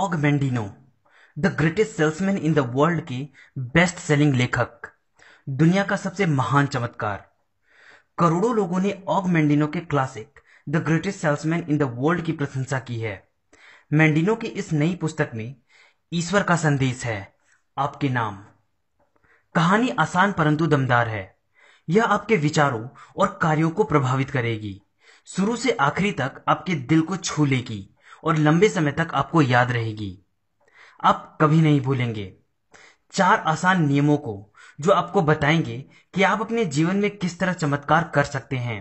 ऑगमेंडिनो the greatest salesman in the world के best selling लेखक दुनिया का सबसे महान चमत्कार करोड़ों लोगों ने ऑगमेंडिनो के classic the greatest salesman in the world की प्रशंसा की है मेंडिनो की इस नई पुस्तक में ईश्वर का संदेश है आपके नाम कहानी आसान परंतु दमदार है यह आपके विचारों और कार्यों को प्रभावित करेगी शुरू से आखिरी तक आपके दिल को छू लेगी और लंबे समय तक आपको याद रहेगी आप कभी नहीं भूलेंगे चार आसान नियमों को जो आपको बताएंगे कि आप अपने जीवन में किस तरह चमत्कार कर सकते हैं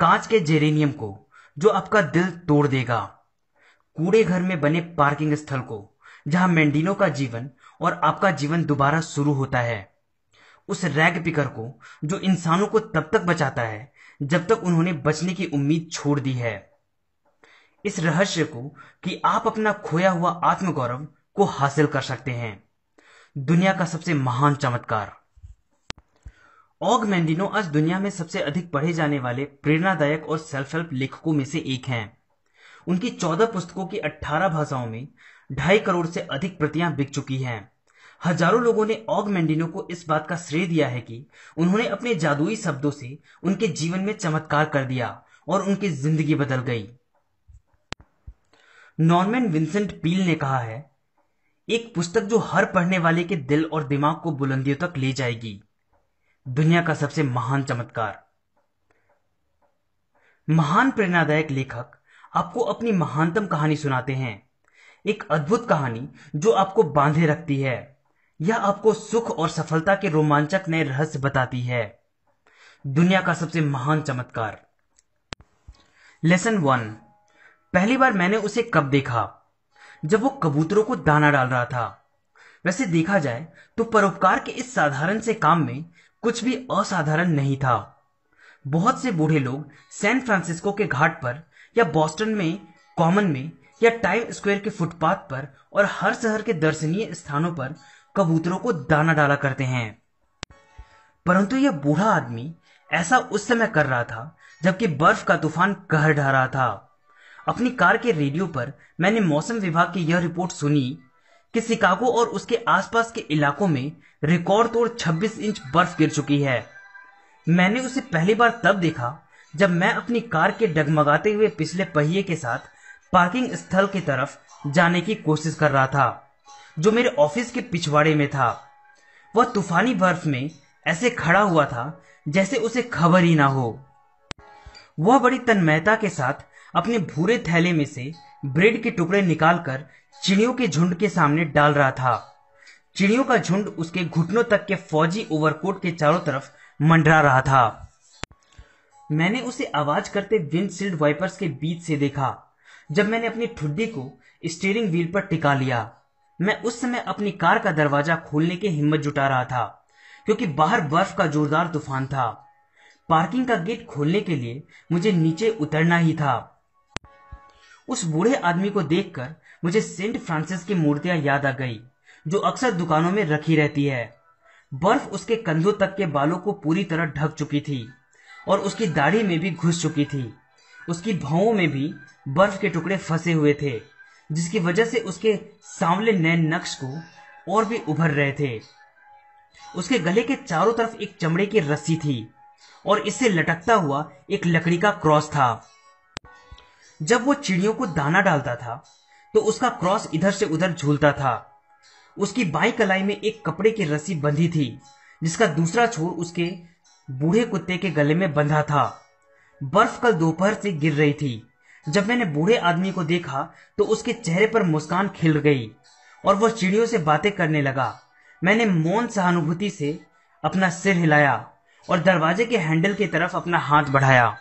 कांच के जेरेनियम को जो आपका दिल तोड़ देगा कूड़े घर में बने पार्किंग स्थल को जहां मेंडिनो का जीवन और आपका जीवन दोबारा शुरू होता है उस रैग पिकर को जो इंसानों को तब तक बचाता है जब तक उन्होंने बचने की उम्मीद छोड़ दी है इस रहस्य को कि आप अपना खोया हुआ आत्मगौरव को हासिल कर सकते हैं दुनिया का सबसे महान चमत्कार ऑग आज दुनिया में सबसे अधिक पढ़े जाने वाले प्रेरणादायक और सेल्फ हेल्प लेखकों में से एक हैं उनकी चौदह पुस्तकों की अट्ठारह भाषाओं में ढाई करोड़ से अधिक प्रतियां बिक चुकी हैं हजारों लोगों ने ऑग मेंडिनो को इस बात का श्रेय दिया है कि उन्होंने अपने जादुई शब्दों से उनके जीवन में चमत्कार कर दिया और उनकी जिंदगी बदल गई नॉर्मैन विंसेंट पील ने कहा है एक पुस्तक जो हर पढ़ने वाले के दिल और दिमाग को बुलंदियों तक ले जाएगी दुनिया का सबसे महान चमत्कार महान प्रेरणादायक लेखक आपको अपनी महानतम कहानी सुनाते हैं एक अद्भुत कहानी जो आपको बांधे रखती है यह आपको सुख और सफलता के रोमांचक नए रहस्य बताती है दुनिया का सबसे महान चमत्कार लेसन वन पहली बार मैंने उसे कब देखा जब वो कबूतरों को दाना डाल रहा था वैसे देखा जाए तो परोपकार के इस साधारण से काम में कुछ भी असाधारण नहीं था बहुत से बूढ़े लोग सैन फ्रांसिस्को के घाट पर या बॉस्टन में कॉमन में या टाइम स्क्वायर के फुटपाथ पर और हर शहर के दर्शनीय स्थानों पर कबूतरों को दाना डाला करते हैं परंतु यह बूढ़ा आदमी ऐसा उस समय कर रहा था जबकि बर्फ का तूफान कहर ढा रहा था अपनी कार के रेडियो पर मैंने मौसम विभाग की यह रिपोर्ट सुनी कि शिकागो और उसके आसपास के इलाकों में रिकॉर्ड तोड़ 26 इंच बर्फ गिर चुकी है मैंने उसे पहली बार तब देखा जब मैं अपनी कार के डगमगाते हुए पिछले पहिए के साथ पार्किंग स्थल की तरफ जाने की कोशिश कर रहा था जो मेरे ऑफिस के पिछवाड़े में था वह तूफानी बर्फ में ऐसे खड़ा हुआ था जैसे उसे खबर ही ना हो वह बड़ी तन्मयता के साथ अपने भूरे थैले में से ब्रेड के टुकड़े निकालकर चिड़ियों के झुंड के सामने डाल रहा था चिड़ियों का झुंड उसके घुटनों तक के फौजी ओवरकोट के चारों तरफ मंडरा रहा था मैंने उसे आवाज करते विंडशील्ड वाइपर्स के बीच से देखा जब मैंने अपनी ठुड्डी को स्टीयरिंग व्हील पर टिका लिया मैं उस समय अपनी कार का दरवाजा खोलने की हिम्मत जुटा रहा था क्योंकि बाहर बर्फ का जोरदार तूफान था पार्किंग का गेट खोलने के लिए मुझे नीचे उतरना ही था उस बूढ़े आदमी को देखकर मुझे सेंट फ्रांसिस की मूर्तियां याद आ गई जो अक्सर दुकानों में रखी रहती है बर्फ उसके कंधों तक के बालों को पूरी तरह ढक चुकी थी और उसकी दाढ़ी में भी घुस चुकी थी उसकी भावों में भी बर्फ के टुकड़े फंसे हुए थे जिसकी वजह से उसके सांवले नए नक्श को और भी उभर रहे थे उसके गले के चारों तरफ एक चमड़े की रस्सी थी और इससे लटकता हुआ एक लकड़ी का क्रॉस था जब वो चिड़ियों को दाना डालता था तो उसका क्रॉस इधर से उधर झूलता था उसकी बाई कलाई में एक कपड़े की रस्सी बंधी थी जिसका दूसरा छोर उसके बूढ़े कुत्ते के गले में बंधा था बर्फ कल दोपहर से गिर रही थी जब मैंने बूढ़े आदमी को देखा तो उसके चेहरे पर मुस्कान खिल गई और वह चिड़ियों से बातें करने लगा मैंने मौन सहानुभूति से अपना सिर हिलाया और दरवाजे के हैंडल की तरफ अपना हाथ बढ़ाया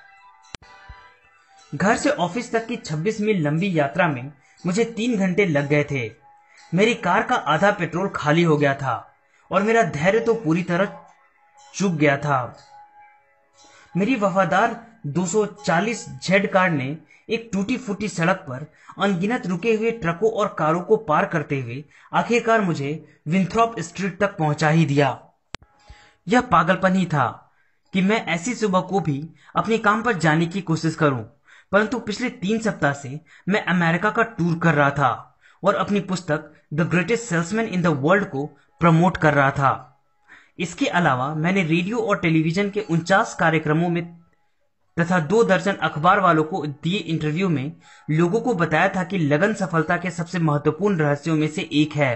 घर से ऑफिस तक की 26 मील लंबी यात्रा में मुझे तीन घंटे लग गए थे मेरी कार का आधा पेट्रोल खाली हो गया था और मेरा धैर्य तो पूरी तरह चुक गया था मेरी वफादार 240 जेड कार ने एक टूटी फूटी सड़क पर अनगिनत रुके हुए ट्रकों और कारों को पार करते हुए आखिरकार मुझे विंथ्रॉप स्ट्रीट तक पहुंचा ही दिया यह पागलपन ही था कि मैं ऐसी सुबह को भी अपने काम पर जाने की कोशिश करूं परंतु पिछले तीन सप्ताह से मैं अमेरिका का टूर कर रहा था और अपनी पुस्तक the greatest salesman in the world को प्रमोट कर रहा था इसके अलावा मैंने रेडियो और टेलीविजन के उनचास कार्यक्रमों में तथा दो दर्जन अखबार वालों को दिए इंटरव्यू में लोगों को बताया था कि लगन सफलता के सबसे महत्वपूर्ण रहस्यों में से एक है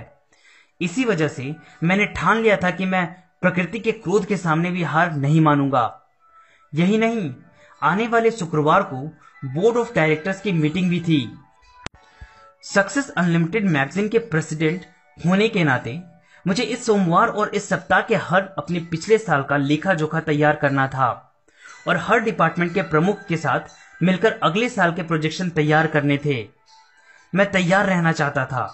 इसी वजह से मैंने ठान लिया था कि मैं प्रकृति के क्रोध के सामने भी हार नहीं मानूंगा यही नहीं आने वाले शुक्रवार को बोर्ड ऑफ डायरेक्टर्स की मीटिंग भी थी सक्सेस अनलिमिटेड मैगजीन के प्रेसिडेंट होने के नाते मुझे इस सोमवार और इस सप्ताह के हर अपने पिछले साल का लेखा जोखा तैयार करना था और हर डिपार्टमेंट के प्रमुख के साथ मिलकर अगले साल के प्रोजेक्शन तैयार करने थे मैं तैयार रहना चाहता था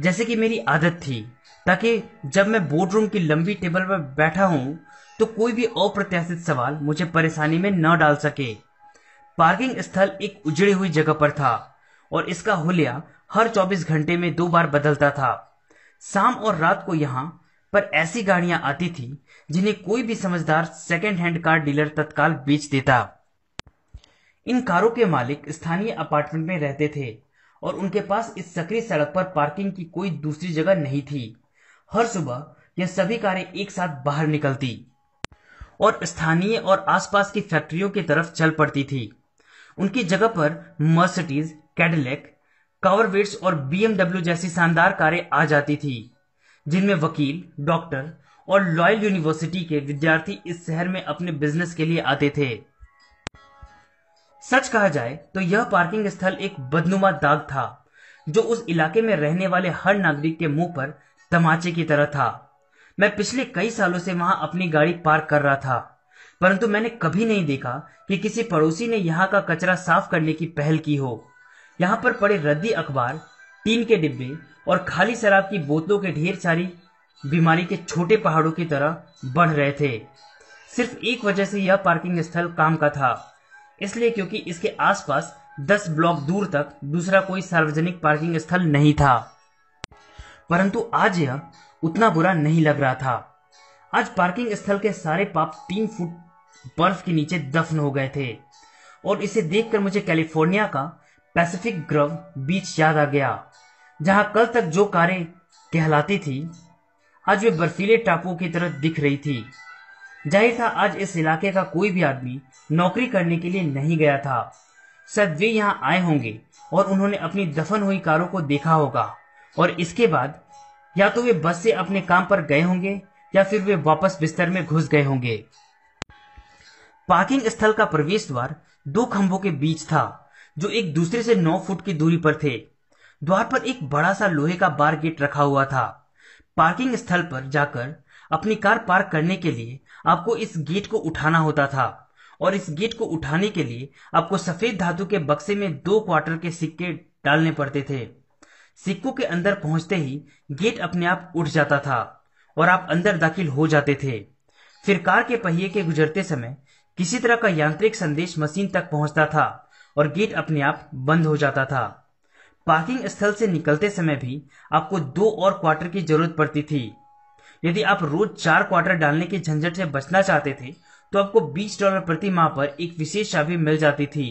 जैसे कि मेरी आदत थी ताकि जब मैं बोर्ड रूम की लंबी टेबल पर बैठा हूं तो कोई भी अप्रत्याशित सवाल मुझे परेशानी में न डाल सके पार्किंग स्थल एक उजड़ी हुई जगह पर था और इसका हुलिया हर 24 घंटे में दो बार बदलता था शाम और रात को यहाँ पर ऐसी गाड़ियां आती थी जिन्हें कोई भी समझदार सेकेंड हैंड कार डीलर तत्काल बेच देता इन कारों के मालिक स्थानीय अपार्टमेंट में रहते थे और उनके पास इस सक्रिय सड़क पर पार्किंग की कोई दूसरी जगह नहीं थी हर सुबह यह सभी कारें एक साथ बाहर निकलती और स्थानीय और आसपास की फैक्ट्रियों की तरफ चल पड़ती थी उनकी जगह पर मर्सिडीज कैडिलेक कावरवेट्स और बीएमडब्ल्यू जैसी शानदार कारें आ जाती थी जिनमें वकील डॉक्टर और लॉयल यूनिवर्सिटी के विद्यार्थी इस शहर में अपने बिजनेस के लिए आते थे सच कहा जाए तो यह पार्किंग स्थल एक बदनुमा दाग था जो उस इलाके में रहने वाले हर नागरिक के मुंह पर तमाचे की तरह था मैं पिछले कई सालों से वहां अपनी गाड़ी पार्क कर रहा था परंतु मैंने कभी नहीं देखा कि किसी पड़ोसी ने यहाँ का कचरा साफ करने की पहल की हो यहाँ पर पड़े रद्दी अखबार टीन के डिब्बे और खाली शराब की बोतलों के ढेर सारी बीमारी के छोटे पहाड़ों की तरह बढ़ रहे थे सिर्फ एक वजह से यह पार्किंग स्थल काम का था इसलिए क्योंकि इसके आसपास 10 ब्लॉक दूर तक दूसरा कोई सार्वजनिक पार्किंग स्थल नहीं था परंतु आज यह उतना बुरा नहीं लग रहा था आज पार्किंग स्थल के सारे पाप तीन फुट बर्फ के नीचे दफन हो गए थे और इसे देखकर मुझे कैलिफोर्निया का पैसिफिक ग्रव बीच याद आ गया जहां कल तक जो कारें कहलाती थी आज वे बर्फीले टापुओं की तरह दिख रही थी जाहिर था आज इस इलाके का कोई भी आदमी नौकरी करने के लिए नहीं गया था शायद वे यहाँ आए होंगे और उन्होंने अपनी दफन हुई कारों को देखा होगा और इसके बाद या तो वे बस से अपने काम पर गए होंगे या फिर वे वापस बिस्तर में घुस गए होंगे पार्किंग स्थल का प्रवेश द्वार दो खंभों के बीच था जो एक दूसरे से नौ फुट की दूरी पर थे द्वार पर एक बड़ा सा लोहे का बार गेट रखा हुआ था पार्किंग स्थल पर जाकर अपनी कार पार्क करने के लिए आपको इस गेट को उठाना होता था और इस गेट को उठाने के लिए आपको सफेद धातु के बक्से में दो क्वार्टर के सिक्के डालने पड़ते थे सिक्कों के अंदर पहुंचते ही गेट अपने आप उठ जाता था और आप अंदर दाखिल हो जाते थे फिर कार के पहिए के गुजरते समय किसी तरह का यांत्रिक संदेश मशीन तक पहुंचता था और गेट अपने आप बंद हो जाता था पार्किंग स्थल से निकलते समय भी आपको दो और क्वार्टर की जरूरत पड़ती थी यदि आप रोज चार क्वार्टर डालने के झंझट से बचना चाहते थे तो आपको 20 डॉलर प्रति माह पर एक विशेष चाबी मिल जाती थी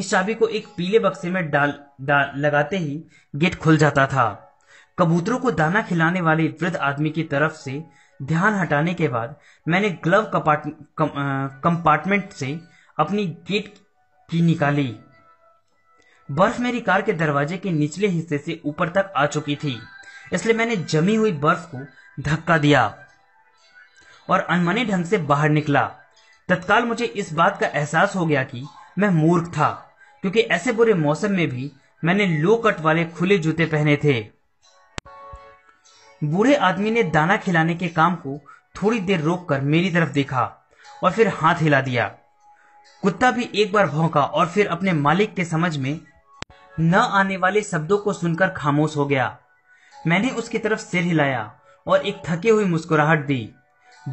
इस चाबी को एक पीले बक्से में डाल, डाल लगाते ही गेट खुल जाता था कबूतरों को दाना खिलाने वाले वृद्ध आदमी की तरफ से ध्यान हटाने के बाद मैंने ग्लव कंपार्टमेंट से अपनी गेट की निकाली बर्फ मेरी कार के दरवाजे के निचले हिस्से से ऊपर तक आ चुकी थी इसलिए मैंने जमी हुई बर्फ को धक्का दिया और अनमने ढंग से बाहर निकला तत्काल मुझे इस बात का एहसास हो गया कि मैं मूर्ख था क्योंकि ऐसे बुरे मौसम में भी मैंने लो कट वाले खुले जूते पहने थे बूढ़े आदमी ने दाना खिलाने के काम को थोड़ी देर रोककर मेरी तरफ देखा और फिर हाथ हिला दिया कुत्ता भी एक बार भौंका और फिर अपने मालिक के समझ में न आने वाले शब्दों को सुनकर खामोश हो गया मैंने उसकी तरफ सिर हिलाया और एक थके हुई मुस्कुराहट दी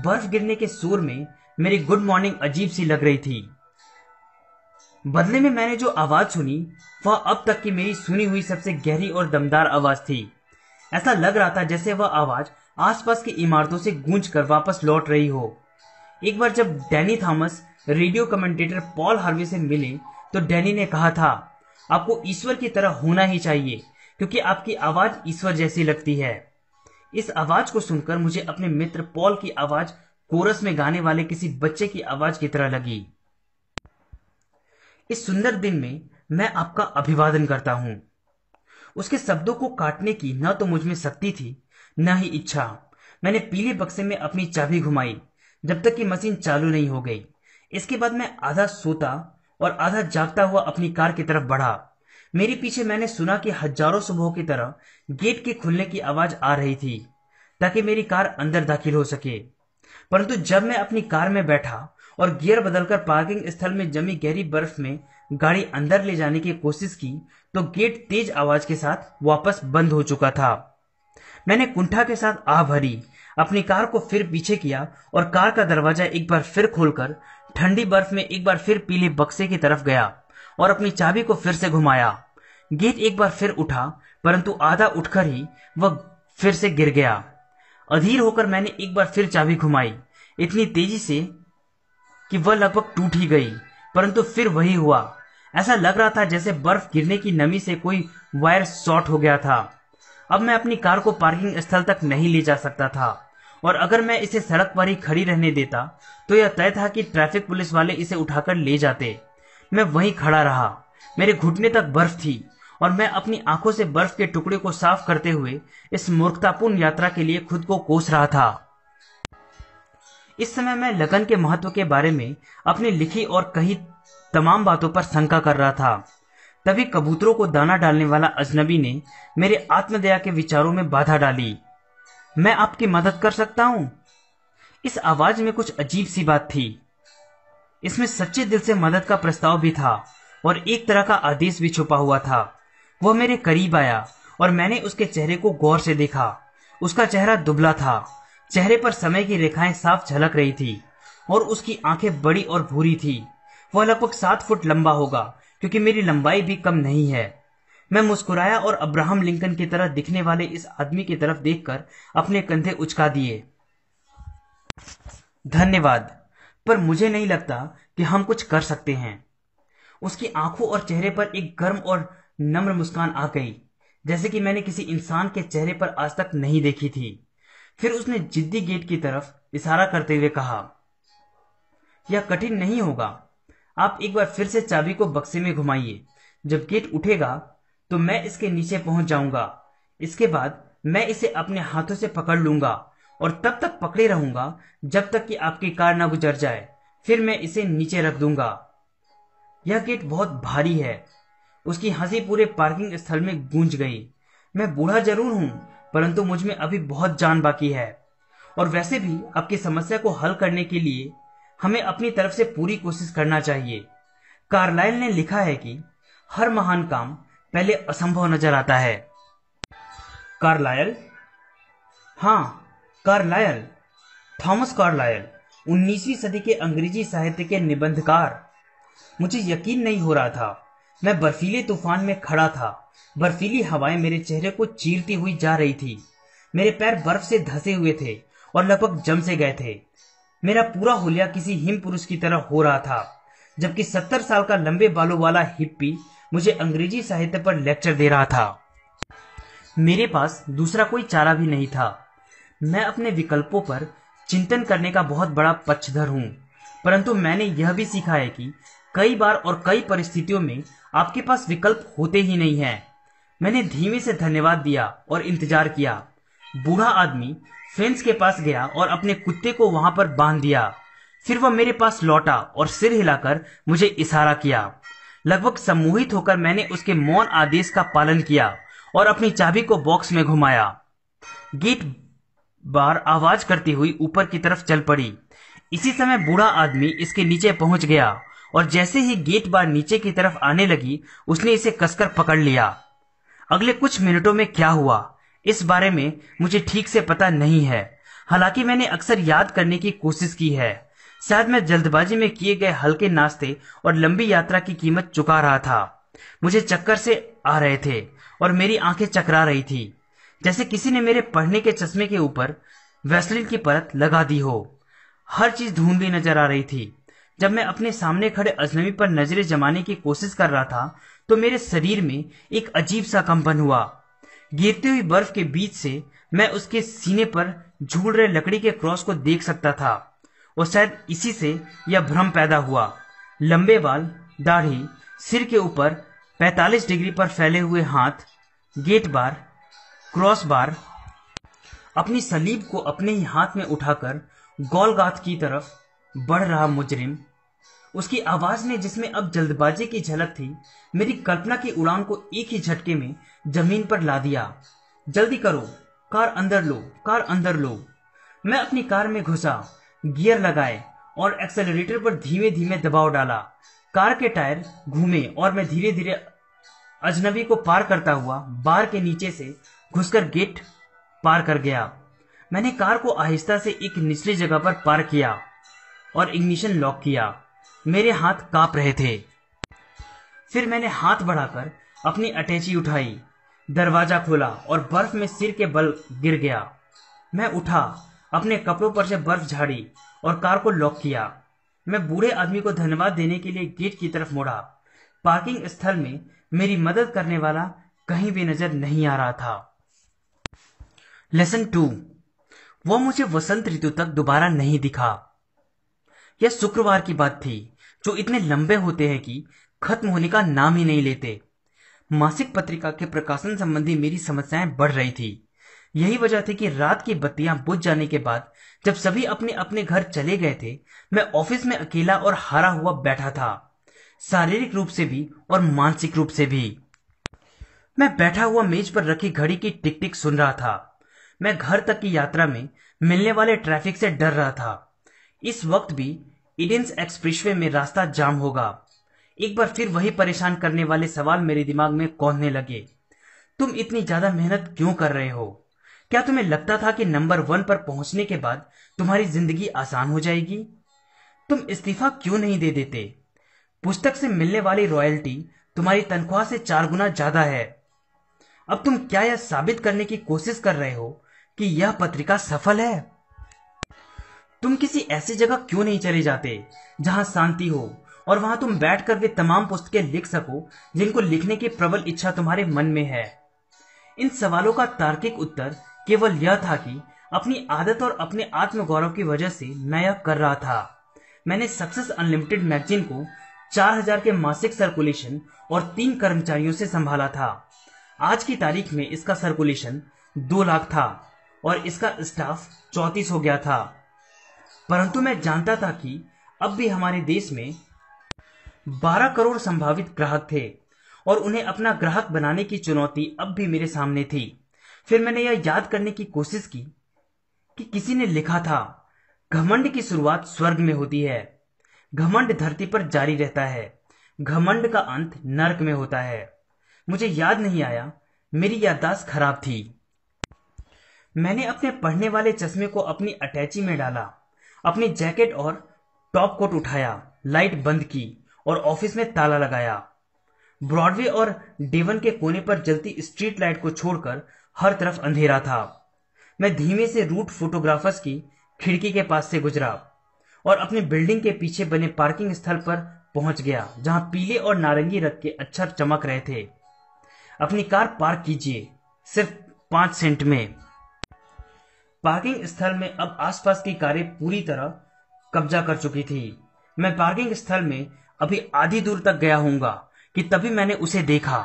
बर्फ गिरने के सुर में मेरी गुड मॉर्निंग अजीब सी लग रही थी बदले में मैंने जो आवाज सुनी वह अब तक की मेरी सुनी हुई सबसे गहरी और दमदार आवाज थी ऐसा लग रहा था जैसे वह आवाज आसपास की इमारतों से गूंज कर वापस लौट रही हो एक बार जब Danny Thomas radio commentator Paul Harvey से मिले तो डैनी ने कहा था आपको ईश्वर की तरह होना ही चाहिए क्योंकि आपकी आवाज ईश्वर जैसी लगती है इस आवाज को सुनकर मुझे अपने मित्र पॉल की आवाज कोरस में गाने वाले किसी बच्चे की आवाज की तरह लगी इस सुंदर दिन में मैं आपका अभिवादन करता हूं उसके शब्दों को काटने की न तो मुझ में शक्ति थी न ही इच्छा मैंने पीले बक्से में अपनी चाबी घुमाई जब तक कि मशीन चालू नहीं हो गई इसके बाद मैं आधा सोता और आधा जागता हुआ अपनी कार की तरफ बढ़ा मेरे पीछे मैंने सुना कि हजारों सुबहों की तरह गेट के खुलने की आवाज आ रही थी ताकि मेरी कार अंदर दाखिल हो सके परंतु जब मैं अपनी कार में बैठा और गियर बदलकर पार्किंग स्थल में जमी गहरी बर्फ में गाड़ी अंदर ले जाने की कोशिश की तो गेट तेज आवाज के साथ वापस बंद हो चुका था मैंने कुंठा के साथ आ भरी अपनी कार को फिर पीछे किया और कार का दरवाजा एक बार फिर खोलकर ठंडी बर्फ में एक बार फिर पीले बक्से की तरफ गया और अपनी चाबी को फिर से घुमाया गेट एक बार फिर उठा परंतु आधा उठकर ही वह फिर से गिर गया अधीर होकर मैंने एक बार फिर चाबी घुमाई इतनी तेजी से कि वह लगभग टूट ही गई परंतु फिर वही हुआ ऐसा लग रहा था जैसे बर्फ गिरने की नमी से कोई वायर शॉर्ट हो गया था अब मैं अपनी कार को पार्किंग स्थल तक नहीं ले जा सकता था और अगर मैं इसे सड़क पर ही खड़ी रहने देता तो यह तय था कि ट्रैफिक पुलिस वाले इसे उठाकर ले जाते मैं वहीं खड़ा रहा मेरे घुटने तक बर्फ थी और मैं अपनी आंखों से बर्फ के टुकड़े को साफ करते हुए इस मूर्खतापूर्ण यात्रा के लिए खुद को कोस रहा था इस समय मैं लगन के महत्व के बारे में अपनी लिखी और कही तमाम बातों पर शंका कर रहा था तभी कबूतरों को दाना डालने वाला अजनबी ने मेरे आत्मदया के विचारों में बाधा डाली मैं आपकी मदद कर सकता हूं इस आवाज में कुछ अजीब सी बात थी इसमें सच्चे दिल से मदद का प्रस्ताव भी था और एक तरह का आदेश भी छुपा हुआ था वह मेरे करीब आया और मैंने उसके चेहरे को गौर से देखा उसका चेहरा दुबला था चेहरे पर समय की रेखाएं साफ झलक रही थी और उसकी आंखें बड़ी और भूरी थी वह लगभग सात फुट लंबा होगा क्योंकि मेरी लंबाई भी कम नहीं है मैं मुस्कुराया और अब्राहम लिंकन की तरह दिखने वाले इस आदमी की तरफ देखकर अपने कंधे उचका दिए धन्यवाद पर मुझे नहीं लगता कि हम कुछ कर सकते हैं उसकी आंखों और चेहरे पर एक गर्म और नम्र मुस्कान आ गई जैसे कि मैंने किसी इंसान के चेहरे पर आज तक नहीं देखी थी फिर उसने जिद्दी गेट की तरफ इशारा करते हुए कहा यह कठिन नहीं होगा आप एक बार फिर से चाबी को बक्से में घुमाइए जब गेट उठेगा तो मैं इसके नीचे पहुंच जाऊंगा इसके बाद मैं इसे अपने हाथों से पकड़ लूंगा और तब तक पकड़े रहूंगा जब तक कि आपकी कार ना गुजर जाए फिर मैं इसे नीचे रख दूंगा यह गेट बहुत भारी है उसकी हंसी पूरे पार्किंग स्थल में गूंज गई मैं बूढ़ा जरूर हूं परंतु मुझ में अभी बहुत जान बाकी है और वैसे भी आपकी समस्या को हल करने के लिए हमें अपनी तरफ से पूरी कोशिश करना चाहिए कार्लाइल ने लिखा है कि हर महान काम पहले असंभव नजर आता है कार्लायल हाँ कार्लायल थॉमस कार्लायल 19वीं सदी के अंग्रेजी साहित्य के निबंधकार मुझे यकीन नहीं हो रहा था मैं बर्फीले तूफान में खड़ा था बर्फीली हवाएं मेरे चेहरे को चीरती हुई जा रही थी मेरे पैर बर्फ से धसे हुए थे और लगभग जम से गए थे मेरा पूरा होलिया किसी हिम पुरुष की तरह हो रहा था जबकि सत्तर साल का लंबे बालों वाला हिप्पी मुझे अंग्रेजी साहित्य पर लेक्चर दे रहा था मेरे पास दूसरा कोई चारा भी नहीं था मैं अपने विकल्पों पर चिंतन करने का बहुत बड़ा पक्षधर हूँ परंतु मैंने यह भी सीखा है कि कई बार और कई परिस्थितियों में आपके पास विकल्प होते ही नहीं है मैंने धीमे से धन्यवाद दिया और इंतजार किया बूढ़ा आदमी फेंस के पास गया और अपने कुत्ते को वहां पर बांध दिया फिर वह मेरे पास लौटा और सिर हिलाकर मुझे इशारा किया लगभग सम्मोहित होकर मैंने उसके मौन आदेश का पालन किया और अपनी चाबी को बॉक्स में घुमाया गेट बार आवाज करती हुई ऊपर की तरफ चल पड़ी इसी समय बूढ़ा आदमी इसके नीचे पहुंच गया और जैसे ही गेट बार नीचे की तरफ आने लगी उसने इसे कसकर पकड़ लिया अगले कुछ मिनटों में क्या हुआ इस बारे में मुझे ठीक से पता नहीं है हालांकि मैंने अक्सर याद करने की कोशिश की है शायद मैं जल्दबाजी में किए गए हल्के नाश्ते और लंबी यात्रा की कीमत चुका रहा था मुझे चक्कर से आ रहे थे और मेरी आंखें चकरा रही थी जैसे किसी ने मेरे पढ़ने के चश्मे के ऊपर वैसलिन की परत लगा दी हो हर चीज धुंधली नजर आ रही थी जब मैं अपने सामने खड़े अजनबी पर नजरें जमाने की कोशिश कर रहा था तो मेरे शरीर में एक अजीब सा कंपन हुआ गिरती हुई बर्फ के बीच से मैं उसके सीने पर झूल रहे लकड़ी के क्रॉस को देख सकता था और शायद इसी से यह भ्रम पैदा हुआ लंबे बाल दाढ़ी सिर के ऊपर 45 डिग्री पर फैले हुए हाथ गेट बार क्रॉस बार अपनी सलीब को अपने ही हाथ में उठाकर गोलगाथ की तरफ बढ़ रहा मुजरिम उसकी आवाज ने जिसमें अब जल्दबाजी की झलक थी मेरी कल्पना की उड़ान को एक ही झटके में जमीन पर ला दिया जल्दी करो कार अंदर लो कार अंदर लो मैं अपनी कार में घुसा गियर लगाए और एक्सेलरेटर पर धीमे धीमे दबाव डाला कार के टायर घूमे और मैं धीरे धीरे अजनबी को पार करता हुआ बार के नीचे से घुसकर गेट पार कर गया मैंने कार को आहिस्ता से एक निचली जगह पर पार किया और इग्निशन लॉक किया मेरे हाथ कांप रहे थे फिर मैंने हाथ बढ़ाकर अपनी अटैची उठाई दरवाजा खोला और बर्फ में सिर के बल गिर गया मैं उठा अपने कपड़ों पर से बर्फ झाड़ी और कार को लॉक किया मैं बूढ़े आदमी को धन्यवाद देने के लिए गेट की तरफ मुड़ा पार्किंग स्थल में मेरी मदद करने वाला कहीं भी नजर नहीं आ रहा था लेसन टू वो मुझे वसंत ऋतु तक दोबारा नहीं दिखा यह शुक्रवार की बात थी जो इतने लंबे होते हैं कि खत्म होने का नाम ही नहीं लेते मासिक पत्रिका के प्रकाशन संबंधी मेरी समस्याएं बढ़ रही थी यही वजह थी कि रात की बत्तियां बुझ जाने के बाद जब सभी अपने अपने घर चले गए थे मैं ऑफिस में अकेला और हारा हुआ बैठा था शारीरिक रूप से भी और मानसिक रूप से भी मैं बैठा हुआ मेज पर रखी घड़ी की टिक टिक सुन रहा था मैं घर तक की यात्रा में मिलने वाले ट्रैफिक से डर रहा था इस वक्त भी इडेंस एक्सप्रेसवे में रास्ता जाम होगा एक बार फिर वही परेशान करने वाले सवाल मेरे दिमाग में कौनने लगे तुम इतनी ज्यादा मेहनत क्यों कर रहे हो क्या तुम्हें लगता था कि नंबर वन पर पहुंचने के बाद तुम्हारी जिंदगी आसान हो जाएगी तुम इस्तीफा क्यों नहीं दे देते पुस्तक से मिलने वाली रॉयल्टी तुम्हारी तनख्वाह से चार गुना ज्यादा है अब तुम क्या यह साबित करने की कोशिश कर रहे हो कि यह पत्रिका सफल है तुम किसी ऐसी जगह क्यों नहीं चले जाते जहां शांति हो और वहां तुम बैठ कर वे तमाम पुस्तकें लिख सको जिनको लिखने की प्रबल इच्छा तुम्हारे मन में है इन सवालों का तार्किक उत्तर केवल यह था कि अपनी आदत और अपने आत्मगौरव की वजह से मैं यह कर रहा था मैंने सक्सेस अनलिमिटेड मैगजीन को 4000 के मासिक सर्कुलेशन और तीन कर्मचारियों से संभाला था आज की तारीख में इसका सर्कुलेशन दो लाख था और इसका स्टाफ चौतीस हो गया था परंतु मैं जानता था कि अब भी हमारे देश में 12 करोड़ संभावित ग्राहक थे और उन्हें अपना ग्राहक बनाने की चुनौती अब भी मेरे सामने थी फिर मैंने यह याद करने की कोशिश की कि किसी ने लिखा था घमंड की शुरुआत स्वर्ग में होती है घमंड धरती पर जारी रहता है घमंड का अंत नरक में होता है मुझे याद नहीं आया मेरी याददाश्त खराब थी मैंने अपने पढ़ने वाले चश्मे को अपनी अटैची में डाला अपनी जैकेट और टॉप कोट उठाया लाइट बंद की और ऑफिस में ताला लगाया ब्रॉडवे और डेवन के कोने पर जलती स्ट्रीट लाइट को छोड़कर हर तरफ अंधेरा था मैं धीमे से रूट फोटोग्राफर्स की खिड़की के पास से गुजरा और अपने बिल्डिंग के पीछे बने पार्किंग स्थल पर पहुंच गया जहां पीले और नारंगी रंग के अक्षर चमक रहे थे अपनी कार पार्क कीजिए सिर्फ पांच सेंट में पार्किंग स्थल में अब आसपास की कारें पूरी तरह कब्जा कर चुकी थी मैं पार्किंग स्थल में अभी आधी दूर तक गया हूँ कि तभी मैंने उसे देखा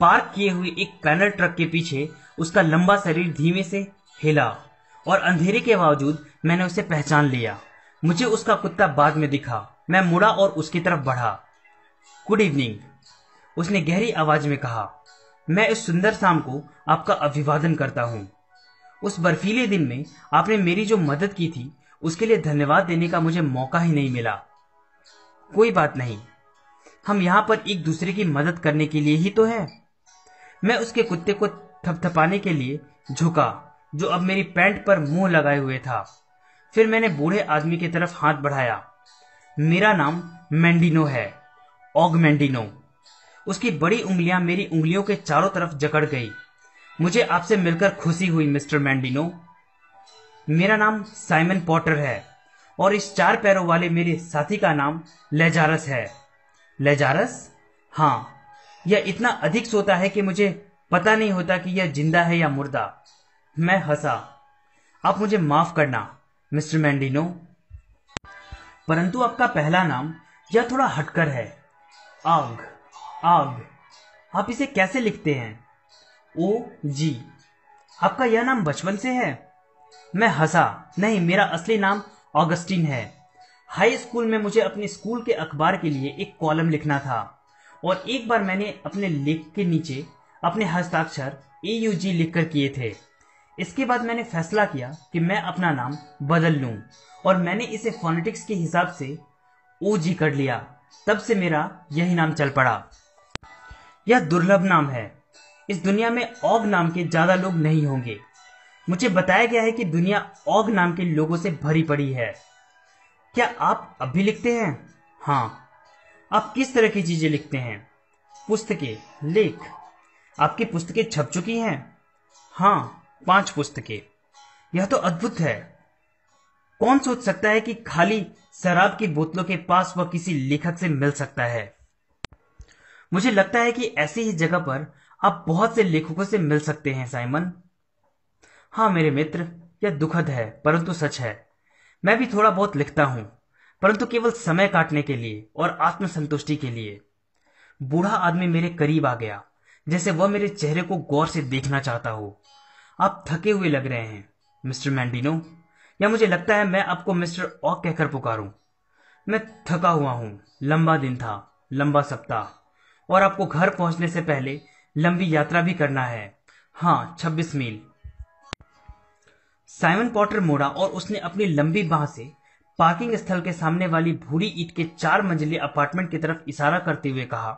पार्क किए हुए एक पैनल ट्रक के पीछे उसका लंबा शरीर धीमे से हिला और अंधेरे के बावजूद मैंने उसे पहचान लिया मुझे उसका कुत्ता बाद में दिखा मैं मुड़ा और उसकी तरफ बढ़ा गुड इवनिंग उसने गहरी आवाज में कहा मैं इस सुंदर शाम को आपका अभिवादन करता हूँ उस बर्फीले दिन में आपने मेरी जो मदद की थी उसके लिए धन्यवाद देने का मुझे मौका ही नहीं मिला कोई बात नहीं हम यहां पर एक दूसरे की मदद करने के लिए ही तो है मैं उसके कुत्ते को थपथपाने के लिए झुका जो अब मेरी पैंट पर मुंह लगाए हुए था फिर मैंने बूढ़े आदमी की तरफ हाथ बढ़ाया मेरा नाम मैंडिनो है ऑग मैंडिनो उसकी बड़ी उंगलियां मेरी उंगलियों के चारों तरफ जकड़ गई मुझे आपसे मिलकर खुशी हुई मिस्टर मैंडिनो मेरा नाम साइमन पॉटर है और इस चार पैरों वाले मेरे साथी का नाम लेजारस है लेजारस हाँ यह इतना अधिक सोता है कि मुझे पता नहीं होता कि यह जिंदा है या मुर्दा मैं हंसा आप मुझे माफ करना मिस्टर मैंडिनो परंतु आपका पहला नाम यह थोड़ा हटकर है आग आग आप इसे कैसे लिखते हैं ओ जी आपका यह नाम बचपन से है मैं हंसा नहीं मेरा असली नाम ऑगस्टिन है हाई स्कूल में मुझे अपने स्कूल के अखबार के लिए एक कॉलम लिखना था और एक बार मैंने अपने लेख के नीचे अपने हस्ताक्षर ए यू जी लिख कर किए थे इसके बाद मैंने फैसला किया कि मैं अपना नाम बदल लूं और मैंने इसे फोनेटिक्स के हिसाब से ओ जी कर लिया तब से मेरा यही नाम चल पड़ा यह दुर्लभ नाम है इस दुनिया में औग नाम के ज्यादा लोग नहीं होंगे मुझे बताया गया है कि दुनिया औग नाम के लोगों से भरी पड़ी है क्या आप अब भी लिखते हैं हाँ आप किस तरह की चीजें लिखते हैं पुस्तकें लेख आपकी पुस्तकें छप चुकी हैं हाँ पांच पुस्तकें यह तो अद्भुत है कौन सोच सकता है कि खाली शराब की बोतलों के पास वह किसी लेखक से मिल सकता है मुझे लगता है कि ऐसी ही जगह पर आप बहुत से लेखकों से मिल सकते हैं साइमन हाँ मेरे मित्र यह दुखद है परंतु सच है मैं भी थोड़ा बहुत लिखता हूं परंतु केवल समय काटने के लिए और आत्मसंतुष्टि के लिए बूढ़ा आदमी मेरे करीब आ गया जैसे वह मेरे चेहरे को गौर से देखना चाहता हो आप थके हुए लग रहे हैं मिस्टर मैंडिनो या मुझे लगता है मैं आपको मिस्टर ऑक कहकर पुकारूं मैं थका हुआ हूं लंबा दिन था लंबा सप्ताह और आपको घर पहुंचने से पहले लंबी यात्रा भी करना है हाँ छब्बीस मील साइमन पॉटर मोड़ा और उसने अपनी लंबी बाह से पार्किंग स्थल के सामने वाली भूरी ईट के चार मंजिले अपार्टमेंट की तरफ इशारा करते हुए कहा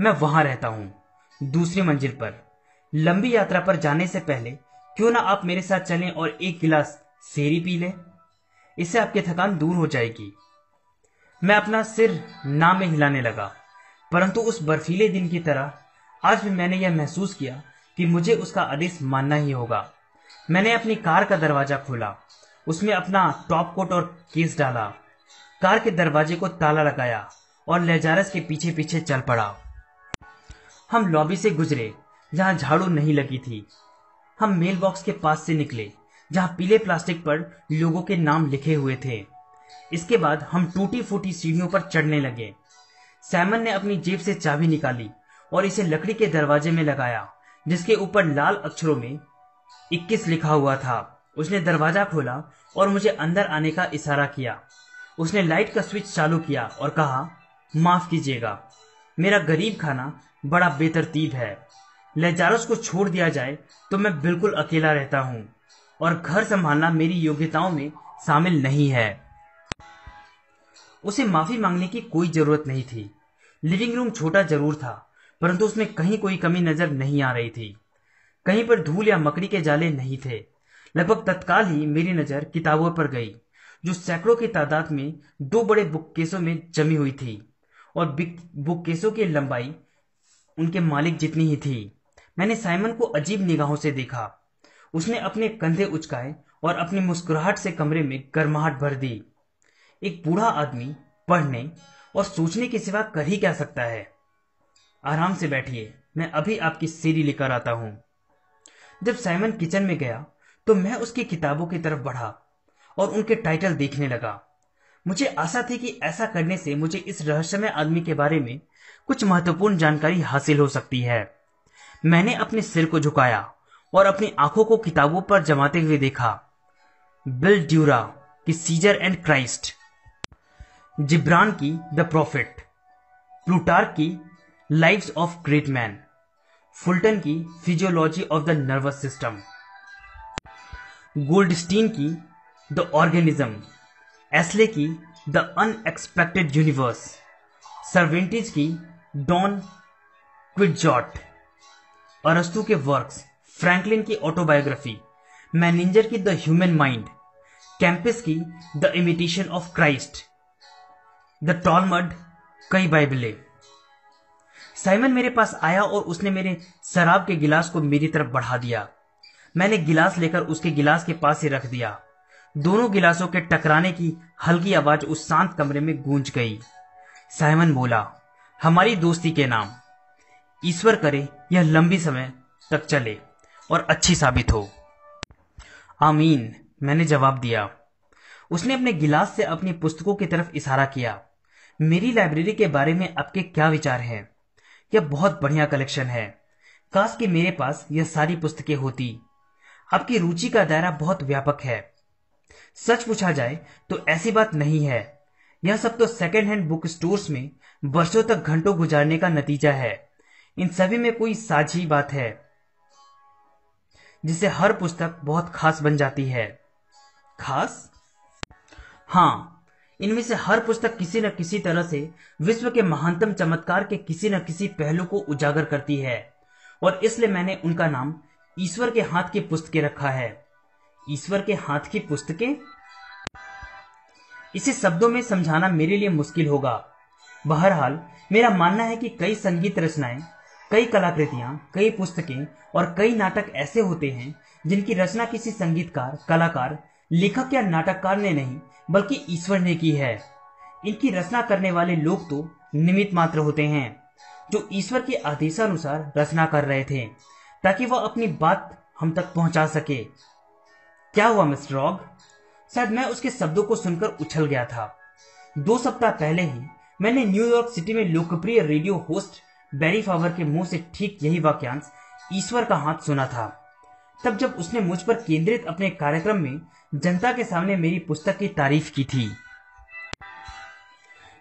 मैं वहां रहता हूँ दूसरी मंजिल पर लंबी यात्रा पर जाने से पहले क्यों ना आप मेरे साथ चलें और एक गिलास सेरी पी लें इससे आपकी थकान दूर हो जाएगी मैं अपना सिर ना में हिलाने लगा परंतु उस बर्फीले दिन की तरह आज भी मैंने यह महसूस किया कि मुझे उसका आदेश मानना ही होगा मैंने अपनी कार का दरवाजा खोला उसमें अपना टॉप कोट और केस डाला कार के दरवाजे को ताला लगाया और लेजारस के पीछे पीछे चल पड़ा हम लॉबी से गुजरे जहां झाड़ू नहीं लगी थी हम मेल बॉक्स के पास से निकले जहां पीले प्लास्टिक पर लोगों के नाम लिखे हुए थे इसके बाद हम टूटी फूटी सीढ़ियों पर चढ़ने लगे सैमन ने अपनी जेब से चाबी निकाली और इसे लकड़ी के दरवाजे में लगाया जिसके ऊपर लाल अक्षरों में 21 लिखा हुआ था उसने दरवाजा खोला और मुझे अंदर आने का इशारा किया उसने लाइट का स्विच चालू किया और कहा माफ कीजिएगा मेरा गरीब खाना बड़ा बेतरतीब है लेजारस को छोड़ दिया जाए तो मैं बिल्कुल अकेला रहता हूँ और घर संभालना मेरी योग्यताओं में शामिल नहीं है उसे माफी मांगने की कोई जरूरत नहीं थी लिविंग रूम छोटा जरूर था परंतु उसमें कहीं कोई कमी नजर नहीं आ रही थी कहीं पर धूल या मकड़ी के जाले नहीं थे लगभग तत्काल ही मेरी नजर किताबों पर गई जो सैकड़ों की तादाद में दो बड़े बुककेसों में जमी हुई थी और बुककेसों की लंबाई उनके मालिक जितनी ही थी मैंने साइमन को अजीब निगाहों से देखा उसने अपने कंधे उचकाए और अपनी मुस्कुराहट से कमरे में गर्माहट भर दी एक बूढ़ा आदमी पढ़ने और सोचने के सिवा कर ही क्या सकता है आराम से बैठिए मैं अभी आपकी सीरी लेकर आता हूं जब साइमन किचन में गया तो मैं उसकी किताबों की तरफ बढ़ा और उनके टाइटल देखने लगा मुझे आशा थी कि ऐसा करने से मुझे इस रहस्यमय आदमी के बारे में कुछ महत्वपूर्ण जानकारी हासिल हो सकती है मैंने अपने सिर को झुकाया और अपनी आंखों को किताबों पर जमाते हुए देखा बिल ड्यूरा की सीजर एंड क्राइस्ट जिब्रान की द प्रॉफिट प्लूटार्क की lives of great men Fulton की physiology of the nervous system Goldstein की द ऑर्गेनिज्म एस्ले की द अनएक्सपेक्टेड यूनिवर्स सर्वेंटिज की डॉन क्विटजॉट अरस्तु के वर्क्स फ्रैंकलिन की ऑटोबायोग्राफी मैनेंजर की द ह्यूमन माइंड कैंपस की the imitation of Christ the Talmud कई बाइबलें साइमन मेरे पास आया और उसने मेरे शराब के गिलास को मेरी तरफ बढ़ा दिया मैंने गिलास लेकर उसके गिलास के पास ही रख दिया दोनों गिलासों के टकराने की हल्की आवाज उस शांत कमरे में गूंज गई साइमन बोला हमारी दोस्ती के नाम ईश्वर करे यह लंबी समय तक चले और अच्छी साबित हो आमीन मैंने जवाब दिया उसने अपने गिलास से अपनी पुस्तकों की तरफ इशारा किया मेरी लाइब्रेरी के बारे में आपके क्या विचार हैं यह बहुत बढ़िया कलेक्शन है काश कि मेरे पास यह सारी पुस्तकें होती आपकी रुचि का दायरा बहुत व्यापक है सच पूछा जाए तो ऐसी बात नहीं है यह सब तो सेकेंड हैंड बुक स्टोर्स में वर्षों तक घंटों गुजारने का नतीजा है इन सभी में कोई साझी बात है जिसे हर पुस्तक बहुत खास बन जाती है खास हाँ इनमें से हर पुस्तक किसी न किसी तरह से विश्व के महानतम चमत्कार के किसी न किसी पहलू को उजागर करती है और इसलिए मैंने उनका नाम ईश्वर के हाथ की पुस्तकें रखा है ईश्वर के हाथ की पुस्तकें इसे शब्दों में समझाना मेरे लिए मुश्किल होगा बहरहाल मेरा मानना है कि कई संगीत रचनाएं कई कलाकृतियां कई पुस्तकें और कई नाटक ऐसे होते हैं जिनकी रचना किसी संगीतकार कलाकार लेखक या नाटककार ने नहीं बल्कि ईश्वर ने की है इनकी रचना करने वाले लोग तो निमित मात्र होते हैं जो ईश्वर के आदेशानुसार रचना कर रहे थे ताकि वह अपनी बात हम तक पहुंचा सके क्या हुआ मिस्टर रॉग शायद मैं उसके शब्दों को सुनकर उछल गया था दो सप्ताह पहले ही मैंने न्यूयॉर्क सिटी में लोकप्रिय रेडियो होस्ट बैरी फावर के मुंह से ठीक यही वाक्यांश ईश्वर का हाथ सुना था तब जब उसने मुझ पर केंद्रित अपने कार्यक्रम में जनता के सामने मेरी पुस्तक की तारीफ की थी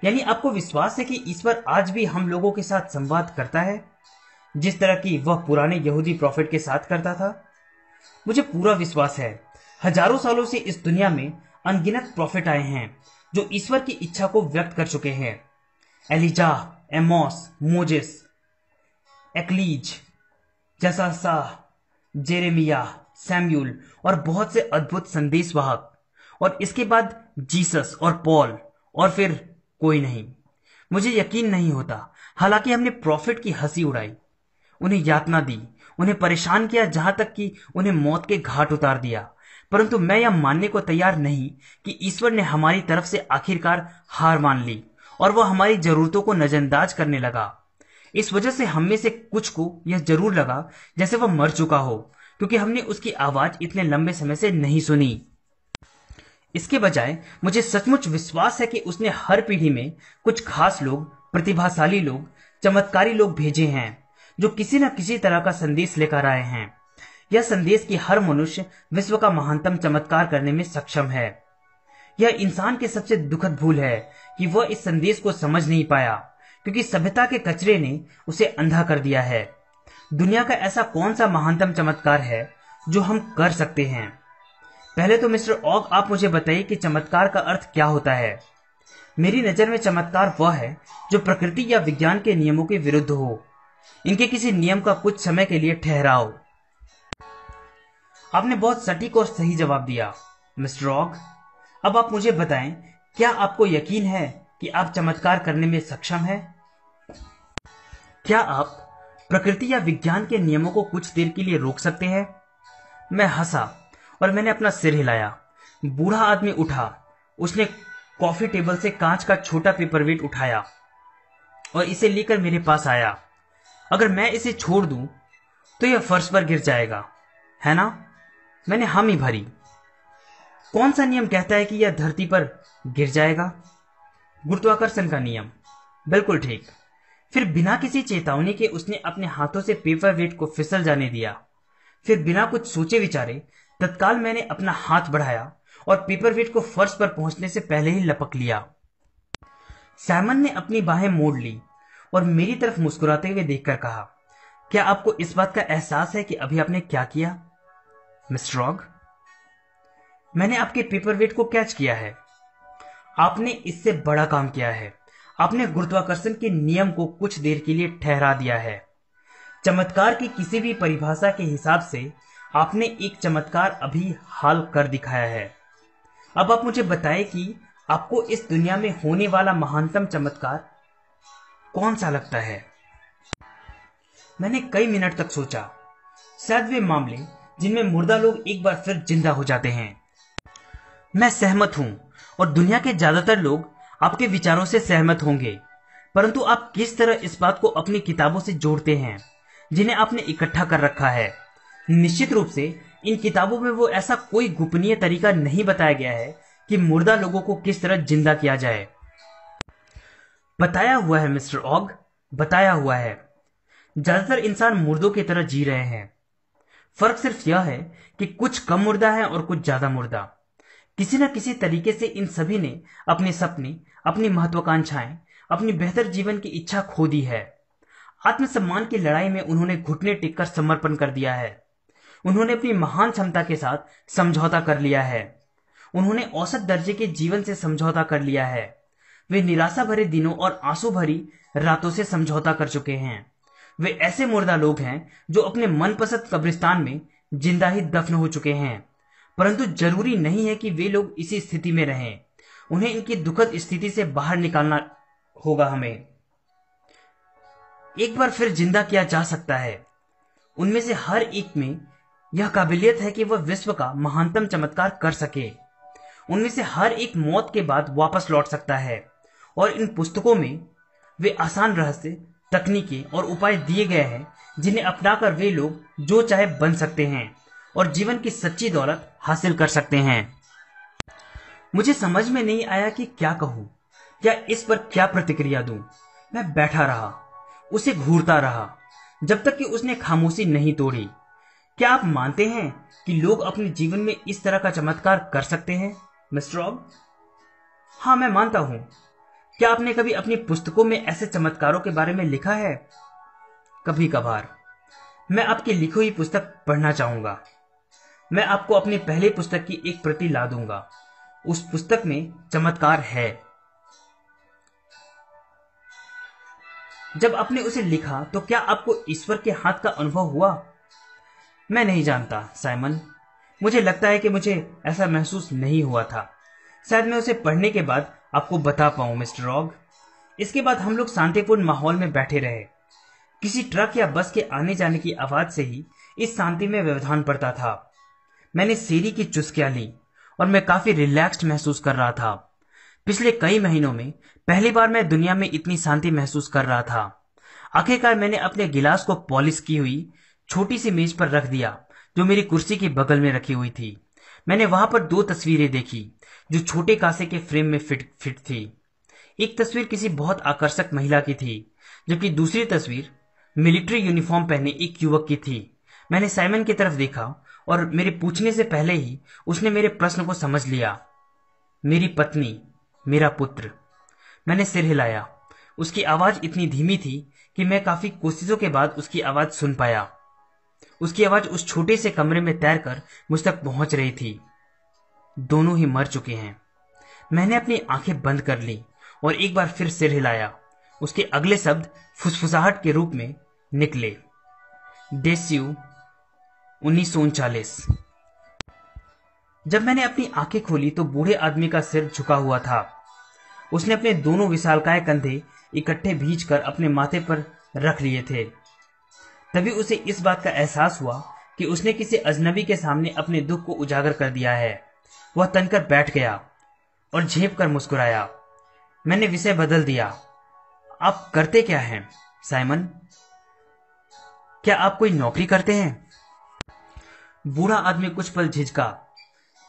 यानी आपको विश्वास है कि ईश्वर आज भी हम लोगों के साथ संवाद करता है जिस तरह की वह पुराने यहूदी प्रॉफिट के साथ करता था मुझे पूरा विश्वास है हजारों सालों से इस दुनिया में अनगिनत प्रॉफिट आए हैं जो ईश्वर की इच्छा को व्यक्त कर चुके हैं एलिजा एमोस मोजिस एक्लीज जसासा जेरेमिया सैम्यूल और बहुत से अद्भुत संदेश वाहक और इसके बाद जीसस और पॉल और फिर कोई नहीं मुझे यकीन नहीं होता हालांकि हमने प्रॉफिट की हंसी उड़ाई उन्हें यातना दी उन्हें परेशान किया जहां तक कि उन्हें मौत के घाट उतार दिया परंतु मैं यह मानने को तैयार नहीं कि ईश्वर ने हमारी तरफ से आखिरकार हार मान ली और वह हमारी जरूरतों को नजरअंदाज करने लगा इस वजह से हम में से कुछ को यह जरूर लगा जैसे वह मर चुका हो क्योंकि हमने उसकी आवाज इतने लंबे समय से नहीं सुनी इसके बजाय मुझे सचमुच विश्वास है कि उसने हर पीढ़ी में कुछ खास लोग प्रतिभाशाली लोग चमत्कारी लोग भेजे हैं जो किसी न किसी तरह का संदेश लेकर आए हैं यह संदेश की हर मनुष्य विश्व का महानतम चमत्कार करने में सक्षम है यह इंसान के सबसे दुखद भूल है कि वह इस संदेश को समझ नहीं पाया क्योंकि सभ्यता के कचरे ने उसे अंधा कर दिया है दुनिया का ऐसा कौन सा महानतम चमत्कार है जो हम कर सकते हैं पहले तो मिस्टर ऑग आप मुझे बताइए कि चमत्कार का अर्थ क्या होता है मेरी नज़र में चमत्कार वह है जो प्रकृति या विज्ञान के नियमों के विरुद्ध हो इनके किसी नियम का कुछ समय के लिए ठहराओ आपने बहुत सटीक और सही जवाब दिया मिस्टर ऑग अब आप मुझे बताएं क्या आपको यकीन है कि आप चमत्कार करने में सक्षम हैं क्या आप प्रकृति या विज्ञान के नियमों को कुछ देर के लिए रोक सकते हैं मैं हंसा और मैंने अपना सिर हिलाया बूढ़ा आदमी उठा उसने कॉफी टेबल से कांच का छोटा पेपरवेट उठाया और इसे लेकर मेरे पास आया अगर मैं इसे छोड़ दूं तो यह फर्श पर गिर जाएगा है ना मैंने हम ही भरी कौन सा नियम कहता है कि यह धरती पर गिर जाएगा गुरुत्वाकर्षण का नियम बिल्कुल ठीक फिर बिना किसी चेतावनी के उसने अपने हाथों से पेपर वेट को फिसल जाने दिया फिर बिना कुछ सोचे विचारे तत्काल मैंने अपना हाथ बढ़ाया और पेपर वेट को फर्श पर पहुंचने से पहले ही लपक लिया सैमन ने अपनी बाहें मोड़ ली और मेरी तरफ मुस्कुराते हुए देखकर कहा क्या आपको इस बात का एहसास है कि अभी आपने क्या किया मिस्टर रॉग मैंने आपके पेपर वेट को कैच किया है आपने इससे बड़ा काम किया है अपने गुरुत्वाकर्षण के नियम को कुछ देर के लिए ठहरा दिया है चमत्कार की किसी भी परिभाषा के हिसाब से आपने एक चमत्कार अभी हाल कर दिखाया है अब आप मुझे बताएं कि आपको इस दुनिया में होने वाला महानतम चमत्कार कौन सा लगता है मैंने कई मिनट तक सोचा शायद वे मामले जिनमें मुर्दा लोग एक बार फिर जिंदा हो जाते हैं मैं सहमत हूं और दुनिया के ज्यादातर लोग आपके विचारों से सहमत होंगे परंतु आप किस तरह इस बात को अपनी किताबों से जोड़ते हैं जिन्हें आपने इकट्ठा कर रखा है निश्चित रूप से इन किताबों में वो ऐसा कोई गोपनीय तरीका नहीं बताया गया है कि मुर्दा लोगों को किस तरह जिंदा किया जाए बताया हुआ है मिस्टर ऑग बताया हुआ है ज्यादातर इंसान मुर्दों की तरह जी रहे हैं फर्क सिर्फ यह है कि कुछ कम मुर्दा है और कुछ ज्यादा मुर्दा किसी न किसी तरीके से इन सभी ने अपने सपने अपनी महत्वाकांक्षाएं अपनी बेहतर जीवन की इच्छा खो दी है आत्मसम्मान की लड़ाई में उन्होंने घुटने टेक कर समर्पण कर दिया है उन्होंने अपनी महान क्षमता के साथ समझौता कर लिया है उन्होंने औसत दर्जे के जीवन से समझौता कर लिया है वे निराशा भरे दिनों और आंसू भरी रातों से समझौता कर चुके हैं वे ऐसे मुर्दा लोग हैं जो अपने मनपसंद कब्रिस्तान में जिंदा ही दफन हो चुके हैं परंतु जरूरी नहीं है कि वे लोग इसी स्थिति में रहें उन्हें इनकी दुखद स्थिति से बाहर निकालना होगा हमें एक बार फिर जिंदा किया जा सकता है उनमें से हर एक में यह काबिलियत है कि वह विश्व का महानतम चमत्कार कर सके उनमें से हर एक मौत के बाद वापस लौट सकता है और इन पुस्तकों में वे आसान रहस्य तकनीकें और उपाय दिए गए हैं जिन्हें अपनाकर वे लोग जो चाहे बन सकते हैं और जीवन की सच्ची दौलत हासिल कर सकते हैं मुझे समझ में नहीं आया कि क्या कहूं क्या इस पर क्या प्रतिक्रिया दूं मैं बैठा रहा उसे घूरता रहा जब तक कि उसने खामोशी नहीं तोड़ी क्या आप मानते हैं कि लोग अपने जीवन में इस तरह का चमत्कार कर सकते हैं मिस्टर ऑब हाँ मैं मानता हूं क्या आपने कभी अपनी पुस्तकों में ऐसे चमत्कारों के बारे में लिखा है कभी कभार मैं आपकी लिखी हुई पुस्तक पढ़ना चाहूंगा मैं आपको अपनी पहली पुस्तक की एक प्रति ला दूंगा उस पुस्तक में चमत्कार है जब आपने उसे लिखा तो क्या आपको ईश्वर के हाथ का अनुभव हुआ मैं नहीं जानता साइमन मुझे लगता है कि मुझे ऐसा महसूस नहीं हुआ था शायद मैं उसे पढ़ने के बाद आपको बता पाऊं मिस्टर रॉग इसके बाद हम लोग शांतिपूर्ण माहौल में बैठे रहे किसी ट्रक या बस के आने जाने की आवाज से ही इस शांति में व्यवधान पड़ता था मैंने सीरी की चुस्कियां ली और मैं काफी रिलैक्स्ड महसूस कर रहा था पिछले कई महीनों में पहली बार मैं दुनिया में इतनी शांति महसूस कर रहा था आखिरकार मैंने अपने गिलास को पॉलिश की हुई छोटी सी मेज पर रख दिया जो मेरी कुर्सी के बगल में रखी हुई थी मैंने वहां पर दो तस्वीरें देखी जो छोटे कासे के फ्रेम में फिट फिट थी एक तस्वीर किसी बहुत आकर्षक महिला की थी जबकि दूसरी तस्वीर मिलिट्री यूनिफॉर्म पहने एक युवक की थी मैंने साइमन की तरफ देखा और मेरे पूछने से पहले ही उसने मेरे प्रश्न को समझ लिया मेरी पत्नी मेरा पुत्र मैंने सिर हिलाया उसकी आवाज इतनी धीमी थी कि मैं काफी कोशिशों के बाद उसकी आवाज सुन पाया उसकी आवाज उस छोटे से कमरे में तैरकर मुझ तक पहुंच रही थी दोनों ही मर चुके हैं मैंने अपनी आंखें बंद कर ली और एक बार फिर सिर हिलाया उसके अगले शब्द फुसफुसाहट के रूप में निकले डेस्यू उन्नीस जब मैंने अपनी आंखें खोली तो बूढ़े आदमी का सिर झुका हुआ था उसने अपने दोनों विशालकाय कंधे इकट्ठे भीज कर अपने माथे पर रख लिए थे तभी उसे इस बात का एहसास हुआ कि उसने किसी अजनबी के सामने अपने दुख को उजागर कर दिया है वह तनकर बैठ गया और झेप कर मुस्कुराया मैंने विषय बदल दिया आप करते क्या हैं साइमन क्या आप कोई नौकरी करते हैं बूढ़ा आदमी कुछ पल झिझका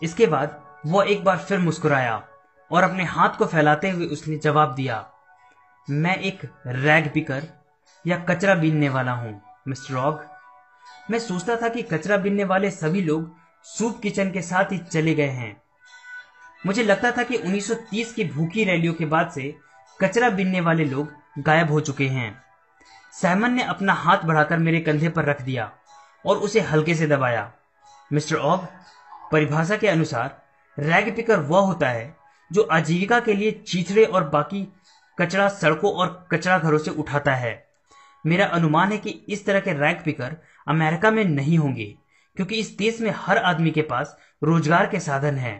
इसके बाद वह एक बार फिर मुस्कुराया और अपने हाथ को फैलाते हुए उसने जवाब दिया मैं एक रैग पिकर या कचरा बीनने वाला हूँ मिस्टर रॉग मैं सोचता था कि कचरा बीनने वाले सभी लोग सूप किचन के साथ ही चले गए हैं मुझे लगता था कि 1930 की भूखी रैलियों के बाद से कचरा बीनने वाले लोग गायब हो चुके हैं सैमन ने अपना हाथ बढ़ाकर मेरे कंधे पर रख दिया और उसे हल्के से दबाया मिस्टर ऑब परिभाषा के अनुसार रैग पिकर वह होता है जो आजीविका के लिए चीचड़े और बाकी कचरा सड़कों और कचरा घरों से उठाता है मेरा अनुमान है कि इस तरह के रैग पिकर अमेरिका में नहीं होंगे क्योंकि इस देश में हर आदमी के पास रोजगार के साधन हैं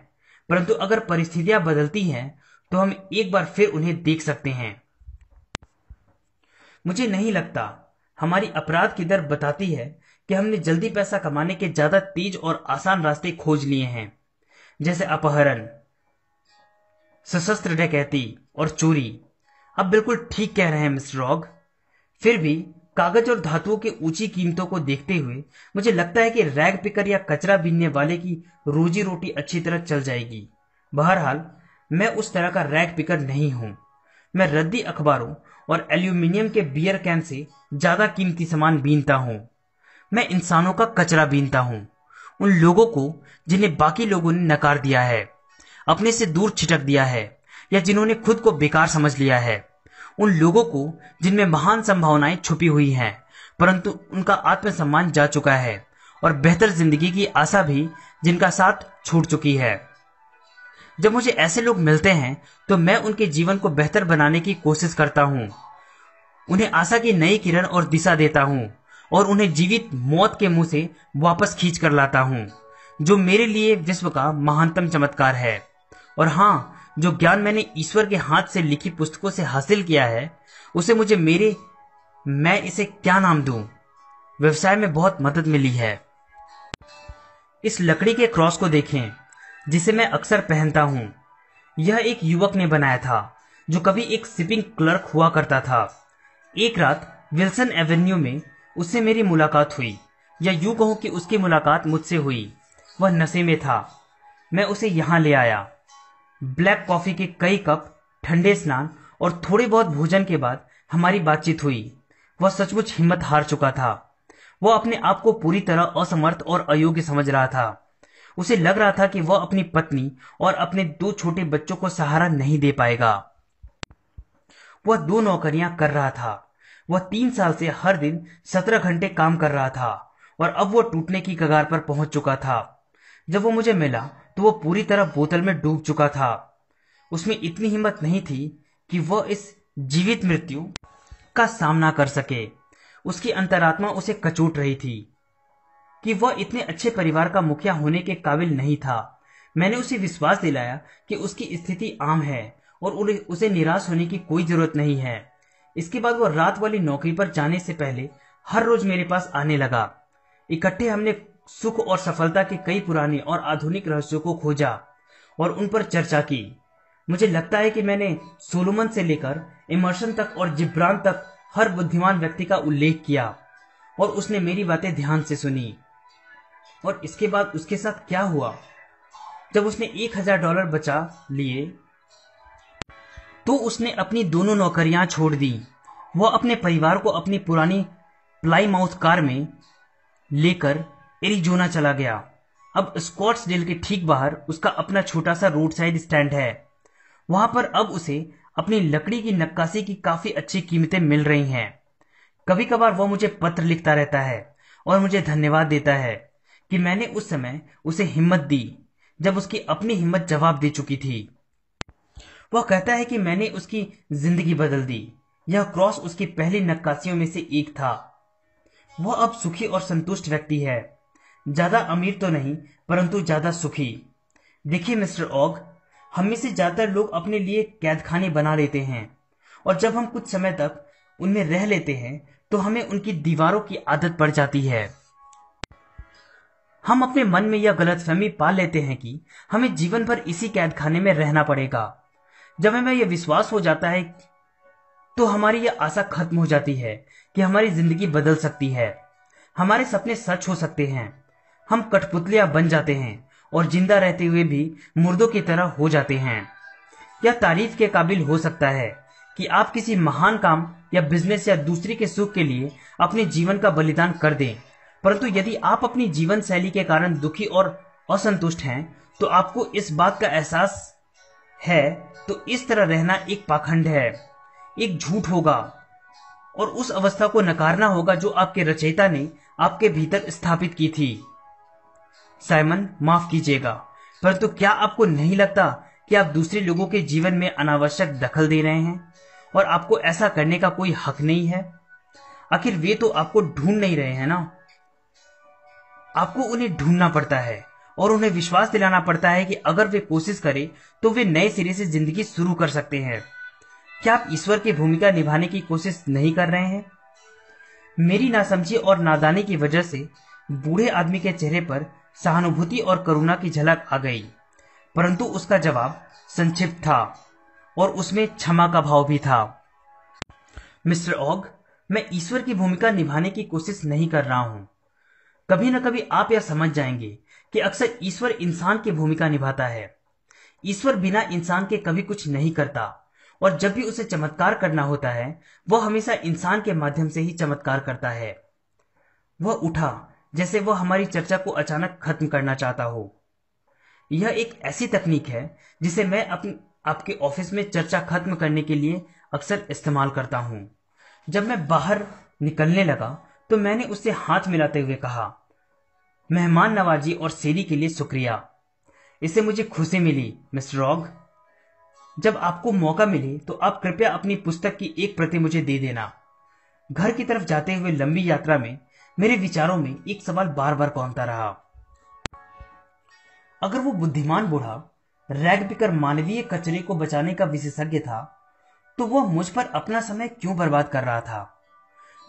परंतु अगर परिस्थितियां बदलती हैं तो हम एक बार फिर उन्हें देख सकते हैं मुझे नहीं लगता हमारी अपराध की दर बताती है कि हमने जल्दी पैसा कमाने के ज्यादा तेज और आसान रास्ते खोज लिए हैं जैसे अपहरण सशस्त्र डकैती और चोरी अब बिल्कुल ठीक कह रहे हैं मिस्टर रॉग फिर भी कागज और धातुओं की ऊंची कीमतों को देखते हुए मुझे लगता है कि रैग पिकर या कचरा बीनने वाले की रोजी रोटी अच्छी तरह चल जाएगी बहरहाल मैं उस तरह का रैग पिकर नहीं हूं मैं रद्दी अखबारों और एल्यूमिनियम के बियर कैन से ज्यादा कीमती सामान बीनता हूं मैं इंसानों का कचरा बीनता हूँ उन लोगों को जिन्हें बाकी लोगों ने नकार दिया है अपने से दूर छिटक दिया है या जिन्होंने खुद को बेकार समझ लिया है उन लोगों को जिनमें महान संभावनाएं छुपी हुई हैं परंतु उनका आत्मसम्मान जा चुका है और बेहतर जिंदगी की आशा भी जिनका साथ छूट चुकी है जब मुझे ऐसे लोग मिलते हैं तो मैं उनके जीवन को बेहतर बनाने की कोशिश करता हूँ उन्हें आशा की नई किरण और दिशा देता हूँ और उन्हें जीवित मौत के मुंह से वापस खींच कर लाता हूँ जो मेरे लिए विश्व का महानतम चमत्कार है और हाँ जो ज्ञान मैंने ईश्वर के हाथ से लिखी पुस्तकों से हासिल किया है उसे मुझे मेरे मैं इसे क्या नाम दूं व्यवसाय में बहुत मदद मिली है इस लकड़ी के क्रॉस को देखें जिसे मैं अक्सर पहनता हूँ यह एक युवक ने बनाया था जो कभी एक शिपिंग क्लर्क हुआ करता था एक रात विल्सन एवेन्यू में उससे मेरी मुलाकात हुई या यूं कहो कि उसकी मुलाकात मुझसे हुई वह नशे में था मैं उसे यहाँ ले आया ब्लैक कॉफी के कई कप ठंडे स्नान और थोड़े बहुत भोजन के बाद हमारी बातचीत हुई वह सचमुच हिम्मत हार चुका था वह अपने आप को पूरी तरह असमर्थ और अयोग्य समझ रहा था उसे लग रहा था कि वह अपनी पत्नी और अपने दो छोटे बच्चों को सहारा नहीं दे पाएगा वह दो नौकरियां कर रहा था वह तीन साल से हर दिन सत्रह घंटे काम कर रहा था और अब वो टूटने की कगार पर पहुंच चुका था जब वो मुझे मिला तो वो पूरी तरह बोतल में डूब चुका था उसमें इतनी हिम्मत नहीं थी कि वह इस जीवित मृत्यु का सामना कर सके उसकी अंतरात्मा उसे कचूट रही थी कि वह इतने अच्छे परिवार का मुखिया होने के काबिल नहीं था मैंने उसे विश्वास दिलाया कि उसकी स्थिति आम है और उसे निराश होने की कोई जरूरत नहीं है इसके बाद वो रात वाली नौकरी पर जाने से पहले हर रोज मेरे पास आने लगा इकट्ठे हमने सुख और सफलता के कई पुराने और आधुनिक रहस्यों को खोजा और उन पर चर्चा की मुझे लगता है कि मैंने सोलोमन से लेकर इमर्शन तक और जिब्रान तक हर बुद्धिमान व्यक्ति का उल्लेख किया और उसने मेरी बातें ध्यान से सुनी और इसके बाद उसके साथ क्या हुआ जब उसने एक हजार डॉलर बचा लिए तो उसने अपनी दोनों नौकरियां छोड़ दी वह अपने परिवार को अपनी पुरानी प्लाई माउथ कार में लेकर एरिजोना चला गया अब डेल के ठीक बाहर उसका अपना छोटा सा रोड साइड स्टैंड है वहां पर अब उसे अपनी लकड़ी की नक्काशी की काफी अच्छी कीमतें मिल रही हैं कभी कभार वह मुझे पत्र लिखता रहता है और मुझे धन्यवाद देता है कि मैंने उस समय उसे हिम्मत दी जब उसकी अपनी हिम्मत जवाब दे चुकी थी वह कहता है कि मैंने उसकी जिंदगी बदल दी यह क्रॉस उसकी पहली नक्काशियों में से एक था वह अब सुखी और संतुष्ट व्यक्ति है ज्यादा अमीर तो नहीं परंतु ज्यादा सुखी देखिए मिस्टर ओग हम में से ज्यादातर लोग अपने लिए कैदखाने बना लेते हैं और जब हम कुछ समय तक उनमें रह लेते हैं तो हमें उनकी दीवारों की आदत पड़ जाती है हम अपने मन में यह गलतफहमी पाल लेते हैं कि हमें जीवन भर इसी कैदखाने में रहना पड़ेगा जब हमें यह विश्वास हो जाता है तो हमारी यह आशा खत्म हो जाती है कि हमारी जिंदगी बदल सकती है हमारे सपने सच हो सकते हैं हम कठपुतलियां बन जाते हैं और जिंदा रहते हुए भी मुर्दों की तरह हो जाते हैं यह तारीफ के काबिल हो सकता है कि आप किसी महान काम या बिजनेस या दूसरे के सुख के लिए अपने जीवन का बलिदान कर दें परंतु यदि आप अपनी जीवन शैली के कारण दुखी और असंतुष्ट हैं तो आपको इस बात का एहसास है तो इस तरह रहना एक पाखंड है एक झूठ होगा और उस अवस्था को नकारना होगा जो आपके रचयिता ने आपके भीतर स्थापित की थी साइमन माफ कीजिएगा परंतु तो क्या आपको नहीं लगता कि आप दूसरे लोगों के जीवन में अनावश्यक दखल दे रहे हैं और आपको ऐसा करने का कोई हक नहीं है आखिर वे तो आपको ढूंढ नहीं रहे हैं ना आपको उन्हें ढूंढना पड़ता है और उन्हें विश्वास दिलाना पड़ता है कि अगर वे कोशिश करें तो वे नए सिरे से जिंदगी शुरू कर सकते हैं क्या आप ईश्वर की भूमिका निभाने की कोशिश नहीं कर रहे हैं मेरी नासमझी और नादानी की वजह से बूढ़े आदमी के चेहरे पर सहानुभूति और करुणा की झलक आ गई परंतु उसका जवाब संक्षिप्त था और उसमें क्षमा का भाव भी था मिस्टर ओग मैं ईश्वर की भूमिका निभाने की कोशिश नहीं कर रहा हूं कभी न कभी आप यह समझ जाएंगे कि अक्सर ईश्वर इंसान की भूमिका निभाता है ईश्वर बिना इंसान के कभी कुछ नहीं करता और जब भी उसे चमत्कार करना होता है वह हमेशा इंसान के माध्यम से ही चमत्कार करता है वह उठा जैसे वह हमारी चर्चा को अचानक खत्म करना चाहता हो यह एक ऐसी तकनीक है जिसे मैं अपने आपके ऑफिस में चर्चा खत्म करने के लिए अक्सर इस्तेमाल करता हूं जब मैं बाहर निकलने लगा तो मैंने उससे हाथ मिलाते हुए कहा मेहमान नवाजी और सीरी के लिए शुक्रिया इससे मुझे खुशी मिली मिस्टर रॉग जब आपको मौका मिले तो आप कृपया अपनी पुस्तक की एक प्रति मुझे दे देना घर की तरफ जाते हुए लंबी यात्रा में मेरे विचारों में एक सवाल बार बार कौनता रहा अगर वो बुद्धिमान बूढ़ा रैग पिकर मानवीय कचरे को बचाने का विशेषज्ञ था तो वह मुझ पर अपना समय क्यों बर्बाद कर रहा था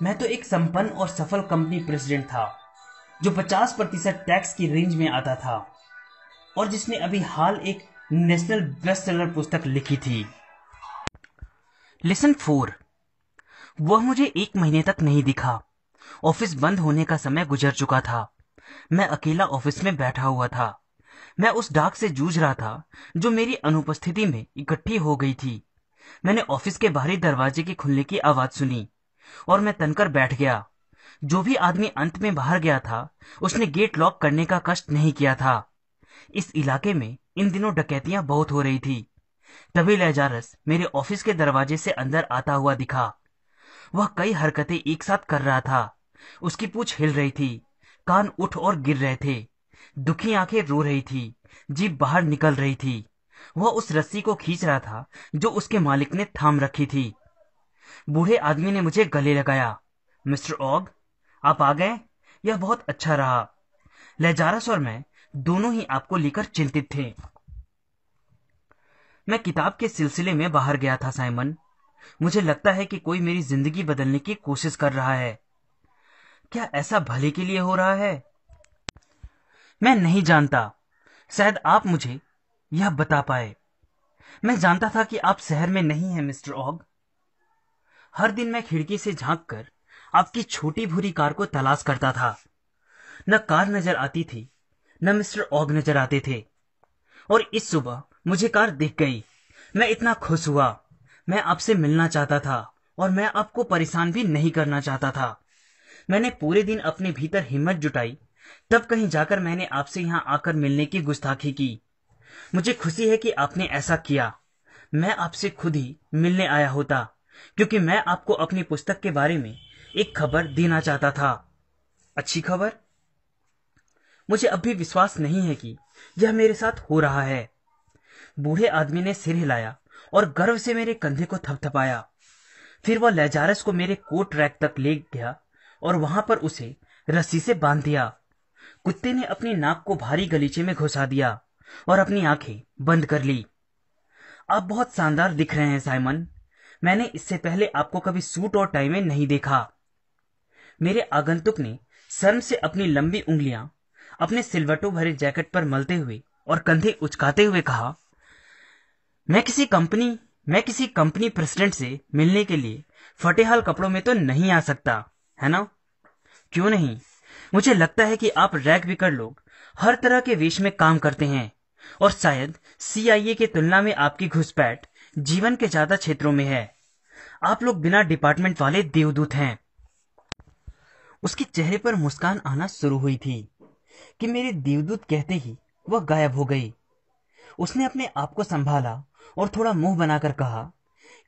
मैं तो एक संपन्न और सफल कंपनी प्रेसिडेंट था जो 50 प्रतिशत टैक्स की रेंज में आता था और जिसने अभी हाल एक नेशनल बेस्ट सेलर पुस्तक लिखी थी लेसन फोर वह मुझे एक महीने तक नहीं दिखा ऑफिस बंद होने का समय गुजर चुका था मैं अकेला ऑफिस में बैठा हुआ था मैं उस डाक से जूझ रहा था जो मेरी अनुपस्थिति में इकट्ठी हो गई थी मैंने ऑफिस के बाहरी दरवाजे के खुलने की आवाज सुनी और मैं तनकर बैठ गया जो भी आदमी अंत में बाहर गया था उसने गेट लॉक करने का कष्ट नहीं किया था इस इलाके में इन दिनों डकैतियां बहुत हो रही थी तभी लेजारस मेरे ऑफिस के दरवाजे से अंदर आता हुआ दिखा वह कई हरकतें एक साथ कर रहा था उसकी पूछ हिल रही थी कान उठ और गिर रहे थे दुखी आंखें रो रही थी जीप बाहर निकल रही थी वह उस रस्सी को खींच रहा था जो उसके मालिक ने थाम रखी थी बूढ़े आदमी ने मुझे गले लगाया मिस्टर ओग आप आ गए यह बहुत अच्छा रहा लहजारस और मैं दोनों ही आपको लेकर चिंतित थे मैं किताब के सिलसिले में बाहर गया था साइमन मुझे लगता है कि कोई मेरी जिंदगी बदलने की कोशिश कर रहा है क्या ऐसा भले के लिए हो रहा है मैं नहीं जानता शायद आप मुझे यह बता पाए मैं जानता था कि आप शहर में नहीं हैं मिस्टर ऑग हर दिन मैं खिड़की से झांककर कर आपकी छोटी भूरी कार को तलाश करता था न कार नजर आती थी न मिस्टर ऑग नजर आते थे और इस सुबह मुझे कार दिख गई मैं इतना खुश हुआ मैं आपसे मिलना चाहता था और मैं आपको परेशान भी नहीं करना चाहता था मैंने पूरे दिन अपने भीतर हिम्मत जुटाई तब कहीं जाकर मैंने आपसे यहाँ आकर मिलने की गुस्ताखी की मुझे खुशी है कि आपने ऐसा किया मैं आपसे खुद ही मिलने आया होता क्योंकि मैं आपको अपनी पुस्तक के बारे में एक खबर देना चाहता था अच्छी खबर मुझे अब भी विश्वास नहीं है कि यह मेरे साथ हो रहा है बूढ़े आदमी ने सिर हिलाया और गर्व से मेरे कंधे को थपथपाया फिर वह लेजारस को मेरे कोट रैक तक ले गया और वहां पर उसे रस्सी से बांध दिया कुत्ते ने अपनी नाक को भारी गलीचे में घुसा दिया और अपनी आंखें बंद कर ली आप बहुत शानदार दिख रहे हैं साइमन मैंने इससे पहले आपको कभी सूट और टाई में नहीं देखा मेरे आगंतुक ने शर्म से अपनी लंबी उंगलियां अपने सिलवटों भरे जैकेट पर मलते हुए और कंधे उचकाते हुए कहा मैं किसी कंपनी मैं किसी कंपनी प्रेसिडेंट से मिलने के लिए फटेहाल कपड़ों में तो नहीं आ सकता है ना क्यों नहीं मुझे लगता है कि आप रैक बिकर लोग हर तरह के वेश में काम करते हैं और शायद सीआईए की तुलना में आपकी घुसपैठ जीवन के ज्यादा क्षेत्रों में है आप लोग बिना डिपार्टमेंट वाले देवदूत हैं उसके चेहरे पर मुस्कान आना शुरू हुई थी कि मेरे देवदूत कहते ही वह गायब हो गई उसने अपने आप को संभाला और थोड़ा मुंह बनाकर कहा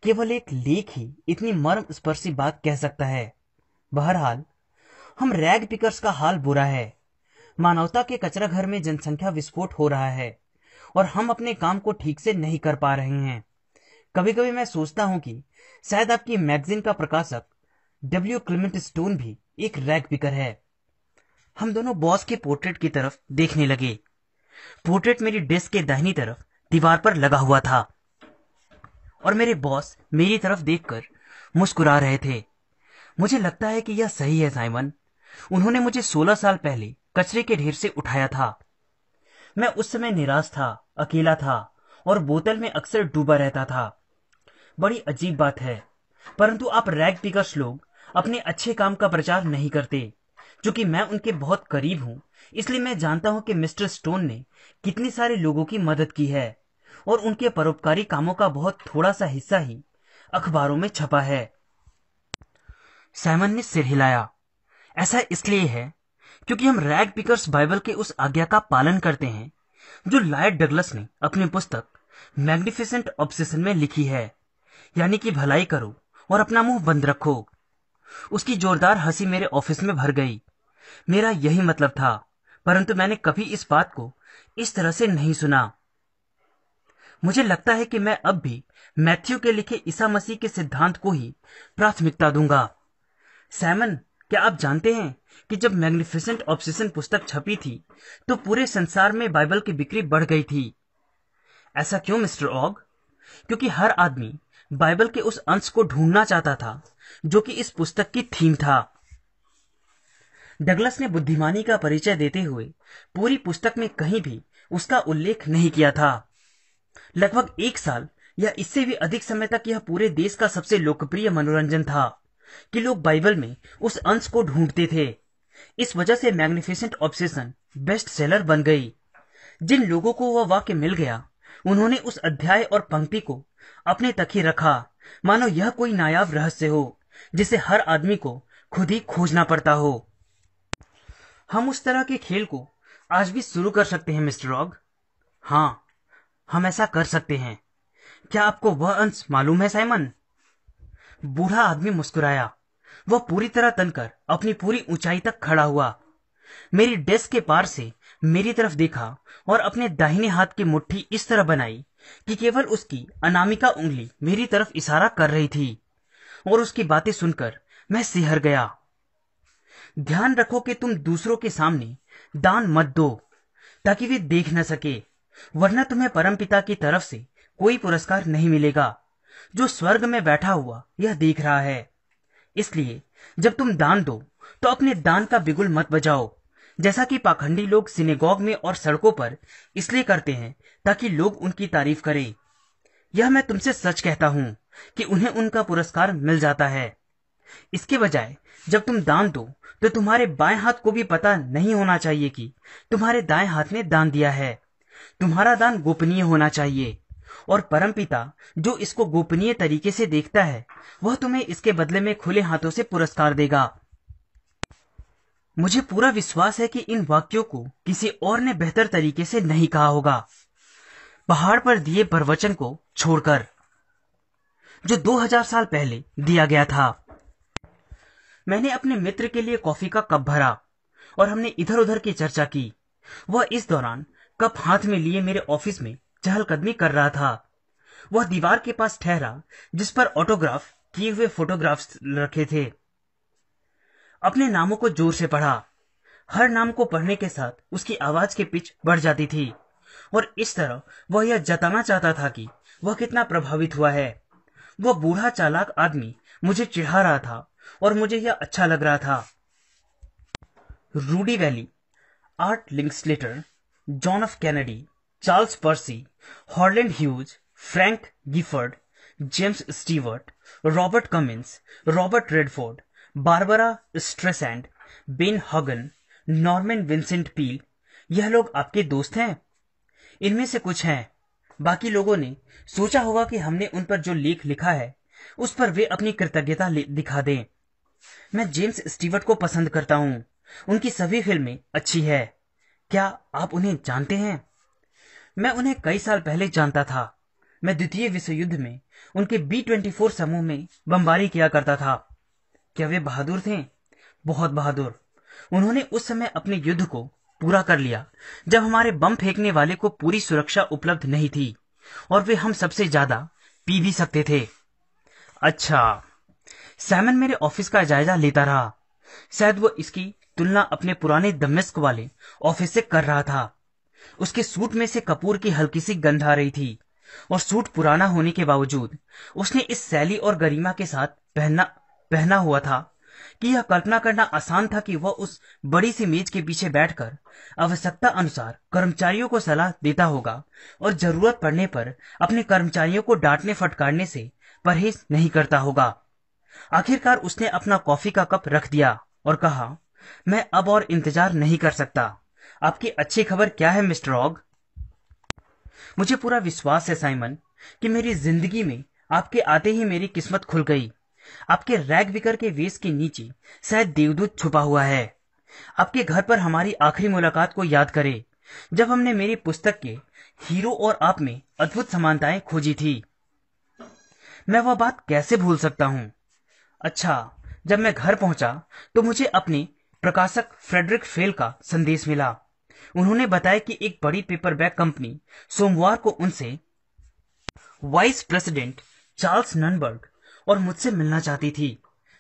केवल एक लेख ही इतनी मर्म स्पर्शी बात कह सकता है बहरहाल हम रैग पिकर्स का हाल बुरा है मानवता के कचरा घर में जनसंख्या विस्फोट हो रहा है और हम अपने काम को ठीक से नहीं कर पा रहे हैं कभी कभी मैं सोचता हूं कि शायद आपकी मैगजीन का प्रकाशक डब्ल्यू क्लिमेंट स्टोन भी एक रैग पिकर है हम दोनों बॉस के पोर्ट्रेट की तरफ देखने लगे पोर्ट्रेट मेरी डेस्क के दाहिनी तरफ दीवार पर लगा हुआ था और मेरे बॉस मेरी तरफ देखकर मुस्कुरा रहे थे मुझे लगता है कि यह सही है साइमन उन्होंने मुझे 16 साल पहले कचरे के ढेर से उठाया था मैं उस समय निराश था अकेला था और बोतल में अक्सर डूबा रहता था बड़ी अजीब बात है परंतु आप रैग पिकर्स लोग अपने अच्छे काम का प्रचार नहीं करते क्योंकि मैं उनके बहुत करीब हूँ इसलिए मैं जानता हूँ कि मिस्टर स्टोन ने कितने सारे लोगों की मदद की है और उनके परोपकारी कामों का बहुत थोड़ा सा हिस्सा ही अखबारों में छपा है सैमन ने सिर हिलाया ऐसा इसलिए है क्योंकि हम रैग पिकर्स बाइबल के उस आज्ञा का पालन करते हैं जो लायट डगलस ने अपनी पुस्तक मैग्निफिसेंट ऑब्सेशन में लिखी है यानी कि भलाई करो और अपना मुंह बंद रखो उसकी जोरदार हंसी मेरे ऑफिस में भर गई मेरा यही मतलब था परंतु मैंने कभी इस बात को इस तरह से नहीं सुना मुझे लगता है कि मैं अब भी मैथ्यू के लिखे ईसा मसीह के सिद्धांत को ही प्राथमिकता दूंगा सैमन क्या आप जानते हैं कि जब मैग्निफिसेंट ऑब्सेशन पुस्तक छपी थी तो पूरे संसार में बाइबल की बिक्री बढ़ गई थी ऐसा क्यों मिस्टर ऑग क्योंकि हर आदमी बाइबल के उस अंश को ढूंढना चाहता था जो कि इस पुस्तक की थीम था डगलस ने बुद्धिमानी का परिचय देते हुए पूरी पुस्तक में कहीं भी उसका उल्लेख नहीं किया था लगभग एक साल या इससे भी अधिक समय तक यह पूरे देश का सबसे लोकप्रिय मनोरंजन था कि लोग बाइबल में उस अंश को ढूंढते थे इस वजह से मैग्निफिसेंट ऑब्सेशन बेस्ट सेलर बन गई जिन लोगों को वह वाक्य मिल गया उन्होंने उस अध्याय और पंक्ति को अपने तक ही रखा मानो यह कोई नायाब रहस्य हो जिसे हर आदमी को खुद ही खोजना पड़ता हो हम उस तरह के खेल को आज भी शुरू कर सकते हैं मिस्टर रॉग हाँ हम ऐसा कर सकते हैं क्या आपको वह अंश मालूम है साइमन बूढ़ा आदमी मुस्कुराया वह पूरी तरह तनकर अपनी पूरी ऊंचाई तक खड़ा हुआ मेरी डेस्क के पार से मेरी तरफ देखा और अपने दाहिने हाथ की मुट्ठी इस तरह बनाई कि केवल उसकी अनामिका उंगली मेरी तरफ इशारा कर रही थी और उसकी बातें सुनकर मैं सिहर गया ध्यान रखो कि तुम दूसरों के सामने दान मत दो ताकि वे देख न सके वरना तुम्हें परमपिता की तरफ से कोई पुरस्कार नहीं मिलेगा जो स्वर्ग में बैठा हुआ यह देख रहा है इसलिए जब तुम दान दो तो अपने दान का बिगुल मत बजाओ जैसा कि पाखंडी लोग सिनेगॉग में और सड़कों पर इसलिए करते हैं ताकि लोग उनकी तारीफ करें यह मैं तुमसे सच कहता हूं कि उन्हें उनका पुरस्कार मिल जाता है इसके बजाय जब तुम दान दो तो तुम्हारे बाएं हाथ को भी पता नहीं होना चाहिए कि तुम्हारे दाएं हाथ ने दान दिया है तुम्हारा दान गोपनीय होना चाहिए और परमपिता जो इसको गोपनीय तरीके से देखता है वह तुम्हें इसके बदले में खुले हाथों से पुरस्कार देगा मुझे पूरा विश्वास है कि इन वाक्यों को किसी और ने बेहतर तरीके से नहीं कहा होगा पहाड़ पर दिए प्रवचन को छोड़कर जो 2000 साल पहले दिया गया था मैंने अपने मित्र के लिए कॉफी का कप भरा और हमने इधर उधर की चर्चा की वह इस दौरान कप हाथ में लिए मेरे ऑफिस में चहलकदमी कर रहा था वह दीवार के पास ठहरा जिस पर ऑटोग्राफ किए हुए फोटोग्राफ्स रखे थे अपने नामों को जोर से पढ़ा हर नाम को पढ़ने के साथ उसकी आवाज की पिच बढ़ जाती थी और इस तरह वह यह जताना चाहता था कि वह कितना प्रभावित हुआ है वह बूढ़ा चालाक आदमी मुझे चिढ़ा रहा था और मुझे यह अच्छा लग रहा था Rudy Vallee Art Linkletter John F Kennedy Charles Percy Howard Hughes Frank Gifford James Stewart Robert Cummings Robert Redford Barbra Streisand Ben Hogan Norman Vincent Peale यह लोग आपके दोस्त हैं इनमें से कुछ हैं बाकी लोगों ने सोचा होगा कि हमने उन पर जो लेख लिखा है उस पर वे अपनी कृतज्ञता दिखा दें मैं जेम्स स्टीवर्ट को पसंद करता हूँ उनकी सभी फिल्में अच्छी है क्या आप उन्हें जानते हैं मैं उन्हें कई साल पहले जानता था मैं द्वितीय विश्व युद्ध में उनके बी ट्वेंटी फोर समूह में बमबारी किया करता था क्या वे बहादुर थे बहुत बहादुर उन्होंने उस समय अपने युद्ध को पूरा कर लिया जब हमारे बम फेंकने वाले को पूरी सुरक्षा उपलब्ध नहीं थी और वे हम सबसे ज्यादा पी भी सकते थे अच्छा सैमन मेरे ऑफिस का जायजा लेता रहा शायद वो इसकी तुलना अपने पुराने दमिस्क वाले ऑफिस से कर रहा था उसके सूट में से कपूर की हल्की सी गंध आ रही थी और सूट पुराना होने के बावजूद उसने इस सैली और गरिमा के साथ पहना पहना हुआ था कि यह कल्पना करना आसान था कि वह उस बड़ी सी मेज के पीछे बैठकर आवश्यकता अनुसार कर्मचारियों को सलाह देता होगा और जरूरत पड़ने पर अपने कर्मचारियों को डांटने फटकारने से परहेज नहीं करता होगा आखिरकार उसने अपना कॉफी का कप रख दिया और कहा मैं अब और इंतजार नहीं कर सकता आपकी अच्छी खबर क्या है मिस्टर ऑग मुझे पूरा विश्वास है साइमन कि मेरी जिंदगी में आपके आते ही मेरी किस्मत खुल गई आपके रैग विकर के वेश के नीचे शायद देवदूत छुपा हुआ है आपके घर पर हमारी आखिरी मुलाकात को याद करें जब हमने मेरी पुस्तक के हीरो और आप में अद्भुत समानताएं खोजी थी मैं वह बात कैसे भूल सकता हूं अच्छा जब मैं घर पहुंचा तो मुझे अपने प्रकाशक फ्रेडरिक फेल का संदेश मिला उन्होंने बताया कि एक बड़ी पेपरबैक कंपनी सोमवार को उनसे वाइस प्रेसिडेंट चार्ल्स ननबर्ग और मुझसे मिलना चाहती थी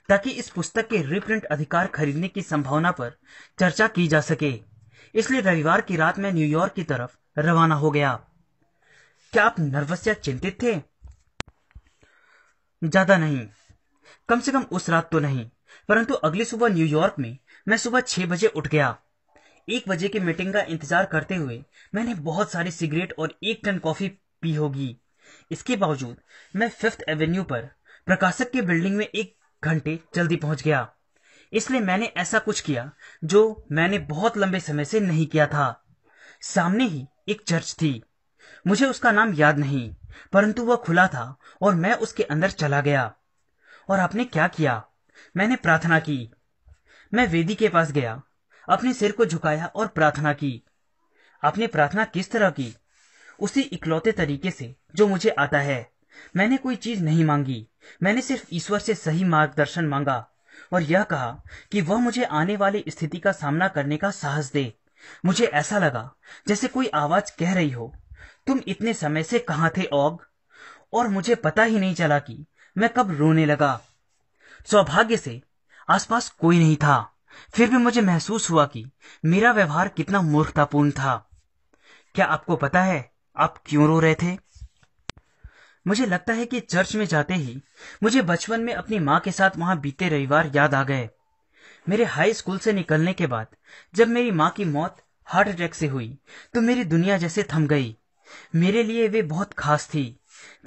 ताकि इस पुस्तक के रिप्रिंट अधिकार खरीदने की संभावना पर चर्चा की जा सके इसलिए रविवार की रात में न्यूयॉर्क की तरफ रवाना हो गया क्या आप नर्वस या चिंतित थे ज्यादा नहीं कम से कम उस रात तो नहीं परंतु अगली सुबह न्यूयॉर्क में मैं सुबह छह बजे उठ गया एक बजे की मीटिंग का इंतजार करते हुए मैंने बहुत सारी सिगरेट और एक टन कॉफी पी होगी इसके बावजूद मैं फिफ्थ एवेन्यू पर प्रकाशक के बिल्डिंग में एक घंटे जल्दी पहुंच गया इसलिए मैंने ऐसा कुछ किया जो मैंने बहुत लंबे समय से नहीं किया था सामने ही एक चर्च थी मुझे उसका नाम याद नहीं परंतु वह खुला था और मैं उसके अंदर चला गया और आपने क्या किया मैंने प्रार्थना की मैं वेदी के पास गया अपने सिर को झुकाया और प्रार्थना की आपने प्रार्थना किस तरह की उसी इकलौते तरीके से जो मुझे आता है मैंने कोई चीज नहीं मांगी मैंने सिर्फ ईश्वर से सही मार्गदर्शन मांगा और यह कहा कि वह मुझे आने वाली स्थिति का सामना करने का साहस दे मुझे ऐसा लगा जैसे कोई आवाज कह रही हो तुम इतने समय से कहा थे ओग और मुझे पता ही नहीं चला कि मैं कब रोने लगा सौभाग्य से आसपास कोई नहीं था फिर भी मुझे महसूस हुआ कि मेरा व्यवहार कितना मूर्खतापूर्ण था क्या आपको पता है आप क्यों रो रहे थे मुझे लगता है कि चर्च में जाते ही मुझे बचपन में अपनी माँ के साथ वहां बीते रविवार याद आ गए मेरे हाई स्कूल से निकलने के बाद जब मेरी माँ की मौत हार्ट अटैक से हुई तो मेरी दुनिया जैसे थम गई मेरे लिए वे बहुत खास थी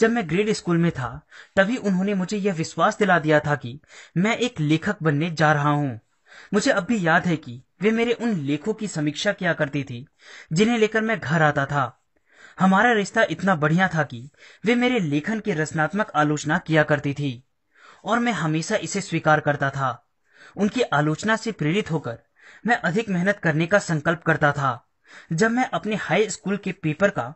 जब मैं ग्रेड स्कूल में था तभी उन्होंने मुझे यह विश्वास दिला दिया था कि मैं एक लेखक बनने जा रहा हूँ मुझे अब भी याद है कि वे मेरे उन लेखों की समीक्षा किया करती थी जिन्हें लेकर मैं घर आता था हमारा रिश्ता इतना बढ़िया था कि वे मेरे लेखन की रचनात्मक आलोचना किया करती थी और मैं हमेशा इसे स्वीकार करता था उनकी आलोचना से प्रेरित होकर मैं अधिक मेहनत करने का संकल्प करता था जब मैं अपने हाई स्कूल के पेपर का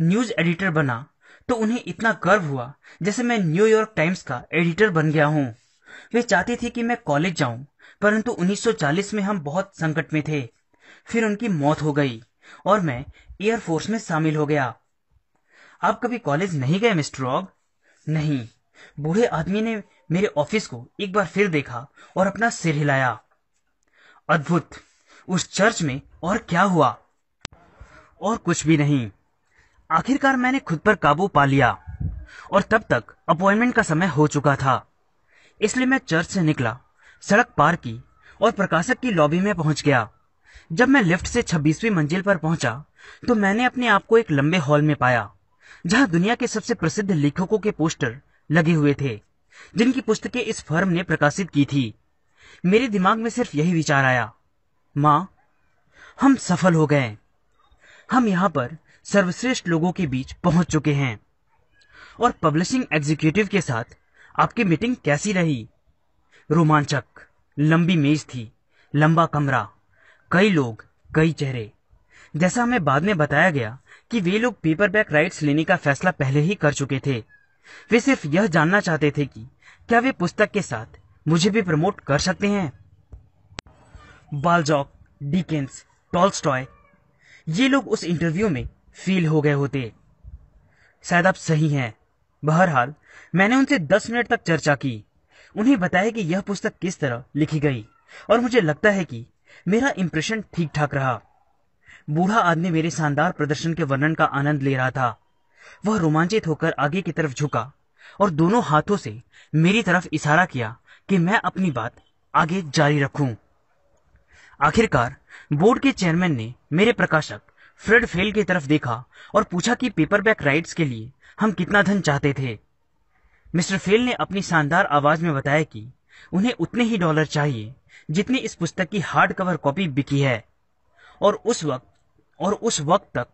न्यूज एडिटर बना तो उन्हें इतना गर्व हुआ जैसे मैं न्यूयॉर्क टाइम्स का एडिटर बन गया हूँ वे चाहती थी कि मैं कॉलेज जाऊं परंतु 1940 में हम बहुत संकट में थे फिर उनकी मौत हो गई और मैं एयरफोर्स में शामिल हो गया आप कभी कॉलेज नहीं गए मिस्टर रॉग नहीं बूढ़े आदमी ने मेरे ऑफिस को एक बार फिर देखा और अपना सिर हिलाया अद्भुत उस चर्च में और क्या हुआ और कुछ भी नहीं आखिरकार मैंने खुद पर काबू पा लिया और तब तक अपॉइंटमेंट का समय हो चुका था इसलिए मैं चर्च से निकला सड़क पार की और प्रकाशक की लॉबी में पहुंच गया जब मैं लिफ्ट से 26वीं मंजिल पर पहुंचा तो मैंने अपने आप को एक लंबे हॉल में पाया जहां दुनिया के सबसे प्रसिद्ध लेखकों के पोस्टर लगे हुए थे जिनकी पुस्तकें इस फर्म ने प्रकाशित की थी मेरे दिमाग में सिर्फ यही विचार आया माँ हम सफल हो गए हम यहाँ पर सर्वश्रेष्ठ लोगों के बीच पहुंच चुके हैं और पब्लिशिंग एग्जीक्यूटिव के साथ आपकी मीटिंग कैसी रही रोमांचक लंबी मेज थी लंबा कमरा कई लोग कई चेहरे जैसा हमें बाद में बताया गया कि वे लोग पेपर बैक राइट्स लेने का फैसला पहले ही कर चुके थे वे सिर्फ यह जानना चाहते थे कि क्या वे पुस्तक के साथ मुझे भी प्रमोट कर सकते हैं बालजॉक डिकेंस टॉल्स्टॉय ये लोग उस इंटरव्यू में फेल हो गए होते शायद आप सही हैं बहरहाल मैंने उनसे दस मिनट तक चर्चा की उन्हें बताया कि यह पुस्तक किस तरह लिखी गई और मुझे लगता है कि मेरा इम्प्रेशन ठीक ठाक रहा बूढ़ा आदमी मेरे शानदार प्रदर्शन के वर्णन का आनंद ले रहा था वह रोमांचित होकर आगे की तरफ झुका और दोनों हाथों से मेरी तरफ इशारा किया कि मैं अपनी बात आगे जारी रखूं। आखिरकार बोर्ड के चेयरमैन ने मेरे प्रकाशक फ्रेड फेल की तरफ देखा और पूछा कि पेपरबैक राइट्स के लिए हम कितना धन चाहते थे मिस्टर फेल ने अपनी शानदार आवाज में बताया कि उन्हें उतने ही डॉलर चाहिए जितनी इस पुस्तक की हार्ड कवर कॉपी बिकी है और उस वक्त और उस वक्त तक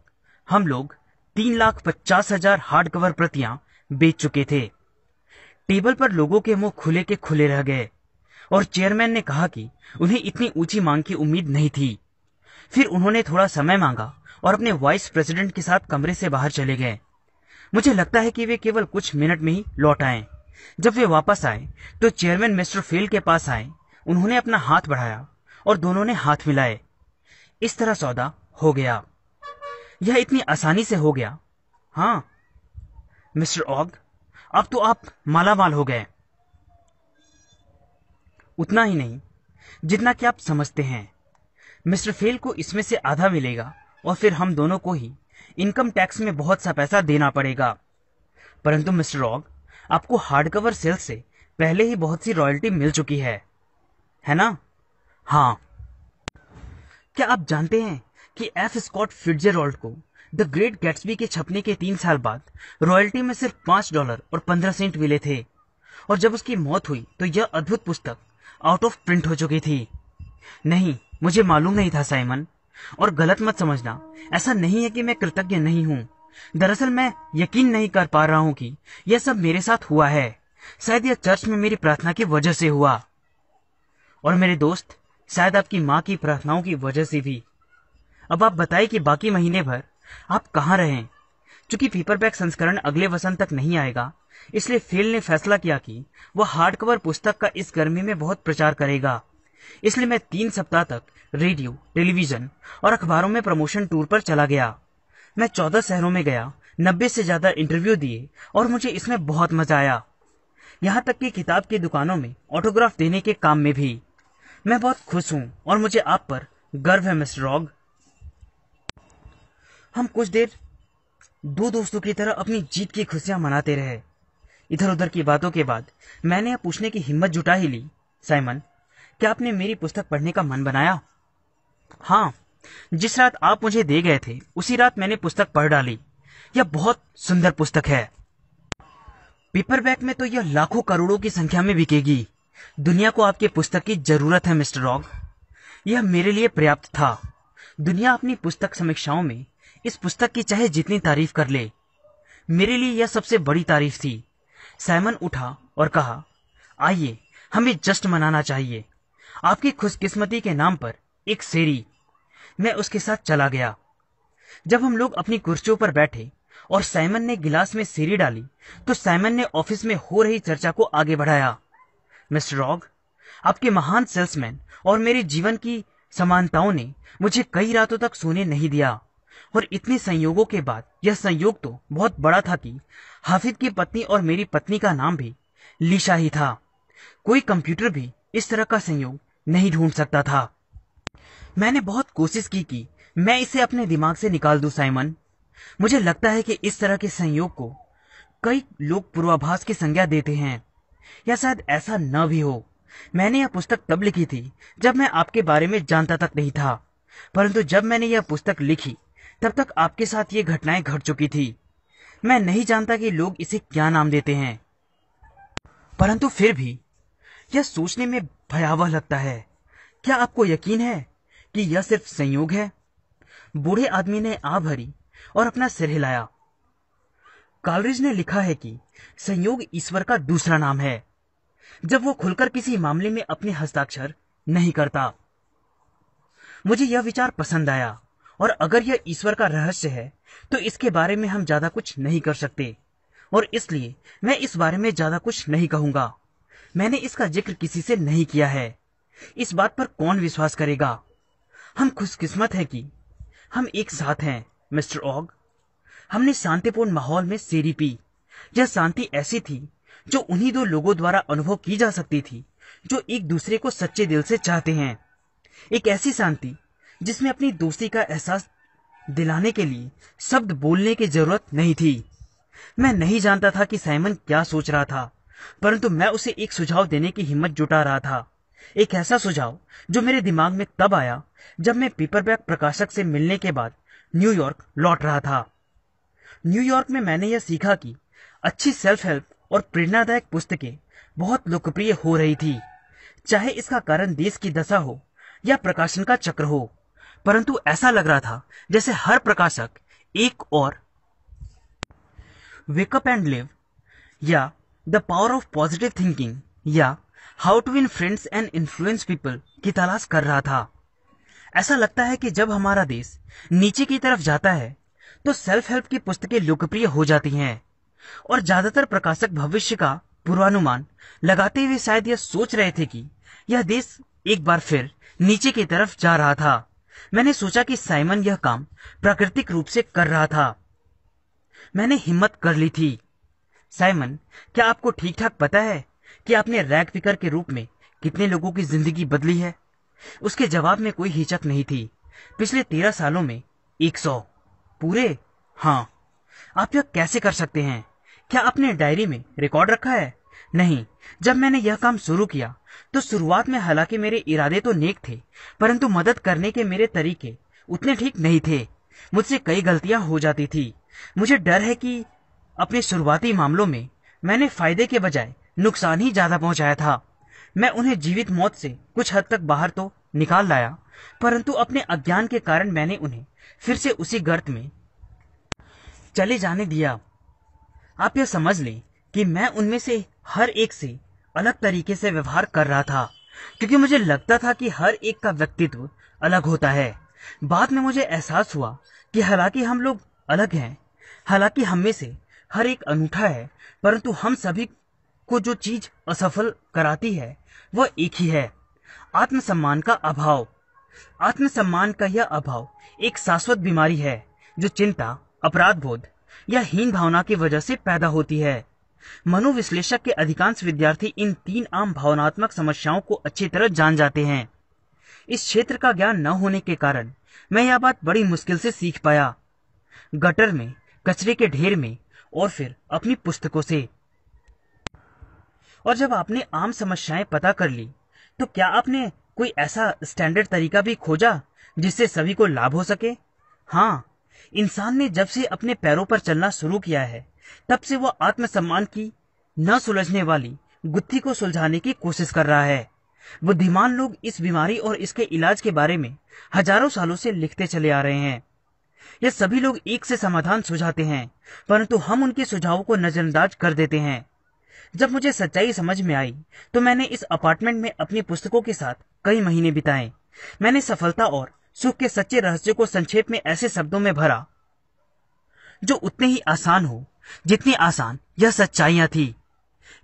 हम लोग तीन लाख पचास हजार हार्ड कवर प्रतियां बेच चुके थे टेबल पर लोगों के मुंह खुले के खुले रह गए और चेयरमैन ने कहा कि उन्हें इतनी ऊंची मांग की उम्मीद नहीं थी फिर उन्होंने थोड़ा समय मांगा और अपने वाइस प्रेसिडेंट के साथ कमरे से बाहर चले गए मुझे लगता है कि वे केवल कुछ मिनट में ही लौट आए जब वे वापस आए तो चेयरमैन मिस्टर फेल के पास आए उन्होंने अपना हाथ बढ़ाया और दोनों ने हाथ मिलाए इस तरह सौदा हो गया यह इतनी आसानी से हो गया हाँ मिस्टर ऑग अब तो आप मालामाल हो गए उतना ही नहीं जितना कि आप समझते हैं मिस्टर फेल को इसमें से आधा मिलेगा और फिर हम दोनों को ही इनकम टैक्स में बहुत सा पैसा देना पड़ेगा परंतु मिस्टर रॉग आपको हार्डकवर सेल से पहले ही बहुत सी रॉयल्टी मिल चुकी है है ना हाँ क्या आप जानते हैं कि एफ स्कॉट फिट्जरॉल्ड को द ग्रेट गैट्सबी के छपने के तीन साल बाद रॉयल्टी में सिर्फ पांच डॉलर और पंद्रह सेंट मिले थे और जब उसकी मौत हुई तो यह अद्भुत पुस्तक आउट ऑफ प्रिंट हो चुकी थी नहीं मुझे मालूम नहीं था साइमन और गलत मत समझना ऐसा नहीं है कि मैं कृतज्ञ नहीं हूँ दरअसल मैं यकीन नहीं कर पा रहा हूँ कि यह सब मेरे साथ हुआ है शायद यह चर्च में मेरी प्रार्थना की वजह से हुआ और मेरे दोस्त शायद आपकी माँ की प्रार्थनाओं की वजह से भी अब आप बताएं कि बाकी महीने भर आप कहाँ रहे चूंकि पेपरबैक संस्करण अगले वसंत तक नहीं आएगा इसलिए फेल ने फैसला किया कि वह हार्ड कवर पुस्तक का इस गर्मी में बहुत प्रचार करेगा इसलिए मैं तीन सप्ताह तक रेडियो टेलीविजन और अखबारों में प्रमोशन टूर पर चला गया मैं चौदह शहरों में गया नब्बे से ज्यादा इंटरव्यू दिए और मुझे इसमें बहुत मजा आया यहाँ तक कि किताब की दुकानों में ऑटोग्राफ देने के काम में भी मैं बहुत खुश हूँ और मुझे आप पर गर्व है मिस्टर रॉग हम कुछ देर दो दोस्तों की तरह अपनी जीत की खुशियां मनाते रहे इधर उधर की बातों के बाद मैंने यह पूछने की हिम्मत जुटा ही ली साइमन क्या आपने मेरी पुस्तक पढ़ने का मन बनाया हाँ जिस रात आप मुझे दे गए थे उसी रात मैंने पुस्तक पढ़ डाली यह बहुत सुंदर पुस्तक है पेपरबैक में तो यह लाखों करोड़ों की संख्या में बिकेगी दुनिया को आपकी पुस्तक की जरूरत है मिस्टर रॉग यह मेरे लिए पर्याप्त था दुनिया अपनी पुस्तक समीक्षाओं में इस पुस्तक की चाहे जितनी तारीफ कर ले मेरे लिए यह सबसे बड़ी तारीफ थी साइमन उठा और कहा आइए हमें जस्ट मनाना चाहिए आपकी खुशकिस्मती के नाम पर एक सेरी मैं उसके साथ चला गया जब हम लोग अपनी कुर्सियों पर बैठे और साइमन ने गिलास में सीरी डाली तो साइमन ने ऑफिस में हो रही चर्चा को आगे बढ़ाया मिस्टर रॉग आपके महान सेल्समैन और मेरे जीवन की समानताओं ने मुझे कई रातों तक सोने नहीं दिया और इतने संयोगों के बाद यह संयोग तो बहुत बड़ा था कि हाफिज की पत्नी और मेरी पत्नी का नाम भी लीशा ही था कोई कंप्यूटर भी इस तरह का संयोग नहीं ढूंढ सकता था मैंने बहुत कोशिश की कि मैं इसे अपने दिमाग से निकाल दूं साइमन मुझे लगता है कि इस तरह के संयोग को कई लोग पूर्वाभास की संज्ञा देते हैं या शायद ऐसा न भी हो मैंने यह पुस्तक तब लिखी थी जब मैं आपके बारे में जानता तक नहीं था परंतु जब मैंने यह पुस्तक लिखी तब तक आपके साथ ये घटनाएं घट चुकी थी मैं नहीं जानता कि लोग इसे क्या नाम देते हैं परंतु फिर भी यह सोचने में भयावह लगता है क्या आपको यकीन है कि यह सिर्फ संयोग है बूढ़े आदमी ने आ भरी और अपना सिर हिलाया कालरिज ने लिखा है कि संयोग ईश्वर का दूसरा नाम है जब वो खुलकर किसी मामले में अपने हस्ताक्षर नहीं करता मुझे यह विचार पसंद आया और अगर यह ईश्वर का रहस्य है तो इसके बारे में हम ज्यादा कुछ नहीं कर सकते और इसलिए मैं इस बारे में ज्यादा कुछ नहीं कहूंगा मैंने इसका जिक्र किसी से नहीं किया है इस बात पर कौन विश्वास करेगा हम खुशकिस्मत है कि हम एक साथ हैं मिस्टर ओग हमने शांतिपूर्ण माहौल में सेरी पी यह शांति ऐसी थी जो उन्हीं दो लोगों द्वारा अनुभव की जा सकती थी जो एक दूसरे को सच्चे दिल से चाहते हैं एक ऐसी शांति जिसमें अपनी दोस्ती का एहसास दिलाने के लिए शब्द बोलने की जरूरत नहीं थी मैं नहीं जानता था कि साइमन क्या सोच रहा था परंतु मैं उसे एक सुझाव देने की हिम्मत जुटा रहा था एक ऐसा सुझाव जो मेरे दिमाग में तब आया जब मैं पेपरबैक प्रकाशक से मिलने के बाद न्यूयॉर्क लौट रहा था न्यूयॉर्क में मैंने यह सीखा कि अच्छी सेल्फ हेल्प और प्रेरणादायक पुस्तकें बहुत लोकप्रिय हो रही थी चाहे इसका कारण देश की दशा हो या प्रकाशन का चक्र हो परंतु ऐसा लग रहा था जैसे हर प्रकाशक एक और वेकअप एंड लिव या the power of positive thinking या how to win friends and influence people की तलाश कर रहा था ऐसा लगता है कि जब हमारा देश नीचे की तरफ जाता है तो सेल्फ हेल्प की पुस्तकें लोकप्रिय हो जाती हैं और ज्यादातर प्रकाशक भविष्य का पूर्वानुमान लगाते हुए शायद यह सोच रहे थे कि यह देश एक बार फिर नीचे की तरफ जा रहा था मैंने सोचा कि साइमन यह काम प्राकृतिक रूप से कर रहा था मैंने हिम्मत कर ली थी साइमन क्या आपको ठीक ठाक पता है कि आपने रैग पिकर के रूप में कितने लोगों की जिंदगी बदली है उसके जवाब में कोई हिचक नहीं थी पिछले तेरह सालों में एक सौ पूरे हाँ आप यह कैसे कर सकते हैं क्या आपने डायरी में रिकॉर्ड रखा है नहीं जब मैंने यह काम शुरू किया तो शुरुआत में हालांकि मेरे इरादे तो नेक थे परंतु मदद करने के मेरे तरीके उतने ठीक नहीं थे मुझसे कई गलतियां हो जाती थी मुझे डर है कि अपने शुरुआती मामलों में मैंने फायदे के बजाय नुकसान ही ज्यादा पहुंचाया था मैं उन्हें जीवित मौत से कुछ हद तक बाहर तो निकाल लाया परंतु अपने अज्ञान के कारण मैंने उन्हें फिर से उसी गर्त में चले जाने दिया आप यह समझ लें कि मैं उनमें से हर एक से अलग तरीके से व्यवहार कर रहा था क्योंकि मुझे लगता था कि हर एक का व्यक्तित्व अलग होता है बाद में मुझे एहसास हुआ कि हालांकि हम लोग अलग हैं हालांकि हम में से हर एक अनूठा है परंतु हम सभी को जो चीज असफल कराती है वह एक ही है आत्मसम्मान का अभाव आत्मसम्मान का यह अभाव एक शाश्वत बीमारी है जो चिंता अपराध बोध या हीन भावना की वजह से पैदा होती है मनोविश्लेषक के अधिकांश विद्यार्थी इन तीन आम भावनात्मक समस्याओं को अच्छी तरह जान जाते हैं इस क्षेत्र का ज्ञान न होने के कारण मैं यह बात बड़ी मुश्किल से सीख पाया गटर में कचरे के ढेर में और फिर अपनी पुस्तकों से और जब आपने आम समस्याएं पता कर ली तो क्या आपने कोई ऐसा स्टैंडर्ड तरीका भी खोजा जिससे सभी को लाभ हो सके हाँ इंसान ने जब से अपने पैरों पर चलना शुरू किया है तब से वह आत्मसम्मान की न सुलझने वाली गुत्थी को सुलझाने की कोशिश कर रहा है बुद्धिमान लोग इस बीमारी और इसके इलाज के बारे में हजारों सालों से लिखते चले आ रहे हैं ये सभी लोग एक से समाधान सुझाते हैं परंतु हम उनके सुझावों को नजरअंदाज कर देते हैं जब मुझे सच्चाई समझ में आई तो मैंने इस अपार्टमेंट में अपनी पुस्तकों के साथ कई महीने बिताए मैंने सफलता और सुख के सच्चे रहस्य को संक्षेप में ऐसे शब्दों में भरा जो उतने ही आसान हो जितनी आसान यह सच्चाइयां थी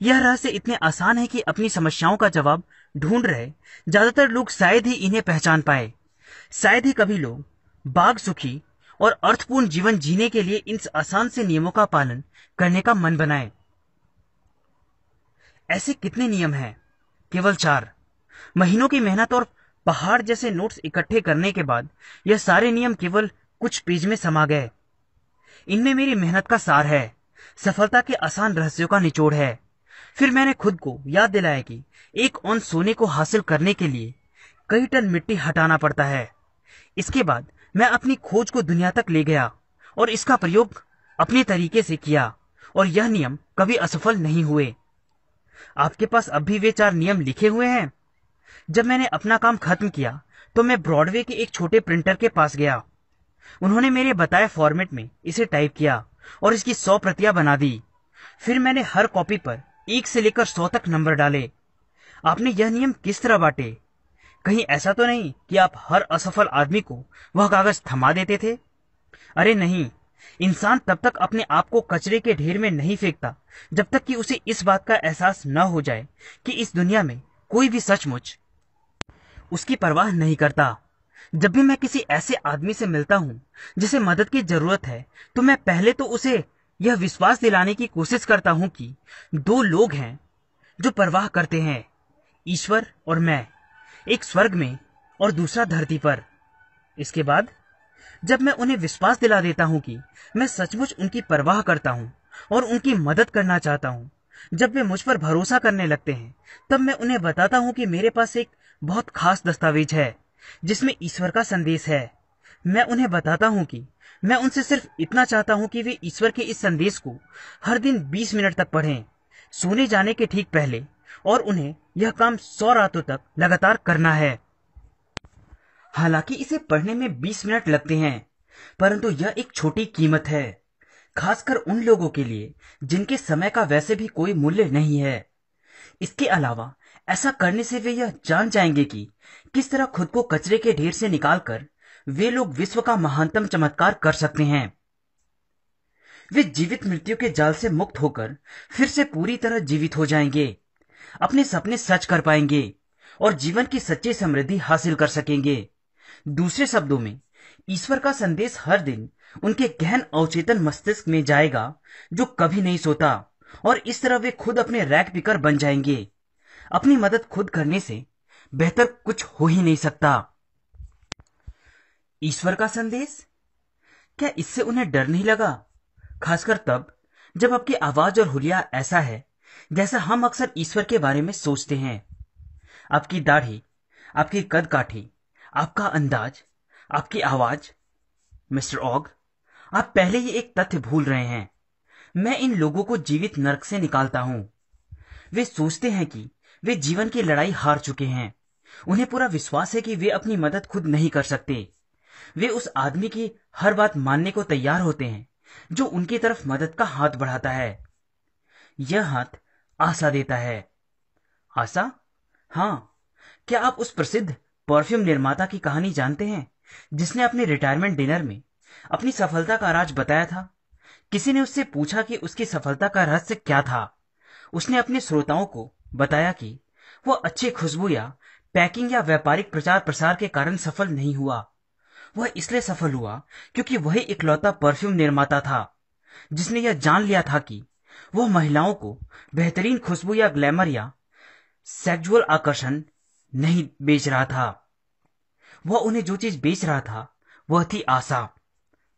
यह रहस्य इतने आसान है कि अपनी समस्याओं का जवाब ढूंढ रहे ज्यादातर लोग शायद ही इन्हें पहचान पाए शायद ही कभी लोग बाघ सुखी और अर्थपूर्ण जीवन जीने के लिए इन आसान से नियमों का पालन करने का मन बनाए ऐसे कितने नियम हैं केवल चार महीनों की मेहनत और पहाड़ जैसे नोट्स इकट्ठे करने के बाद यह सारे नियम केवल कुछ पेज में समा गए इनमें मेरी मेहनत का सार है सफलता के आसान रहस्यों का निचोड़ है फिर मैंने खुद को याद दिलाया कि एक ऑन सोने को हासिल करने के लिए कई टन मिट्टी हटाना पड़ता है इसके बाद मैं अपनी खोज को दुनिया तक ले गया और इसका प्रयोग अपने तरीके से किया और यह नियम कभी असफल नहीं हुए आपके पास अब भी वे चार नियम लिखे हुए हैं जब मैंने अपना काम खत्म किया तो मैं ब्रॉडवे के एक छोटे प्रिंटर के पास गया उन्होंने मेरे बताए फॉर्मेट में इसे टाइप किया और इसकी सौ प्रतियां बना दी फिर मैंने हर कॉपी पर एक से लेकर सौ तक नंबर डाले आपने यह नियम किस तरह बांटे कहीं ऐसा तो नहीं कि आप हर असफल आदमी को वह कागज थमा देते थे अरे नहीं इंसान तब तक अपने आप को कचरे के ढेर में नहीं फेंकता जब तक कि उसे इस बात का एहसास न हो जाए कि इस दुनिया में कोई भी सचमुच उसकी परवाह नहीं करता जब भी मैं किसी ऐसे आदमी से मिलता हूँ जिसे मदद की जरूरत है तो मैं पहले तो उसे यह विश्वास दिलाने की कोशिश करता हूँ कि दो लोग हैं जो परवाह करते हैं ईश्वर और मैं एक स्वर्ग में और दूसरा धरती पर इसके बाद जब मैं उन्हें विश्वास दिला देता हूँ कि मैं सचमुच उनकी परवाह करता हूँ और उनकी मदद करना चाहता हूँ जब वे मुझ पर भरोसा करने लगते हैं तब मैं उन्हें बताता हूँ कि मेरे पास एक बहुत खास दस्तावेज है जिसमें ईश्वर का संदेश है मैं उन्हें बताता हूँ कि मैं उनसे सिर्फ इतना चाहता हूँ कि वे ईश्वर के इस संदेश को हर दिन 20 मिनट तक पढ़ें सोने जाने के ठीक पहले और उन्हें यह काम सौ रातों तक लगातार करना है हालांकि इसे पढ़ने में 20 मिनट लगते हैं परंतु यह एक छोटी कीमत है खासकर उन लोगों के लिए जिनके समय का वैसे भी कोई मूल्य नहीं है इसके अलावा ऐसा करने से वे यह जान जाएंगे कि किस तरह खुद को कचरे के ढेर से निकालकर वे लोग विश्व का महानतम चमत्कार कर सकते हैं वे जीवित मृत्यु के जाल से मुक्त होकर फिर से पूरी तरह जीवित हो जाएंगे अपने सपने सच कर पाएंगे और जीवन की सच्ची समृद्धि हासिल कर सकेंगे दूसरे शब्दों में ईश्वर का संदेश हर दिन उनके गहन अवचेतन मस्तिष्क में जाएगा जो कभी नहीं सोता और इस तरह वे खुद अपने रैक पिकर बन जाएंगे अपनी मदद खुद करने से बेहतर कुछ हो ही नहीं सकता ईश्वर का संदेश क्या इससे उन्हें डर नहीं लगा खासकर तब जब आपकी आवाज और हुलिया ऐसा है जैसा हम अक्सर ईश्वर के बारे में सोचते हैं आपकी दाढ़ी आपकी कद काठी आपका अंदाज आपकी आवाज मिस्टर ऑग आप पहले ही एक तथ्य भूल रहे हैं मैं इन लोगों को जीवित नरक से निकालता हूं वे सोचते हैं कि वे जीवन की लड़ाई हार चुके हैं उन्हें पूरा विश्वास है कि वे अपनी मदद खुद नहीं कर सकते वे उस आदमी की हर बात मानने को तैयार होते हैं जो उनकी तरफ मदद का हाथ बढ़ाता है यह हाथ आशा देता है आशा हाँ क्या आप उस प्रसिद्ध परफ्यूम निर्माता की कहानी जानते हैं जिसने अपने रिटायरमेंट डिनर में अपनी सफलता का राज बताया था किसी ने उससे पूछा कि उसकी सफलता का रहस्य क्या था उसने अपने श्रोताओं को बताया कि वह अच्छी खुशबू या पैकिंग या व्यापारिक प्रचार प्रसार के कारण सफल नहीं हुआ वह इसलिए सफल हुआ क्योंकि वही इकलौता परफ्यूम निर्माता था जिसने यह जान लिया था कि वह महिलाओं को बेहतरीन खुशबू या ग्लैमर या सेक्सुअल आकर्षण नहीं बेच रहा था वह उन्हें जो चीज बेच रहा था वह थी आशा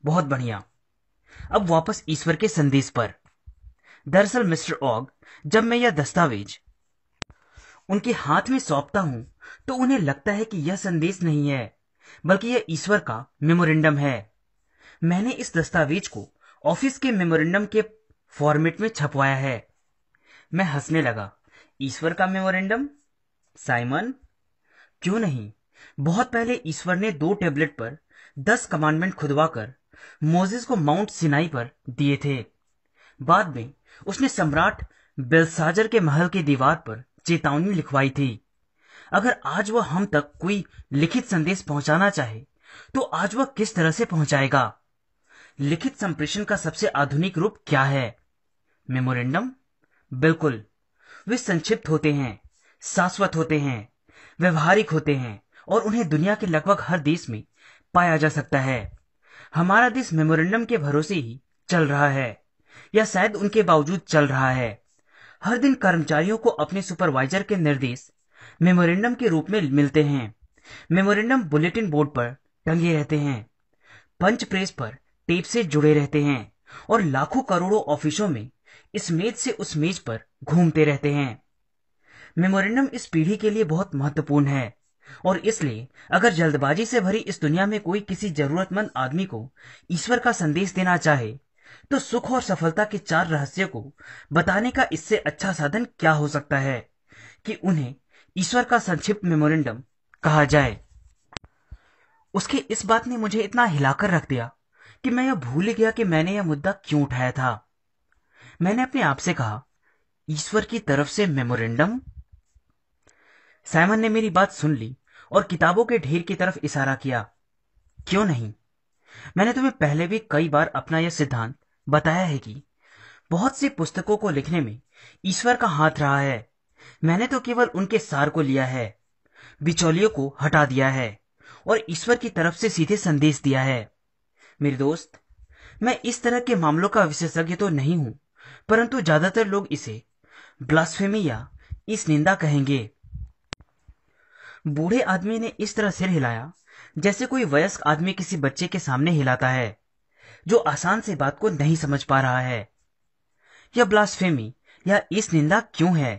बहुत बढ़िया अब वापस ईश्वर के संदेश पर दरअसल मिस्टर ऑग जब मैं यह दस्तावेज उनके हाथ में सौंपता हूं तो उन्हें लगता है कि यह संदेश नहीं है बल्कि यह ईश्वर का मेमोरेंडम है मैंने इस दस्तावेज को ऑफिस के मेमोरेंडम के फॉर्मेट में छपवाया है मैं हंसने लगा ईश्वर का मेमोरेंडम साइमन क्यों नहीं बहुत पहले ईश्वर ने दो टेबलेट पर दस कमांडमेंट खुदवाकर मोजिस को माउंट सिनाई पर दिए थे बाद में उसने सम्राट बेलसाजर के महल की दीवार पर चेतावनी लिखवाई थी अगर आज वह हम तक कोई लिखित संदेश पहुंचाना चाहे तो आज वह किस तरह से पहुंचाएगा लिखित संप्रेषण का सबसे आधुनिक रूप क्या है मेमोरेंडम बिल्कुल वे संक्षिप्त होते हैं शाश्वत होते हैं व्यवहारिक होते हैं और उन्हें दुनिया के लगभग हर देश में पाया जा सकता है हमारा देश मेमोरेंडम के भरोसे ही चल रहा है या शायद उनके बावजूद चल रहा है हर दिन कर्मचारियों को अपने सुपरवाइजर के निर्देश मेमोरेंडम के रूप में मिलते हैं मेमोरेंडम बुलेटिन बोर्ड पर टंगे रहते हैं पंच प्रेस पर टेप से जुड़े रहते हैं और लाखों करोड़ों ऑफिसों में इस मेज से उस मेज पर घूमते रहते हैं मेमोरेंडम इस पीढ़ी के लिए बहुत महत्वपूर्ण है और इसलिए अगर जल्दबाजी से भरी इस दुनिया में कोई किसी जरूरतमंद आदमी को ईश्वर का संदेश देना चाहे तो सुख और सफलता के चार रहस्य को बताने का इससे अच्छा साधन क्या हो सकता है कि उन्हें ईश्वर का संक्षिप्त मेमोरेंडम कहा जाए उसके इस बात ने मुझे इतना हिलाकर रख दिया कि मैं यह भूल गया कि मैंने यह मुद्दा क्यों उठाया था मैंने अपने आप से कहा ईश्वर की तरफ से मेमोरेंडम साइमन ने मेरी बात सुन ली और किताबों के ढेर की तरफ इशारा किया क्यों नहीं मैंने तुम्हें पहले भी कई बार अपना यह सिद्धांत बताया है कि बहुत सी पुस्तकों को लिखने में ईश्वर का हाथ रहा है मैंने तो केवल उनके सार को लिया है बिचौलियों को हटा दिया है और ईश्वर की तरफ से सीधे संदेश दिया है मेरे दोस्त मैं इस तरह के मामलों का विशेषज्ञ तो नहीं हूं परंतु ज्यादातर लोग इसे ब्लास्फेमी या इस निंदा कहेंगे बूढ़े आदमी ने इस तरह सिर हिलाया जैसे कोई वयस्क आदमी किसी बच्चे के सामने हिलाता है जो आसान से बात को नहीं समझ पा रहा है यह ब्लास्फेमी या इस निंदा क्यों है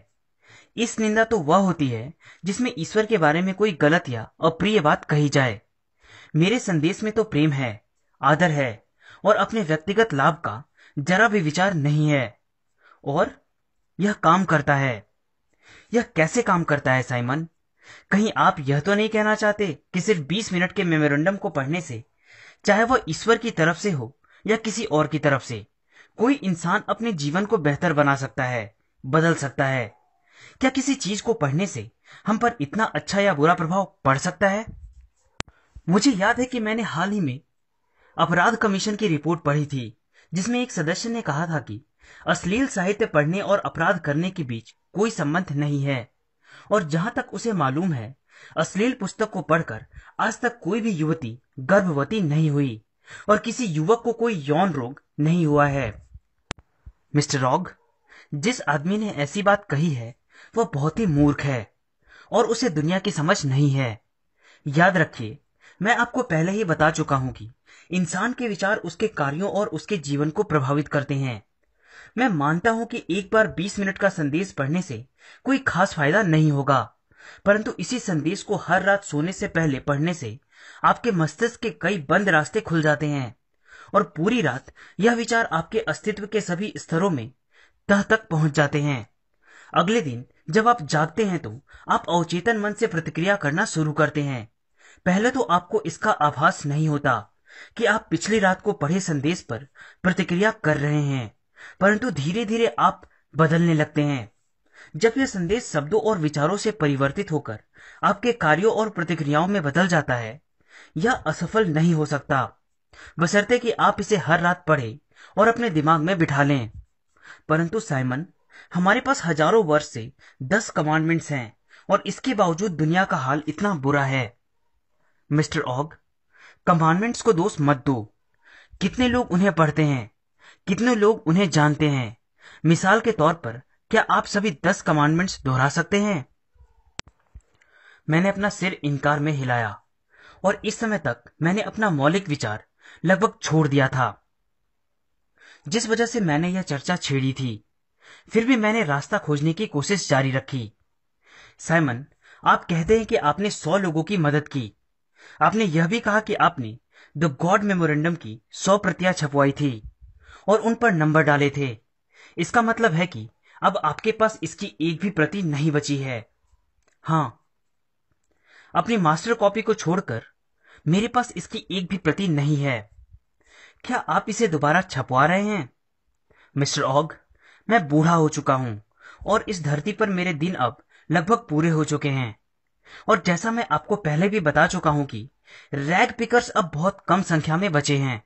इस निंदा तो वह होती है जिसमें ईश्वर के बारे में कोई गलत या अप्रिय बात कही जाए मेरे संदेश में तो प्रेम है आदर है और अपने व्यक्तिगत लाभ का जरा भी विचार नहीं है और यह काम करता है यह कैसे काम करता है साइमन कहीं आप यह तो नहीं कहना चाहते कि सिर्फ बीस मिनट के मेमोरेंडम को पढ़ने से चाहे वह ईश्वर की तरफ से हो या किसी और की तरफ से कोई इंसान अपने जीवन को बेहतर बना सकता है बदल सकता है क्या किसी चीज को पढ़ने से हम पर इतना अच्छा या बुरा प्रभाव पड़ सकता है मुझे याद है कि मैंने हाल ही में अपराध कमीशन की रिपोर्ट पढ़ी थी जिसमें एक सदस्य ने कहा था कि अश्लील साहित्य पढ़ने और अपराध करने के बीच कोई संबंध नहीं है और जहां तक उसे मालूम है अश्लील पुस्तक को पढ़कर आज तक कोई भी युवती गर्भवती नहीं हुई और किसी युवक को कोई यौन रोग नहीं हुआ है मिस्टर रॉग जिस आदमी ने ऐसी बात कही है वह बहुत ही मूर्ख है और उसे दुनिया की समझ नहीं है याद रखिए मैं आपको पहले ही बता चुका हूं कि इंसान के विचार उसके कार्यों और उसके जीवन को प्रभावित करते हैं मैं मानता हूं कि एक बार बीस मिनट का संदेश पढ़ने से कोई खास फायदा नहीं होगा परंतु इसी संदेश को हर रात सोने से पहले पढ़ने से आपके मस्तिष्क के कई बंद रास्ते खुल जाते हैं और पूरी रात यह विचार आपके अस्तित्व के सभी स्तरों में तह तक पहुंच जाते हैं अगले दिन जब आप जागते हैं तो आप अवचेतन मन से प्रतिक्रिया करना शुरू करते हैं पहले तो आपको इसका आभास नहीं होता कि आप पिछली रात को पढ़े संदेश पर प्रतिक्रिया कर रहे हैं परंतु धीरे धीरे आप बदलने लगते हैं जब यह संदेश शब्दों और विचारों से परिवर्तित होकर आपके कार्यों और प्रतिक्रियाओं में बदल जाता है यह असफल नहीं हो सकता बसरते कि आप इसे हर रात पढ़ें और अपने दिमाग में बिठा लें परंतु साइमन हमारे पास हजारों वर्ष से दस कमांडमेंट्स हैं और इसके बावजूद दुनिया का हाल इतना बुरा है मिस्टर ऑग कमांडमेंट्स को दोष मत दो कितने लोग उन्हें पढ़ते हैं कितने लोग उन्हें जानते हैं मिसाल के तौर पर क्या आप सभी दस कमांडमेंट्स दोहरा सकते हैं मैंने अपना सिर इनकार में हिलाया और इस समय तक मैंने अपना मौलिक विचार लगभग छोड़ दिया था जिस वजह से मैंने यह चर्चा छेड़ी थी फिर भी मैंने रास्ता खोजने की कोशिश जारी रखी साइमन आप कहते हैं कि आपने सौ लोगों की मदद की आपने यह भी कहा कि आपने द गॉड मेमोरेंडम की सौ प्रतियां छपवाई थी और उन पर नंबर डाले थे इसका मतलब है कि अब आपके पास इसकी एक भी प्रति नहीं बची है हाँ अपनी मास्टर कॉपी को छोड़कर मेरे पास इसकी एक भी प्रति नहीं है क्या आप इसे दोबारा छपवा रहे हैं मिस्टर ऑग मैं बूढ़ा हो चुका हूं और इस धरती पर मेरे दिन अब लगभग पूरे हो चुके हैं और जैसा मैं आपको पहले भी बता चुका हूं कि रैग पिकर्स अब बहुत कम संख्या में बचे हैं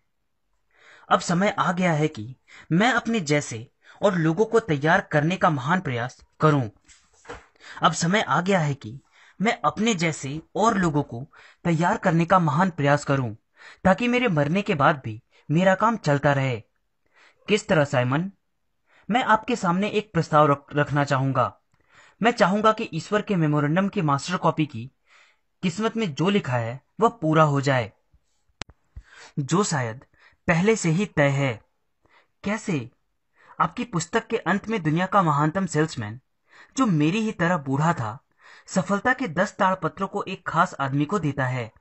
अब समय आ गया है कि मैं अपने जैसे और लोगों को तैयार करने का महान प्रयास करूं अब समय आ गया है कि मैं अपने जैसे और लोगों को तैयार करने का महान प्रयास करूं ताकि मेरे मरने के बाद भी मेरा काम चलता रहे किस तरह साइमन मैं आपके सामने एक प्रस्ताव रख, रखना चाहूंगा मैं चाहूंगा कि ईश्वर के मेमोरेंडम की मास्टर कॉपी की किस्मत में जो लिखा है वह पूरा हो जाए जो शायद पहले से ही तय है कैसे आपकी पुस्तक के अंत में दुनिया का महानतम सेल्समैन जो मेरी ही तरह बूढ़ा था सफलता के दस ताड़पत्रों को एक खास आदमी को देता है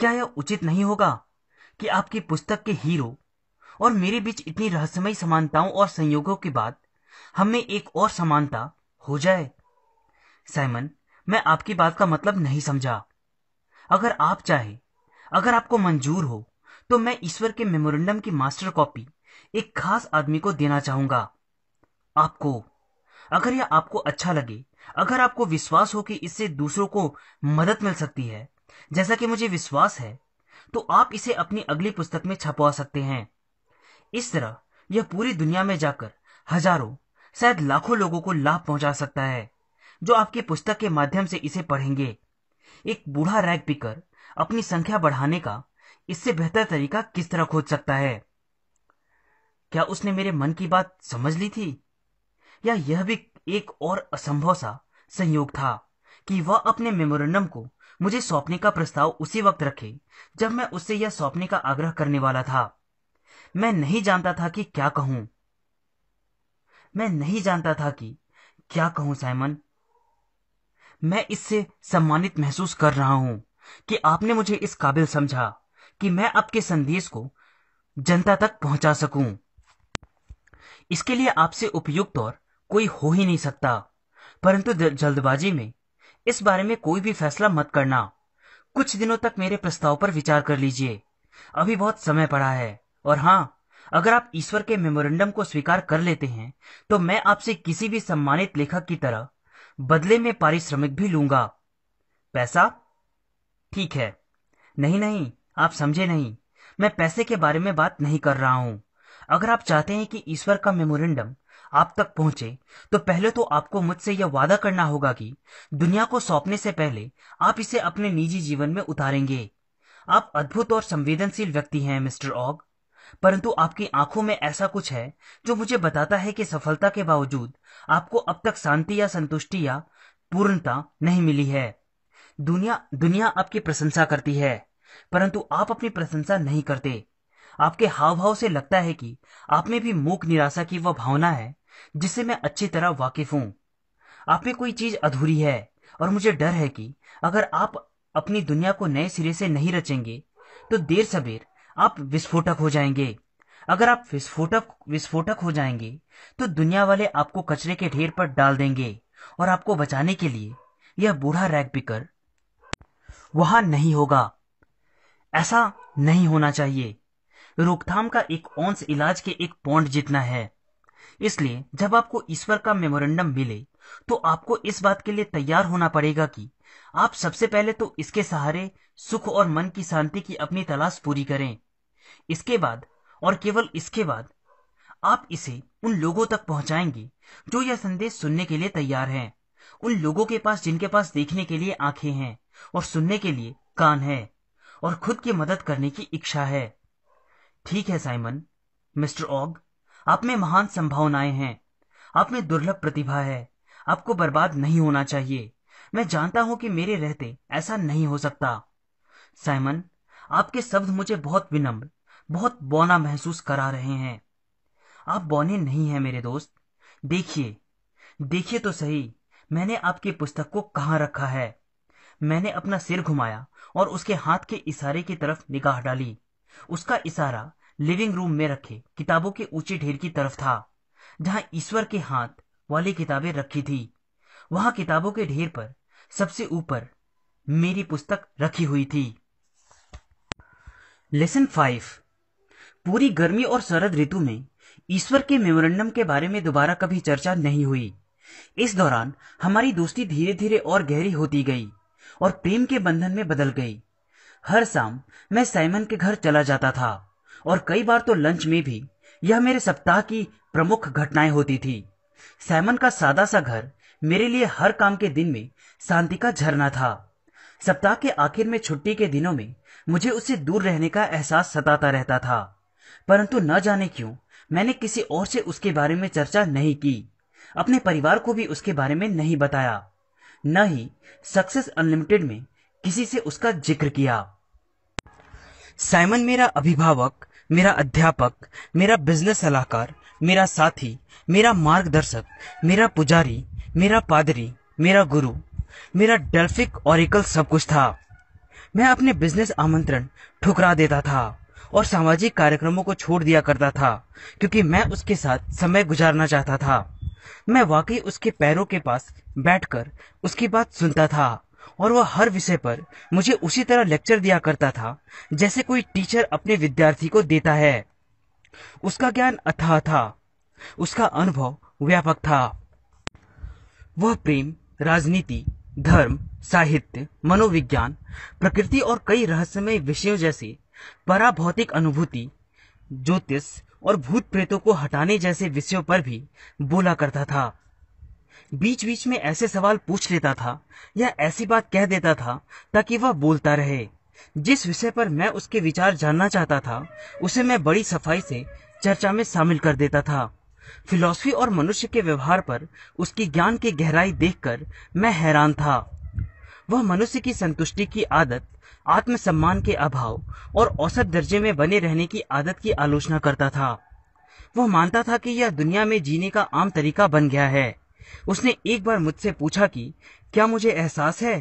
क्या यह उचित नहीं होगा कि आपकी पुस्तक के हीरो और मेरे बीच इतनी रहस्यमय समानताओं और संयोगों के बाद हमें एक और समानता हो जाए साइमन मैं आपकी बात का मतलब नहीं समझा अगर आप चाहे अगर आपको मंजूर हो तो मैं ईश्वर के मेमोरेंडम की मास्टर कॉपी एक खास आदमी को देना चाहूंगा आपको अगर यह आपको अच्छा लगे अगर आपको विश्वास हो कि इससे दूसरों को मदद मिल सकती है जैसा कि मुझे विश्वास है तो आप इसे अपनी अगली पुस्तक में छपवा सकते हैं इस तरह यह पूरी दुनिया में जाकर हजारों शायद लाखों लोगों को लाभ पहुंचा सकता है जो आपकी पुस्तक के माध्यम से इसे पढ़ेंगे एक बूढ़ा रैग पिकर अपनी संख्या बढ़ाने का इससे बेहतर तरीका किस तरह खोज सकता है क्या उसने मेरे मन की बात समझ ली थी या यह भी एक और असंभव सा संयोग था कि वह अपने मेमोरेंडम को मुझे सौंपने का प्रस्ताव उसी वक्त रखे जब मैं उससे यह सौंपने का आग्रह करने वाला था मैं नहीं जानता था कि क्या कहूं मैं नहीं जानता था कि क्या कहूं साइमन मैं इससे सम्मानित महसूस कर रहा हूं कि आपने मुझे इस काबिल समझा कि मैं आपके संदेश को जनता तक पहुंचा सकूं। इसके लिए आपसे उपयुक्त और कोई हो ही नहीं सकता परंतु जल्दबाजी में इस बारे में कोई भी फैसला मत करना कुछ दिनों तक मेरे प्रस्ताव पर विचार कर लीजिए अभी बहुत समय पड़ा है और हाँ अगर आप ईश्वर के मेमोरेंडम को स्वीकार कर लेते हैं तो मैं आपसे किसी भी सम्मानित लेखक की तरह बदले में पारिश्रमिक भी लूंगा पैसा ठीक है नहीं नहीं आप समझे नहीं मैं पैसे के बारे में बात नहीं कर रहा हूँ अगर आप चाहते हैं कि ईश्वर का मेमोरेंडम आप तक पहुंचे तो पहले तो आपको मुझसे यह वादा करना होगा कि दुनिया को सौंपने से पहले आप इसे अपने निजी जीवन में उतारेंगे आप अद्भुत और संवेदनशील व्यक्ति हैं मिस्टर ऑग परंतु आपकी आंखों में ऐसा कुछ है जो मुझे बताता है कि सफलता के बावजूद आपको अब तक शांति या संतुष्टि या पूर्णता नहीं मिली है दुनिया दुनिया आपकी प्रशंसा करती है परंतु आप अपनी प्रशंसा नहीं करते आपके हाव भाव से लगता है कि आप में भी मूक निराशा की वह भावना है जिससे मैं अच्छी तरह वाकिफ हूं आप में कोई चीज अधूरी है और मुझे डर है कि अगर आप अपनी दुनिया को नए सिरे से नहीं रचेंगे तो देर सबेर आप विस्फोटक हो जाएंगे अगर आप विस्फोटक विस्फोटक हो जाएंगे तो दुनिया वाले आपको कचरे के ढेर पर डाल देंगे और आपको बचाने के लिए यह बूढ़ा रैग पिकर वहां नहीं होगा ऐसा नहीं होना चाहिए रोकथाम का एक औंस इलाज के एक पॉइंट जितना है इसलिए जब आपको ईश्वर का मेमोरेंडम मिले तो आपको इस बात के लिए तैयार होना पड़ेगा कि आप सबसे पहले तो इसके सहारे सुख और मन की शांति की अपनी तलाश पूरी करें इसके बाद और केवल इसके बाद आप इसे उन लोगों तक पहुंचाएंगे जो यह संदेश सुनने के लिए तैयार हैं उन लोगों के पास जिनके पास देखने के लिए आंखें हैं और सुनने के लिए कान है और खुद की मदद करने की इच्छा है ठीक है साइमन मिस्टर ऑग आप में महान संभावनाएं हैं आप में दुर्लभ प्रतिभा है आपको बर्बाद नहीं होना चाहिए मैं जानता हूं कि मेरे रहते ऐसा नहीं हो सकता साइमन आपके शब्द मुझे बहुत विनम्र बहुत बौना महसूस करा रहे हैं आप बौने नहीं हैं मेरे दोस्त देखिए देखिए तो सही मैंने आपकी पुस्तक को कहा रखा है मैंने अपना सिर घुमाया और उसके हाथ के इशारे की तरफ निगाह डाली उसका इशारा लिविंग रूम में रखे किताबों के ऊंचे ढेर की तरफ था जहां ईश्वर के हाथ वाली किताबें रखी थी वहां किताबों के ढेर पर सबसे ऊपर मेरी पुस्तक रखी हुई थी लेसन फाइव पूरी गर्मी और शरद ऋतु में ईश्वर के मेमोरेंडम के बारे में दोबारा कभी चर्चा नहीं हुई इस दौरान हमारी दोस्ती धीरे धीरे और गहरी होती गई और प्रेम के बंधन में बदल गई हर शाम मैं साइमन के घर चला जाता था और कई बार तो लंच में भी यह मेरे सप्ताह की प्रमुख घटनाएं होती थी साइमन का सादा सा घर मेरे लिए हर काम के दिन में शांति का झरना था सप्ताह के आखिर में छुट्टी के दिनों में मुझे उससे दूर रहने का एहसास सताता रहता था परंतु न जाने क्यों मैंने किसी और से उसके बारे में चर्चा नहीं की अपने परिवार को भी उसके बारे में नहीं बताया न ही सक्सेस अनलिमिटेड में किसी से उसका जिक्र किया साइमन मेरा अभिभावक मेरा अध्यापक मेरा बिजनेस सलाहकार मेरा साथी मेरा मार्गदर्शक मेरा पुजारी मेरा पादरी मेरा गुरु मेरा डेल्फिक ऑरिकल सब कुछ था मैं अपने बिजनेस आमंत्रण ठुकरा देता था और सामाजिक कार्यक्रमों को छोड़ दिया करता था क्योंकि मैं उसके साथ समय गुजारना चाहता था मैं वाकई उसके पैरों के पास बैठकर उसकी बात सुनता था और वह हर विषय पर मुझे उसी तरह लेक्चर दिया करता था जैसे कोई टीचर अपने विद्यार्थी को देता है उसका ज्ञान अथाह था उसका अनुभव व्यापक था वह प्रेम राजनीति धर्म साहित्य मनोविज्ञान प्रकृति और कई रहस्यमय विषयों जैसे पराभौतिक अनुभूति ज्योतिष और भूत प्रेतों को हटाने जैसे विषयों पर भी बोला करता था बीच बीच में ऐसे सवाल पूछ लेता था या ऐसी बात कह देता था ताकि वह बोलता रहे जिस विषय पर मैं उसके विचार जानना चाहता था उसे मैं बड़ी सफाई से चर्चा में शामिल कर देता था फिलॉसफी और मनुष्य के व्यवहार पर उसकी ज्ञान की गहराई देखकर मैं हैरान था वह मनुष्य की संतुष्टि की आदत आत्मसम्मान के अभाव और औसत दर्जे में बने रहने की आदत की आलोचना करता था वह मानता था कि यह दुनिया में जीने का आम तरीका बन गया है उसने एक बार मुझसे पूछा कि क्या मुझे एहसास है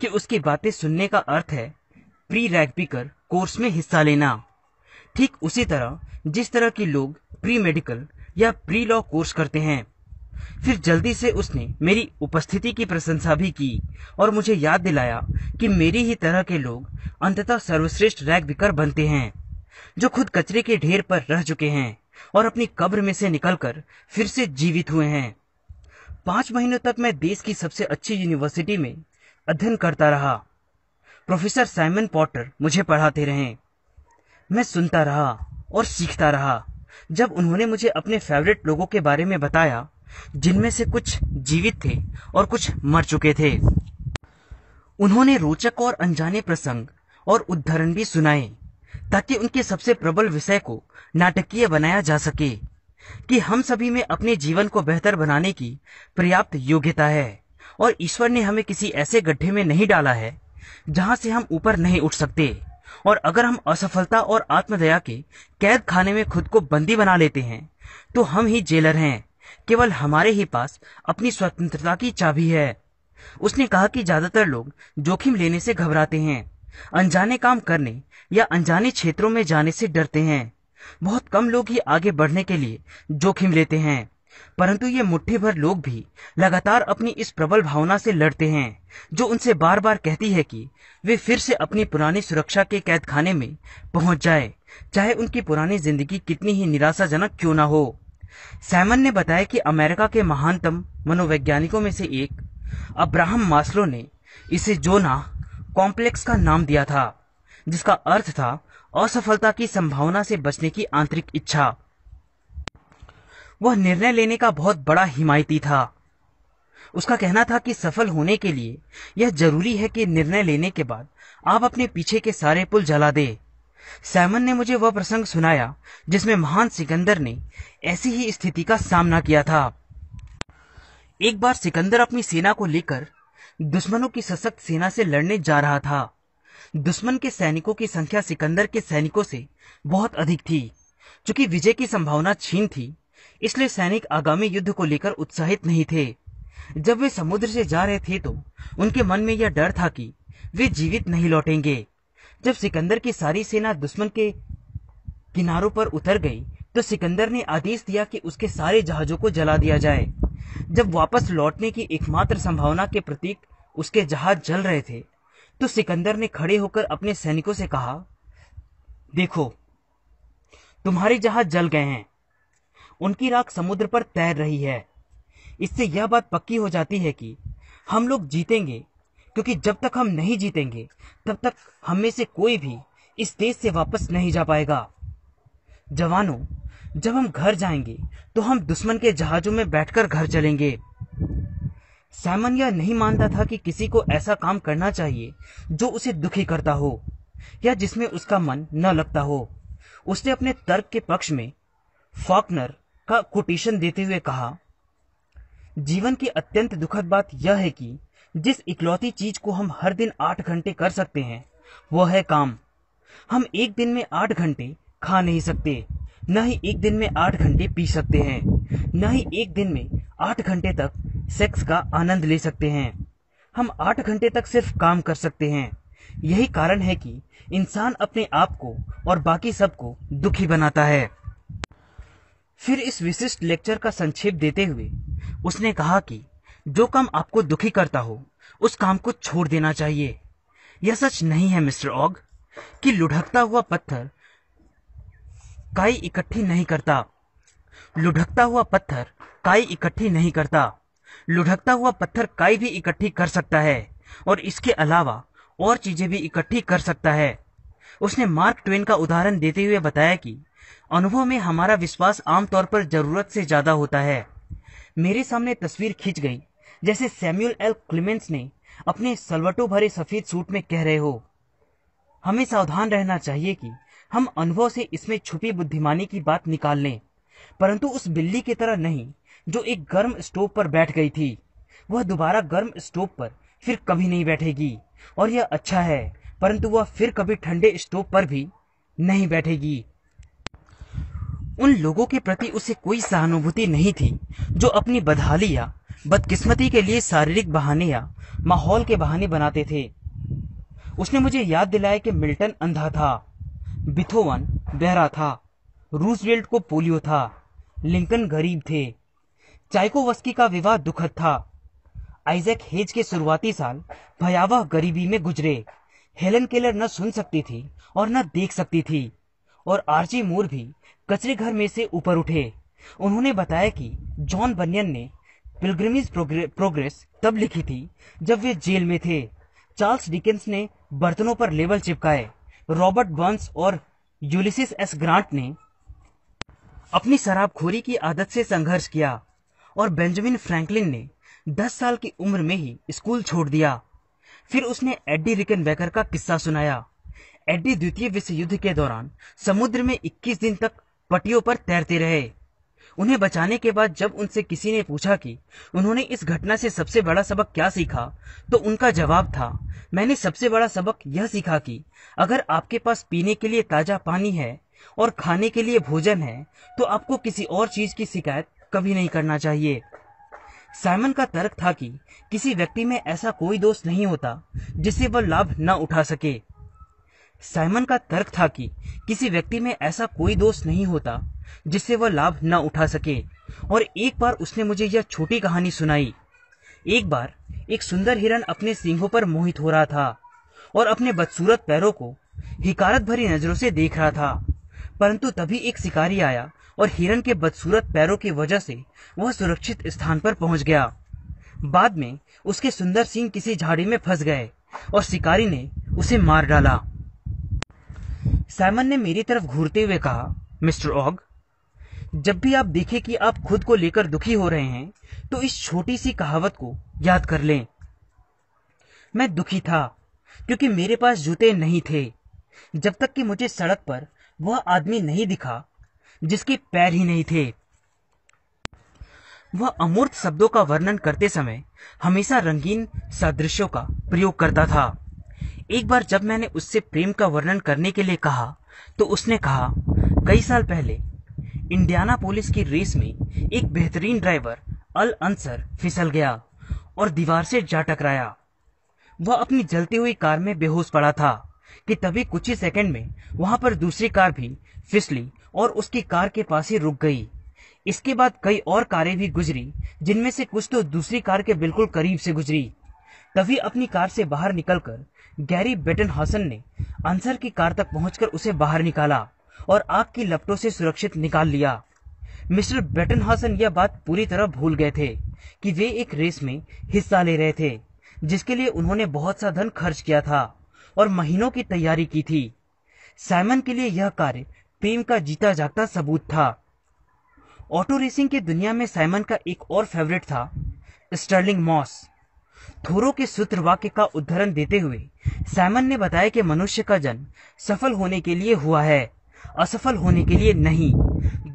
कि उसकी बातें सुनने का अर्थ है प्री कर कोर्स में हिस्सा लेना ठीक उसी तरह जिस तरह के लोग प्री मेडिकल या प्री लॉ कोर्स करते हैं फिर जल्दी से उसने मेरी उपस्थिति की प्रशंसा भी की और मुझे याद दिलाया कि मेरी ही तरह के लोग अंततः सर्वश्रेष्ठ रैग बिकर बनते हैं जो खुद कचरे के ढेर पर रह चुके हैं और अपनी कब्र में से निकलकर फिर से जीवित हुए हैं पांच महीनों तक मैं देश की सबसे अच्छी यूनिवर्सिटी में अध्ययन करता रहा प्रोफेसर साइमन पॉटर मुझे पढ़ाते रहे मैं सुनता रहा और सीखता रहा जब उन्होंने मुझे अपने फेवरेट लोगों के बारे में बताया जिनमें से कुछ जीवित थे और कुछ मर चुके थे उन्होंने रोचक और अनजाने प्रसंग और उद्धरण भी सुनाए ताकि उनके सबसे प्रबल विषय को नाटकीय बनाया जा सके कि हम सभी में अपने जीवन को बेहतर बनाने की पर्याप्त योग्यता है और ईश्वर ने हमें किसी ऐसे गड्ढे में नहीं डाला है जहां से हम ऊपर नहीं उठ सकते और अगर हम असफलता और आत्मदया के कैद खाने में खुद को बंदी बना लेते हैं तो हम ही जेलर हैं केवल हमारे ही पास अपनी स्वतंत्रता की चाबी है उसने कहा कि ज्यादातर लोग जोखिम लेने से घबराते हैं अनजाने काम करने या अनजाने क्षेत्रों में जाने से डरते हैं बहुत कम लोग ही आगे बढ़ने के लिए जोखिम लेते हैं परंतु ये मुट्ठी भर लोग भी लगातार अपनी इस प्रबल भावना से लड़ते हैं जो उनसे बार बार कहती है कि वे फिर से अपनी पुरानी सुरक्षा के कैद खाने में पहुंच जाए चाहे उनकी पुरानी जिंदगी कितनी ही निराशाजनक क्यों ना हो सैमन ने बताया कि अमेरिका के महानतम मनोवैज्ञानिकों में से एक अब्राहम मास्लो ने इसे जोना कॉम्प्लेक्स का नाम दिया था जिसका अर्थ था असफलता की संभावना से बचने की आंतरिक इच्छा वह निर्णय लेने का बहुत बड़ा हिमायती था उसका कहना था कि सफल होने के लिए यह जरूरी है कि निर्णय लेने के बाद आप अपने पीछे के सारे पुल जला दे सैमन ने मुझे वह प्रसंग सुनाया जिसमें महान सिकंदर ने ऐसी ही स्थिति का सामना किया था एक बार सिकंदर अपनी सेना को लेकर दुश्मनों की सशक्त सेना से लड़ने जा रहा था दुश्मन के सैनिकों की संख्या सिकंदर के सैनिकों से बहुत अधिक थी चूंकि विजय की संभावना छीन थी इसलिए सैनिक आगामी युद्ध को लेकर उत्साहित नहीं थे जब वे समुद्र से जा रहे थे तो उनके मन में यह डर था कि वे जीवित नहीं लौटेंगे जब सिकंदर की सारी सेना दुश्मन के किनारों पर उतर गई तो सिकंदर ने आदेश दिया कि उसके सारे जहाजों को जला दिया जाए जब वापस लौटने की एकमात्र संभावना के प्रतीक उसके जहाज जल रहे थे तो सिकंदर ने खड़े होकर अपने सैनिकों से कहा देखो तुम्हारे जहाज जल गए हैं उनकी राख समुद्र पर तैर रही है इससे यह बात पक्की हो जाती है कि हम लोग जीतेंगे क्योंकि जब तक हम नहीं जीतेंगे तब तक हम में से कोई भी इस देश से वापस नहीं जा पाएगा जवानों जब हम घर जाएंगे तो हम दुश्मन के जहाजों में बैठकर घर चलेंगे सैमन यह नहीं मानता था कि किसी को ऐसा काम करना चाहिए जो उसे दुखी करता हो या जिसमें उसका मन न लगता हो उसने अपने तर्क के पक्ष में फॉकनर का कोटेशन देते हुए कहा जीवन की अत्यंत दुखद बात यह है कि जिस इकलौती चीज को हम हर दिन आठ घंटे कर सकते हैं वह है काम हम एक दिन में आठ घंटे खा नहीं सकते न ही एक दिन में आठ घंटे पी सकते हैं न ही एक दिन में आठ घंटे तक सेक्स का आनंद ले सकते हैं हम आठ घंटे तक सिर्फ काम कर सकते हैं यही कारण है कि इंसान अपने आप को और बाकी सबको दुखी बनाता है फिर इस विशिष्ट लेक्चर का संक्षेप देते हुए उसने कहा कि जो काम आपको दुखी करता हो उस काम को छोड़ देना चाहिए यह सच नहीं है मिस्टर ऑग कि लुढ़कता हुआ पत्थर काई इकट्ठी नहीं करता लुढ़कता हुआ पत्थर काई इकट्ठी नहीं करता लुढ़कता हुआ पत्थर काई भी इकट्ठी कर सकता है और इसके अलावा और चीजें भी इकट्ठी कर सकता है उसने मार्क ट्वेन का उदाहरण देते हुए बताया कि अनुभव में हमारा विश्वास आमतौर पर जरूरत से ज्यादा होता है मेरे सामने तस्वीर खींच गई जैसे सैम्यूल एल क्लिमेंस ने अपने सलवटों भरे सफेद सूट में कह रहे हो हमें सावधान रहना चाहिए कि हम अनुभव से इसमें छुपी बुद्धिमानी की बात निकाल लें परंतु उस बिल्ली की तरह नहीं जो एक गर्म स्टोव पर बैठ गई थी वह दोबारा गर्म स्टोव पर फिर कभी नहीं बैठेगी और यह अच्छा है परंतु वह फिर कभी ठंडे स्टोव पर भी नहीं बैठेगी उन लोगों के प्रति उसे कोई सहानुभूति नहीं थी जो अपनी बदहाली या बदकिस्मती के लिए शारीरिक बहाने या माहौल के बहाने बनाते थे उसने मुझे याद दिलाया कि मिल्टन अंधा था बिथोवन बहरा था रूजवेल्ट को पोलियो था लिंकन गरीब थे चाइकोवस्की का विवाह दुखद था आइजैक हेज के शुरुआती साल भयावह गरीबी में गुजरे हेलन केलर न सुन सकती थी और न देख सकती थी और आरजी मोर भी कचरे घर में से ऊपर उठे उन्होंने बताया कि जॉन बनियन ने पिलग्रिमिज प्रोग्रेस तब लिखी थी जब वे जेल में थे चार्ल्स डिकेंस ने बर्तनों पर लेबल चिपकाए रॉबर्ट बर्न्स और यूलिसिस एस ग्रांट ने अपनी शराबखोरी की आदत से संघर्ष किया और बेंजामिन फ्रैंकलिन ने 10 साल की उम्र में ही स्कूल छोड़ दिया फिर उसने एड्डी रिकन बैकर का किस्सा सुनाया एड्डी द्वितीय विश्व युद्ध के दौरान समुद्र में 21 दिन तक पटियों पर तैरते रहे उन्हें बचाने के बाद जब उनसे किसी ने पूछा कि उन्होंने इस घटना से सबसे बड़ा सबक क्या सीखा तो उनका जवाब था मैंने सबसे बड़ा सबक यह सीखा कि अगर आपके पास पीने के लिए ताजा पानी है और खाने के लिए भोजन है तो आपको किसी और चीज की शिकायत कभी नहीं करना चाहिए साइमन का तर्क था कि किसी व्यक्ति में ऐसा कोई दोष नहीं होता जिससे वह लाभ न उठा सके साइमन का तर्क था कि किसी व्यक्ति में ऐसा कोई दोष नहीं होता जिससे वह लाभ न उठा सके और एक बार उसने मुझे यह छोटी कहानी सुनाई एक बार एक सुंदर हिरण अपने सिंहों पर मोहित हो रहा था और अपने बदसूरत पैरों को हिकारत भरी नजरों से देख रहा था परंतु तभी एक शिकारी आया और हिरन के बदसूरत पैरों की वजह से वह सुरक्षित स्थान पर पहुंच गया बाद में उसके सुंदर सिंह किसी झाड़ी में फंस गए और शिकारी ने उसे मार डाला साइमन ने मेरी तरफ घूरते हुए कहा मिस्टर ऑग जब भी आप देखें कि आप खुद को लेकर दुखी हो रहे हैं तो इस छोटी सी कहावत को याद कर लें मैं दुखी था क्योंकि मेरे पास जूते नहीं थे जब तक कि मुझे सड़क पर वह आदमी नहीं दिखा जिसके पैर ही नहीं थे वह अमूर्त शब्दों का वर्णन करते समय हमेशा रंगीन सादृश्यों का प्रयोग करता था एक बार जब मैंने उससे प्रेम का वर्णन करने के लिए कहा तो उसने कहा कई साल पहले इंडियाना पुलिस की रेस में एक बेहतरीन ड्राइवर अल अंसर फिसल गया और दीवार से जा टकराया वह अपनी जलती हुई कार में बेहोश पड़ा था कि तभी कुछ ही सेकंड में वहां पर दूसरी कार भी फिसली और उसकी कार के पास ही रुक गई इसके बाद कई और कारें भी गुजरी जिनमें से कुछ तो दूसरी कार के बिल्कुल करीब से गुजरी तभी अपनी कार से बाहर निकलकर गैरी बेटन हसन ने अंसर की कार तक पहुंचकर उसे बाहर निकाला और आग की लपटों से सुरक्षित निकाल लिया मिस्टर हासन यह बात पूरी तरह भूल गए थे कि वे एक रेस में हिस्सा ले रहे थे जिसके लिए उन्होंने बहुत सा धन खर्च किया था और महीनों की तैयारी की थी साइमन के लिए यह कार्य प्रेम का जीता जागता सबूत था ऑटो रेसिंग की दुनिया में साइमन का एक और फेवरेट था स्टर्लिंग मॉस थोरो के सूत्र वाक्य का उदाहरण देते हुए साइमन ने बताया कि मनुष्य का जन्म सफल होने के लिए हुआ है असफल होने के लिए नहीं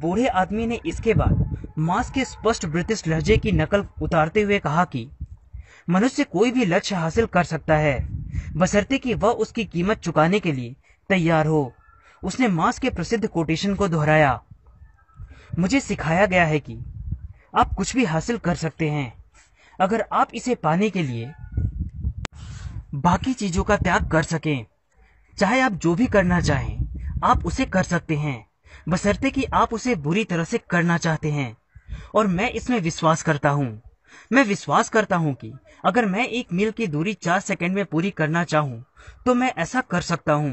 बूढ़े आदमी ने इसके बाद मास के स्पष्ट ब्रिटिश लहजे की नकल उतारते हुए कहा कि मनुष्य कोई भी लक्ष्य हासिल कर सकता है बसरते कि वह उसकी कीमत चुकाने के लिए तैयार हो उसने मास के प्रसिद्ध कोटेशन को दोहराया मुझे सिखाया गया है कि आप कुछ भी हासिल कर सकते हैं अगर आप इसे पाने के लिए बाकी चीजों का त्याग कर सकें चाहे आप जो भी करना चाहें आप उसे कर सकते हैं बशर्ते कि आप उसे बुरी तरह से करना चाहते हैं और मैं इसमें विश्वास करता हूँ मैं विश्वास करता हूँ कि अगर मैं एक मील की दूरी चार सेकंड में पूरी करना चाहूँ तो मैं ऐसा कर सकता हूँ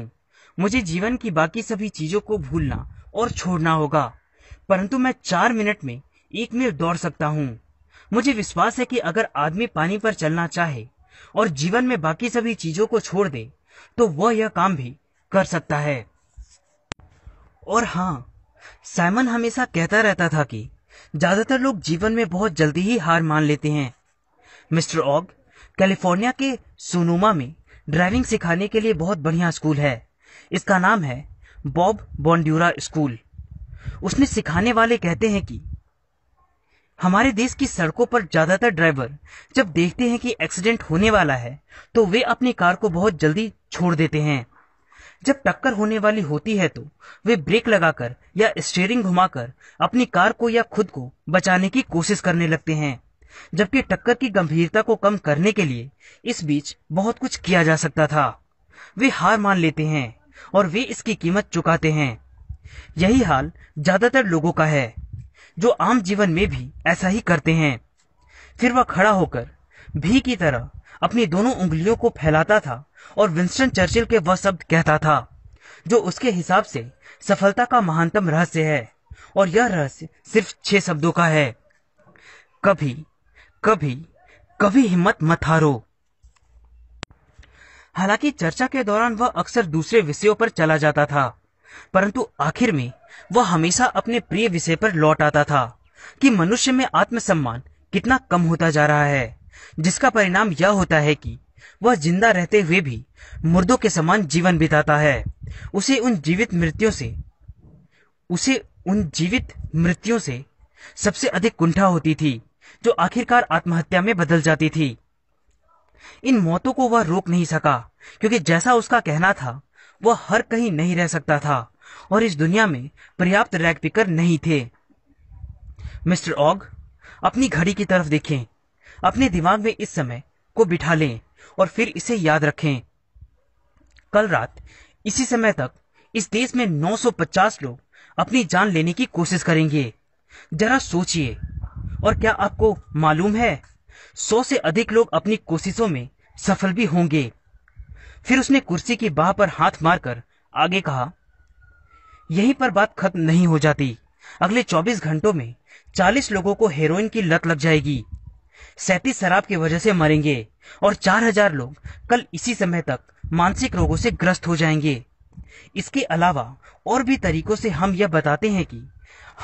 मुझे जीवन की बाकी सभी चीजों को भूलना और छोड़ना होगा परंतु मैं चार मिनट में एक मील दौड़ सकता हूँ मुझे विश्वास है कि अगर आदमी पानी पर चलना चाहे और जीवन में बाकी सभी चीजों को छोड़ दे तो वह यह काम भी कर सकता है और हाँ साइमन हमेशा कहता रहता था कि ज्यादातर लोग जीवन में बहुत जल्दी ही हार मान लेते हैं मिस्टर ऑग कैलिफोर्निया के सोनोमा में ड्राइविंग सिखाने के लिए बहुत बढ़िया स्कूल है इसका नाम है बॉब बॉन्ड्यूरा स्कूल उसमें सिखाने वाले कहते हैं कि हमारे देश की सड़कों पर ज्यादातर ड्राइवर जब देखते हैं कि एक्सीडेंट होने वाला है तो वे अपनी कार को बहुत जल्दी छोड़ देते हैं जब टक्कर होने वाली होती है तो वे ब्रेक लगाकर या स्टेयरिंग घुमाकर अपनी कार को या खुद को बचाने की कोशिश करने लगते हैं जबकि टक्कर की गंभीरता को कम करने के लिए इस बीच बहुत कुछ किया जा सकता था वे हार मान लेते हैं और वे इसकी कीमत चुकाते हैं यही हाल ज्यादातर लोगों का है जो आम जीवन में भी ऐसा ही करते हैं फिर वह खड़ा होकर भी की तरह अपनी दोनों उंगलियों को फैलाता था और विंस्टन चर्चिल के वह शब्द कहता था जो उसके हिसाब से सफलता का महानतम रहस्य है और यह रहस्य सिर्फ छह शब्दों का है कभी कभी कभी हिम्मत मत हारो हालांकि चर्चा के दौरान वह अक्सर दूसरे विषयों पर चला जाता था परंतु आखिर में वह हमेशा अपने प्रिय विषय पर लौट आता था कि मनुष्य में आत्मसम्मान कितना कम होता जा रहा है जिसका परिणाम यह होता है कि वह जिंदा रहते हुए भी मुर्दों के समान जीवन बिताता है उसे उन जीवित मृत्यु से उसे उन जीवित मृत्यों से सबसे अधिक कुंठा होती थी जो आखिरकार आत्महत्या में बदल जाती थी इन मौतों को वह रोक नहीं सका क्योंकि जैसा उसका कहना था वह हर कहीं नहीं रह सकता था और इस दुनिया में पर्याप्त रैग पिकर नहीं थे मिस्टर ऑग अपनी घड़ी की तरफ देखें अपने दिमाग में इस समय को बिठा लें और फिर इसे याद रखें कल रात इसी समय तक इस देश में 950 लोग अपनी जान लेने की कोशिश करेंगे जरा सोचिए और क्या आपको मालूम है सौ से अधिक लोग अपनी कोशिशों में सफल भी होंगे फिर उसने कुर्सी की बाह पर हाथ मारकर आगे कहा यहीं पर बात खत्म नहीं हो जाती अगले 24 घंटों में 40 लोगों को हेरोइन की लत लग जाएगी सैतीस शराब की वजह से मरेंगे और चार हजार लोग कल इसी समय तक मानसिक रोगों से ग्रस्त हो जाएंगे इसके अलावा और भी तरीकों से हम यह बताते हैं कि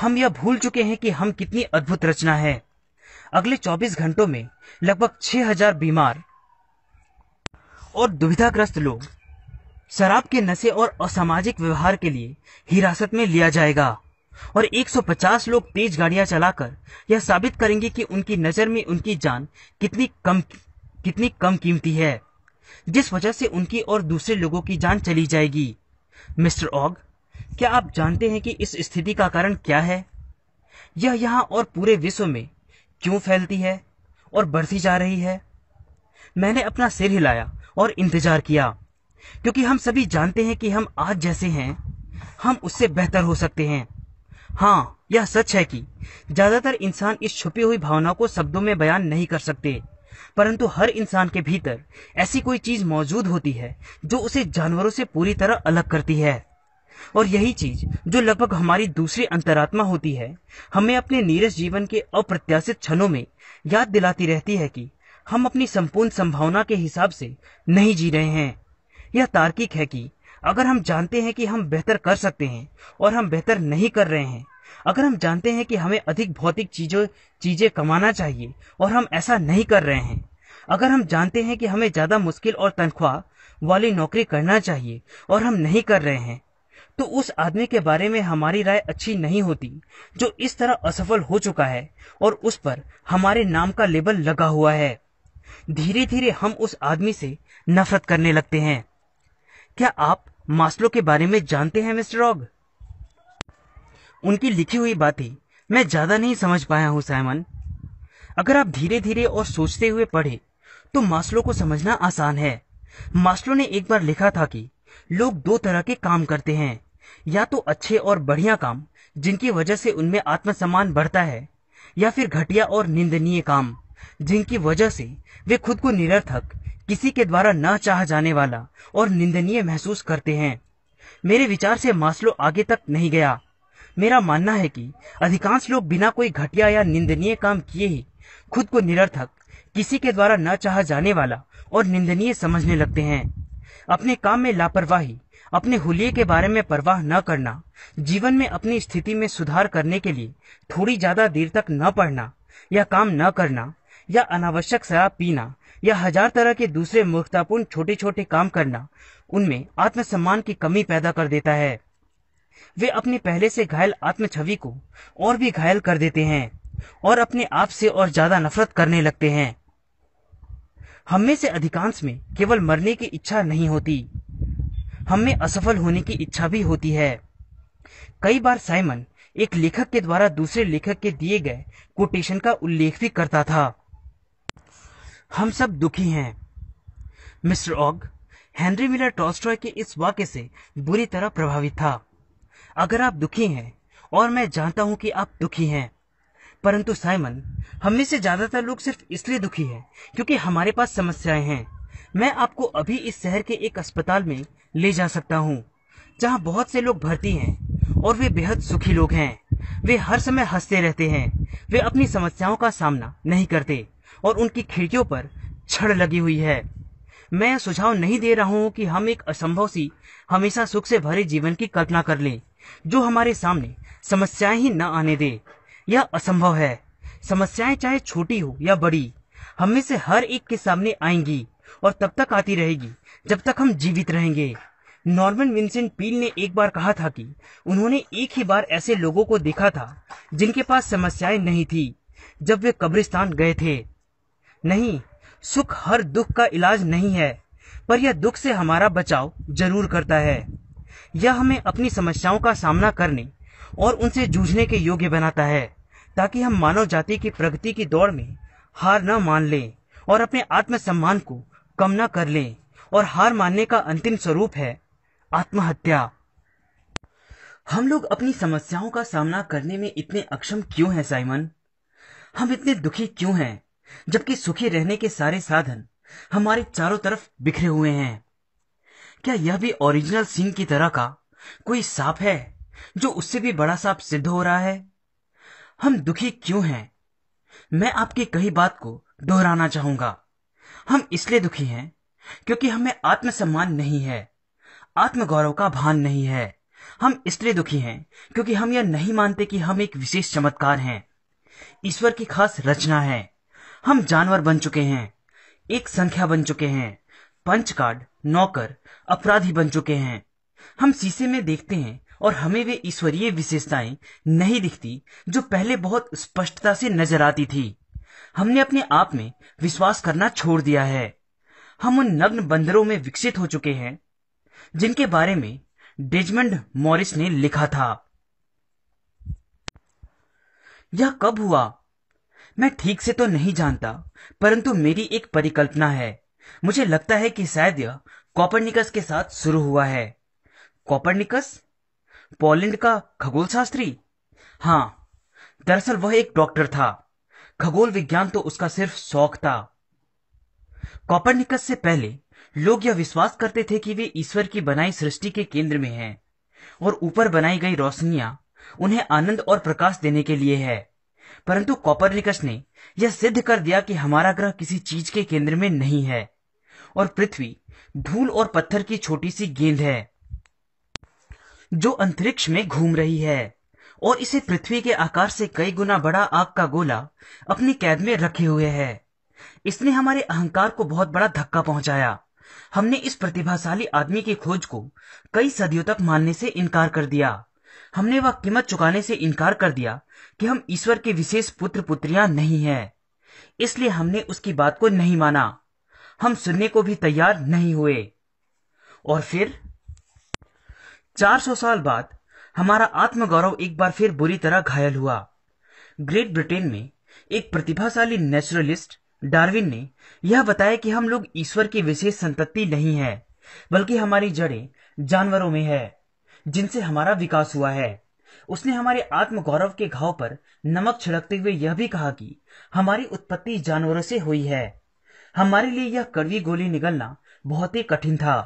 हम यह भूल चुके हैं कि हम कितनी अद्भुत रचना है अगले 24 घंटों में लगभग 6000 बीमार और दुविधाग्रस्त लोग शराब के नशे और असामाजिक व्यवहार के लिए हिरासत में लिया जाएगा और 150 लोग तेज गाड़ियां चलाकर यह साबित करेंगे कि उनकी नज़र में उनकी जान कितनी कम कितनी कम कीमती है जिस वजह से उनकी और दूसरे लोगों की जान चली जाएगी मिस्टर ऑग क्या आप जानते हैं कि इस स्थिति का कारण क्या है यह यहाँ और पूरे विश्व में क्यों फैलती है और बढ़ती जा रही है मैंने अपना सिर हिलाया और इंतजार किया क्योंकि हम सभी जानते हैं कि हम आज जैसे हैं हम उससे बेहतर हो सकते हैं हाँ यह सच है कि ज्यादातर इंसान इस छुपी हुई भावना को शब्दों में बयान नहीं कर सकते परंतु हर इंसान के भीतर ऐसी कोई चीज मौजूद होती है जो उसे जानवरों से पूरी तरह अलग करती है और यही चीज जो लगभग हमारी दूसरी अंतरात्मा होती है हमें अपने नीरस जीवन के अप्रत्याशित क्षणों में याद दिलाती रहती है कि हम अपनी संपूर्ण संभावना के हिसाब से नहीं जी रहे हैं यह तार्किक है कि अगर हम जानते हैं कि हम बेहतर कर सकते हैं और हम बेहतर नहीं कर रहे हैं अगर हम जानते हैं कि हमें अधिक भौतिक चीजों चीजें कमाना चाहिए और हम ऐसा नहीं कर रहे हैं अगर हम जानते हैं कि हमें ज्यादा मुश्किल और तनख्वाह वाली नौकरी करना चाहिए और हम नहीं कर रहे हैं तो उस आदमी के बारे में हमारी राय अच्छी नहीं होती जो इस तरह असफल हो चुका है और उस पर हमारे नाम का लेबल लगा हुआ है धीरे धीरे हम उस आदमी से नफरत करने लगते हैं क्या आप मास्लो के बारे में जानते हैं मिस्टर रॉग उनकी लिखी हुई बातें मैं ज्यादा नहीं समझ पाया हूं साइमन अगर आप धीरे धीरे और सोचते हुए पढ़े तो मास्लो को समझना आसान है मास्लो ने एक बार लिखा था कि लोग दो तरह के काम करते हैं या तो अच्छे और बढ़िया काम जिनकी वजह से उनमें आत्मसम्मान बढ़ता है या फिर घटिया और निंदनीय काम जिनकी वजह से वे खुद को निरर्थक किसी के द्वारा ना चाह जाने वाला और निंदनीय महसूस करते हैं मेरे विचार से मासलो आगे तक नहीं गया मेरा मानना है कि अधिकांश लोग बिना कोई घटिया या निंदनीय काम किए ही खुद को निरर्थक किसी के द्वारा न चाह जाने वाला और निंदनीय समझने लगते हैं अपने काम में लापरवाही अपने हुलिये के बारे में परवाह न करना जीवन में अपनी स्थिति में सुधार करने के लिए थोड़ी ज्यादा देर तक न पढ़ना या काम न करना या अनावश्यक शराब पीना या हजार तरह के दूसरे मूर्खतापूर्ण छोटे छोटे काम करना उनमें आत्मसम्मान की कमी पैदा कर देता है वे अपने पहले से घायल आत्म छवि को और भी घायल कर देते हैं और अपने आप से और ज्यादा नफरत करने लगते हैं हम में से अधिकांश में केवल मरने की इच्छा नहीं होती हम में असफल होने की इच्छा भी होती है कई बार साइमन एक लेखक के द्वारा दूसरे लेखक के दिए गए कोटेशन का उल्लेख भी करता था हम सब दुखी हैं mister Og Henry Miller Tolstoy के इस वाक्य से बुरी तरह प्रभावित था अगर आप दुखी हैं और मैं जानता हूं कि आप दुखी हैं परंतु साइमन हम में से ज्यादातर लोग सिर्फ इसलिए दुखी हैं क्योंकि हमारे पास समस्याएं हैं मैं आपको अभी इस शहर के एक अस्पताल में ले जा सकता हूँ जहाँ बहुत से लोग भर्ती हैं और वे बेहद सुखी लोग हैं वे हर समय हंसते रहते हैं वे अपनी समस्याओं का सामना नहीं करते और उनकी खिड़कियों पर छड़ लगी हुई है मैं सुझाव नहीं दे रहा हूँ कि हम एक असंभव सी हमेशा सुख से भरे जीवन की कल्पना कर लें जो हमारे सामने समस्याएं ही न आने दे यह असंभव है समस्याएं चाहे छोटी हो या बड़ी हमें से हर एक के सामने आएंगी और तब तक आती रहेगी जब तक हम जीवित रहेंगे नॉर्मन विंसेंट पील ने एक बार कहा था कि उन्होंने एक ही बार ऐसे लोगों को देखा था जिनके पास समस्याएं नहीं थी जब वे कब्रिस्तान गए थे नहीं सुख हर दुख का इलाज नहीं है पर यह दुख से हमारा बचाव जरूर करता है यह हमें अपनी समस्याओं का सामना करने और उनसे जूझने के योग्य बनाता है ताकि हम मानव जाति की प्रगति की दौड़ में हार न मान लें और अपने आत्मसम्मान को कम न कर लें और हार मानने का अंतिम स्वरूप है आत्महत्या हम लोग अपनी समस्याओं का सामना करने में इतने अक्षम क्यों हैं साइमन हम इतने दुखी क्यों हैं जबकि सुखी रहने के सारे साधन हमारे चारों तरफ बिखरे हुए हैं क्या यह भी ओरिजिनल सिंह की तरह का कोई सांप है जो उससे भी बड़ा सांप सिद्ध हो रहा है हम दुखी क्यों हैं मैं आपकी कही बात को दोहराना चाहूंगा हम इसलिए दुखी हैं क्योंकि हमें आत्मसम्मान नहीं है आत्मगौरव का भान नहीं है हम इसलिए दुखी हैं क्योंकि हम यह नहीं मानते कि हम एक विशेष चमत्कार हैं ईश्वर की खास रचना है हम जानवर बन चुके हैं एक संख्या बन चुके हैं पंच कार्ड नौकर अपराधी बन चुके हैं हम शीशे में देखते हैं और हमें वे ईश्वरीय विशेषताएं नहीं दिखती जो पहले बहुत स्पष्टता से नजर आती थी हमने अपने आप में विश्वास करना छोड़ दिया है हम उन नग्न बंदरों में विकसित हो चुके हैं जिनके बारे में डेजमंड मॉरिस ने लिखा था यह कब हुआ मैं ठीक से तो नहीं जानता परंतु मेरी एक परिकल्पना है मुझे लगता है कि शायद यह कॉपरनिकस के साथ शुरू हुआ है कॉपरनिकस पोलैंड का खगोल शास्त्री हाँ दरअसल वह एक डॉक्टर था खगोल विज्ञान तो उसका सिर्फ शौक था कॉपरनिकस से पहले लोग यह विश्वास करते थे कि वे ईश्वर की बनाई सृष्टि के केंद्र में हैं और ऊपर बनाई गई रोशनियां उन्हें आनंद और प्रकाश देने के लिए है परंतु कॉपरनिकस ने यह सिद्ध कर दिया कि हमारा ग्रह किसी चीज के केंद्र में नहीं है और पृथ्वी धूल और पत्थर की छोटी सी गेंद है जो अंतरिक्ष में घूम रही है और इसे पृथ्वी के आकार से कई गुना बड़ा आग का गोला अपनी कैद में रखे हुए है इसने हमारे अहंकार को बहुत बड़ा धक्का पहुंचाया हमने इस प्रतिभाशाली आदमी की खोज को कई सदियों तक मानने से इनकार कर दिया हमने वह कीमत चुकाने से इनकार कर दिया कि हम ईश्वर के विशेष पुत्र पुत्रियां नहीं हैं इसलिए हमने उसकी बात को नहीं माना हम सुनने को भी तैयार नहीं हुए और फिर 400 साल बाद हमारा आत्मगौरव एक बार फिर बुरी तरह घायल हुआ ग्रेट ब्रिटेन में एक प्रतिभाशाली नेचुरलिस्ट डार्विन ने यह बताया कि हम लोग ईश्वर की विशेष संतति नहीं है बल्कि हमारी जड़ें जानवरों में है जिनसे हमारा विकास हुआ है उसने हमारे आत्मगौरव के घाव पर नमक छिड़कते हुए यह भी कहा कि हमारी उत्पत्ति जानवरों से हुई है हमारे लिए यह कड़वी गोली निगलना बहुत ही कठिन था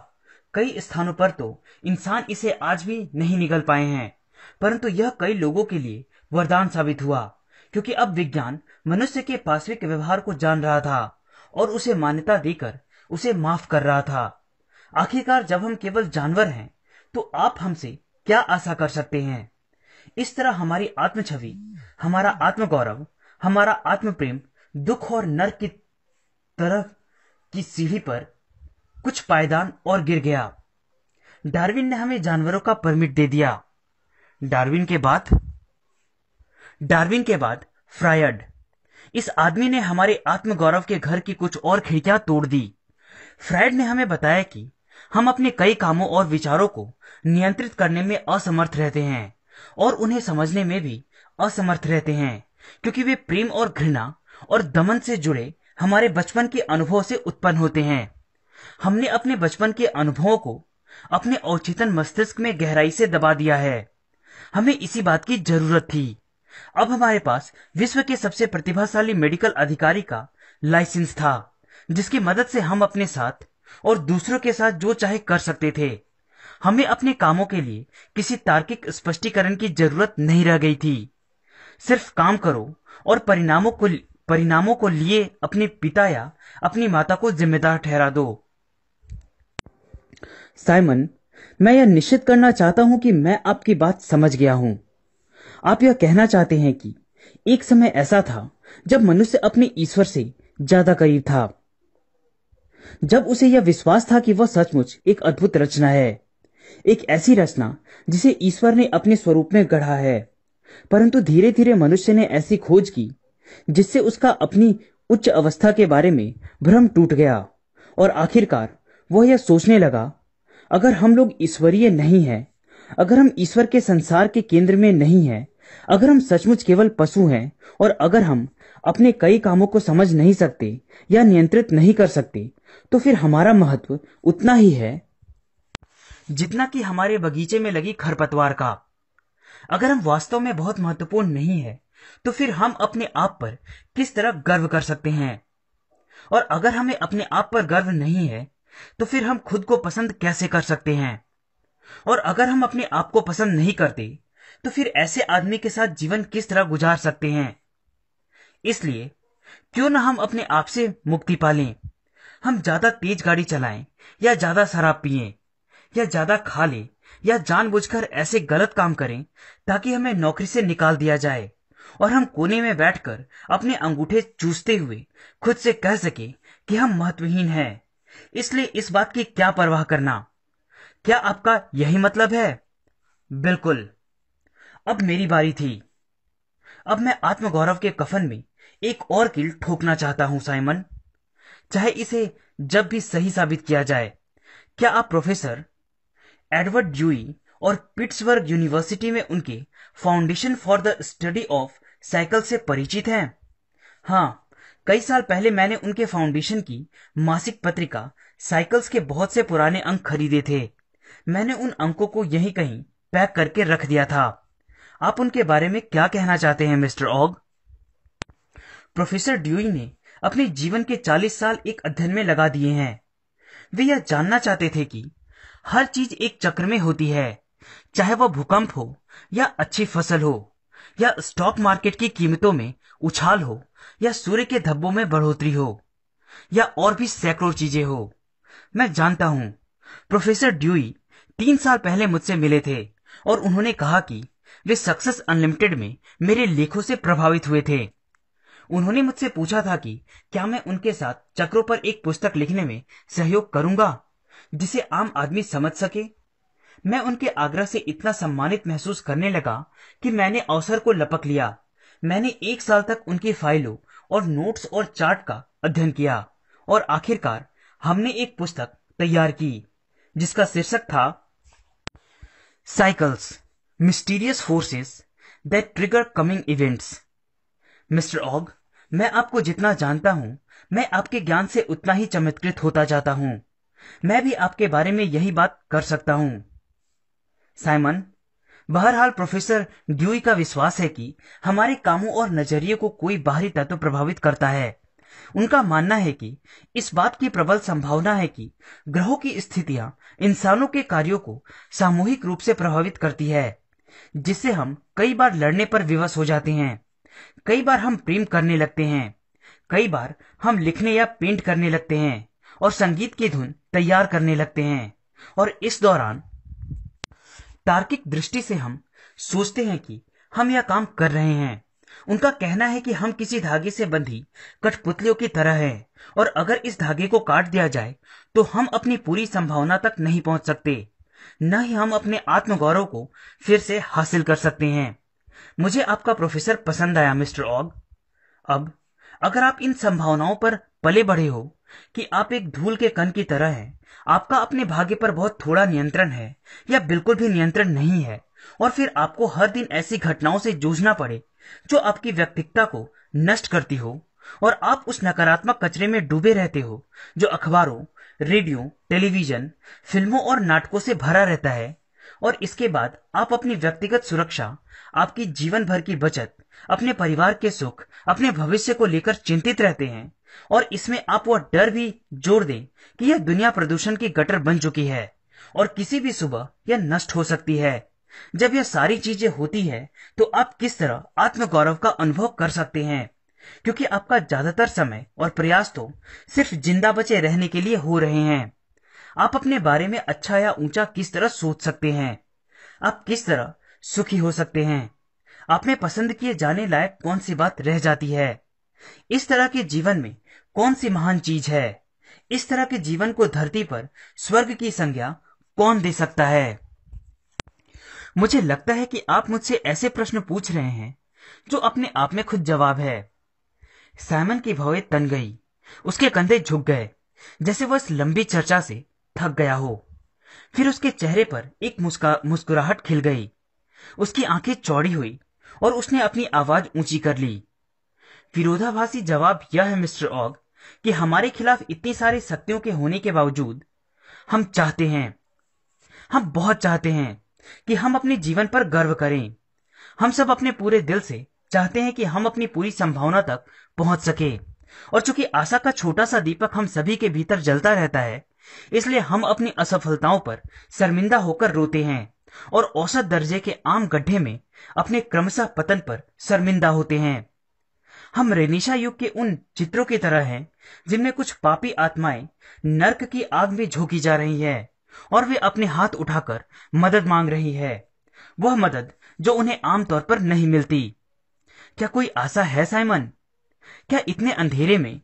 कई स्थानों पर तो इंसान इसे आज भी नहीं निगल पाए हैं परंतु यह कई लोगों के लिए वरदान साबित हुआ क्योंकि अब विज्ञान मनुष्य के पार्श्विक व्यवहार को जान रहा था और उसे मान्यता देकर उसे माफ कर रहा था आखिरकार जब हम केवल जानवर हैं तो आप हमसे क्या आशा कर सकते हैं इस तरह हमारी आत्म छवि हमारा आत्म गौरव हमारा आत्म प्रेम दुख और नर की तरफ की सीढ़ी पर कुछ पायदान और गिर गया डार्विन ने हमें जानवरों का परमिट दे दिया डार्विन के बाद डार्विन के बाद फ्रायड इस आदमी ने हमारे आत्मगौरव के घर की कुछ और खिड़कियां तोड़ दी फ्रायड ने हमें बताया कि हम अपने कई कामों और विचारों को नियंत्रित करने में असमर्थ रहते हैं और उन्हें समझने में भी असमर्थ रहते हैं क्योंकि वे प्रेम और घृणा और दमन से जुड़े हमारे बचपन के अनुभव से उत्पन्न होते हैं हमने अपने बचपन के अनुभवों को अपने अवचेतन मस्तिष्क में गहराई से दबा दिया है हमें इसी बात की जरूरत थी अब हमारे पास विश्व के सबसे प्रतिभाशाली मेडिकल अधिकारी का लाइसेंस था जिसकी मदद से हम अपने साथ और दूसरों के साथ जो चाहे कर सकते थे हमें अपने कामों के लिए किसी तार्किक स्पष्टीकरण की जरूरत नहीं रह गई थी सिर्फ काम करो और परिणामों को परिणामों को लिए अपने पिता या अपनी माता को जिम्मेदार ठहरा दो साइमन मैं यह निश्चित करना चाहता हूं कि मैं आपकी बात समझ गया हूं आप यह कहना चाहते हैं कि एक समय ऐसा था जब मनुष्य अपने ईश्वर से ज्यादा करीब था जब उसे यह विश्वास था कि वह सचमुच एक अद्भुत रचना है एक ऐसी रचना जिसे ईश्वर ने अपने स्वरूप में गढ़ा है परंतु धीरे धीरे मनुष्य ने ऐसी खोज की जिससे उसका अपनी उच्च अवस्था के बारे में भ्रम टूट गया और आखिरकार वह यह सोचने लगा अगर हम लोग ईश्वरीय नहीं है अगर हम ईश्वर के संसार के केंद्र में नहीं है अगर हम सचमुच केवल पशु हैं और अगर हम अपने कई कामों को समझ नहीं सकते या नियंत्रित नहीं कर सकते तो फिर हमारा महत्व उतना ही है जितना कि हमारे बगीचे में लगी खरपतवार का अगर हम वास्तव में बहुत महत्वपूर्ण नहीं है तो फिर हम अपने आप पर किस तरह गर्व कर सकते हैं और अगर हमें अपने आप पर गर्व नहीं है तो फिर हम खुद को पसंद कैसे कर सकते हैं और अगर हम अपने आप को पसंद नहीं करते तो फिर ऐसे आदमी के साथ जीवन किस तरह गुजार सकते हैं इसलिए क्यों ना हम अपने आप से मुक्ति पालें हम ज्यादा तेज गाड़ी चलाएं या ज्यादा शराब पिए या ज्यादा खा लें या जानबूझकर ऐसे गलत काम करें ताकि हमें नौकरी से निकाल दिया जाए और हम कोने में बैठकर अपने अंगूठे चूसते हुए खुद से कह सके कि हम महत्वहीन हैं इसलिए इस बात की क्या परवाह करना क्या आपका यही मतलब है बिल्कुल अब मेरी बारी थी अब मैं आत्मगौरव के कफन में एक और किल ठोकना चाहता हूं साइमन चाहे इसे जब भी सही साबित किया जाए क्या आप प्रोफेसर एडवर्ड ड्यूई और पिट्सबर्ग यूनिवर्सिटी में उनके foundation for the study of cycle से परिचित हैं हाँ कई साल पहले मैंने उनके फाउंडेशन की मासिक पत्रिका साइकिल्स के बहुत से पुराने अंक खरीदे थे मैंने उन अंकों को यहीं कहीं पैक करके रख दिया था आप उनके बारे में क्या कहना चाहते हैं मिस्टर ऑग प्रोफेसर ड्यूई ने अपने जीवन के चालीस साल एक अध्ययन में लगा दिए हैं वे यह जानना चाहते थे कि हर चीज एक चक्र में होती है चाहे वह भूकंप हो या अच्छी फसल हो या स्टॉक मार्केट की कीमतों में उछाल हो या सूर्य के धब्बों में बढ़ोतरी हो या और भी सैकड़ों चीजें हो मैं जानता हूं प्रोफेसर ड्यूई तीन साल पहले मुझसे मिले थे और उन्होंने कहा कि वे सक्सेस अनलिमिटेड में मेरे लेखों से प्रभावित हुए थे उन्होंने मुझसे पूछा था कि क्या मैं उनके साथ चक्रों पर एक पुस्तक लिखने में सहयोग करूंगा जिसे आम आदमी समझ सके मैं उनके आग्रह से इतना सम्मानित महसूस करने लगा कि मैंने अवसर को लपक लिया मैंने एक साल तक उनकी फाइलों और नोट्स और चार्ट का अध्ययन किया और आखिरकार हमने एक पुस्तक तैयार की जिसका शीर्षक था cycles mysterious forces that trigger coming events mister Og मैं आपको जितना जानता हूँ मैं आपके ज्ञान से उतना ही चमत्कृत होता जाता हूँ मैं भी आपके बारे में यही बात कर सकता हूँ साइमन बहरहाल प्रोफेसर ड्यूई का विश्वास है कि हमारे कामों और नजरिए को कोई बाहरी तत्व प्रभावित करता है उनका मानना है कि इस बात की प्रबल संभावना है कि ग्रहों की स्थितियां इंसानों के कार्यों को सामूहिक रूप से प्रभावित करती है जिससे हम कई बार लड़ने पर विवश हो जाते हैं कई बार हम प्रेम करने लगते हैं कई बार हम लिखने या पेंट करने लगते हैं और संगीत की धुन तैयार करने लगते हैं और इस दौरान तार्किक दृष्टि से हम सोचते हैं कि हम यह काम कर रहे हैं उनका कहना है कि हम किसी धागे से बंधी कठपुतलियों की तरह है और अगर इस धागे को काट दिया जाए तो हम अपनी पूरी संभावना तक नहीं पहुंच सकते न ही हम अपने आत्मगौरव को फिर से हासिल कर सकते हैं मुझे आपका प्रोफेसर पसंद आया मिस्टर ऑग अब अगर आप इन संभावनाओं पर पले बढ़े हो कि आप एक धूल के कण की तरह हैं आपका अपने भाग्य पर बहुत थोड़ा नियंत्रण है या बिल्कुल भी नियंत्रण नहीं है और फिर आपको हर दिन ऐसी घटनाओं से जूझना पड़े जो आपकी व्यक्तिकता को नष्ट करती हो और आप उस नकारात्मक कचरे में डूबे रहते हो जो अखबारों रेडियो टेलीविजन फिल्मों और नाटकों से भरा रहता है और इसके बाद आप अपनी व्यक्तिगत सुरक्षा आपकी जीवन भर की बचत अपने परिवार के सुख अपने भविष्य को लेकर चिंतित रहते हैं और इसमें आप वह डर भी जोड़ दें कि यह दुनिया प्रदूषण की गटर बन चुकी है और किसी भी सुबह यह नष्ट हो सकती है जब यह सारी चीजें होती है तो आप किस तरह आत्मगौरव का अनुभव कर सकते हैं क्योंकि आपका ज्यादातर समय और प्रयास तो सिर्फ जिंदा बचे रहने के लिए हो रहे हैं आप अपने बारे में अच्छा या ऊंचा किस तरह सोच सकते हैं आप किस तरह सुखी हो सकते हैं आप में पसंद किए जाने लायक कौन सी बात रह जाती है इस तरह के जीवन में कौन सी महान चीज है इस तरह के जीवन को धरती पर स्वर्ग की संज्ञा कौन दे सकता है मुझे लगता है कि आप मुझसे ऐसे प्रश्न पूछ रहे हैं जो अपने आप में खुद जवाब है सैमन की भवे तन गई उसके कंधे झुक गए जैसे वह इस लंबी चर्चा से थक गया हो फिर उसके चेहरे पर एक मुस्कुराहट खिल गई उसकी आंखें चौड़ी हुई और उसने अपनी आवाज ऊंची कर ली विरोधाभासी जवाब यह है मिस्टर ऑग कि हमारे खिलाफ इतनी सारी सत्यों के होने के बावजूद हम चाहते हैं हम बहुत चाहते हैं कि हम अपने जीवन पर गर्व करें हम सब अपने पूरे दिल से चाहते हैं कि हम अपनी पूरी संभावना तक पहुंच सके और चूंकि आशा का छोटा सा दीपक हम सभी के भीतर जलता रहता है इसलिए हम अपनी असफलताओं पर शर्मिंदा होकर रोते हैं और औसत दर्जे के आम गड्ढे में अपने क्रमशः पतन पर शर्मिंदा होते हैं हम रेनिशा युग के उन चित्रों की तरह हैं जिनमें कुछ पापी आत्माएं नरक की आग में झोंकी जा रही हैं और वे अपने हाथ उठाकर मदद मांग रही है वह मदद जो उन्हें आमतौर पर नहीं मिलती क्या कोई आशा है साइमन क्या इतने अंधेरे में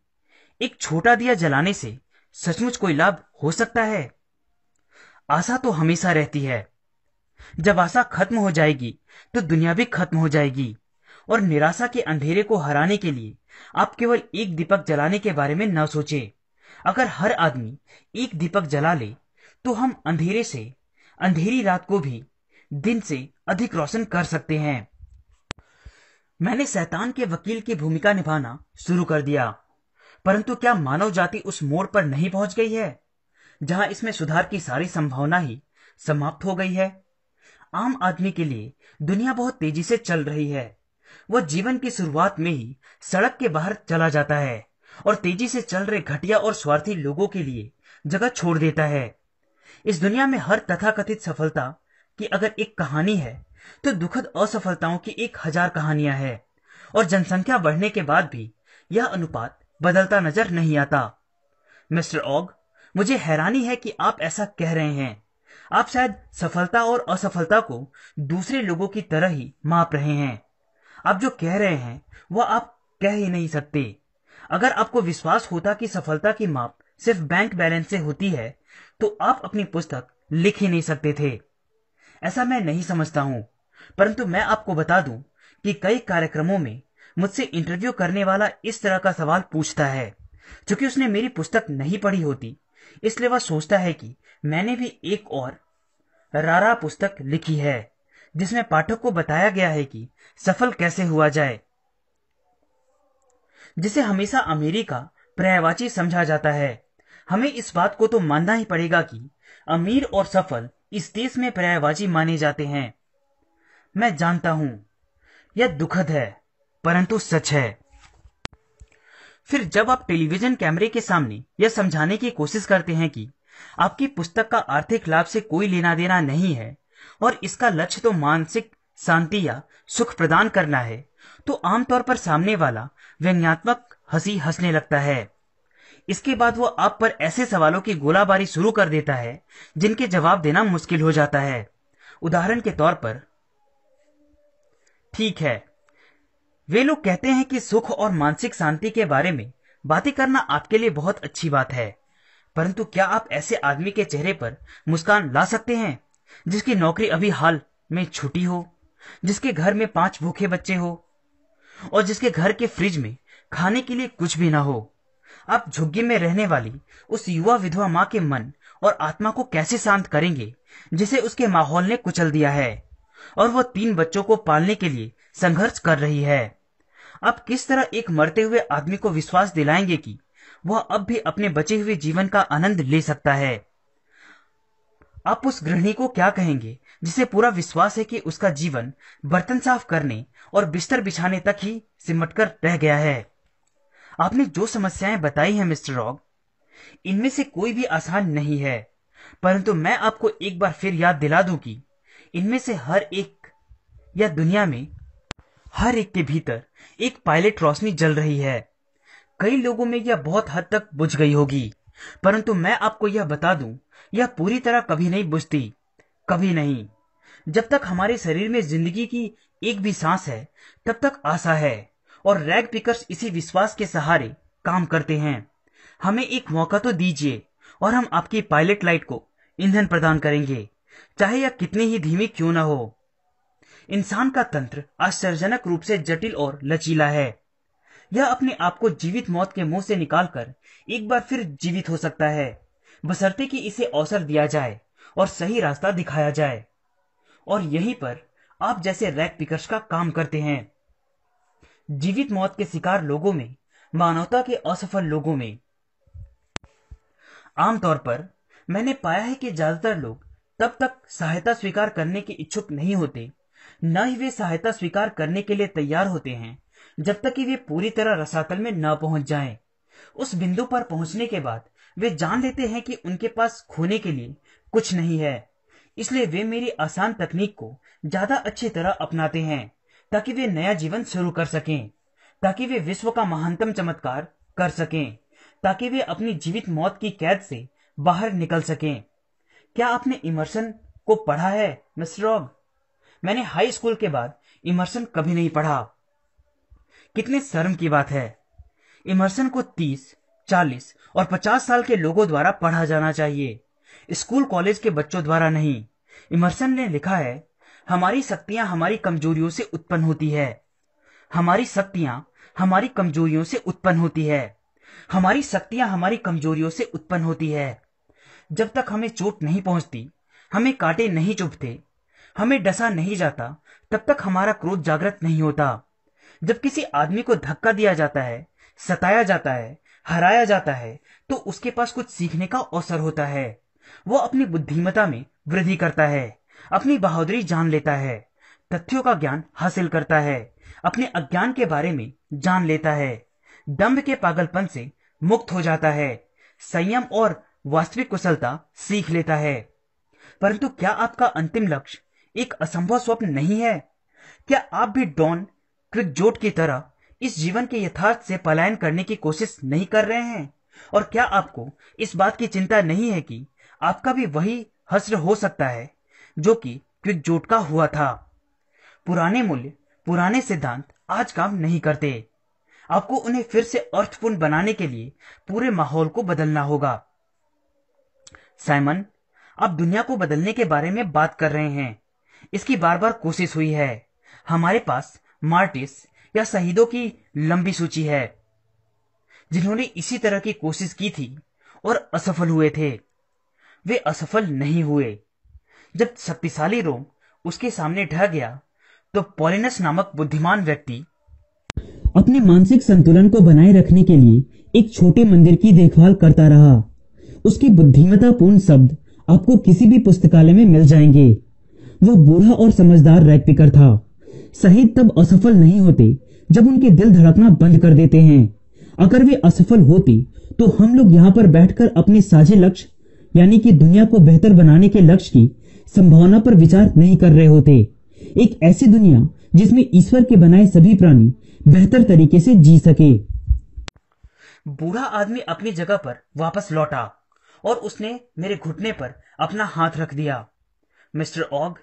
एक छोटा दिया जलाने से सचमुच कोई लाभ हो सकता है आशा तो हमेशा रहती है जब आशा खत्म हो जाएगी तो दुनिया भी खत्म हो जाएगी और निराशा के अंधेरे को हराने के लिए आप केवल एक दीपक जलाने के बारे में न सोचें अगर हर आदमी एक दीपक जला ले तो हम अंधेरे से अंधेरी रात को भी दिन से अधिक रोशन कर सकते हैं मैंने सैतान के वकील की भूमिका निभाना शुरू कर दिया परंतु क्या मानव जाति उस मोड़ पर नहीं पहुंच गई है जहां इसमें सुधार की सारी संभावना ही समाप्त हो गई है आम आदमी के लिए दुनिया बहुत तेजी से चल रही है वह जीवन की शुरुआत में ही सड़क के बाहर चला जाता है और तेजी से चल रहे घटिया और स्वार्थी लोगों के लिए जगह छोड़ देता है इस दुनिया में हर तथाकथित सफलता की अगर एक कहानी है तो दुखद असफलताओं की एक हजार कहानियां हैं और जनसंख्या बढ़ने के बाद भी यह अनुपात बदलता नजर नहीं आता मिस्टर ओग मुझे हैरानी है कि आप ऐसा कह रहे हैं आप शायद सफलता और असफलता को दूसरे लोगों की तरह ही माप रहे हैं आप जो कह रहे हैं वह आप कह ही नहीं सकते अगर आपको विश्वास होता कि सफलता की माप सिर्फ बैंक बैलेंस से होती है तो आप अपनी पुस्तक लिख ही नहीं सकते थे ऐसा मैं नहीं समझता हूं परंतु मैं आपको बता दूं कि कई कार्यक्रमों में मुझसे इंटरव्यू करने वाला इस तरह का सवाल पूछता है क्योंकि उसने मेरी पुस्तक नहीं पढ़ी होती इसलिए वह सोचता है कि मैंने भी एक और रारा पुस्तक लिखी है जिसमें पाठक को बताया गया है कि सफल कैसे हुआ जाए जिसे हमेशा अमेरिका पर्यायवाची समझा जाता है हमें इस बात को तो मानना ही पड़ेगा कि अमीर और सफल इस देश में पर्यायवाची माने जाते हैं मैं जानता हूं यह दुखद है परंतु सच है फिर जब आप टेलीविजन कैमरे के सामने यह समझाने की कोशिश करते हैं कि आपकी पुस्तक का आर्थिक लाभ से कोई लेना देना नहीं है और इसका लक्ष्य तो मानसिक शांति या सुख प्रदान करना है तो आमतौर पर सामने वाला व्यंग्यात्मक हंसी हंसने लगता है इसके बाद वो आप पर ऐसे सवालों की गोलाबारी शुरू कर देता है जिनके जवाब देना मुश्किल हो जाता है उदाहरण के तौर पर ठीक है वे लोग कहते हैं कि सुख और मानसिक शांति के बारे में बातें करना आपके लिए बहुत अच्छी बात है परंतु क्या आप ऐसे आदमी के चेहरे पर मुस्कान ला सकते हैं जिसकी नौकरी अभी हाल में छुट्टी हो जिसके घर में पांच भूखे बच्चे हो और जिसके घर के फ्रिज में खाने के लिए कुछ भी ना हो आप झुग्गी में रहने वाली उस युवा विधवा माँ के मन और आत्मा को कैसे शांत करेंगे जिसे उसके माहौल ने कुचल दिया है और वो तीन बच्चों को पालने के लिए संघर्ष कर रही है आप किस तरह एक मरते हुए आदमी को विश्वास दिलाएंगे कि वह अब भी अपने बचे हुए जीवन का आनंद ले सकता है आप उस गृहिणी को क्या कहेंगे जिसे पूरा विश्वास है कि उसका जीवन बर्तन साफ करने और बिस्तर बिछाने तक ही सिमट कर रह गया है आपने जो समस्याएं बताई हैं मिस्टर रॉग इनमें से कोई भी आसान नहीं है परंतु मैं आपको एक बार फिर याद दिला दूं कि इनमें से हर एक या दुनिया में हर एक के भीतर एक पायलट रोशनी जल रही है कई लोगों में यह बहुत हद तक बुझ गई होगी परंतु मैं आपको यह बता दूं यह पूरी तरह कभी नहीं बुझती कभी नहीं जब तक हमारे शरीर में जिंदगी की एक भी सांस है तब तक आशा है और रैग पिकर्स इसी विश्वास के सहारे काम करते हैं हमें एक मौका तो दीजिए और हम आपकी पायलट लाइट को ईंधन प्रदान करेंगे चाहे यह कितनी ही धीमी क्यों ना हो इंसान का तंत्र आश्चर्यजनक रूप से जटिल और लचीला है यह अपने आप को जीवित मौत के मुंह से निकालकर एक बार फिर जीवित हो सकता है बसरते कि इसे अवसर दिया जाए और सही रास्ता दिखाया जाए और यहीं पर आप जैसे रैक पिकर्स का काम करते हैं जीवित मौत के शिकार लोगों में मानवता के असफल लोगों में आमतौर पर मैंने पाया है कि ज्यादातर लोग तब तक सहायता स्वीकार करने के इच्छुक नहीं होते न ही वे सहायता स्वीकार करने के लिए तैयार होते हैं जब तक कि वे पूरी तरह रसातल में न पहुंच जाएं। उस बिंदु पर पहुंचने के बाद वे जान लेते हैं कि उनके पास खोने के लिए कुछ नहीं है इसलिए वे मेरी आसान तकनीक को ज्यादा अच्छी तरह अपनाते हैं ताकि वे नया जीवन शुरू कर सकें ताकि वे विश्व का महानतम चमत्कार कर सकें ताकि वे अपनी जीवित मौत की कैद से बाहर निकल सकें क्या आपने इमर्शन को पढ़ा है मिस्टर मैंने हाई स्कूल के बाद इमर्शन कभी नहीं पढ़ा कितने शर्म की बात है इमर्शन को तीस चालीस और पचास साल के लोगों द्वारा पढ़ा जाना चाहिए स्कूल कॉलेज के बच्चों द्वारा नहीं इमर्शन ने लिखा है हमारी शक्तियां हमारी कमजोरियों से उत्पन्न होती है हमारी शक्तियां हमारी कमजोरियों से उत्पन्न होती है हमारी शक्तियां हमारी कमजोरियों से उत्पन्न होती है जब तक हमें चोट नहीं पहुंचती हमें कांटे नहीं चुभते हमें डसा नहीं जाता तब तक हमारा क्रोध जागृत नहीं होता जब किसी आदमी को धक्का दिया जाता है सताया जाता है हराया जाता है तो उसके पास कुछ सीखने का अवसर होता है वो अपनी बुद्धिमता में वृद्धि करता है अपनी बहादुरी जान लेता है तथ्यों का ज्ञान हासिल करता है अपने अज्ञान के बारे में जान लेता है दम्भ के पागलपन से मुक्त हो जाता है संयम और वास्तविक कुशलता सीख लेता है परंतु क्या आपका अंतिम लक्ष्य एक असंभव स्वप्न नहीं है क्या आप भी डॉन क्रिकजोट की तरह इस जीवन के यथार्थ से पलायन करने की कोशिश नहीं कर रहे हैं और क्या आपको इस बात की चिंता नहीं है कि आपका भी वही हस्र हो सकता है जो कि क्रिकजोट का हुआ था पुराने मूल्य पुराने सिद्धांत आज काम नहीं करते आपको उन्हें फिर से अर्थपूर्ण बनाने के लिए पूरे माहौल को बदलना होगा साइमन आप दुनिया को बदलने के बारे में बात कर रहे हैं इसकी बार बार कोशिश हुई है हमारे पास मार्टिस या शहीदों की लंबी सूची है जिन्होंने इसी तरह की कोशिश की थी और असफल हुए थे वे असफल नहीं हुए जब शक्तिशाली रोम उसके सामने ढह गया तो पॉलिनस नामक बुद्धिमान व्यक्ति अपने मानसिक संतुलन को बनाए रखने के लिए एक छोटे मंदिर की देखभाल करता रहा उसके बुद्धिमतापूर्ण शब्द आपको किसी भी पुस्तकालय में मिल जाएंगे वह बूढ़ा और समझदार रैक पिकर था शहीद तब असफल नहीं होते जब उनके दिल धड़कना बंद कर देते हैं अगर वे असफल होते तो हम लोग यहाँ पर बैठकर अपने साझे लक्ष्य यानी कि दुनिया को बेहतर बनाने के लक्ष्य की संभावना पर विचार नहीं कर रहे होते एक ऐसी दुनिया जिसमें ईश्वर के बनाए सभी प्राणी बेहतर तरीके से जी सके बूढ़ा आदमी अपनी जगह पर वापस लौटा और उसने मेरे घुटने पर अपना हाथ रख दिया मिस्टर ऑग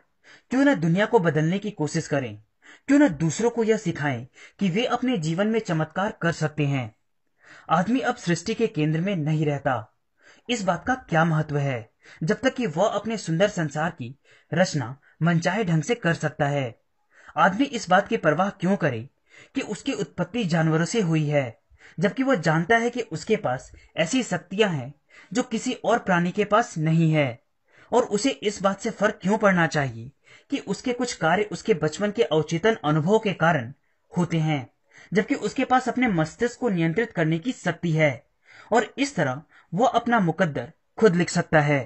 क्यों ना दुनिया को बदलने की कोशिश करें क्यों ना दूसरों को यह सिखाएं कि वे अपने जीवन में चमत्कार कर सकते हैं आदमी अब सृष्टि के केंद्र में नहीं रहता इस बात का क्या महत्व है जब तक कि वह अपने सुंदर संसार की रचना मनचाहे ढंग से कर सकता है आदमी इस बात की परवाह क्यों करे कि उसकी उत्पत्ति जानवरों से हुई है जबकि वह जानता है कि उसके पास ऐसी शक्तियां हैं जो किसी और प्राणी के पास नहीं है और उसे इस बात से फर्क क्यों पड़ना चाहिए कि उसके कुछ कार्य उसके बचपन के अवचेतन अनुभव के कारण होते हैं जबकि उसके पास अपने मस्तिष्क को नियंत्रित करने की शक्ति है और इस तरह वह अपना मुकद्दर खुद लिख सकता है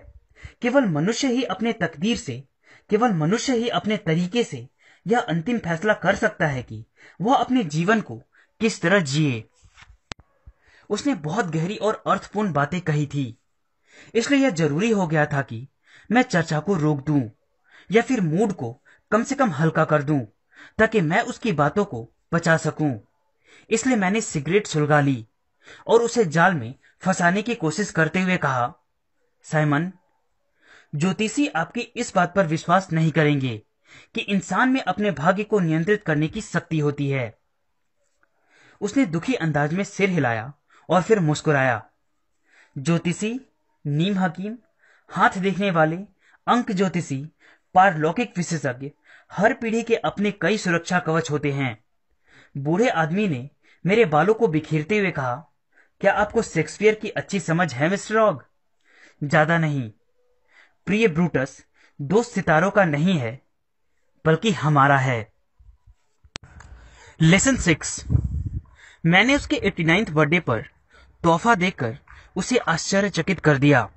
केवल मनुष्य ही अपने तकदीर से केवल मनुष्य ही अपने तरीके से यह अंतिम फैसला कर सकता है कि वह अपने जीवन को किस तरह जिए उसने बहुत गहरी और अर्थपूर्ण बातें कही थी इसलिए यह जरूरी हो गया था कि मैं चर्चा को रोक दूं या फिर मूड को कम से कम हल्का कर दूं ताकि मैं उसकी बातों को बचा सकूं इसलिए मैंने सिगरेट सुलगा ली और उसे जाल में फंसाने की कोशिश करते हुए कहा साइमन ज्योतिषी आपकी इस बात पर विश्वास नहीं करेंगे कि इंसान में अपने भाग्य को नियंत्रित करने की शक्ति होती है उसने दुखी अंदाज में सिर हिलाया और फिर मुस्कुराया ज्योतिषी नीम हकीम हाथ देखने वाले अंक ज्योतिषी पारलौकिक विशेषज्ञ हर पीढ़ी के अपने कई सुरक्षा कवच होते हैं बूढ़े आदमी ने मेरे बालों को बिखेरते हुए कहा क्या आपको शेक्सपियर की अच्छी समझ है मिस्टर रॉग ज्यादा नहीं प्रिय ब्रूटस दो सितारों का नहीं है बल्कि हमारा है लेसन सिक्स मैंने उसके एटी नाइन्थ बर्थडे पर तोहफा देकर उसे आश्चर्यचकित कर दिया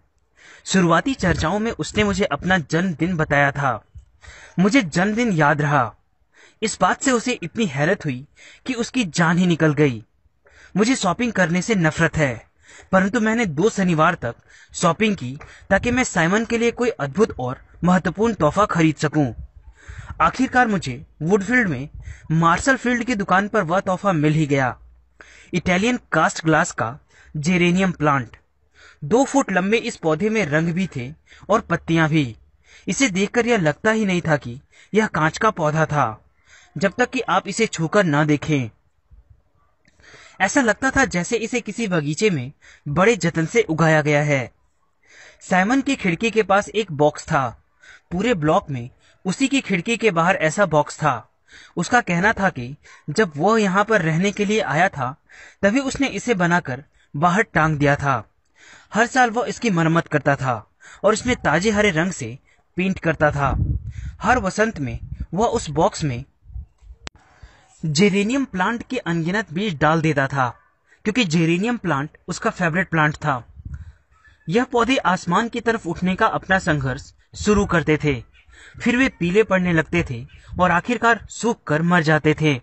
शुरुआती चर्चाओं में उसने मुझे अपना जन्मदिन बताया था मुझे जन्मदिन याद रहा इस बात से उसे इतनी हैरत हुई कि उसकी जान ही निकल गई मुझे शॉपिंग करने से नफरत है परंतु मैंने दो शनिवार तक शॉपिंग की ताकि मैं साइमन के लिए कोई अद्भुत और महत्वपूर्ण तोहफा खरीद सकूं। आखिरकार मुझे वुडफील्ड में मार्शल फील्ड की दुकान पर वह तोहफा मिल ही गया इटालियन कास्ट ग्लास का जेरेनियम प्लांट दो फुट लंबे इस पौधे में रंग भी थे और पत्तियां भी इसे देखकर यह लगता ही नहीं था कि यह कांच का पौधा था जब तक कि आप इसे छूकर ना देखें ऐसा लगता था जैसे इसे किसी बगीचे में बड़े जतन से उगाया गया है साइमन की खिड़की के पास एक बॉक्स था पूरे ब्लॉक में उसी की खिड़की के बाहर ऐसा बॉक्स था उसका कहना था कि जब वह यहाँ पर रहने के लिए आया था तभी उसने इसे बनाकर बाहर टांग दिया था हर साल वो इसकी मरम्मत करता था और इसमें ताजे हरे रंग से पेंट करता था हर वसंत में वह उस बॉक्स में जेरेनियम प्लांट के अनगिनत बीज डाल देता था क्योंकि जेरेनियम प्लांट उसका फेवरेट प्लांट था यह पौधे आसमान की तरफ उठने का अपना संघर्ष शुरू करते थे फिर वे पीले पड़ने लगते थे और आखिरकार सूख कर मर जाते थे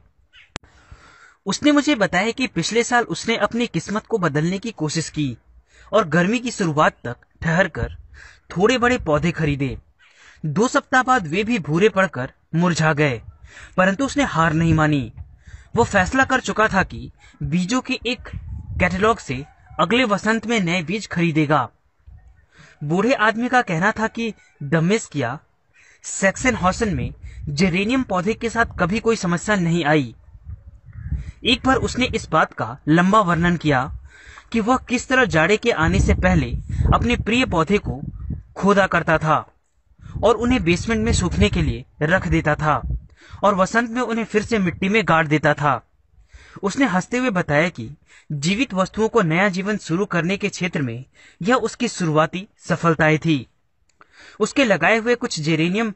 उसने मुझे बताया कि पिछले साल उसने अपनी किस्मत को बदलने की कोशिश की और गर्मी की शुरुआत तक ठहर कर थोड़े बड़े पौधे खरीदे दो सप्ताह बाद वे भी भूरे पड़कर मुरझा गए परंतु उसने हार नहीं मानी वो फैसला कर चुका था कि बीजों के एक कैटलॉग से अगले वसंत में नए बीज खरीदेगा बूढ़े आदमी का कहना था कि दमिस्किया सेक्सन हॉसन में जेरेनियम पौधे के साथ कभी कोई समस्या नहीं आई एक बार उसने इस बात का लंबा वर्णन किया कि वह किस तरह जाड़े के आने से पहले अपने प्रिय पौधे को खोदा करता था और उन्हें बेसमेंट में सूखने के लिए रख देता था और वसंत में उन्हें फिर से मिट्टी में गाड़ देता था उसने हंसते हुए बताया कि जीवित वस्तुओं को नया जीवन शुरू करने के क्षेत्र में यह उसकी शुरुआती सफलताएं थी उसके लगाए हुए कुछ जेरेनियम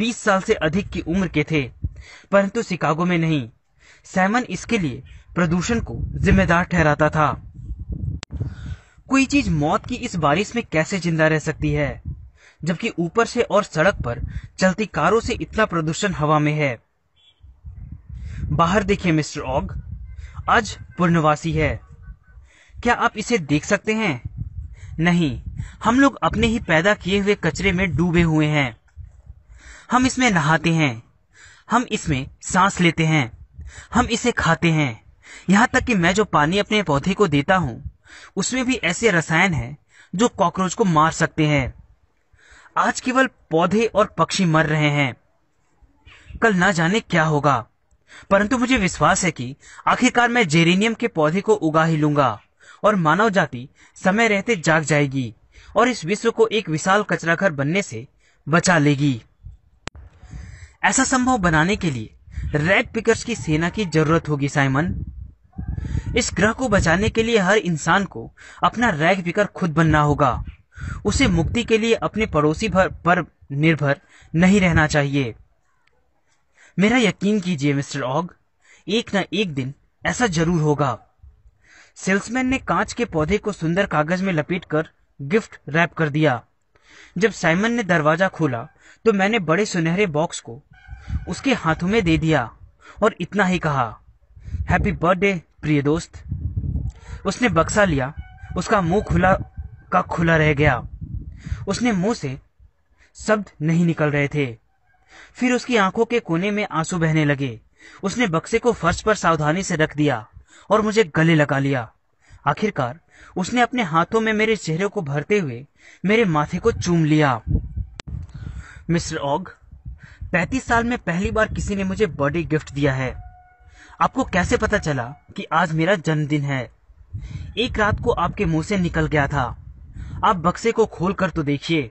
20 साल से अधिक की उम्र के थे परंतु शिकागो में नहीं सैमन इसके लिए प्रदूषण को जिम्मेदार ठहराता था कोई चीज मौत की इस बारिश में कैसे जिंदा रह सकती है जबकि ऊपर से और सड़क पर चलती कारों से इतना प्रदूषण हवा में है बाहर देखिए मिस्टर ऑग आज पूर्णवासी है क्या आप इसे देख सकते हैं नहीं हम लोग अपने ही पैदा किए हुए कचरे में डूबे हुए हैं हम इसमें नहाते हैं हम इसमें सांस लेते हैं हम इसे खाते हैं यहाँ तक कि मैं जो पानी अपने पौधे को देता हूँ उसमें भी ऐसे रसायन हैं जो कॉकरोच को मार सकते हैं आज केवल पौधे और पक्षी मर रहे हैं कल ना जाने क्या होगा परंतु मुझे विश्वास है कि आखिरकार मैं जेरेनियम के पौधे को उगा ही लूंगा और मानव जाति समय रहते जाग जाएगी और इस विश्व को एक विशाल कचरा घर बनने से बचा लेगी ऐसा संभव बनाने के लिए रेड पिकर्स की सेना की जरूरत होगी साइमन इस ग्रह को बचाने के लिए हर इंसान को अपना रैग पिकर खुद बनना होगा उसे मुक्ति के लिए अपने पड़ोसी भर पर निर्भर नहीं रहना चाहिए मेरा यकीन कीजिए मिस्टर ऑग एक न एक दिन ऐसा जरूर होगा सेल्समैन ने कांच के पौधे को सुंदर कागज में लपेटकर गिफ्ट रैप कर दिया जब साइमन ने दरवाजा खोला तो मैंने बड़े सुनहरे बॉक्स को उसके हाथों में दे दिया और इतना ही कहा हैप्पी बर्थडे प्रिय दोस्त उसने बक्सा लिया उसका मुंह खुला का खुला रह गया उसने मुंह से शब्द नहीं निकल रहे थे फिर उसकी आंखों के कोने में आंसू बहने लगे उसने बक्से को फर्श पर सावधानी से रख दिया और मुझे गले लगा लिया आखिरकार उसने अपने हाथों में मेरे चेहरे को भरते हुए मेरे माथे को चूम लिया मिस्टर ऑग पैंतीस साल में पहली बार किसी ने मुझे बर्थडे गिफ्ट दिया है आपको कैसे पता चला कि आज मेरा जन्मदिन है एक रात को आपके मुंह से निकल गया था आप बक्से को खोल कर तो देखिए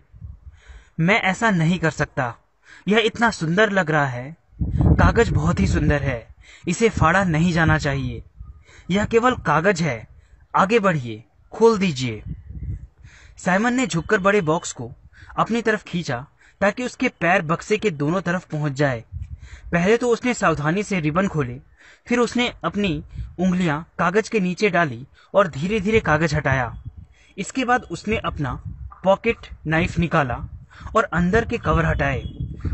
मैं ऐसा नहीं कर सकता यह इतना सुंदर लग रहा है कागज बहुत ही सुंदर है इसे फाड़ा नहीं जाना चाहिए यह केवल कागज है आगे बढ़िए खोल दीजिए साइमन ने झुककर बड़े बॉक्स को अपनी तरफ खींचा ताकि उसके पैर बक्से के दोनों तरफ पहुंच जाए पहले तो उसने सावधानी से रिबन खोले फिर उसने अपनी उंगलियां कागज के नीचे डाली और धीरे धीरे कागज हटाया इसके बाद उसने अपना पॉकेट नाइफ निकाला और अंदर के कवर हटाए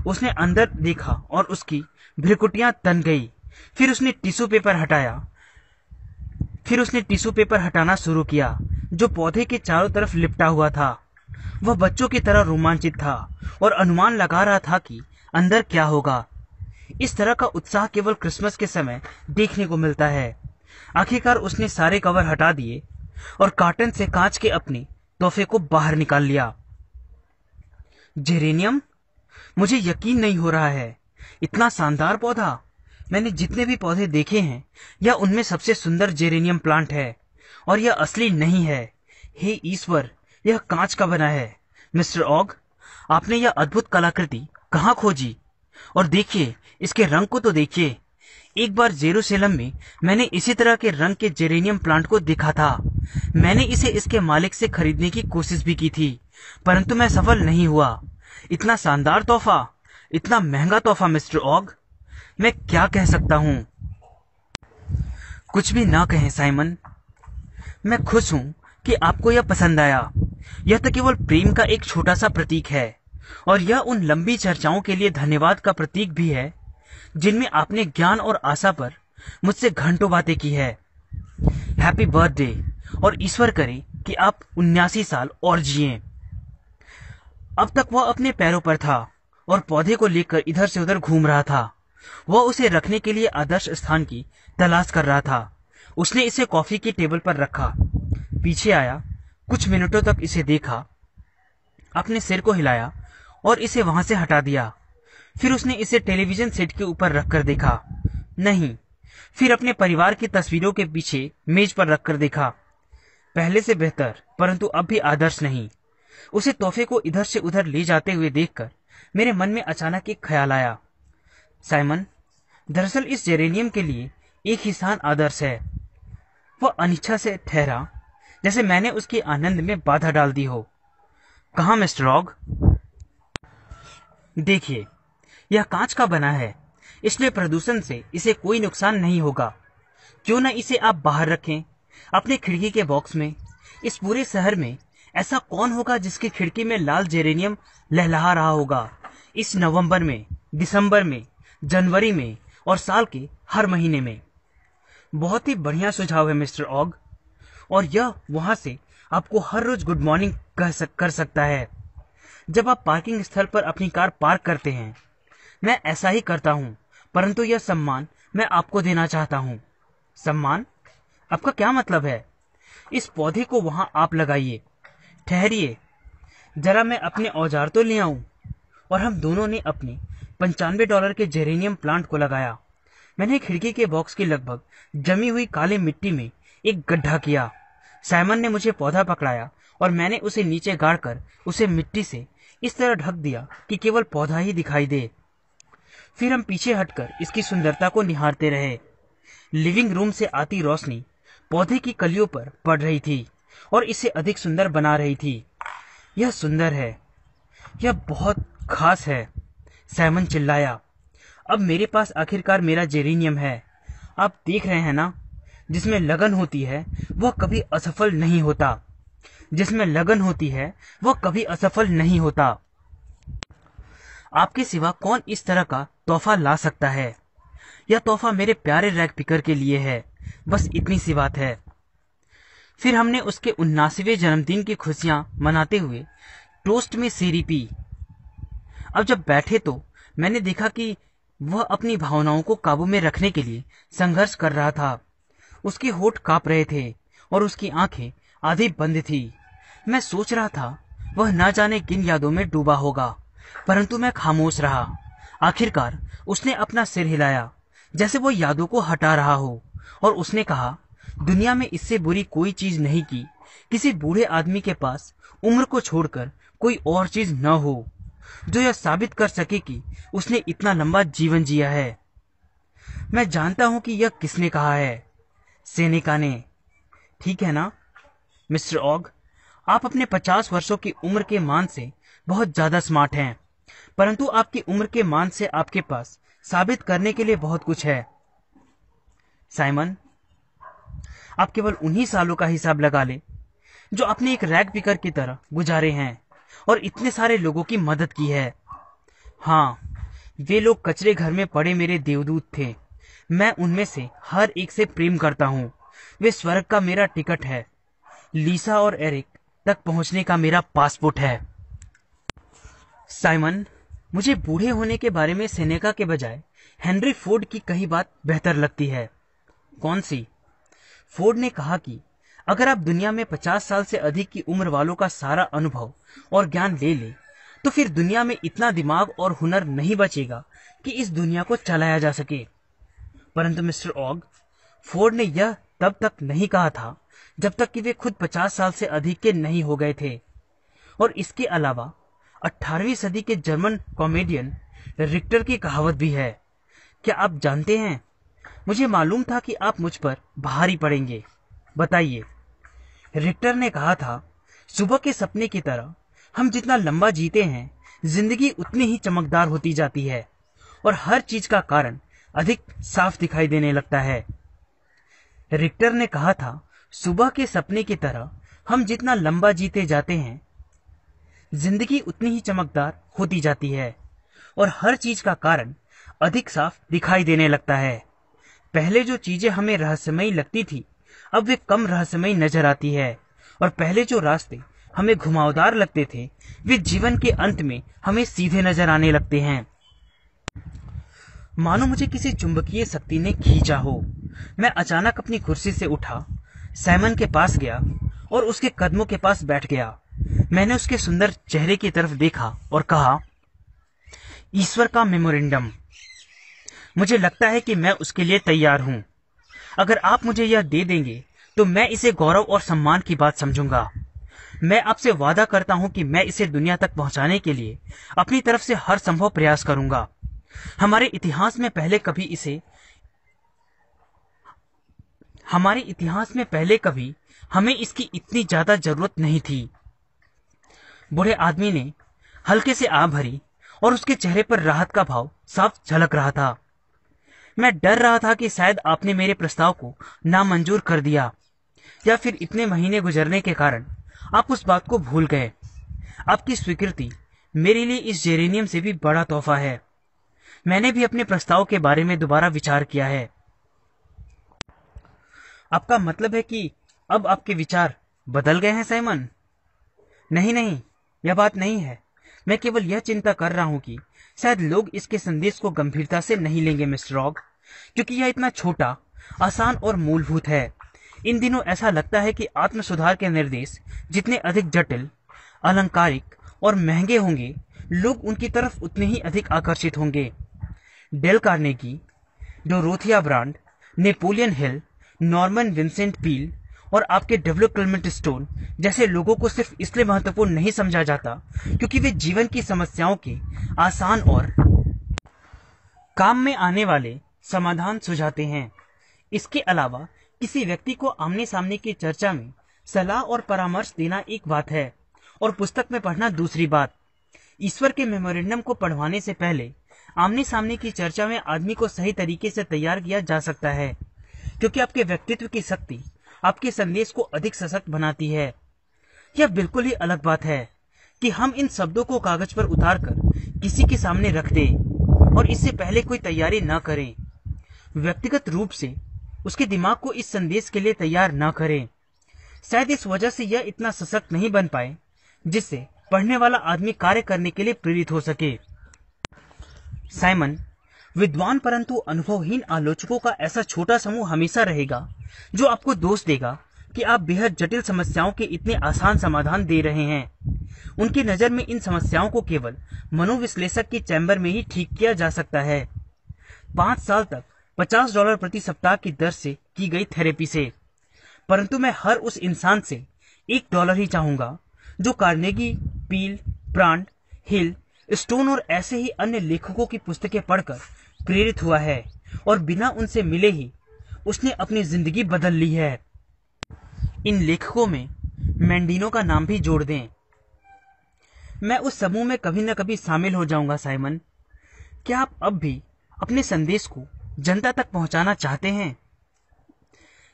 उसने अंदर देखा और उसकी भिरकुटियां तन गई फिर उसने टिश्यू पेपर हटाया फिर उसने टिश्यू पेपर हटाना शुरू किया जो पौधे के चारों तरफ लिपटा हुआ था वह बच्चों की तरह रोमांचित था और अनुमान लगा रहा था कि अंदर क्या होगा इस तरह का उत्साह केवल क्रिसमस के समय देखने को मिलता है आखिरकार उसने सारे कवर हटा दिए और कार्टन से कांच के अपने तोहफे को बाहर निकाल लिया जेरेनियम मुझे यकीन नहीं हो रहा है इतना शानदार पौधा मैंने जितने भी पौधे देखे हैं यह उनमें सबसे सुंदर जेरेनियम प्लांट है और यह असली नहीं है हे ईश्वर यह कांच का बना है मिस्टर ऑग आपने यह अद्भुत कलाकृति कहाँ खोजी और देखिए इसके रंग को तो देखिए एक बार जेरूसलम में मैंने इसी तरह के रंग के जेरेनियम प्लांट को देखा था मैंने इसे इसके मालिक से खरीदने की कोशिश भी की थी परंतु मैं सफल नहीं हुआ इतना शानदार तोहफा इतना महंगा तोहफा मिस्टर ऑग मैं क्या कह सकता हूँ कुछ भी ना कहें साइमन मैं खुश हूँ कि आपको यह पसंद आया यह तो केवल प्रेम का एक छोटा सा प्रतीक है और यह उन लंबी चर्चाओं के लिए धन्यवाद का प्रतीक भी है जिनमें आपने ज्ञान और आशा पर मुझसे घंटों बातें की है हैप्पी बर्थडे और ईश्वर करे कि आप उन्यासी साल और जिए अब तक वह अपने पैरों पर था और पौधे को लेकर इधर से उधर घूम रहा था वह उसे रखने के लिए आदर्श स्थान की तलाश कर रहा था उसने इसे कॉफी की टेबल पर रखा पीछे आया कुछ मिनटों तक इसे देखा अपने सिर को हिलाया और इसे वहां से हटा दिया फिर उसने इसे टेलीविजन सेट के ऊपर रखकर देखा नहीं फिर अपने परिवार की तस्वीरों के पीछे मेज पर रखकर देखा पहले से बेहतर परंतु अब भी आदर्श नहीं उसे तोहफे को इधर से उधर ले जाते हुए देखकर मेरे मन में अचानक एक ख्याल आया साइमन दरअसल इस जेरेनियम के लिए एक ही स्थान आदर्श है वह अनिच्छा से ठहरा जैसे मैंने उसके आनंद में बाधा डाल दी हो कहा मिस्टर रॉग देखिए यह कांच का बना है इसलिए प्रदूषण से इसे कोई नुकसान नहीं होगा क्यों ना इसे आप बाहर रखें अपने खिड़की के बॉक्स में इस पूरे शहर में ऐसा कौन होगा जिसकी खिड़की में लाल जेरेनियम लहला रहा होगा इस नवंबर में दिसंबर में जनवरी में और साल के हर महीने में बहुत ही बढ़िया सुझाव है मिस्टर ऑग और यह वहां से आपको हर रोज गुड मॉर्निंग कह सक, कर सकता है जब आप पार्किंग स्थल पर अपनी कार पार्क करते हैं मैं ऐसा ही करता हूँ परंतु यह सम्मान मैं आपको देना चाहता हूँ सम्मान आपका क्या मतलब है इस पौधे को वहां आप लगाइए ठहरिए जरा मैं अपने औजार तो ले आऊं और हम दोनों ने अपने पंचानवे डॉलर के जेरेनियम प्लांट को लगाया मैंने खिड़की के बॉक्स की लगभग जमी हुई काले मिट्टी में एक गड्ढा किया साइमन ने मुझे पौधा पकड़ाया और मैंने उसे नीचे गाड़कर उसे मिट्टी से इस तरह ढक दिया कि केवल पौधा ही दिखाई दे फिर हम पीछे हटकर इसकी सुंदरता को निहारते रहे लिविंग रूम से आती रोशनी पौधे की कलियों पर पड़ रही थी और इसे अधिक सुंदर बना रही थी यह सुंदर है यह बहुत खास है सैमन चिल्लाया अब मेरे पास आखिरकार मेरा जेरिनियम है आप देख रहे हैं ना जिसमें लगन होती है वह कभी असफल नहीं होता जिसमें लगन होती है वो कभी असफल नहीं होता आपके सिवा कौन इस तरह का तोहफा ला सकता है यह तोहफा मेरे प्यारे रैग पिकर के लिए है बस इतनी सी बात है फिर हमने उसके उन्नासीवे जन्मदिन की खुशियां मनाते हुए टोस्ट में सीरी पी अब जब बैठे तो मैंने देखा कि वह अपनी भावनाओं को काबू में रखने के लिए संघर्ष कर रहा था उसके होठ कांप रहे थे और उसकी आंखें आधी बंद थी मैं सोच रहा था वह ना जाने किन यादों में डूबा होगा परंतु मैं खामोश रहा आखिरकार उसने अपना सिर हिलाया जैसे वो यादों को हटा रहा हो और उसने कहा दुनिया में इससे बुरी कोई चीज नहीं की किसी बूढ़े आदमी के पास उम्र को छोड़कर कोई और चीज न हो जो यह साबित कर सके कि उसने इतना लंबा जीवन जिया है मैं जानता हूं कि यह किसने कहा है सेनिका ने ठीक है ना मिस्टर ऑग आप अपने पचास वर्षों की उम्र के मान से बहुत ज्यादा स्मार्ट हैं परंतु आपकी उम्र के मान से आपके पास साबित करने के लिए बहुत कुछ है साइमन आप केवल उन्हीं सालों का हिसाब लगा ले जो आपने एक रैग पिकर की तरह गुजारे हैं और इतने सारे लोगों की मदद की है हाँ वे लोग कचरे घर में पड़े मेरे देवदूत थे मैं उनमें से हर एक से प्रेम करता हूँ वे स्वर्ग का मेरा टिकट है लीसा और एरिक तक पहुंचने का मेरा पासपोर्ट है साइमन मुझे बूढ़े होने के बारे में सेनेका के बजाय हेनरी फोर्ड की कही बात बेहतर लगती है कौन सी फोर्ड ने कहा कि अगर आप दुनिया में 50 साल से अधिक की उम्र वालों का सारा अनुभव और ज्ञान ले ले तो फिर दुनिया में इतना दिमाग और हुनर नहीं बचेगा कि इस दुनिया को चलाया जा सके परंतु मिस्टर ऑग फोर्ड ने यह तब तक नहीं कहा था जब तक कि वे खुद 50 साल से अधिक के नहीं हो गए थे और इसके अलावा 18वीं सदी के जर्मन कॉमेडियन रिक्टर की कहावत भी है क्या आप जानते हैं मुझे मालूम था कि आप मुझ पर भारी पड़ेंगे बताइए रिक्टर ने कहा था सुबह के सपने की तरह हम जितना लंबा जीते हैं जिंदगी उतनी ही चमकदार होती जाती है और हर चीज का कारण अधिक साफ दिखाई देने लगता है रिक्टर ने कहा था सुबह के सपने की तरह हम जितना लंबा जीते जाते हैं जिंदगी उतनी ही चमकदार होती जाती है और हर चीज का कारण अधिक साफ दिखाई देने लगता है पहले जो चीजें हमें रहस्यमयी लगती थी अब वे कम रहस्यमयी नजर आती है और पहले जो रास्ते हमें घुमावदार लगते थे वे जीवन के अंत में हमें सीधे नजर आने लगते हैं मानो मुझे किसी चुंबकीय शक्ति ने खींचा हो मैं अचानक अपनी कुर्सी से उठा साइमन के पास गया और उसके कदमों के पास बैठ गया मैंने उसके सुंदर चेहरे की तरफ देखा और कहा ईश्वर का मेमोरेंडम मुझे लगता है कि मैं उसके लिए तैयार हूं अगर आप मुझे यह दे देंगे तो मैं इसे गौरव और सम्मान की बात समझूंगा मैं आपसे वादा करता हूं कि मैं इसे दुनिया तक पहुंचाने के लिए अपनी तरफ से हर संभव प्रयास करूंगा हमारे इतिहास में पहले कभी इसे हमारे इतिहास में पहले कभी हमें इसकी इतनी ज्यादा जरूरत नहीं थी बूढ़े आदमी ने हल्के से आ भरी और उसके चेहरे पर राहत का भाव साफ झलक रहा था मैं डर रहा था कि शायद आपने मेरे प्रस्ताव को नामंजूर कर दिया या फिर इतने महीने गुजरने के कारण आप उस बात को भूल गए आपकी स्वीकृति मेरे लिए इस जेरेनियम से भी बड़ा तोहफा है मैंने भी अपने प्रस्ताव के बारे में दोबारा विचार किया है आपका मतलब है कि अब आपके विचार बदल गए हैं साइमन नहीं नहीं यह बात नहीं है मैं केवल यह चिंता कर रहा हूं कि शायद लोग इसके संदेश को गंभीरता से नहीं लेंगे मिस्टर रॉग क्योंकि यह इतना छोटा आसान और मूलभूत है इन दिनों ऐसा लगता है कि आत्म सुधार के निर्देश जितने अधिक जटिल अलंकारिक और महंगे होंगे लोग उनकी तरफ उतने ही अधिक आकर्षित होंगे Dale Carnegie Dorothea Brande Napoleon Hill Norman Vincent Peale और आपके डेवलपमेंट स्टोन जैसे लोगों को सिर्फ इसलिए महत्वपूर्ण नहीं समझा जाता क्योंकि वे जीवन की समस्याओं के आसान और काम में आने वाले समाधान सुझाते हैं इसके अलावा किसी व्यक्ति को आमने सामने की चर्चा में सलाह और परामर्श देना एक बात है और पुस्तक में पढ़ना दूसरी बात ईश्वर के मेमोरेंडम को पढ़वाने से पहले आमने सामने की चर्चा में आदमी को सही तरीके से तैयार किया जा सकता है क्योंकि आपके व्यक्तित्व की शक्ति आपके संदेश को अधिक सशक्त बनाती है यह बिल्कुल ही अलग बात है कि हम इन शब्दों को कागज पर उतार कर किसी के सामने रख दें और इससे पहले कोई तैयारी न करें व्यक्तिगत रूप से उसके दिमाग को इस संदेश के लिए तैयार न करें शायद इस वजह से यह इतना सशक्त नहीं बन पाए जिससे पढ़ने वाला आदमी कार्य करने के लिए प्रेरित हो सके साइमन विद्वान परंतु अनुभवहीन आलोचकों का ऐसा छोटा समूह हमेशा रहेगा जो आपको दोष देगा कि आप बेहद जटिल समस्याओं के इतने आसान समाधान दे रहे हैं उनकी नजर में इन समस्याओं को केवल मनोविश्लेषक के चैम्बर में ही ठीक किया जा सकता है पांच साल तक पचास डॉलर प्रति सप्ताह की दर से की गई थेरेपी से परंतु मैं हर उस इंसान से एक डॉलर ही चाहूंगा जो कार्नेगी पील प्रांड हिल स्टोन और ऐसे ही अन्य लेखकों की पुस्तकें पढ़कर प्रेरित हुआ है और बिना उनसे मिले ही उसने अपनी जिंदगी बदल ली है इन लेखकों में मैंडिनो का नाम भी जोड़ दें मैं उस समूह में कभी ना कभी शामिल हो जाऊंगा साइमन क्या आप अब भी अपने संदेश को जनता तक पहुंचाना चाहते हैं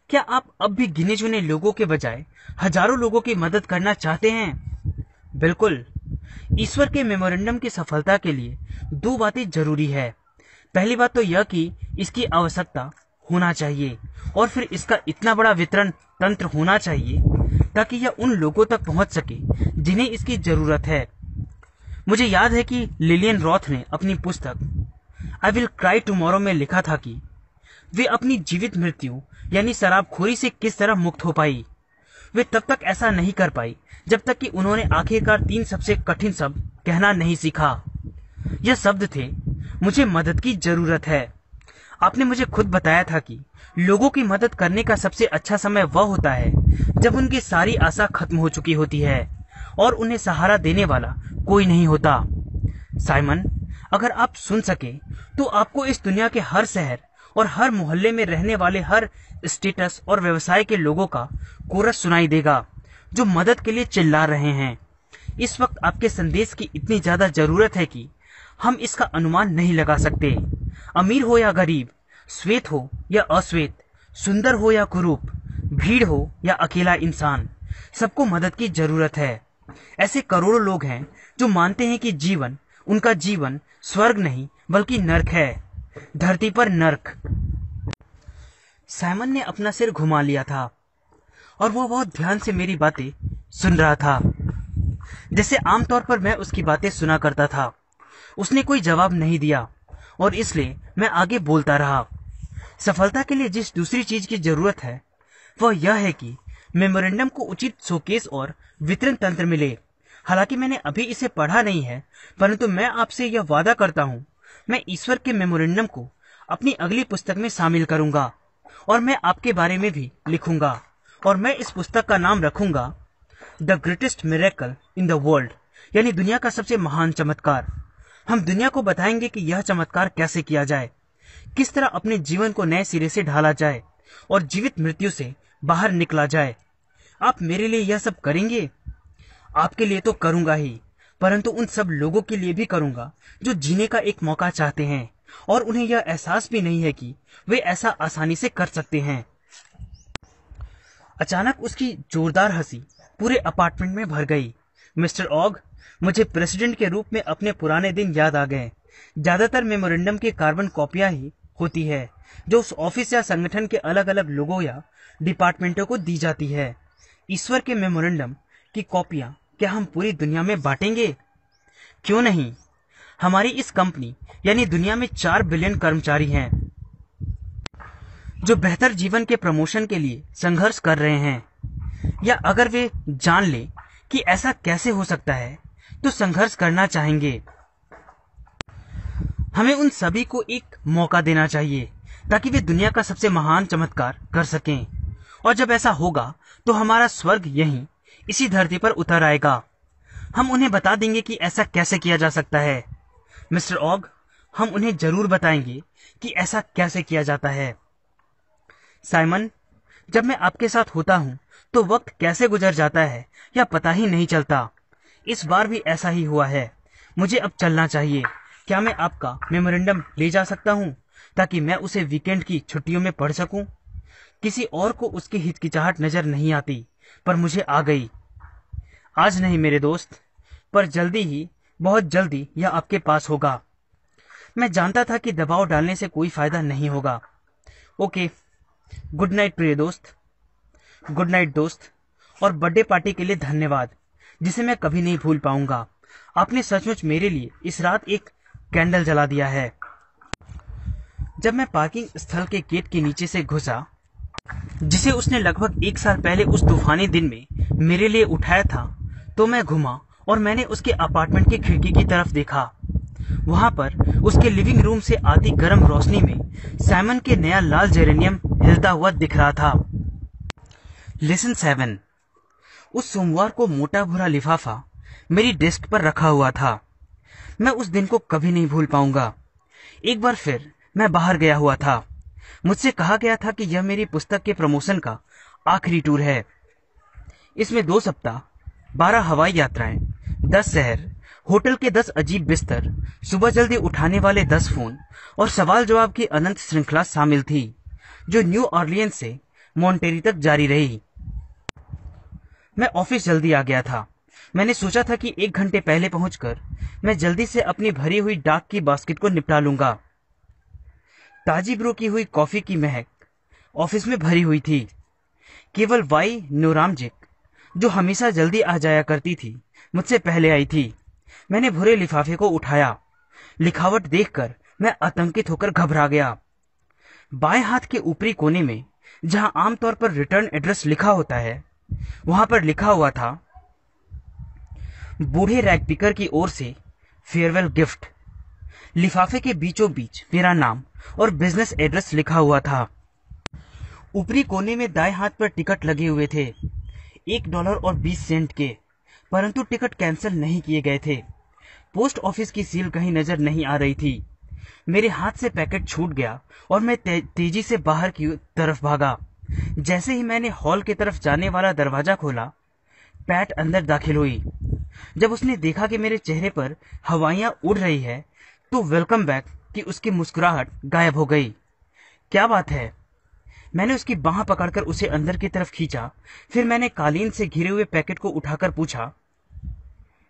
क्या आप अब भी गिने चुने लोगों के बजाय हजारों लोगों की मदद करना चाहते हैं बिल्कुल ईश्वर के मेमोरेंडम की सफलता के लिए दो बातें जरूरी है पहली बात तो यह कि इसकी आवश्यकता होना चाहिए और फिर इसका इतना बड़ा वितरण तंत्र होना चाहिए ताकि यह उन लोगों तक पहुंच सके जिन्हें इसकी जरूरत है मुझे याद है कि लिलियन रॉथ ने अपनी पुस्तक आई विल क्राई टुमारो में लिखा था कि वे अपनी जीवित मृत्यु यानी शराबखोरी से किस तरह मुक्त हो पाई वे तब तक ऐसा नहीं कर पाई जब तक कि उन्होंने आखिरकार तीन सबसे कठिन शब्द कहना नहीं सीखा यह शब्द थे मुझे मदद की जरूरत है आपने मुझे खुद बताया था कि लोगों की मदद करने का सबसे अच्छा समय वह होता है जब उनकी सारी आशा खत्म हो चुकी होती है और उन्हें सहारा देने वाला कोई नहीं होता साइमन अगर आप सुन सके तो आपको इस दुनिया के हर शहर और हर मोहल्ले में रहने वाले हर स्टेटस और व्यवसाय के लोगों का कोरस सुनाई देगा जो मदद के लिए चिल्ला रहे हैं इस वक्त आपके संदेश की इतनी ज्यादा जरूरत है कि हम इसका अनुमान नहीं लगा सकते अमीर हो या गरीब श्वेत हो या अश्वेत सुंदर हो या कुरूप भीड़ हो या अकेला इंसान सबको मदद की जरूरत है ऐसे करोड़ों लोग हैं जो मानते हैं कि जीवन उनका जीवन स्वर्ग नहीं बल्कि नर्क है धरती पर नर्क साइमन ने अपना सिर घुमा लिया था और वो बहुत ध्यान से मेरी बातें सुन रहा था जैसे आमतौर पर मैं उसकी बातें सुना करता था उसने कोई जवाब नहीं दिया और इसलिए मैं आगे बोलता रहा सफलता के लिए जिस दूसरी चीज की जरूरत है वह यह है कि मेमोरेंडम को उचित शोकेस और वितरण तंत्र मिले हालांकि मैंने अभी इसे पढ़ा नहीं है परंतु मैं आपसे यह वादा करता हूँ मैं ईश्वर के मेमोरेंडम को अपनी अगली पुस्तक में शामिल करूंगा और मैं आपके बारे में भी लिखूंगा और मैं इस पुस्तक का नाम रखूंगा the greatest miracle in the world यानी दुनिया का सबसे महान चमत्कार हम दुनिया को बताएंगे कि यह चमत्कार कैसे किया जाए किस तरह अपने जीवन को नए सिरे से ढाला जाए और जीवित मृत्यु से बाहर निकला जाए आप मेरे लिए यह सब करेंगे आपके लिए तो करूंगा ही परंतु उन सब लोगों के लिए भी करूंगा जो जीने का एक मौका चाहते हैं और उन्हें यह एहसास भी नहीं है कि वे ऐसा आसानी से कर सकते हैं अचानक उसकी जोरदार हंसी पूरे अपार्टमेंट में भर गई मिस्टर ऑग मुझे प्रेसिडेंट के रूप में अपने पुराने दिन याद आ गए ज्यादातर मेमोरेंडम की कार्बन कॉपियां ही होती है जो उस ऑफिस या संगठन के अलग अलग लोगों या डिपार्टमेंटों को दी जाती है ईश्वर के मेमोरेंडम की कॉपियां क्या हम पूरी दुनिया में बांटेंगे क्यों नहीं हमारी इस कंपनी यानी दुनिया में चार बिलियन कर्मचारी हैं जो बेहतर जीवन के प्रमोशन के लिए संघर्ष कर रहे हैं या अगर वे जान ले कि ऐसा कैसे हो सकता है तो संघर्ष करना चाहेंगे हमें उन सभी को एक मौका देना चाहिए ताकि वे दुनिया का सबसे महान चमत्कार कर सकें और जब ऐसा होगा तो हमारा स्वर्ग यहीं इसी धरती पर उतर आएगा हम उन्हें बता देंगे कि ऐसा कैसे किया जा सकता है मिस्टर ऑग हम उन्हें जरूर बताएंगे कि ऐसा कैसे किया जाता है साइमन जब मैं आपके साथ होता हूँ तो वक्त कैसे गुजर जाता है या पता ही नहीं चलता इस बार भी ऐसा ही हुआ है मुझे अब चलना चाहिए क्या मैं आपका मेमोरेंडम ले जा सकता हूँ ताकि मैं उसे वीकेंड की छुट्टियों में पढ़ सकूं किसी और को उसकी हिचकिचाहट नजर नहीं आती पर मुझे आ गई आज नहीं मेरे दोस्त पर जल्दी ही बहुत जल्दी यह आपके पास होगा मैं जानता था कि दबाव डालने से कोई फायदा नहीं होगा ओके गुड नाइट प्रिय दोस्त गुड नाइट दोस्त और बर्थडे पार्टी के लिए धन्यवाद जिसे मैं कभी नहीं भूल पाऊंगा आपने सचमुच मेरे लिए इस रात एक कैंडल जला दिया है जब मैं पार्किंग स्थल के गेट के नीचे से घुसा जिसे उसने लगभग एक साल पहले उस तूफानी दिन में मेरे लिए उठाया था तो मैं घुमा और मैंने उसके अपार्टमेंट की खिड़की की तरफ देखा वहां पर उसके लिविंग रूम से आती गर्म रोशनी में सैमन के नया लाल जेरेनियम हिलता हुआ दिख रहा था लेसन सेवन उस सोमवार को मोटा भूरा लिफाफा मेरी डेस्क पर रखा हुआ था मैं उस दिन को कभी नहीं भूल पाऊंगा एक बार फिर मैं बाहर गया हुआ था मुझसे कहा गया था कि यह मेरी पुस्तक के प्रमोशन का आखिरी टूर है इसमें दो सप्ताह बारह हवाई यात्राएं दस शहर होटल के दस अजीब बिस्तर सुबह जल्दी उठाने वाले दस फोन और सवाल जवाब की अनंत श्रृंखला शामिल थी जो न्यू ऑर्लियन से मोन्टेरी तक जारी रही मैं ऑफिस जल्दी आ गया था मैंने सोचा था कि एक घंटे पहले पहुंचकर मैं जल्दी से अपनी भरी हुई डाक की बास्केट को निपटा लूंगा ताजी ब्रू की हुई कॉफी की महक ऑफिस में भरी हुई थी केवल वाई नोरामजिक जो हमेशा जल्दी आ जाया करती थी मुझसे पहले आई थी मैंने भूरे लिफाफे को उठाया लिखावट देखकर मैं आतंकित होकर घबरा गया बाएं हाथ के ऊपरी कोने में जहां आमतौर पर रिटर्न एड्रेस लिखा होता है वहां पर लिखा हुआ था बूढ़े रैग पिकर की ओर से फेयरवेल गिफ्ट लिफाफे के बीचों बीच मेरा नाम और बिजनेस एड्रेस लिखा हुआ था ऊपरी कोने में दाएं हाथ पर टिकट लगे हुए थे एक डॉलर और बीस सेंट के परंतु टिकट कैंसिल नहीं किए गए थे पोस्ट ऑफिस की सील कहीं नजर नहीं आ रही थी मेरे हाथ से पैकेट छूट गया और मैं ते, तेजी से बाहर की तरफ भागा जैसे ही मैंने हॉल की तरफ जाने वाला दरवाजा खोला पैट अंदर दाखिल हुई जब उसने देखा कि मेरे चेहरे पर हवाइयां उड़ रही है तो वेलकम बैक की उसकी मुस्कुराहट गायब हो गई क्या बात है मैंने उसकी बाह पकड़कर उसे अंदर की तरफ खींचा फिर मैंने कालीन से घिरे हुए पैकेट को उठाकर पूछा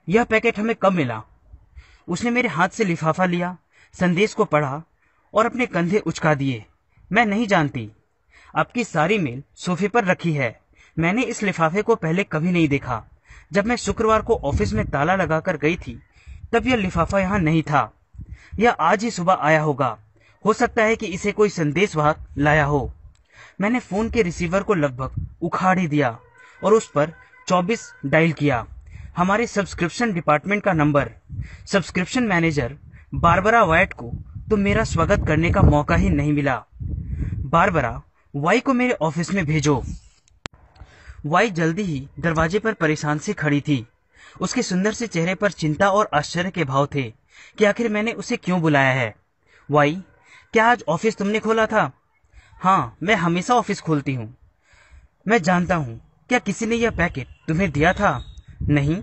यह पैकेट हमें कब मिला उसने मेरे हाथ से लिफाफा लिया संदेश को पढ़ा और अपने कंधे उचका दिए मैं नहीं जानती आपकी सारी मेल सोफे पर रखी है मैंने इस लिफाफे को पहले कभी नहीं देखा जब मैं शुक्रवार को ऑफिस में ताला लगाकर गई थी तब यह लिफाफा यहाँ नहीं था यह आज ही सुबह आया होगा हो सकता है कि इसे कोई संदेश वाहक लाया हो मैंने फोन के रिसीवर को लगभग उखाड़ ही दिया और उस पर 24 डायल किया हमारे सब्सक्रिप्शन डिपार्टमेंट का number subscription manager Barbara White को तो मेरा स्वागत करने का मौका ही नहीं मिला बारबरा वाई को मेरे ऑफिस में भेजो वाई जल्दी ही दरवाजे पर परेशान से खड़ी थी उसके सुंदर से चेहरे पर चिंता और आश्चर्य के भाव थे कि आखिर मैंने उसे क्यों बुलाया है वाई क्या आज ऑफिस तुमने खोला था हाँ मैं हमेशा ऑफिस खोलती हूँ मैं जानता हूँ क्या किसी ने यह पैकेट तुम्हें दिया था नहीं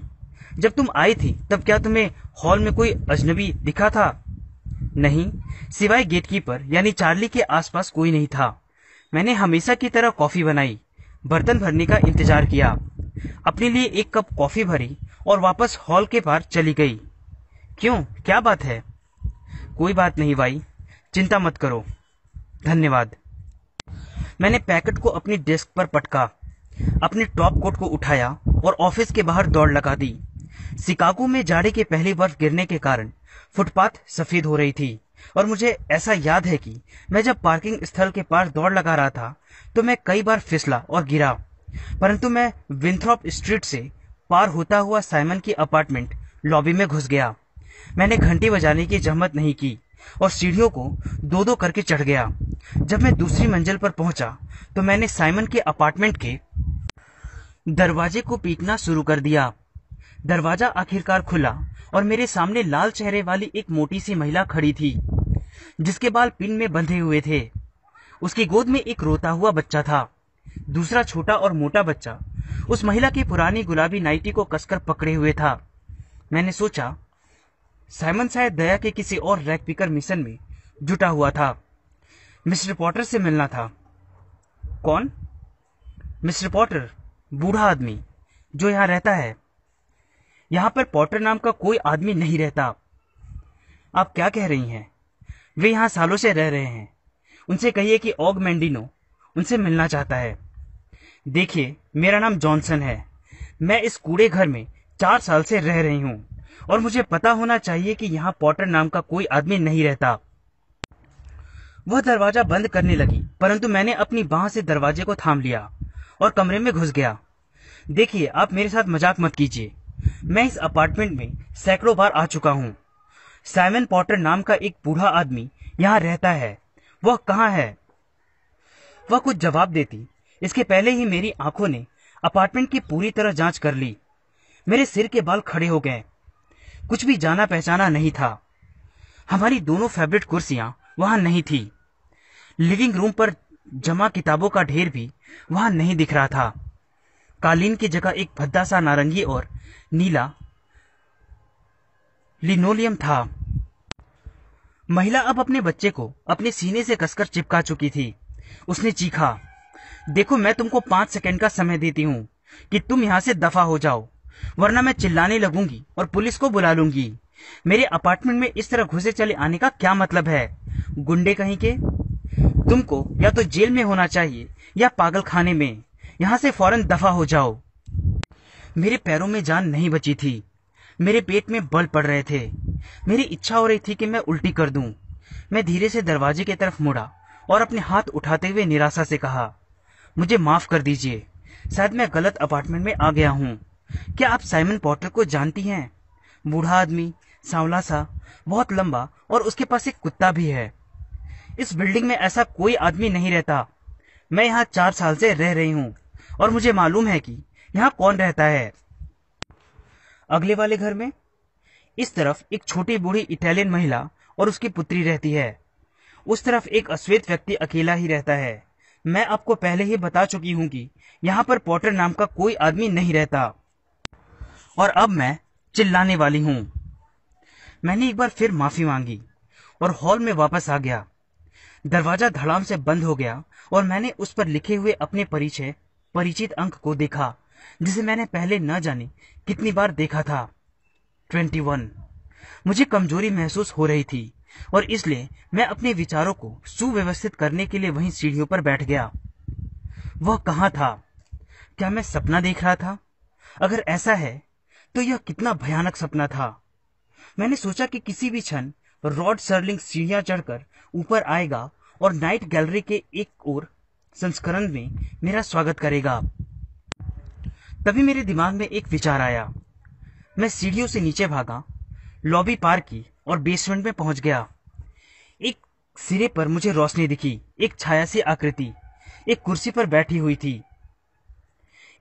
जब तुम आई थी तब क्या तुम्हें हॉल में कोई अजनबी दिखा था नहीं सिवाय गेटकीपर यानी चार्ली के आसपास कोई नहीं था मैंने हमेशा की तरह कॉफी बनाई बर्तन भरने का इंतजार किया अपने लिए एक कप कॉफी भरी और वापस हॉल के बाहर चली गई क्यों क्या बात है कोई बात नहीं भाई चिंता मत करो धन्यवाद मैंने पैकेट को अपनी डेस्क पर पटका अपने टॉप कोट को उठाया और ऑफिस के बाहर दौड़ लगा दी शिकागो में जाड़े के पहले बर्फ गिरने के कारण फुटपाथ सफेद हो रही थी और मुझे ऐसा याद है कि मैं जब पार्किंग स्थल के पास दौड़ लगा रहा था तो मैं कई बार फिसला और गिरा परंतु मैं विंथ्रॉप स्ट्रीट से पार होता हुआ साइमन की अपार्टमेंट लॉबी में घुस गया मैंने घंटी बजाने की जहमत नहीं की और सीढ़ियों को दो दो करके चढ़ गया जब मैं दूसरी मंजिल पर पहुंचा तो मैंने साइमन के अपार्टमेंट के दरवाजे को पीटना शुरू कर दिया दरवाजा आखिरकार खुला और मेरे सामने लाल चेहरे वाली एक मोटी सी महिला खड़ी थी जिसके बाल पिन में बंधे हुए थे उसकी गोद में एक रोता हुआ बच्चा था दूसरा छोटा और मोटा बच्चा उस महिला की पुरानी गुलाबी नाइटी को कसकर पकड़े हुए था मैंने सोचा साइमन शायद दया के किसी और रैक पिकर मिशन में जुटा हुआ था मिस्टर पॉटर से मिलना था कौन मिस्टर पॉटर बूढ़ा आदमी जो यहाँ रहता है यहां पर पॉटर नाम का कोई आदमी नहीं रहता आप क्या कह रही हैं वे यहां सालों से रह रहे हैं उनसे कहिए कि ऑग मैंडिनो उनसे मिलना चाहता है देखिए मेरा नाम जॉनसन है मैं इस कूड़े घर में चार साल से रह रही हूँ और मुझे पता होना चाहिए कि यहाँ पॉटर नाम का कोई आदमी नहीं रहता वह दरवाजा बंद करने लगी परंतु मैंने अपनी बाह से दरवाजे को थाम लिया और कमरे में घुस गया देखिए आप मेरे साथ मजाक मत कीजिए मैं इस अपार्टमेंट में सैकड़ों बार आ चुका हूँ साइमन पॉटर नाम का एक बूढ़ा आदमी यहाँ रहता है वह कहाँ है वह कुछ जवाब देती इसके पहले ही मेरी आंखों ने अपार्टमेंट की पूरी तरह जांच कर ली मेरे सिर के बाल खड़े हो गए कुछ भी जाना पहचाना नहीं था हमारी दोनों फेवरेट कुर्सियां वहां नहीं थी लिविंग रूम पर जमा किताबों का ढेर भी वहां नहीं दिख रहा था कालीन की जगह एक भद्दा सा नारंगी और नीला लिनोलियम था महिला अब अपने बच्चे को अपने सीने से कसकर चिपका चुकी थी उसने चीखा देखो मैं तुमको पांच सेकंड का समय देती हूँ कि तुम यहाँ से दफा हो जाओ वरना मैं चिल्लाने लगूंगी और पुलिस को बुला लूंगी मेरे अपार्टमेंट में इस तरह घुसे चले आने का क्या मतलब है गुंडे कहीं के तुमको या तो जेल में होना चाहिए या पागल खाने में यहां से फौरन दफा हो जाओ मेरे पैरों में जान नहीं बची थी मेरे पेट में बल पड़ रहे थे मेरी इच्छा हो रही थी कि मैं उल्टी कर दूं। मैं धीरे से दरवाजे की तरफ मुड़ा और अपने हाथ उठाते हुए निराशा से कहा मुझे माफ कर दीजिए शायद मैं गलत अपार्टमेंट में आ गया हूँ क्या आप साइमन पॉटर को जानती हैं बूढ़ा आदमी सांवला सा बहुत लंबा और उसके पास एक कुत्ता भी है इस बिल्डिंग में ऐसा कोई आदमी नहीं रहता मैं यहाँ चार साल से रह रही हूँ और मुझे मालूम है कि यहाँ कौन रहता है अगले वाले घर में इस तरफ एक छोटी बूढ़ी इटालियन महिला और उसकी पुत्री रहती है उस तरफ एक अश्वेत व्यक्ति अकेला ही रहता है मैं आपको पहले ही बता चुकी हूँ कि यहाँ पर पॉटर नाम का कोई आदमी नहीं रहता और अब मैं चिल्लाने वाली हूँ मैंने एक बार फिर माफी मांगी और हॉल में वापस आ गया दरवाजा धड़ाम से बंद हो गया और मैंने उस पर लिखे हुए अपने परिचय परिचित अंक को देखा जिसे मैंने पहले न जाने कितनी बार देखा था ट्वेंटी वन मुझे कमजोरी महसूस हो रही थी और इसलिए मैं अपने विचारों को सुव्यवस्थित करने के लिए वहीं सीढ़ियों पर बैठ गया वह कहाँ था क्या मैं सपना देख रहा था अगर ऐसा है तो यह कितना भयानक सपना था मैंने सोचा कि किसी भी क्षण रॉड सर्लिंग सीढ़ियां चढ़कर ऊपर आएगा और नाइट गैलरी के एक ओर संस्करण में मेरा स्वागत करेगा तभी मेरे दिमाग में एक विचार आया मैं सीढ़ियों से नीचे भागा लॉबी पार की और बेसमेंट में पहुंच गया एक सिरे पर मुझे रोशनी दिखी एक छाया सी आकृति एक कुर्सी पर बैठी हुई थी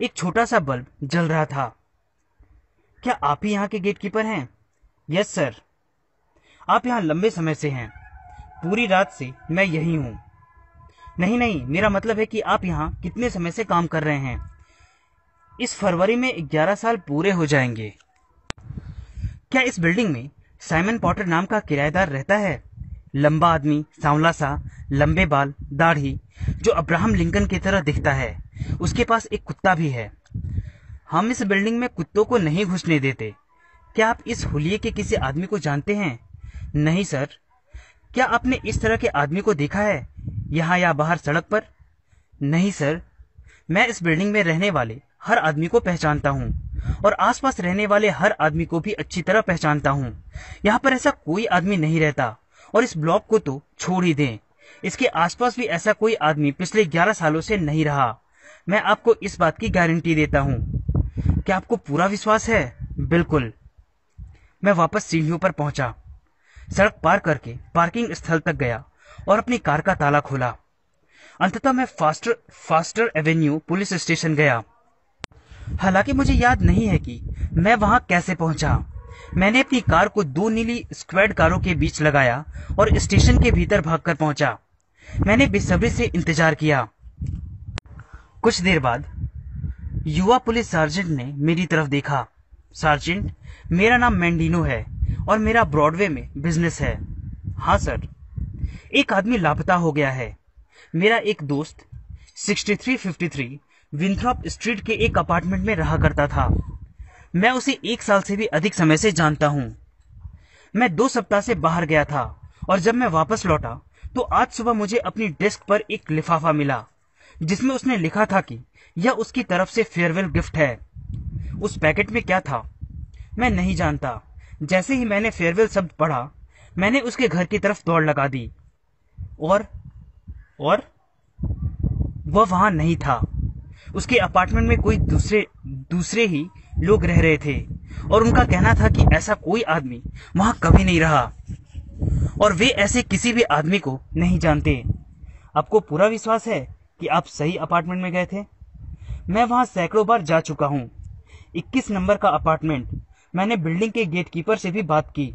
एक छोटा सा बल्ब जल रहा था क्या आप ही यहाँ के गेटकीपर हैं यस सर आप यहाँ लंबे समय से हैं पूरी रात से मैं यही हूँ नहीं नहीं मेरा मतलब है कि आप यहाँ कितने समय से काम कर रहे हैं इस फरवरी में 11 साल पूरे हो जाएंगे क्या इस बिल्डिंग में साइमन पॉटर नाम का किराएदार रहता है लंबा आदमी सांवला सा लंबे बाल दाढ़ी जो अब्राहम लिंकन की तरह दिखता है उसके पास एक कुत्ता भी है हम इस बिल्डिंग में कुत्तों को नहीं घुसने देते क्या आप इस हुलिये के किसी आदमी को जानते हैं नहीं सर क्या आपने इस तरह के आदमी को देखा है यहाँ या बाहर सड़क पर नहीं सर मैं इस बिल्डिंग में रहने वाले हर आदमी को पहचानता हूँ और आसपास रहने वाले हर आदमी को भी अच्छी तरह पहचानता हूँ यहाँ पर ऐसा कोई आदमी नहीं रहता और इस ब्लॉक को तो छोड़ ही दें इसके आसपास भी ऐसा कोई आदमी पिछले 11 सालों से नहीं रहा मैं आपको इस बात की गारंटी देता हूँ क्या आपको पूरा विश्वास है बिल्कुल मैं वापस सीढ़ियों पर पहुंचा सड़क पार करके पार्किंग स्थल तक गया और अपनी कार का ताला खोला अंततः मैं Foster Foster Avenue police station गया हालांकि मुझे याद नहीं है कि मैं वहां कैसे पहुंचा मैंने अपनी कार को दो नीली स्क्वेड कारों के बीच लगाया और स्टेशन के भीतर भागकर पहुंचा मैंने बेसब्री से इंतजार किया कुछ देर बाद युवा पुलिस सार्जेंट ने मेरी तरफ देखा सार्जेंट मेरा नाम मैंडिनो है और मेरा ब्रॉडवे में बिजनेस है हाँ सर एक आदमी लापता हो गया है मेरा एक दोस्त 6353 विंथ्रॉप स्ट्रीट के एक अपार्टमेंट में रहा करता था मैं उसे एक साल से भी अधिक समय से जानता हूँ मैं दो सप्ताह से बाहर गया था और जब मैं वापस लौटा तो आज सुबह मुझे अपनी डेस्क पर एक लिफाफा मिला जिसमें उसने लिखा था कि यह उसकी तरफ से फेयरवेल गिफ्ट है उस पैकेट में क्या था मैं नहीं जानता जैसे ही मैंने फेयरवेल शब्द पढ़ा मैंने उसके घर की तरफ दौड़ लगा दी और और वह वहां नहीं था उसके अपार्टमेंट में कोई दूसरे दूसरे ही लोग रह रहे थे और उनका कहना था कि ऐसा कोई आदमी वहां कभी नहीं रहा और वे ऐसे किसी भी आदमी को नहीं जानते आपको पूरा विश्वास है कि आप सही अपार्टमेंट में गए थे मैं वहां सैकड़ों बार जा चुका हूं 21 नंबर का अपार्टमेंट मैंने बिल्डिंग के गेटकीपर से भी बात की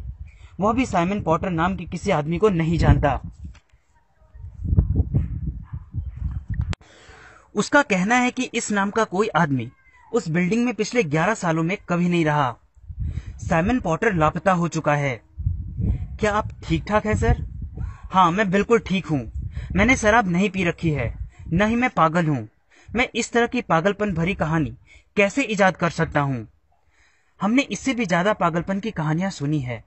वह भी साइमन पॉटर नाम के किसी आदमी को नहीं जानता उसका कहना है कि इस नाम का कोई आदमी उस बिल्डिंग में पिछले 11 सालों में कभी नहीं रहा साइमन पॉटर लापता हो चुका है क्या आप ठीक ठाक है सर हाँ मैं बिल्कुल ठीक हूँ मैंने शराब नहीं पी रखी है न ही मैं पागल हूँ मैं इस तरह की पागलपन भरी कहानी कैसे इजाद कर सकता हूँ हमने इससे भी ज्यादा पागलपन की कहानियां सुनी है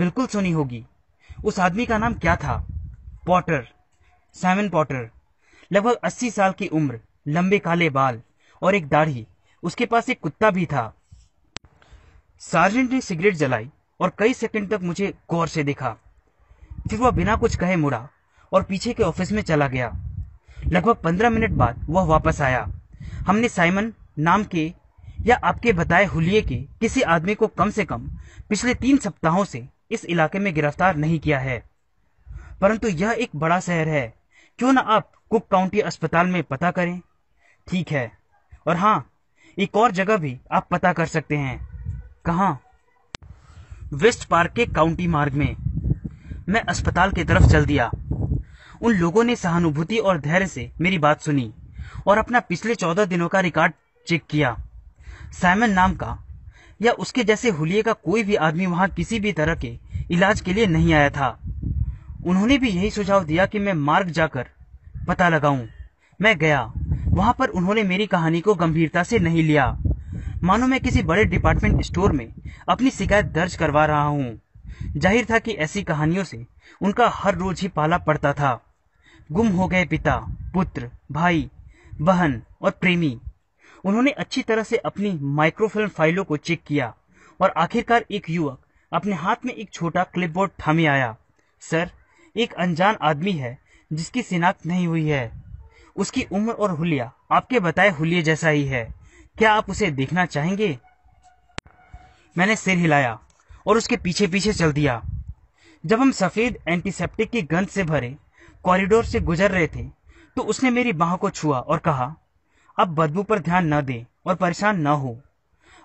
बिल्कुल सुनी होगी उस आदमी का नाम क्या था पॉटर सैमन पॉटर लगभग अस्सी साल की उम्र लंबे काले बाल और एक दाढ़ी उसके पास एक कुत्ता भी था सार्जेंट ने सिगरेट जलाई और कई सेकंड तक मुझे गौर से देखा फिर वह बिना कुछ कहे मुड़ा और पीछे के ऑफिस में चला गया लगभग पंद्रह मिनट बाद वह वापस आया हमने साइमन नाम के या आपके बताए हुलिये के किसी आदमी को कम से कम पिछले तीन सप्ताहों से इस इलाके में गिरफ्तार नहीं किया है परंतु यह एक बड़ा शहर है क्यों ना आप कुक काउंटी अस्पताल में पता करें ठीक है और हाँ एक और जगह भी आप पता कर सकते हैं कहा वेस्ट पार्क के काउंटी मार्ग में मैं अस्पताल की तरफ चल दिया उन लोगों ने सहानुभूति और धैर्य से मेरी बात सुनी और अपना पिछले चौदह दिनों का रिकॉर्ड चेक किया साइमन नाम का या उसके जैसे हुलिये का कोई भी आदमी वहां किसी भी तरह के इलाज के लिए नहीं आया था उन्होंने भी यही सुझाव दिया कि मैं मार्ग जाकर पता लगाऊं मैं गया वहां पर उन्होंने मेरी कहानी को गंभीरता से नहीं लिया मानो मैं किसी बड़े डिपार्टमेंट स्टोर में अपनी शिकायत दर्ज करवा रहा हूँ जाहिर था कि ऐसी कहानियों से उनका हर रोज ही पाला पड़ता था गुम हो गए पिता पुत्र भाई बहन और प्रेमी उन्होंने अच्छी तरह से अपनी माइक्रोफिल्म फाइलों को चेक किया और आखिरकार एक युवक अपने हाथ में एक छोटा क्लिपबोर्ड थामे आया सर एक अनजान आदमी है जिसकी शिनाख्त नहीं हुई है उसकी उम्र और हुलिया आपके बताए हुलिये जैसा ही है क्या आप उसे देखना चाहेंगे मैंने सिर हिलाया और उसके पीछे पीछे चल दिया जब हम सफेद एंटीसेप्टिक की गंध से भरे कॉरिडोर से गुजर रहे थे तो उसने मेरी बाह को छुआ और कहा आप बदबू पर ध्यान न दें और परेशान न हो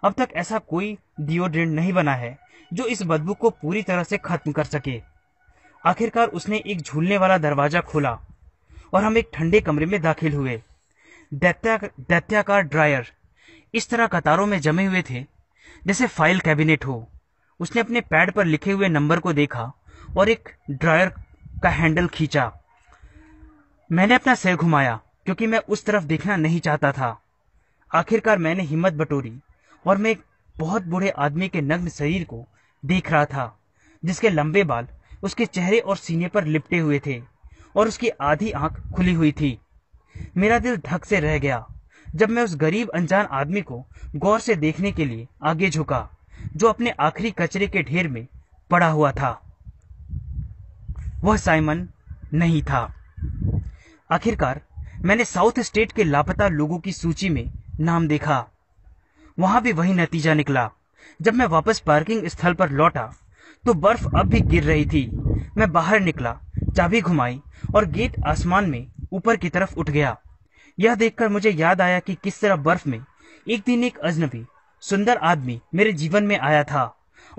अब तक ऐसा कोई डिओड्रेंट नहीं बना है जो इस बदबू को पूरी तरह से खत्म कर सके आखिरकार उसने एक झूलने वाला दरवाजा खोला और हम एक ठंडे कमरे में दाखिल हुए दैत्याकार ड्रायर इस तरह कतारों में जमे हुए थे जैसे फाइल कैबिनेट हो उसने अपने पैड पर लिखे हुए नंबर को देखा और एक ड्रायर का हैंडल खींचा मैंने अपना सिर घुमाया क्योंकि मैं उस तरफ देखना नहीं चाहता था आखिरकार मैंने हिम्मत बटोरी और मैं एक बहुत बूढ़े आदमी के नग्न शरीर को देख रहा था जिसके लंबे बाल उसके चेहरे और सीने पर लिपटे हुए थे और उसकी आधी आंख खुली हुई थी मेरा दिल धक से रह गया जब मैं उस गरीब अनजान आदमी को गौर से देखने के लिए आगे झुका जो अपने आखिरी कचरे के ढेर में पड़ा हुआ था वह साइमन नहीं था आखिरकार मैंने साउथ स्टेट के लापता लोगों की सूची में नाम देखा वहां भी वही नतीजा निकला जब मैं वापस पार्किंग स्थल पर लौटा तो बर्फ अब भी गिर रही थी मैं बाहर निकला चाबी घुमाई और गेट आसमान में ऊपर की तरफ उठ गया यह देखकर मुझे याद आया कि किस तरह बर्फ में एक दिन एक अजनबी सुंदर आदमी मेरे जीवन में आया था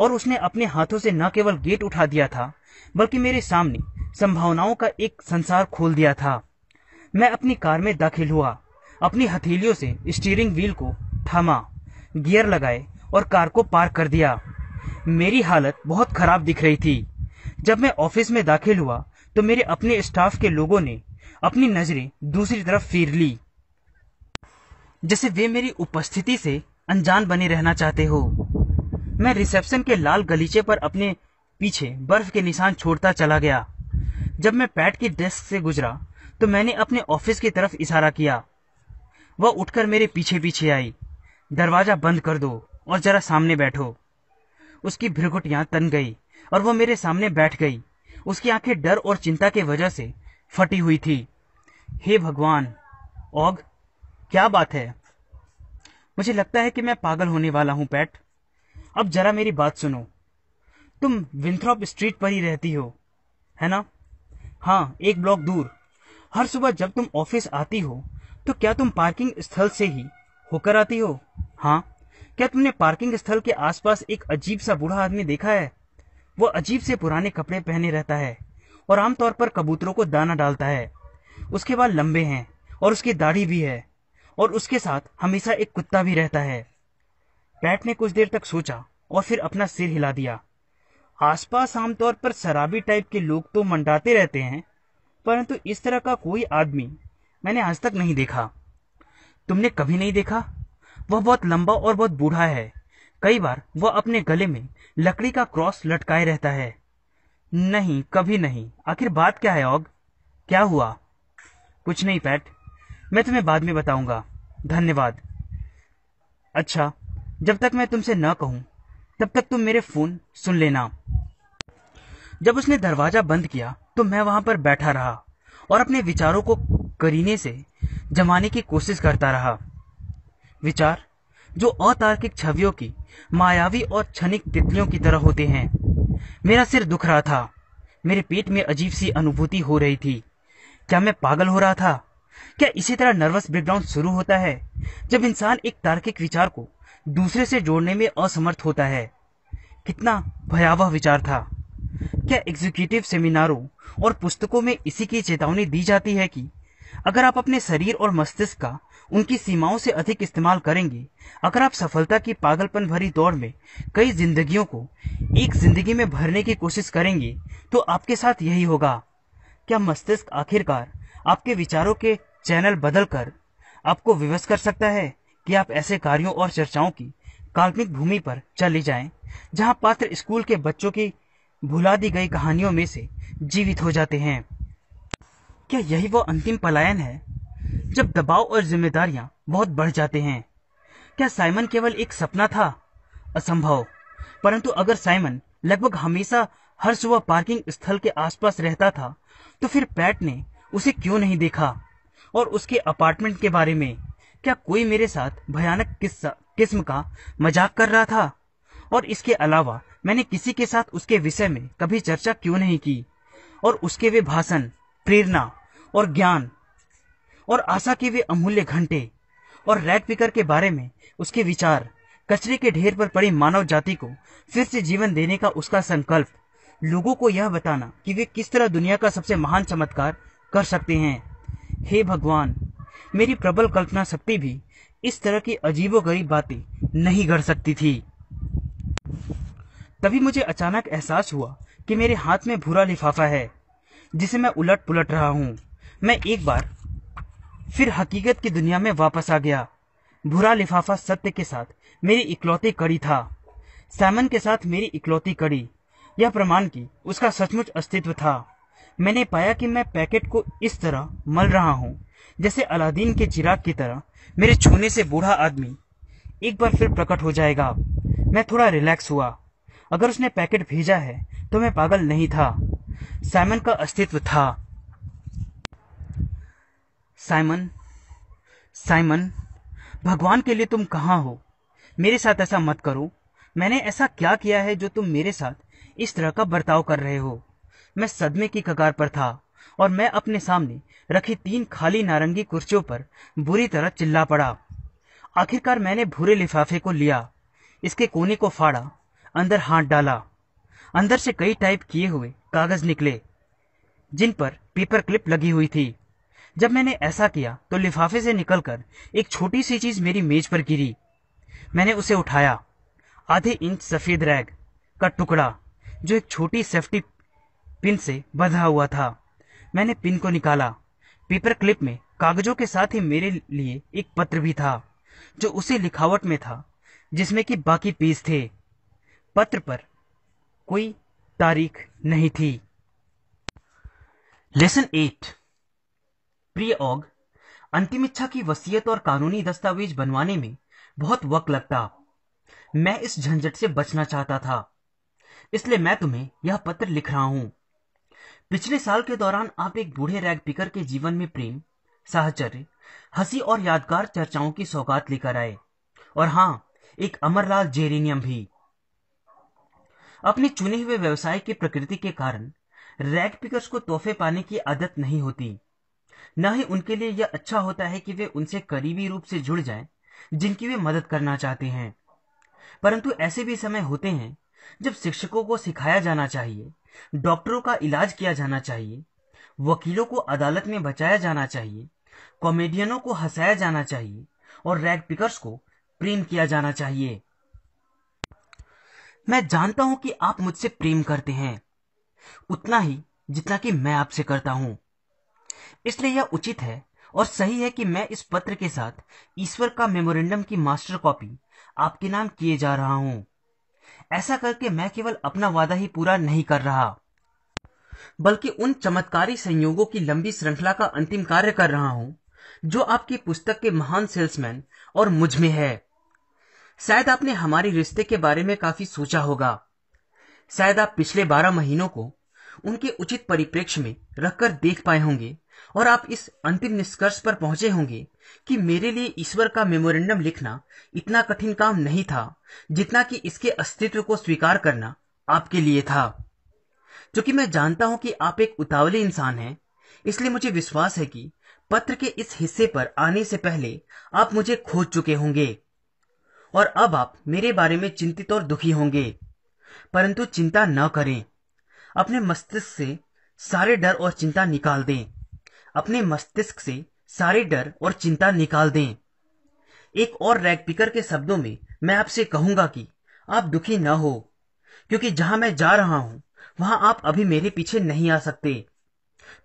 और उसने अपने हाथों से न केवल गेट उठा दिया था बल्कि मेरे सामने संभावनाओं का एक संसार खोल दिया था मैं अपनी कार में दाखिल हुआ अपनी हथेलियों से स्टीयरिंग व्हील को थामा गियर लगाए और कार को पार कर दिया मेरी हालत बहुत खराब दिख रही थी जब मैं ऑफिस में दाखिल हुआ तो मेरे अपने स्टाफ के लोगों ने अपनी नजरें दूसरी तरफ फेर ली जैसे वे मेरी उपस्थिति से अनजान बने रहना चाहते हो मैं रिसेप्शन के लाल गलीचे पर अपने पीछे बर्फ के निशान छोड़ता चला गया जब मैं पैट की डेस्क से गुजरा तो मैंने अपने ऑफिस की तरफ इशारा किया वह उठकर मेरे पीछे पीछे आई दरवाजा बंद कर दो और जरा सामने बैठो उसकी भ्रिकुटियां तन गई और वह मेरे सामने बैठ गई उसकी आंखें डर और चिंता की वजह से फटी हुई थी हे भगवान ओग क्या बात है मुझे लगता है कि मैं पागल होने वाला हूं पैट अब जरा मेरी बात सुनो तुम विंथ्रॉप स्ट्रीट पर ही रहती हो है ना हाँ एक ब्लॉक दूर हर सुबह जब तुम ऑफिस आती हो तो क्या तुम पार्किंग स्थल से ही होकर आती हो हाँ क्या तुमने पार्किंग स्थल के आसपास एक अजीब सा बूढ़ा आदमी देखा है वो अजीब से पुराने कपड़े पहने रहता है और आमतौर पर कबूतरों को दाना डालता है उसके बाल लंबे हैं और उसकी दाढ़ी भी है और उसके साथ हमेशा एक कुत्ता भी रहता है पैट ने कुछ देर तक सोचा और फिर अपना सिर हिला दिया आसपास आमतौर पर शराबी टाइप के लोग तो मंडाते रहते हैं परंतु इस तरह का कोई आदमी मैंने आज तक नहीं देखा तुमने कभी नहीं देखा वह बहुत लंबा और बहुत बूढ़ा है कई बार वह अपने गले में लकड़ी का क्रॉस लटकाए रहता है नहीं कभी नहीं आखिर बात क्या है ऑग क्या हुआ कुछ नहीं पैट मैं तुम्हें बाद में बताऊंगा धन्यवाद अच्छा जब तक मैं तुमसे न कहूं तब तक तुम मेरे फोन सुन लेना जब उसने दरवाजा बंद किया तो मैं वहां पर बैठा रहा और अपने विचारों को करीने से जमाने की कोशिश करता रहा विचार जो अतार्किक छवियों की मायावी और क्षणिक तितलियों की तरह होते हैं मेरा सिर दुख रहा था मेरे पेट में अजीब सी अनुभूति हो रही थी क्या मैं पागल हो रहा था क्या इसी तरह नर्वस ब्रेकडाउन शुरू होता है जब इंसान एक तार्किक विचार को दूसरे से जोड़ने में असमर्थ होता है कितना भयावह विचार था क्या एग्जीक्यूटिव सेमिनारों और पुस्तकों में इसी की चेतावनी दी जाती है कि अगर आप अपने शरीर और मस्तिष्क का उनकी सीमाओं से अधिक इस्तेमाल करेंगे अगर आप सफलता की पागलपन भरी दौड़ में कई जिंदगियों को एक जिंदगी में भरने की कोशिश करेंगे तो आपके साथ यही होगा क्या मस्तिष्क आखिरकार आपके विचारों के चैनल बदलकर आपको विवश कर सकता है कि आप ऐसे कार्यों और चर्चाओं की काल्पनिक भूमि पर चले जाएं जहां पात्र स्कूल के बच्चों की भुला दी गई कहानियों में से जीवित हो जाते हैं क्या यही वो अंतिम पलायन है जब दबाव और जिम्मेदारियां बहुत बढ़ जाते हैं क्या साइमन केवल एक सपना था असंभव परंतु अगर साइमन लगभग हमेशा हर सुबह पार्किंग स्थल के आसपास रहता था तो फिर पैट ने उसे क्यों नहीं देखा और उसके अपार्टमेंट के बारे में क्या कोई मेरे साथ भयानक किस्म का मजाक कर रहा था और इसके अलावा मैंने किसी के साथ उसके विषय में कभी चर्चा क्यों नहीं की और उसके वे भाषण प्रेरणा और ज्ञान और आशा के वे अमूल्य घंटे और रैट पिकर के बारे में उसके विचार कचरे के ढेर पर पड़ी मानव जाति को फिर से जीवन देने का उसका संकल्प लोगों को यह बताना कि वे किस तरह दुनिया का सबसे महान चमत्कार कर सकते हैं हे भगवान मेरी प्रबल कल्पना शक्ति भी इस तरह की अजीबो गरीब बातें नहीं गढ़ सकती थी तभी मुझे अचानक एहसास हुआ कि मेरे हाथ में भूरा लिफाफा है जिसे मैं उलट पुलट रहा हूँ मैं एक बार फिर हकीकत की दुनिया में वापस आ गया भूरा लिफाफा सत्य के साथ मेरी इकलौती कड़ी था सैमन के साथ मेरी इकलौती कड़ी यह प्रमाण की उसका सचमुच अस्तित्व था मैंने पाया कि मैं पैकेट को इस तरह मल रहा हूँ जैसे अलादीन के चिराग की तरह मेरे छूने से बूढ़ा आदमी एक बार फिर प्रकट हो जाएगा मैं थोड़ा रिलैक्स हुआ अगर उसने पैकेट भेजा है तो मैं पागल नहीं था साइमन का अस्तित्व था साइमन साइमन भगवान के लिए तुम कहाँ हो मेरे साथ ऐसा मत करो मैंने ऐसा क्या किया है जो तुम मेरे साथ इस तरह का बर्ताव कर रहे हो मैं सदमे की कगार पर था और मैं अपने सामने रखी तीन खाली नारंगी कुर्सियों पर बुरी तरह चिल्ला पड़ा आखिरकार मैंने भूरे लिफाफे को लिया इसके कोने को फाड़ा अंदर हाथ डाला अंदर से कई टाइप किए हुए कागज निकले जिन पर पेपर क्लिप लगी हुई थी जब मैंने ऐसा किया तो लिफाफे से निकलकर एक छोटी सी चीज मेरी मेज पर गिरी मैंने उसे उठाया आधे इंच सफेद रैग का टुकड़ा जो एक छोटी सेफ्टी पिन से बंधा हुआ था मैंने पिन को निकाला पेपर क्लिप में कागजों के साथ ही मेरे लिए एक पत्र भी था जो उसी लिखावट में था जिसमें कि बाकी पेज थे पत्र पर कोई तारीख नहीं थी लेसन एट प्रिय ओग अंतिम इच्छा की वसीयत और कानूनी दस्तावेज बनवाने में बहुत वक्त लगता मैं इस झंझट से बचना चाहता था इसलिए मैं तुम्हें यह पत्र लिख रहा हूं पिछले साल के दौरान आप एक बूढ़े रैग पिकर के जीवन में प्रेम साहचर्य हंसी और यादगार चर्चाओं की सौगात लेकर आए और हाँ एक अमरलाल जेरिनियम भी अपने चुने हुए व्यवसाय की प्रकृति के कारण रैग पिकर्स को तोहफे पाने की आदत नहीं होती न ही उनके लिए यह अच्छा होता है कि वे उनसे करीबी रूप से जुड़ जाएं, जिनकी वे मदद करना चाहते हैं परंतु ऐसे भी समय होते हैं जब शिक्षकों को सिखाया जाना चाहिए डॉक्टरों का इलाज किया जाना चाहिए वकीलों को अदालत में बचाया जाना चाहिए कॉमेडियनों को हंसाया जाना चाहिए और रैग पिकर्स को प्रेम किया जाना चाहिए मैं जानता हूं कि आप मुझसे प्रेम करते हैं उतना ही जितना कि मैं आपसे करता हूं इसलिए यह उचित है और सही है कि मैं इस पत्र के साथ ईश्वर का मेमोरेंडम की मास्टर कॉपी आपके नाम किए जा रहा हूं ऐसा करके मैं केवल अपना वादा ही पूरा नहीं कर रहा बल्कि उन चमत्कारी संयोगों की लंबी श्रृंखला का अंतिम कार्य कर रहा हूं जो आपकी पुस्तक के महान सेल्समैन और मुझ में है शायद आपने हमारे रिश्ते के बारे में काफी सोचा होगा शायद आप पिछले बारह महीनों को उनके उचित परिप्रेक्ष्य में रखकर देख पाए होंगे और आप इस अंतिम निष्कर्ष पर पहुंचे होंगे कि मेरे लिए ईश्वर का मेमोरेंडम लिखना इतना कठिन काम नहीं था जितना कि इसके अस्तित्व को स्वीकार करना आपके लिए था क्योंकि मैं जानता हूं कि आप एक उतावले इंसान हैं इसलिए मुझे विश्वास है कि पत्र के इस हिस्से पर आने से पहले आप मुझे खोज चुके होंगे और अब आप मेरे बारे में चिंतित और दुखी होंगे परंतु चिंता न करें अपने मस्तिष्क से सारे डर और चिंता निकाल दें अपने मस्तिष्क से सारे डर और चिंता निकाल दें एक और रैग पिकर के शब्दों में मैं आपसे कहूंगा कि आप दुखी न हो क्योंकि जहां मैं जा रहा हूं वहां आप अभी मेरे पीछे नहीं आ सकते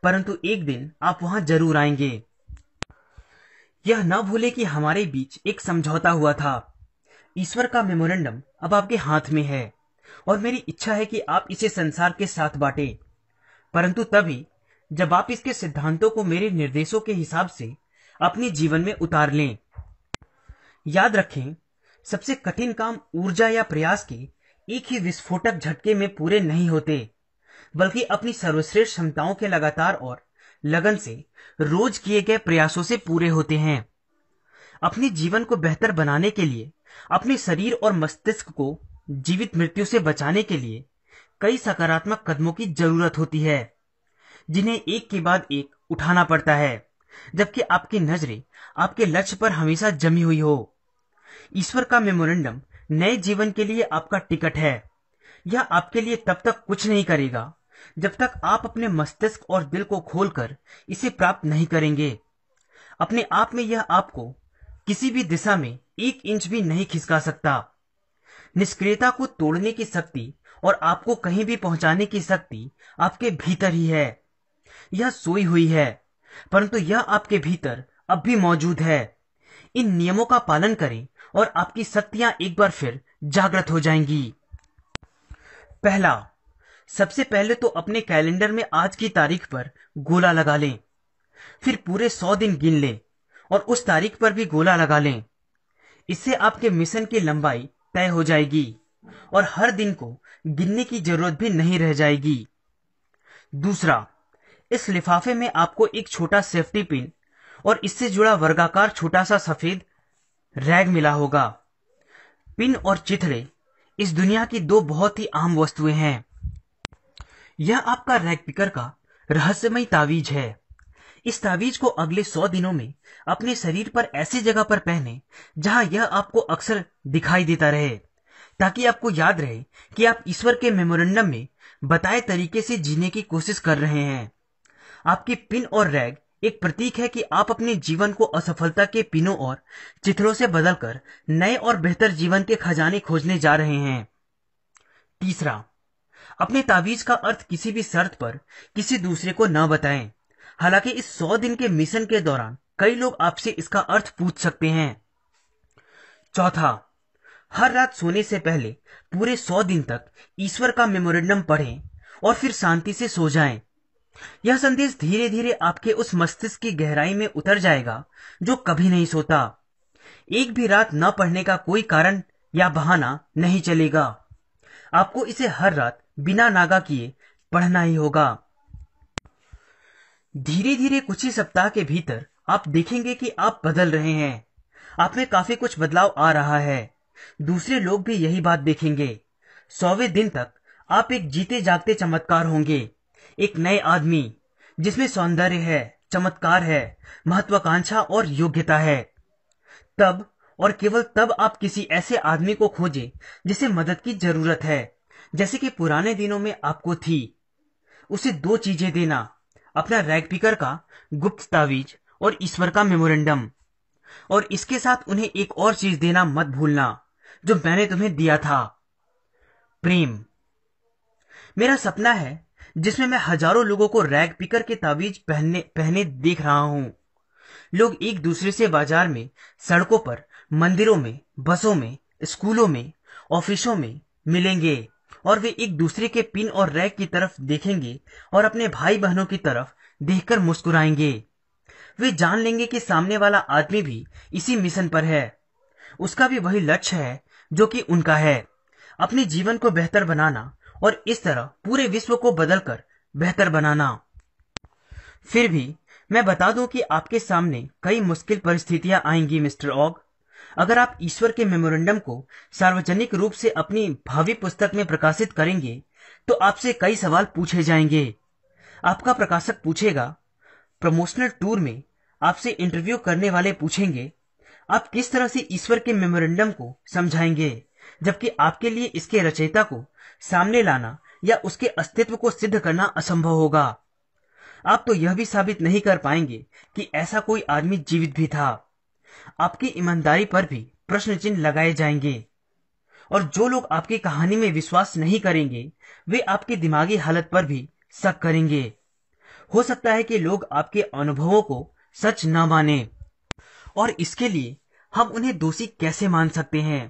परंतु एक दिन आप वहां जरूर आएंगे यह न भूले कि हमारे बीच एक समझौता हुआ था ईश्वर का मेमोरेंडम अब आपके हाथ में है और मेरी इच्छा है कि आप इसे संसार के साथ बांटे परंतु तभी जब आप इसके सिद्धांतों को मेरे निर्देशों के हिसाब से अपने जीवन में उतार लें याद रखें सबसे कठिन काम ऊर्जा या प्रयास के एक ही विस्फोटक झटके में पूरे नहीं होते बल्कि अपनी सर्वश्रेष्ठ क्षमताओं के लगातार और लगन से रोज किए गए प्रयासों से पूरे होते हैं अपने जीवन को बेहतर बनाने के लिए अपने शरीर और मस्तिष्क को जीवित मृत्यु से बचाने के लिए कई सकारात्मक कदमों की जरूरत होती है जिन्हें एक के बाद एक उठाना पड़ता है जबकि आपकी नजरें आपके लक्ष्य पर हमेशा जमी हुई हो ईश्वर का मेमोरेंडम नए जीवन के लिए आपका टिकट है यह आपके लिए तब तक कुछ नहीं करेगा जब तक आप अपने मस्तिष्क और दिल को खोलकर इसे प्राप्त नहीं करेंगे अपने आप में यह आपको किसी भी दिशा में एक इंच भी नहीं खिसका सकता निष्क्रियता को तोड़ने की शक्ति और आपको कहीं भी पहुंचाने की शक्ति आपके भीतर ही है यह सोई हुई है परंतु यह आपके भीतर अब भी मौजूद है इन नियमों का पालन करें और आपकी शक्तियां एक बार फिर जागृत हो जाएंगी पहला सबसे पहले तो अपने कैलेंडर में आज की तारीख पर गोला लगा लें फिर पूरे सौ दिन गिन लें और उस तारीख पर भी गोला लगा लें इससे आपके मिशन की लंबाई तय हो जाएगी और हर दिन को गिनने की जरूरत भी नहीं रह जाएगी दूसरा इस लिफाफे में आपको एक छोटा सेफ्टी पिन और इससे जुड़ा वर्गाकार छोटा सा सफेद रैग मिला होगा पिन और चिथड़े इस दुनिया की दो बहुत ही आम वस्तुएं हैं यह आपका रैग पिकर का रहस्यमय तावीज है इस तावीज को अगले सौ दिनों में अपने शरीर पर ऐसी जगह पर पहने जहां यह आपको अक्सर दिखाई देता रहे ताकि आपको याद रहे कि आप ईश्वर के मेमोरेंडम में बताए तरीके से जीने की कोशिश कर रहे हैं आपके पिन और रैग एक प्रतीक है कि आप अपने जीवन को असफलता के पिनों और चित्रों से बदलकर नए और बेहतर जीवन के खजाने खोजने जा रहे हैं तीसरा अपने तावीज का अर्थ किसी भी शर्त पर किसी दूसरे को न बताएं। हालांकि इस सौ दिन के मिशन के दौरान कई लोग आपसे इसका अर्थ पूछ सकते हैं चौथा हर रात सोने से पहले पूरे सौ दिन तक ईश्वर का मेमोरेंडम पढ़ें और फिर शांति से सो जाएं। यह संदेश धीरे धीरे आपके उस मस्तिष्क की गहराई में उतर जाएगा जो कभी नहीं सोता एक भी रात न पढ़ने का कोई कारण या बहाना नहीं चलेगा आपको इसे हर रात बिना नागा किए पढ़ना ही होगा धीरे धीरे कुछ ही सप्ताह के भीतर आप देखेंगे कि आप बदल रहे हैं आप में काफी कुछ बदलाव आ रहा है दूसरे लोग भी यही बात देखेंगे सौवे दिन तक आप एक जीते जागते चमत्कार होंगे एक नए आदमी जिसमें सौंदर्य है चमत्कार है महत्वाकांक्षा और योग्यता है तब और केवल तब आप किसी ऐसे आदमी को खोजे जिसे मदद की जरूरत है जैसे कि पुराने दिनों में आपको थी उसे दो चीजें देना अपना रैग पिकर का गुप्त तावीज और ईश्वर का मेमोरेंडम और इसके साथ उन्हें एक और चीज देना मत भूलना जो मैंने तुम्हें दिया था प्रेम मेरा सपना है जिसमें मैं हजारों लोगों को रैग पिकर के तावीज पहनने पहने देख रहा हूं लोग एक दूसरे से बाजार में सड़कों पर मंदिरों में बसों में स्कूलों में ऑफिसों में मिलेंगे और वे एक दूसरे के पिन और रैक की तरफ देखेंगे और अपने भाई बहनों की तरफ देखकर मुस्कुराएंगे वे जान लेंगे कि सामने वाला आदमी भी इसी मिशन पर है उसका भी वही लक्ष्य है जो कि उनका है अपने जीवन को बेहतर बनाना और इस तरह पूरे विश्व को बदलकर बेहतर बनाना फिर भी मैं बता दूं कि आपके सामने कई मुश्किल परिस्थितियां आएंगी मिस्टर ऑग अगर आप ईश्वर के मेमोरेंडम को सार्वजनिक रूप से अपनी भावी पुस्तक में प्रकाशित करेंगे तो आपसे कई सवाल पूछे जाएंगे आपका प्रकाशक पूछेगा प्रमोशनल टूर में आपसे इंटरव्यू करने वाले पूछेंगे आप किस तरह से ईश्वर के मेमोरेंडम को समझाएंगे जबकि आपके लिए इसके रचयिता को सामने लाना या उसके अस्तित्व को सिद्ध करना असंभव होगा आप तो यह भी साबित नहीं कर पाएंगे कि ऐसा कोई आदमी जीवित भी था आपकी ईमानदारी पर भी प्रश्न चिन्ह लगाए जाएंगे और जो लोग आपकी कहानी में विश्वास नहीं करेंगे वे आपकी दिमागी हालत पर भी शक करेंगे हो सकता है कि लोग आपके अनुभवों को सच न माने और इसके लिए हम उन्हें दोषी कैसे मान सकते हैं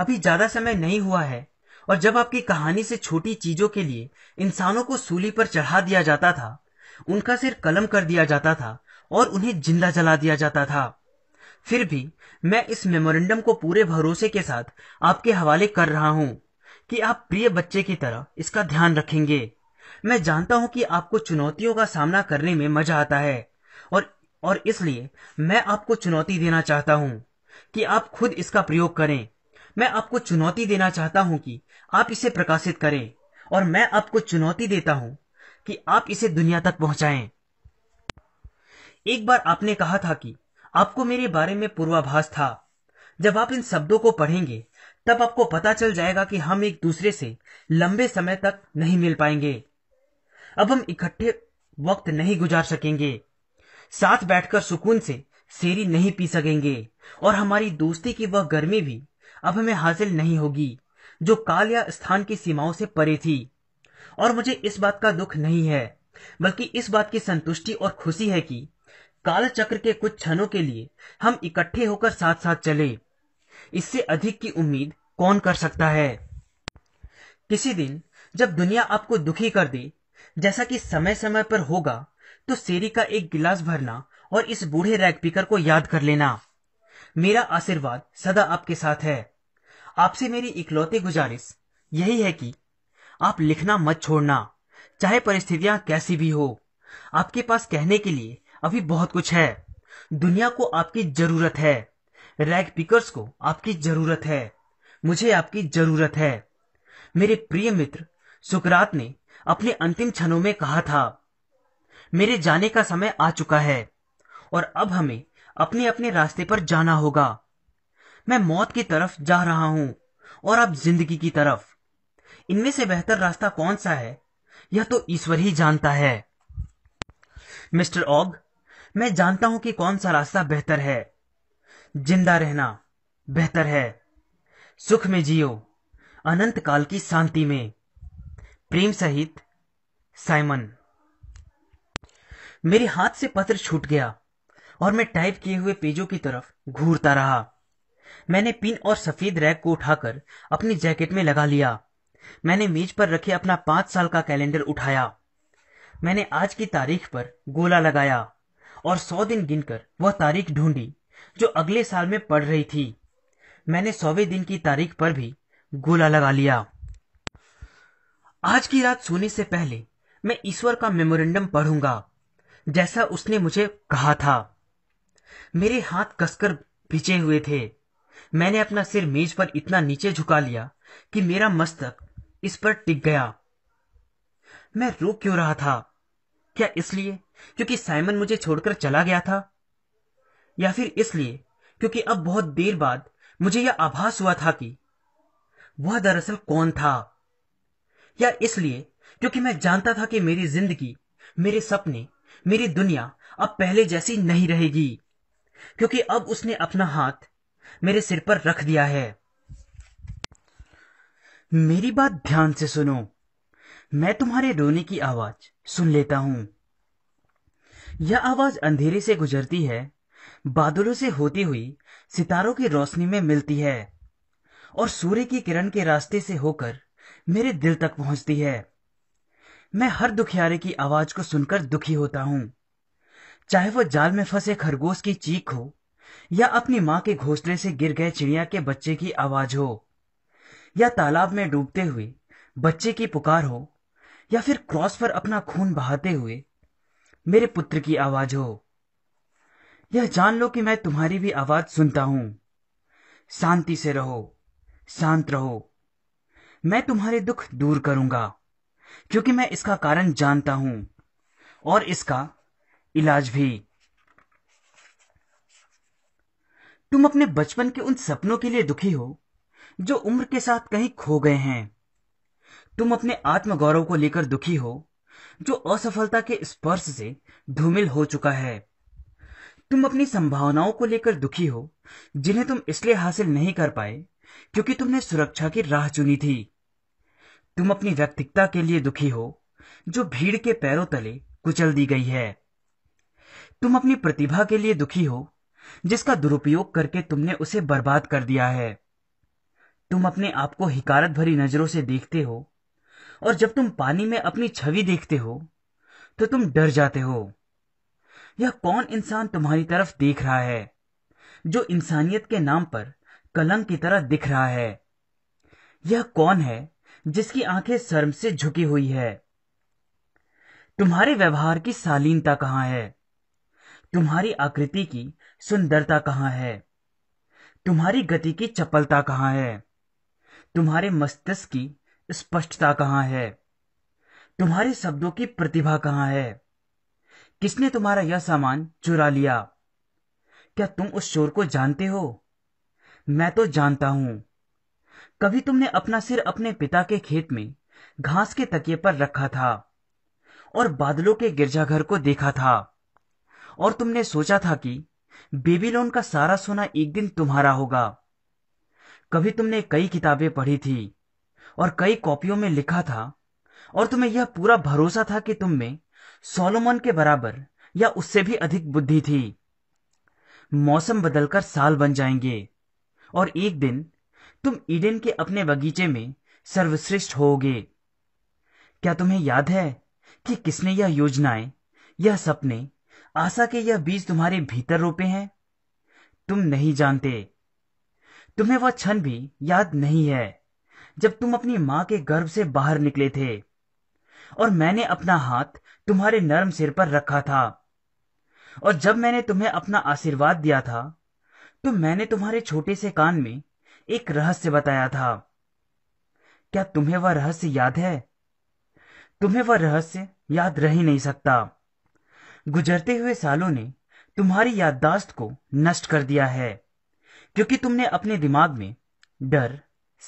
अभी ज्यादा समय नहीं हुआ है और जब आपकी कहानी से छोटी चीजों के लिए इंसानों को सूली पर चढ़ा दिया जाता था उनका सिर कलम कर दिया जाता था और उन्हें जिंदा जला दिया जाता था फिर भी मैं इस मेमोरेंडम को पूरे भरोसे के साथ आपके हवाले कर रहा हूं कि आप प्रिय बच्चे की तरह इसका ध्यान रखेंगे मैं जानता हूं कि आपको चुनौतियों का सामना करने में मजा आता है और और इसलिए मैं आपको चुनौती देना चाहता हूँ कि आप खुद इसका प्रयोग करें मैं आपको चुनौती देना चाहता हूँ कि आप इसे प्रकाशित करें और मैं आपको चुनौती देता हूं कि आप इसे दुनिया तक पहुंचाएं एक बार आपने कहा था कि आपको मेरे बारे में पूर्वाभास था जब आप इन शब्दों को पढ़ेंगे तब आपको पता चल जाएगा कि हम एक दूसरे से लंबे समय तक नहीं मिल पाएंगे अब हम इकट्ठे वक्त नहीं गुजार सकेंगे साथ बैठकर सुकून से शेरी नहीं पी सकेंगे और हमारी दोस्ती की वह गर्मी भी अब हमें हासिल नहीं होगी जो काल या स्थान की सीमाओं से परे थी और मुझे इस बात का दुख नहीं है बल्कि इस बात की संतुष्टि और खुशी है कि काल चक्र के कुछ क्षणों के लिए हम इकट्ठे होकर साथ साथ चले इससे अधिक की उम्मीद कौन कर सकता है किसी दिन जब दुनिया आपको दुखी कर दे जैसा कि समय समय पर होगा तो सेरी का एक गिलास भरना और इस बूढ़े रैग पीकर को याद कर लेना मेरा आशीर्वाद सदा आपके साथ है आपसे मेरी इकलौती गुजारिश यही है कि आप लिखना मत छोड़ना चाहे परिस्थितियां कैसी भी हो आपके पास कहने के लिए अभी बहुत कुछ है दुनिया को आपकी जरूरत है रैग पिकर्स को आपकी जरूरत है मुझे आपकी जरूरत है मेरे प्रिय मित्र सुकरात ने अपने अंतिम क्षणों में कहा था मेरे जाने का समय आ चुका है और अब हमें अपने अपने रास्ते पर जाना होगा मैं मौत की तरफ जा रहा हूं और आप जिंदगी की तरफ इनमें से बेहतर रास्ता कौन सा है यह तो ईश्वर ही जानता है मिस्टर ऑग मैं जानता हूं कि कौन सा रास्ता बेहतर है जिंदा रहना बेहतर है सुख में जियो अनंत काल की शांति में प्रेम सहित साइमन मेरे हाथ से पत्र छूट गया और मैं टाइप किए हुए पेजों की तरफ घूरता रहा मैंने पिन और सफेद रैग को उठाकर अपनी जैकेट में लगा लिया मैंने मेज पर रखे अपना पांच साल का कैलेंडर उठाया मैंने आज की तारीख पर गोला लगाया और सौ दिन गिनकर वह तारीख ढूंढी जो अगले साल में पड़ रही थी मैंने सौवे दिन की तारीख पर भी गोला लगा लिया आज की रात सोने से पहले मैं ईश्वर का मेमोरेंडम पढ़ूंगा जैसा उसने मुझे कहा था मेरे हाथ कसकर भिचे हुए थे मैंने अपना सिर मेज पर इतना नीचे झुका लिया कि मेरा मस्तक इस पर टिक गया मैं रो क्यों रहा था क्या इसलिए क्योंकि साइमन मुझे छोड़कर चला गया था या फिर इसलिए क्योंकि अब बहुत देर बाद मुझे यह आभास हुआ था कि वह दरअसल कौन था या इसलिए क्योंकि मैं जानता था कि मेरी जिंदगी मेरे सपने मेरी दुनिया अब पहले जैसी नहीं रहेगी क्योंकि अब उसने अपना हाथ मेरे सिर पर रख दिया है मेरी बात ध्यान से सुनो मैं तुम्हारे रोने की आवाज सुन लेता हूं यह आवाज अंधेरे से गुजरती है बादलों से होती हुई सितारों की रोशनी में मिलती है और सूर्य की किरण के रास्ते से होकर मेरे दिल तक पहुंचती है मैं हर दुखियारे की आवाज को सुनकर दुखी होता हूं चाहे वो जाल में फंसे खरगोश की चीख हो या अपनी माँ के घोंसले से गिर गए चिड़िया के बच्चे की आवाज हो या तालाब में डूबते हुए बच्चे की पुकार हो या फिर क्रॉस पर अपना खून बहाते हुए मेरे पुत्र की आवाज हो यह जान लो कि मैं तुम्हारी भी आवाज सुनता हूं शांति से रहो शांत रहो मैं तुम्हारे दुख दूर करूंगा क्योंकि मैं इसका कारण जानता हूं और इसका इलाज भी तुम अपने बचपन के उन सपनों के लिए दुखी हो जो उम्र के साथ कहीं खो गए हैं तुम अपने आत्मगौरव को लेकर दुखी हो जो असफलता के स्पर्श से धूमिल हो चुका है तुम अपनी संभावनाओं को लेकर दुखी हो जिन्हें तुम इसलिए हासिल नहीं कर पाए क्योंकि तुमने सुरक्षा की राह चुनी थी तुम अपनी व्यक्तिकता के लिए दुखी हो जो भीड़ के पैरों तले कुचल दी गई है तुम अपनी प्रतिभा के लिए दुखी हो जिसका दुरुपयोग करके तुमने उसे बर्बाद कर दिया है तुम अपने आप को हिकारत भरी नजरों से देखते हो और जब तुम पानी में अपनी छवि देखते हो तो तुम डर जाते हो यह कौन इंसान तुम्हारी तरफ देख रहा है जो इंसानियत के नाम पर कलंक की तरह दिख रहा है यह कौन है जिसकी आंखें शर्म से झुकी हुई है तुम्हारे व्यवहार की शालीनता कहां है तुम्हारी आकृति की सुंदरता कहां है तुम्हारी गति की चपलता कहां है तुम्हारे मस्तिष्क की स्पष्टता कहां है तुम्हारे शब्दों की प्रतिभा कहां है किसने तुम्हारा यह सामान चुरा लिया क्या तुम उस शोर को जानते हो मैं तो जानता हूं कभी तुमने अपना सिर अपने पिता के खेत में घास के तकिए पर रखा था और बादलों के गिरजाघर को देखा था और तुमने सोचा था कि बेबीलोन का सारा सोना एक दिन तुम्हारा होगा कभी तुमने कई किताबें पढ़ी थी और कई कॉपियों में लिखा था और तुम्हें यह पूरा भरोसा था कि तुम में सोलोमन के बराबर या उससे भी अधिक बुद्धि थी मौसम बदलकर साल बन जाएंगे और एक दिन तुम ईडन के अपने बगीचे में सर्वश्रेष्ठ हो क्या तुम्हें याद है कि किसने यह योजनाएं यह सपने आशा के यह बीज तुम्हारे भीतर रोपे हैं तुम नहीं जानते तुम्हें वह क्षण भी याद नहीं है जब तुम अपनी माँ के गर्भ से बाहर निकले थे और मैंने अपना हाथ तुम्हारे नरम सिर पर रखा था और जब मैंने तुम्हें अपना आशीर्वाद दिया था तो मैंने तुम्हारे छोटे से कान में एक रहस्य बताया था क्या तुम्हें वह रहस्य याद है तुम्हें वह रहस्य याद रह ही नहीं सकता गुजरते हुए सालों ने तुम्हारी याददाश्त को नष्ट कर दिया है क्योंकि तुमने अपने दिमाग में डर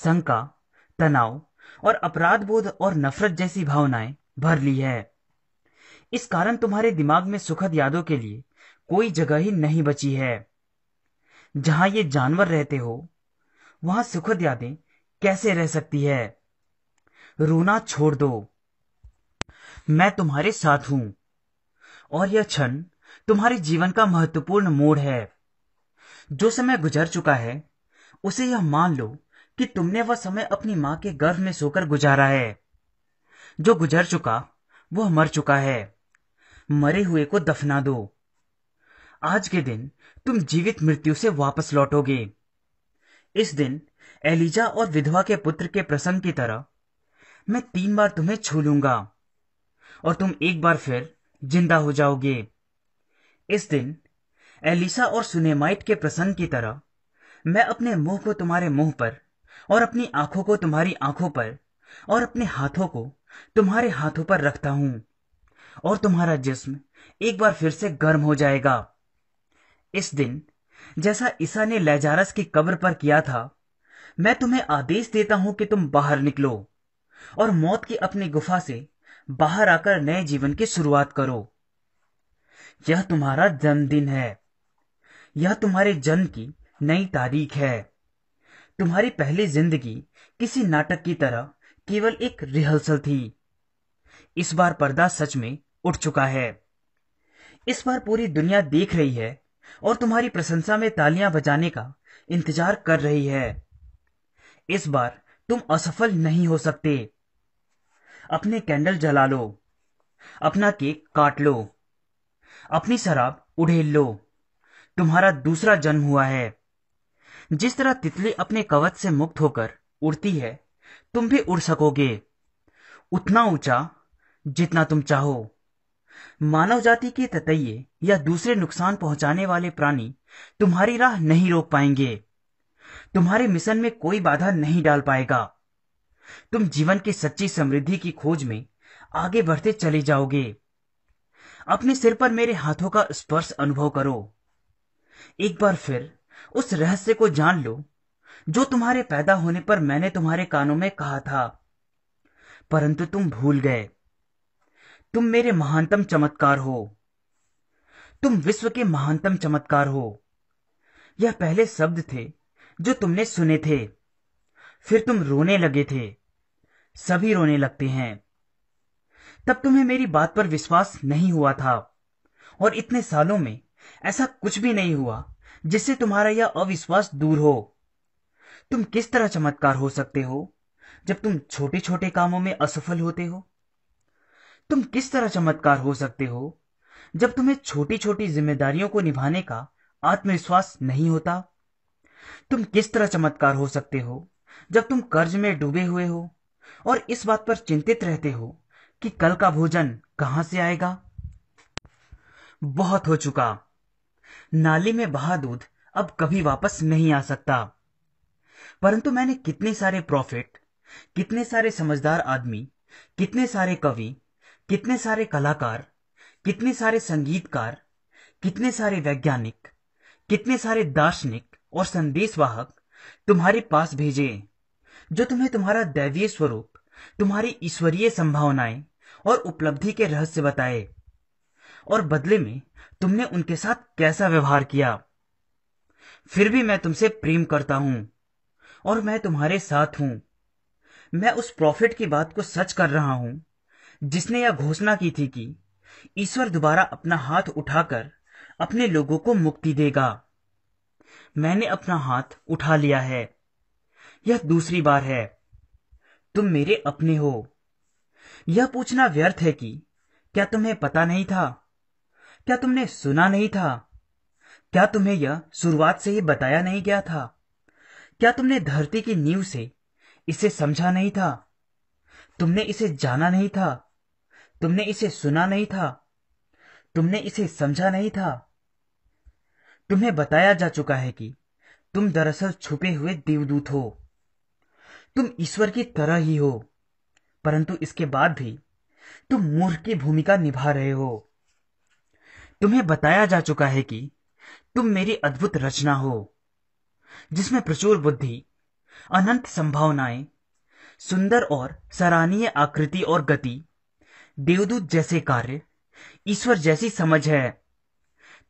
शंका तनाव और अपराध बोध और नफरत जैसी भावनाएं भर ली है इस कारण तुम्हारे दिमाग में सुखद यादों के लिए कोई जगह ही नहीं बची है जहां ये जानवर रहते हो वहां सुखद यादें कैसे रह सकती है रोना छोड़ दो मैं तुम्हारे साथ हूं और यह क्षण तुम्हारे जीवन का महत्वपूर्ण मोड़ है जो समय गुजर चुका है उसे यह मान लो कि तुमने वह समय अपनी माँ के गर्भ में सोकर गुजारा है जो गुजर चुका वो मर चुका है मरे हुए को दफना दो आज के दिन तुम जीवित मृत्यु से वापस लौटोगे इस दिन एलिजा और विधवा के पुत्र के प्रसंग की तरह मैं तीन बार तुम्हें छू लूंगा और तुम एक बार फिर जिंदा हो जाओगे इस दिन एलिसा और सुनेमाइट के प्रसंग की तरह मैं अपने मुंह को तुम्हारे मुंह पर और अपनी आंखों को तुम्हारी आंखों पर और अपने हाथों को तुम्हारे हाथों पर रखता हूं और तुम्हारा जिस्म एक बार फिर से गर्म हो जाएगा इस दिन जैसा ईसा ने लेजारस की कब्र पर किया था मैं तुम्हें आदेश देता हूं कि तुम बाहर निकलो और मौत की अपनी गुफा से बाहर आकर नए जीवन की शुरुआत करो यह तुम्हारा जन्मदिन है यह तुम्हारे जन्म की नई तारीख है तुम्हारी पहली जिंदगी किसी नाटक की तरह केवल एक रिहर्सल थी इस बार पर्दा सच में उठ चुका है इस बार पूरी दुनिया देख रही है और तुम्हारी प्रशंसा में तालियां बजाने का इंतजार कर रही है इस बार तुम असफल नहीं हो सकते अपने कैंडल जला लो अपना केक काट लो अपनी शराब उड़ेल लो तुम्हारा दूसरा जन्म हुआ है जिस तरह तितली अपने कवच से मुक्त होकर उड़ती है तुम भी उड़ सकोगे उतना ऊंचा जितना तुम चाहो मानव जाति के ततये या दूसरे नुकसान पहुंचाने वाले प्राणी तुम्हारी राह नहीं रोक पाएंगे तुम्हारे मिशन में कोई बाधा नहीं डाल पाएगा तुम जीवन की सच्ची समृद्धि की खोज में आगे बढ़ते चले जाओगे अपने सिर पर मेरे हाथों का स्पर्श अनुभव करो एक बार फिर उस रहस्य को जान लो जो तुम्हारे पैदा होने पर मैंने तुम्हारे कानों में कहा था परंतु तुम भूल गए तुम मेरे महानतम चमत्कार हो तुम विश्व के महानतम चमत्कार हो यह पहले शब्द थे जो तुमने सुने थे फिर तुम रोने लगे थे सभी रोने लगते हैं तब तुम्हें मेरी बात पर विश्वास नहीं हुआ था और इतने सालों में ऐसा कुछ भी नहीं हुआ जिससे तुम्हारा यह अविश्वास दूर हो तुम किस तरह चमत्कार हो सकते हो जब तुम छोटे छोटे कामों में असफल होते हो तुम किस तरह चमत्कार हो सकते हो जब तुम्हें छोटी छोटी जिम्मेदारियों को निभाने का आत्मविश्वास नहीं होता तुम किस तरह चमत्कार हो सकते हो जब तुम कर्ज में डूबे हुए हो और इस बात पर चिंतित रहते हो कि कल का भोजन कहां से आएगा बहुत हो चुका नाले में बहा दूध अब कभी वापस नहीं आ सकता परंतु मैंने कितने सारे प्रॉफिट कितने सारे समझदार आदमी कितने सारे कवि कितने सारे कलाकार कितने सारे संगीतकार कितने सारे वैज्ञानिक कितने सारे दार्शनिक और संदेशवाहक तुम्हारे पास भेजे जो तुम्हें तुम्हारा दैवीय स्वरूप तुम्हारी ईश्वरीय संभावनाएं और उपलब्धि के रहस्य बताए और बदले में तुमने उनके साथ कैसा व्यवहार किया फिर भी मैं तुमसे प्रेम करता हूं और मैं तुम्हारे साथ हूं मैं उस प्रॉफिट की बात को सच कर रहा हूं जिसने यह घोषणा की थी कि ईश्वर दोबारा अपना हाथ उठाकर अपने लोगों को मुक्ति देगा मैंने अपना हाथ उठा लिया है यह दूसरी बार है तुम मेरे अपने हो यह पूछना व्यर्थ है कि क्या तुम्हें पता नहीं था क्या तुमने सुना नहीं था क्या तुम्हें यह शुरुआत से ही बताया नहीं गया था क्या तुमने धरती की नींव से इसे समझा नहीं था तुमने इसे जाना नहीं था तुमने इसे सुना नहीं था तुमने इसे समझा नहीं था तुम्हें बताया जा चुका है कि तुम दरअसल छुपे हुए देवदूत हो तुम ईश्वर की तरह ही हो परंतु इसके बाद भी तुम मूर्ख की भूमिका निभा रहे हो तुम्हें बताया जा चुका है कि तुम मेरी अद्भुत रचना हो जिसमें प्रचुर बुद्धि अनंत संभावनाएं सुंदर और सराहनीय आकृति और गति देवदूत जैसे कार्य ईश्वर जैसी समझ है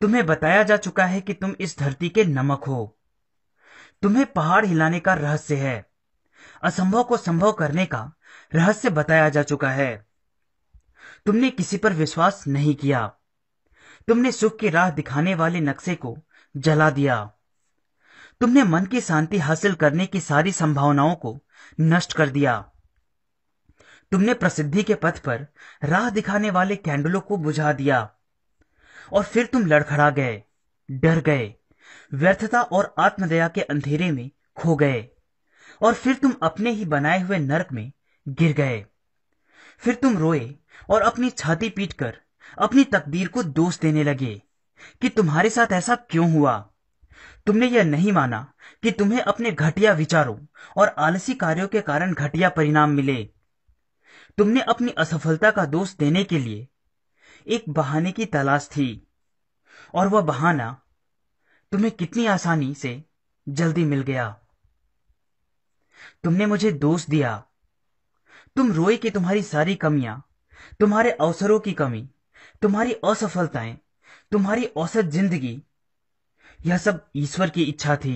तुम्हें बताया जा चुका है कि तुम इस धरती के नमक हो तुम्हें पहाड़ हिलाने का रहस्य है असंभव को संभव करने का रहस्य बताया जा चुका है तुमने किसी पर विश्वास नहीं किया तुमने सुख की राह दिखाने वाले नक्शे को जला दिया तुमने मन की शांति हासिल करने की सारी संभावनाओं को नष्ट कर दिया तुमने प्रसिद्धि के पथ पर राह दिखाने वाले कैंडलों को बुझा दिया और फिर तुम लड़खड़ा गए डर गए व्यर्थता और आत्मदया के अंधेरे में खो गए और फिर तुम अपने ही बनाए हुए नरक में गिर गए फिर तुम रोए और अपनी छाती पीट कर अपनी तकदीर को दोष देने लगे कि तुम्हारे साथ ऐसा क्यों हुआ तुमने यह नहीं माना कि तुम्हें अपने घटिया विचारों और आलसी कार्यों के कारण घटिया परिणाम मिले तुमने अपनी असफलता का दोष देने के लिए एक बहाने की तलाश थी और वह बहाना तुम्हें कितनी आसानी से जल्दी मिल गया तुमने मुझे दोष दिया तुम रोए कि तुम्हारी सारी कमियां तुम्हारे अवसरों की कमी तुम्हारी असफलताएं तुम्हारी औसत जिंदगी यह सब ईश्वर की इच्छा थी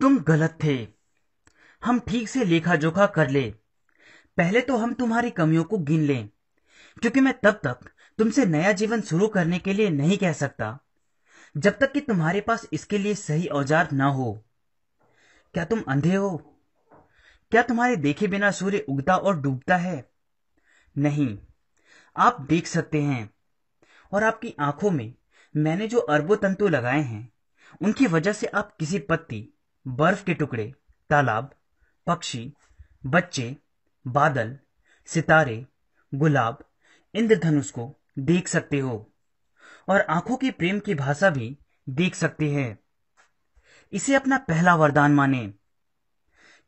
तुम गलत थे हम ठीक से लेखा जोखा कर ले पहले तो हम तुम्हारी कमियों को गिन लें क्योंकि मैं तब तक तुमसे नया जीवन शुरू करने के लिए नहीं कह सकता जब तक कि तुम्हारे पास इसके लिए सही औजार ना हो क्या तुम अंधे हो क्या तुम्हारे देखे बिना सूर्य उगता और डूबता है नहीं आप देख सकते हैं और आपकी आंखों में मैंने जो अरबों तंतु लगाए हैं उनकी वजह से आप किसी पत्ती बर्फ के टुकड़े तालाब पक्षी बच्चे बादल सितारे गुलाब इंद्रधनुष को देख सकते हो और आंखों के प्रेम की भाषा भी देख सकते हैं इसे अपना पहला वरदान माने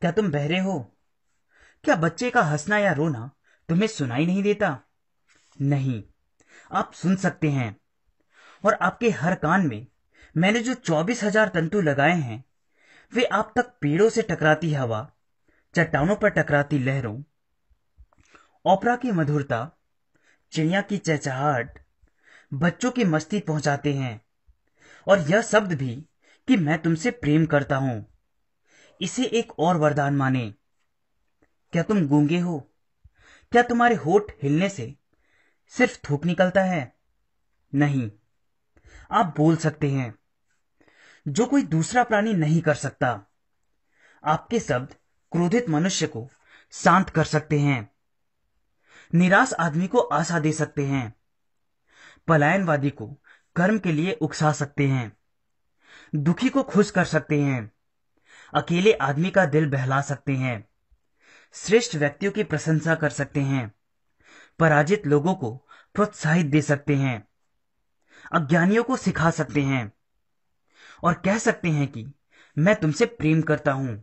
क्या तुम बहरे हो क्या बच्चे का हंसना या रोना तुम्हें सुनाई नहीं देता नहीं आप सुन सकते हैं और आपके हर कान में मैंने जो चौबीस हजार तंतु लगाए हैं वे आप तक पेड़ों से टकराती हवा चट्टानों पर टकराती लहरों ओपरा की मधुरता चिड़िया की चहचहाट बच्चों की मस्ती पहुंचाते हैं और यह शब्द भी कि मैं तुमसे प्रेम करता हूं इसे एक और वरदान माने क्या तुम गूंगे हो क्या तुम्हारे होठ हिलने से सिर्फ थूक निकलता है नहीं आप बोल सकते हैं जो कोई दूसरा प्राणी नहीं कर सकता आपके शब्द क्रोधित मनुष्य को शांत कर सकते हैं निराश आदमी को आशा दे सकते हैं पलायनवादी को कर्म के लिए उकसा सकते हैं दुखी को खुश कर सकते हैं अकेले आदमी का दिल बहला सकते हैं श्रेष्ठ व्यक्तियों की प्रशंसा कर सकते हैं पराजित लोगों को प्रोत्साहित दे सकते हैं अज्ञानियों को सिखा सकते हैं और कह सकते हैं कि मैं तुमसे प्रेम करता हूं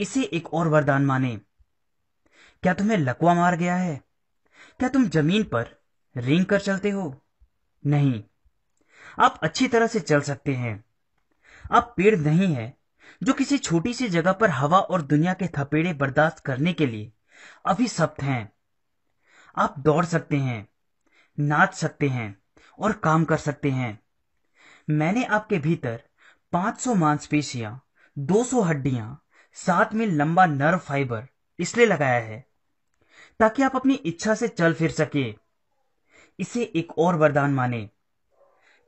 इसे एक और वरदान माने क्या तुम्हें लकवा मार गया है क्या तुम जमीन पर रेंग कर चलते हो नहीं आप अच्छी तरह से चल सकते हैं आप पेड़ नहीं है जो किसी छोटी सी जगह पर हवा और दुनिया के थपेड़े बर्दाश्त करने के लिए सप्त हैं आप दौड़ सकते हैं नाच सकते हैं और काम कर सकते हैं मैंने आपके भीतर 500 मांसपेशियां 200 हड्डियां साथ में लंबा नर्व फाइबर इसलिए लगाया है ताकि आप अपनी इच्छा से चल फिर सके इसे एक और वरदान माने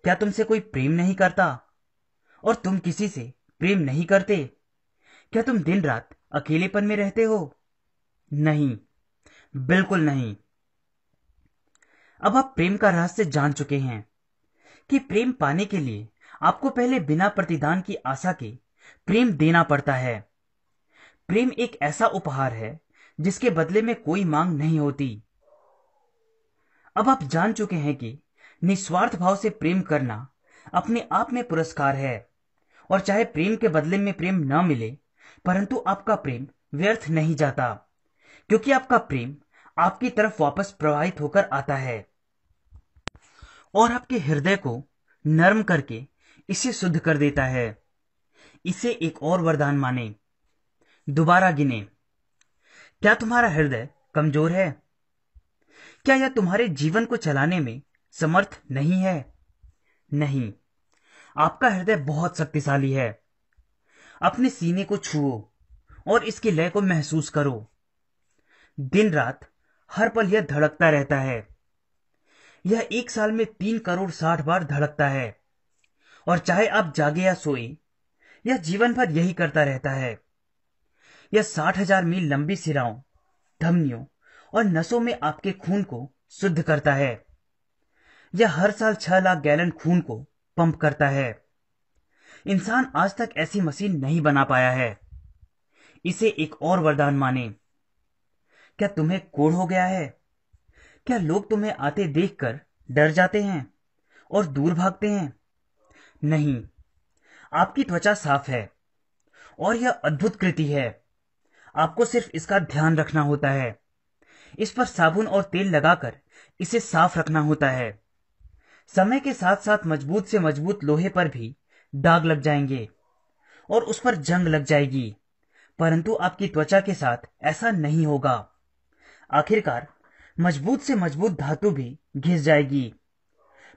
क्या तुमसे कोई प्रेम नहीं करता और तुम किसी से प्रेम नहीं करते क्या तुम दिन रात अकेलेपन में रहते हो नहीं बिल्कुल नहीं अब आप प्रेम का रहस्य जान चुके हैं कि प्रेम पाने के लिए आपको पहले बिना प्रतिदान की आशा के प्रेम देना पड़ता है प्रेम एक ऐसा उपहार है जिसके बदले में कोई मांग नहीं होती अब आप जान चुके हैं कि निस्वार्थ भाव से प्रेम करना अपने आप में पुरस्कार है और चाहे प्रेम के बदले में प्रेम न मिले परंतु आपका प्रेम व्यर्थ नहीं जाता क्योंकि आपका प्रेम आपकी तरफ वापस प्रवाहित होकर आता है और आपके हृदय को नर्म करके इसे शुद्ध कर देता है इसे एक और वरदान माने दोबारा गिने क्या तुम्हारा हृदय कमजोर है क्या यह तुम्हारे जीवन को चलाने में समर्थ नहीं है नहीं आपका हृदय बहुत शक्तिशाली है अपने सीने को छुओ और इसके लय को महसूस करो दिन रात हर पल यह धड़कता रहता है यह एक साल में तीन करोड़ साठ बार धड़कता है और चाहे आप जागे या सोए यह जीवन भर यही करता रहता है यह साठ हजार मील लंबी सिराओं धमनियों और नसों में आपके खून को शुद्ध करता है यह हर साल छह लाख गैलन खून को पंप करता है इंसान आज तक ऐसी मशीन नहीं बना पाया है इसे एक और वरदान माने क्या तुम्हें कोढ़ हो गया है क्या लोग तुम्हें आते देखकर डर जाते हैं और दूर भागते हैं नहीं आपकी त्वचा साफ है और यह अद्भुत कृति है आपको सिर्फ इसका ध्यान रखना होता है इस पर साबुन और तेल लगाकर इसे साफ रखना होता है समय के साथ साथ मजबूत से मजबूत लोहे पर भी दाग लग जाएंगे और उस पर जंग लग जाएगी परंतु आपकी त्वचा के साथ ऐसा नहीं होगा आखिरकार मजबूत से मजबूत धातु भी घिस जाएगी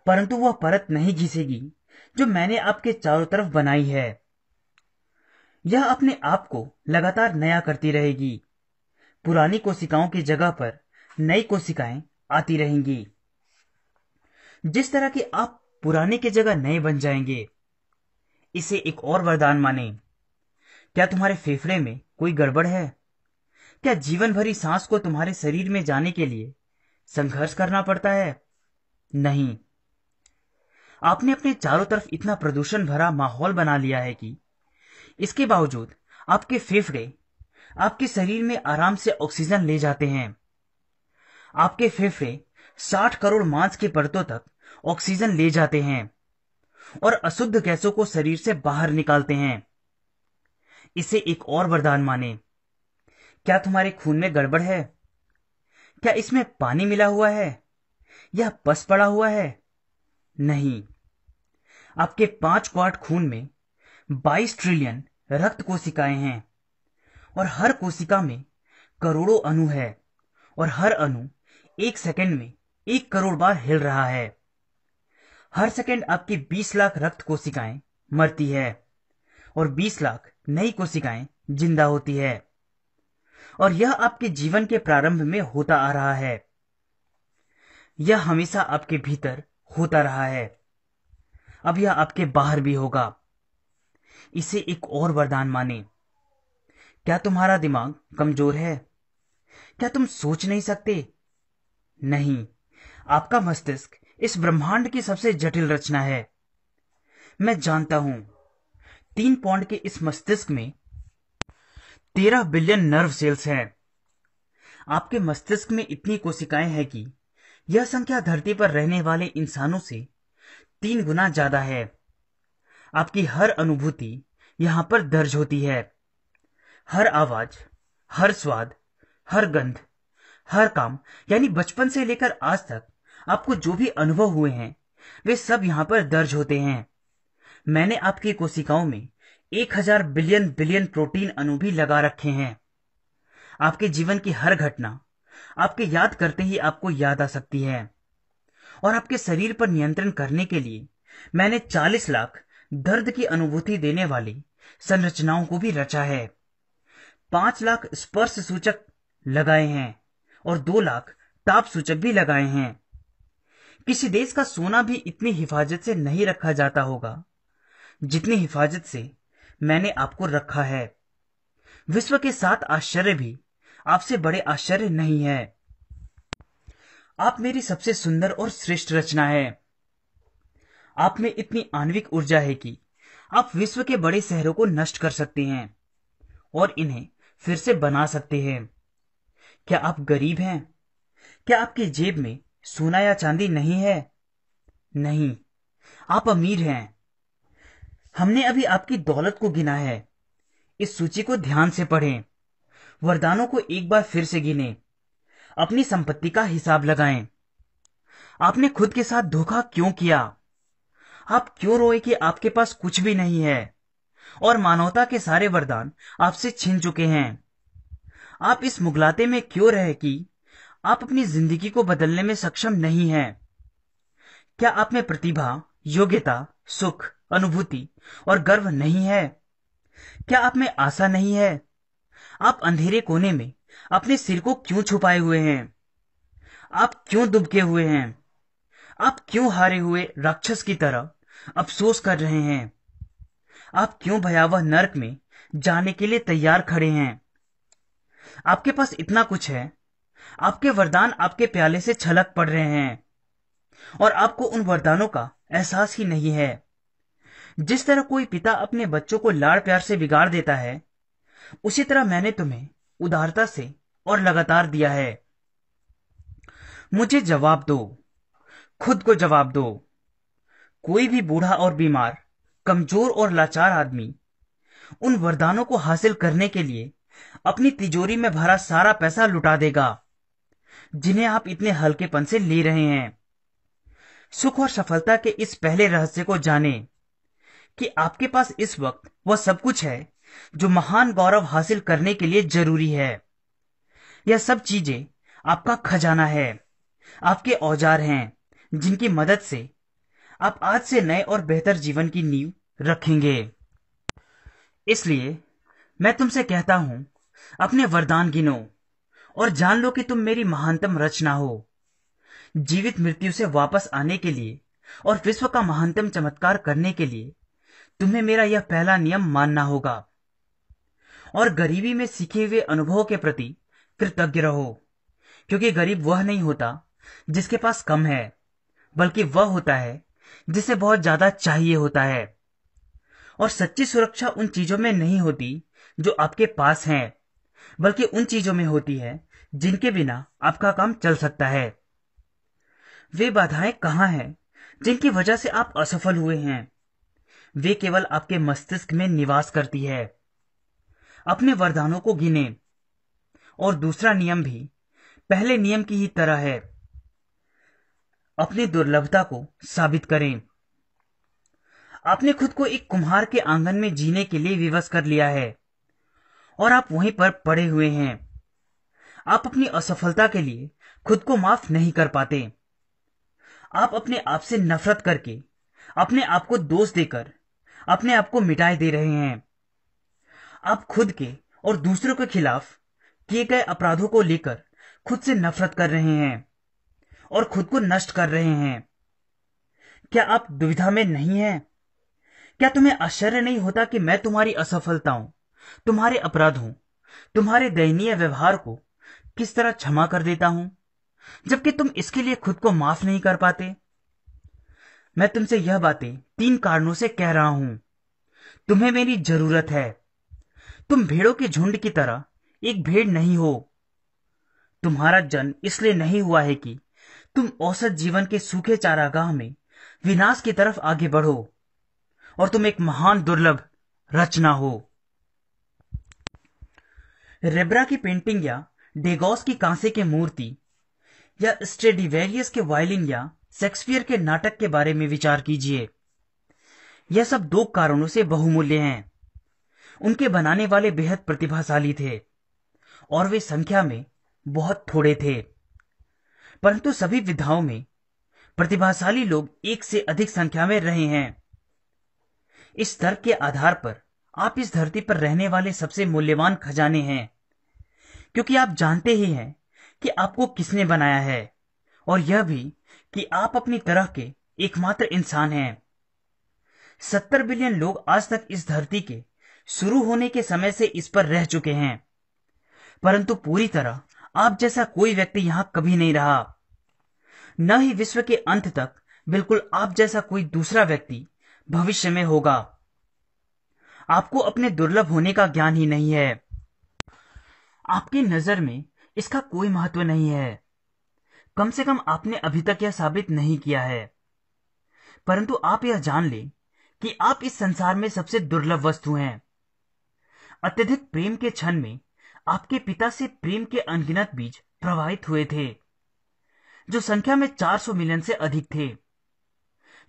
परंतु वह परत नहीं घिसेगी जो मैंने आपके चारों तरफ बनाई है यह अपने आप को लगातार नया करती रहेगी पुरानी कोशिकाओं की जगह पर नई कोशिकाएं आती रहेंगी जिस तरह की आप पुराने की जगह नए बन जाएंगे इसे एक और वरदान माने क्या तुम्हारे फेफड़े में कोई गड़बड़ है क्या जीवन भरी सांस को तुम्हारे शरीर में जाने के लिए संघर्ष करना पड़ता है नहीं आपने अपने चारों तरफ इतना प्रदूषण भरा माहौल बना लिया है कि इसके बावजूद आपके फेफड़े आपके शरीर में आराम से ऑक्सीजन ले जाते हैं आपके फेफड़े 60 करोड़ मांस के परतों तक ऑक्सीजन ले जाते हैं और अशुद्ध गैसों को शरीर से बाहर निकालते हैं इसे एक और वरदान माने क्या तुम्हारे खून में गड़बड़ है क्या इसमें पानी मिला हुआ है या पस पड़ा हुआ है नहीं आपके पांच क्वार्ट खून में 22 ट्रिलियन रक्त कोशिकाएं हैं और हर कोशिका में करोड़ों अणु है और हर अणु एक सेकंड में एक करोड़ बार हिल रहा है हर सेकंड आपकी 20 लाख रक्त कोशिकाएं मरती है और 20 लाख नई कोशिकाएं जिंदा होती है और यह आपके जीवन के प्रारंभ में होता आ रहा है यह हमेशा आपके भीतर होता रहा है अब यह आपके बाहर भी होगा इसे एक और वरदान माने क्या तुम्हारा दिमाग कमजोर है क्या तुम सोच नहीं सकते नहीं आपका मस्तिष्क इस ब्रह्मांड की सबसे जटिल रचना है मैं जानता हूं तीन पौंड के इस मस्तिष्क में तेरह बिलियन नर्व सेल्स हैं आपके मस्तिष्क में इतनी कोशिकाएं हैं कि यह संख्या धरती पर रहने वाले इंसानों से तीन गुना ज्यादा है आपकी हर अनुभूति यहाँ पर दर्ज होती है हर आवाज हर स्वाद हर गंध हर काम यानी बचपन से लेकर आज तक आपको जो भी अनुभव हुए हैं वे सब यहाँ पर दर्ज होते हैं मैंने आपकी कोशिकाओं में एक हजार बिलियन बिलियन प्रोटीन अणु भी लगा रखे हैं आपके जीवन की हर घटना आपके याद करते ही आपको याद आ सकती है और आपके शरीर पर नियंत्रण करने के लिए मैंने 40 लाख दर्द की अनुभूति देने वाली संरचनाओं को भी रचा है पांच लाख स्पर्श सूचक लगाए हैं और दो लाख ताप सूचक भी लगाए हैं किसी देश का सोना भी इतनी हिफाजत से नहीं रखा जाता होगा जितनी हिफाजत से मैंने आपको रखा है विश्व के सात आश्चर्य भी आपसे बड़े आश्चर्य नहीं है आप मेरी सबसे सुंदर और श्रेष्ठ रचना है आप में इतनी आणविक ऊर्जा है कि आप विश्व के बड़े शहरों को नष्ट कर सकते हैं और इन्हें फिर से बना सकते हैं क्या आप गरीब हैं क्या आपकी जेब में सोना या चांदी नहीं है नहीं आप अमीर हैं हमने अभी आपकी दौलत को गिना है इस सूची को ध्यान से पढ़ें वरदानों को एक बार फिर से गिने अपनी संपत्ति का हिसाब लगाएं आपने खुद के साथ धोखा क्यों किया आप क्यों रोए कि आपके पास कुछ भी नहीं है और मानवता के सारे वरदान आपसे छीन चुके हैं आप इस मुगलाते में क्यों रहे कि आप अपनी जिंदगी को बदलने में सक्षम नहीं हैं क्या आप में प्रतिभा योग्यता सुख अनुभूति और गर्व नहीं है क्या आप में आशा नहीं है आप अंधेरे कोने में अपने सिर को क्यों छुपाए हुए हैं आप क्यों दुबके हुए हैं आप क्यों हारे हुए राक्षस की तरह अफसोस कर रहे हैं आप क्यों भयावह नरक में जाने के लिए तैयार खड़े हैं आपके पास इतना कुछ है आपके वरदान आपके प्याले से छलक पड़ रहे हैं और आपको उन वरदानों का एहसास ही नहीं है जिस तरह कोई पिता अपने बच्चों को लाड़ प्यार से बिगाड़ देता है उसी तरह मैंने तुम्हें उदारता से और लगातार दिया है मुझे जवाब दो खुद को जवाब दो कोई भी बूढ़ा और बीमार कमजोर और लाचार आदमी उन वरदानों को हासिल करने के लिए अपनी तिजोरी में भरा सारा पैसा लुटा देगा जिन्हें आप इतने हल्केपन से ले रहे हैं सुख और सफलता के इस पहले रहस्य को जानें कि आपके पास इस वक्त वह सब कुछ है जो महान गौरव हासिल करने के लिए जरूरी है यह सब चीजें आपका खजाना है आपके औजार हैं जिनकी मदद से आप आज से नए और बेहतर जीवन की नींव रखेंगे इसलिए मैं तुमसे कहता हूं अपने वरदान गिनो और जान लो कि तुम मेरी महानतम रचना हो जीवित मृत्यु से वापस आने के लिए और विश्व का महानतम चमत्कार करने के लिए तुम्हें मेरा यह पहला नियम मानना होगा और गरीबी में सीखे हुए अनुभव के प्रति कृतज्ञ रहो क्योंकि गरीब वह नहीं होता जिसके पास कम है बल्कि वह होता है जिसे बहुत ज्यादा चाहिए होता है और सच्ची सुरक्षा उन चीजों में नहीं होती जो आपके पास हैं बल्कि उन चीजों में होती है जिनके बिना आपका काम चल सकता है वे बाधाएं कहा हैं जिनकी वजह से आप असफल हुए हैं वे केवल आपके मस्तिष्क में निवास करती है अपने वरदानों को गिने और दूसरा नियम भी पहले नियम की ही तरह है अपनी दुर्लभता को साबित करें आपने खुद को एक कुम्हार के आंगन में जीने के लिए विवश कर लिया है और आप वहीं पर पड़े हुए हैं आप अपनी असफलता के लिए खुद को माफ नहीं कर पाते आप अपने आप से नफरत करके अपने आप को दोष देकर अपने आप को मिटाए दे रहे हैं आप खुद के और दूसरों के खिलाफ किए गए अपराधों को लेकर खुद से नफरत कर रहे हैं और खुद को नष्ट कर रहे हैं क्या आप दुविधा में नहीं हैं? क्या तुम्हें आश्चर्य नहीं होता कि मैं तुम्हारी असफलताओं तुम्हारे अपराधों तुम्हारे दयनीय व्यवहार को किस तरह क्षमा कर देता हूं जबकि तुम इसके लिए खुद को माफ नहीं कर पाते मैं तुमसे यह बातें तीन कारणों से कह रहा हूं तुम्हें मेरी जरूरत है तुम भेड़ों के झुंड की तरह एक भेड़ नहीं हो तुम्हारा जन्म इसलिए नहीं हुआ है कि तुम औसत जीवन के सूखे चारागाह में विनाश की तरफ आगे बढ़ो और तुम एक महान दुर्लभ रचना हो रेबरा की पेंटिंग या डेगोस की कांसे की मूर्ति या स्टेडिवेरियस के वायलिन या शेक्सपियर के नाटक के बारे में विचार कीजिए यह सब दो कारणों से बहुमूल्य हैं उनके बनाने वाले बेहद प्रतिभाशाली थे और वे संख्या में बहुत थोड़े थे परंतु सभी विधाओं में प्रतिभाशाली लोग एक से अधिक संख्या में रहे हैं इस तर्क के आधार पर आप इस धरती पर रहने वाले सबसे मूल्यवान खजाने हैं क्योंकि आप जानते ही हैं कि आपको किसने बनाया है और यह भी कि आप अपनी तरह के एकमात्र इंसान हैं सत्तर बिलियन लोग आज तक इस धरती के शुरू होने के समय से इस पर रह चुके हैं परंतु पूरी तरह आप जैसा कोई व्यक्ति यहां कभी नहीं रहा न ही विश्व के अंत तक बिल्कुल आप जैसा कोई दूसरा व्यक्ति भविष्य में होगा आपको अपने दुर्लभ होने का ज्ञान ही नहीं है आपकी नजर में इसका कोई महत्व नहीं है कम से कम आपने अभी तक यह साबित नहीं किया है परंतु आप यह जान लें कि आप इस संसार में सबसे दुर्लभ वस्तु हैं अत्यधिक प्रेम के क्षण में आपके पिता से प्रेम के अनगिनत बीज प्रवाहित हुए थे जो संख्या में 400 मिलियन से अधिक थे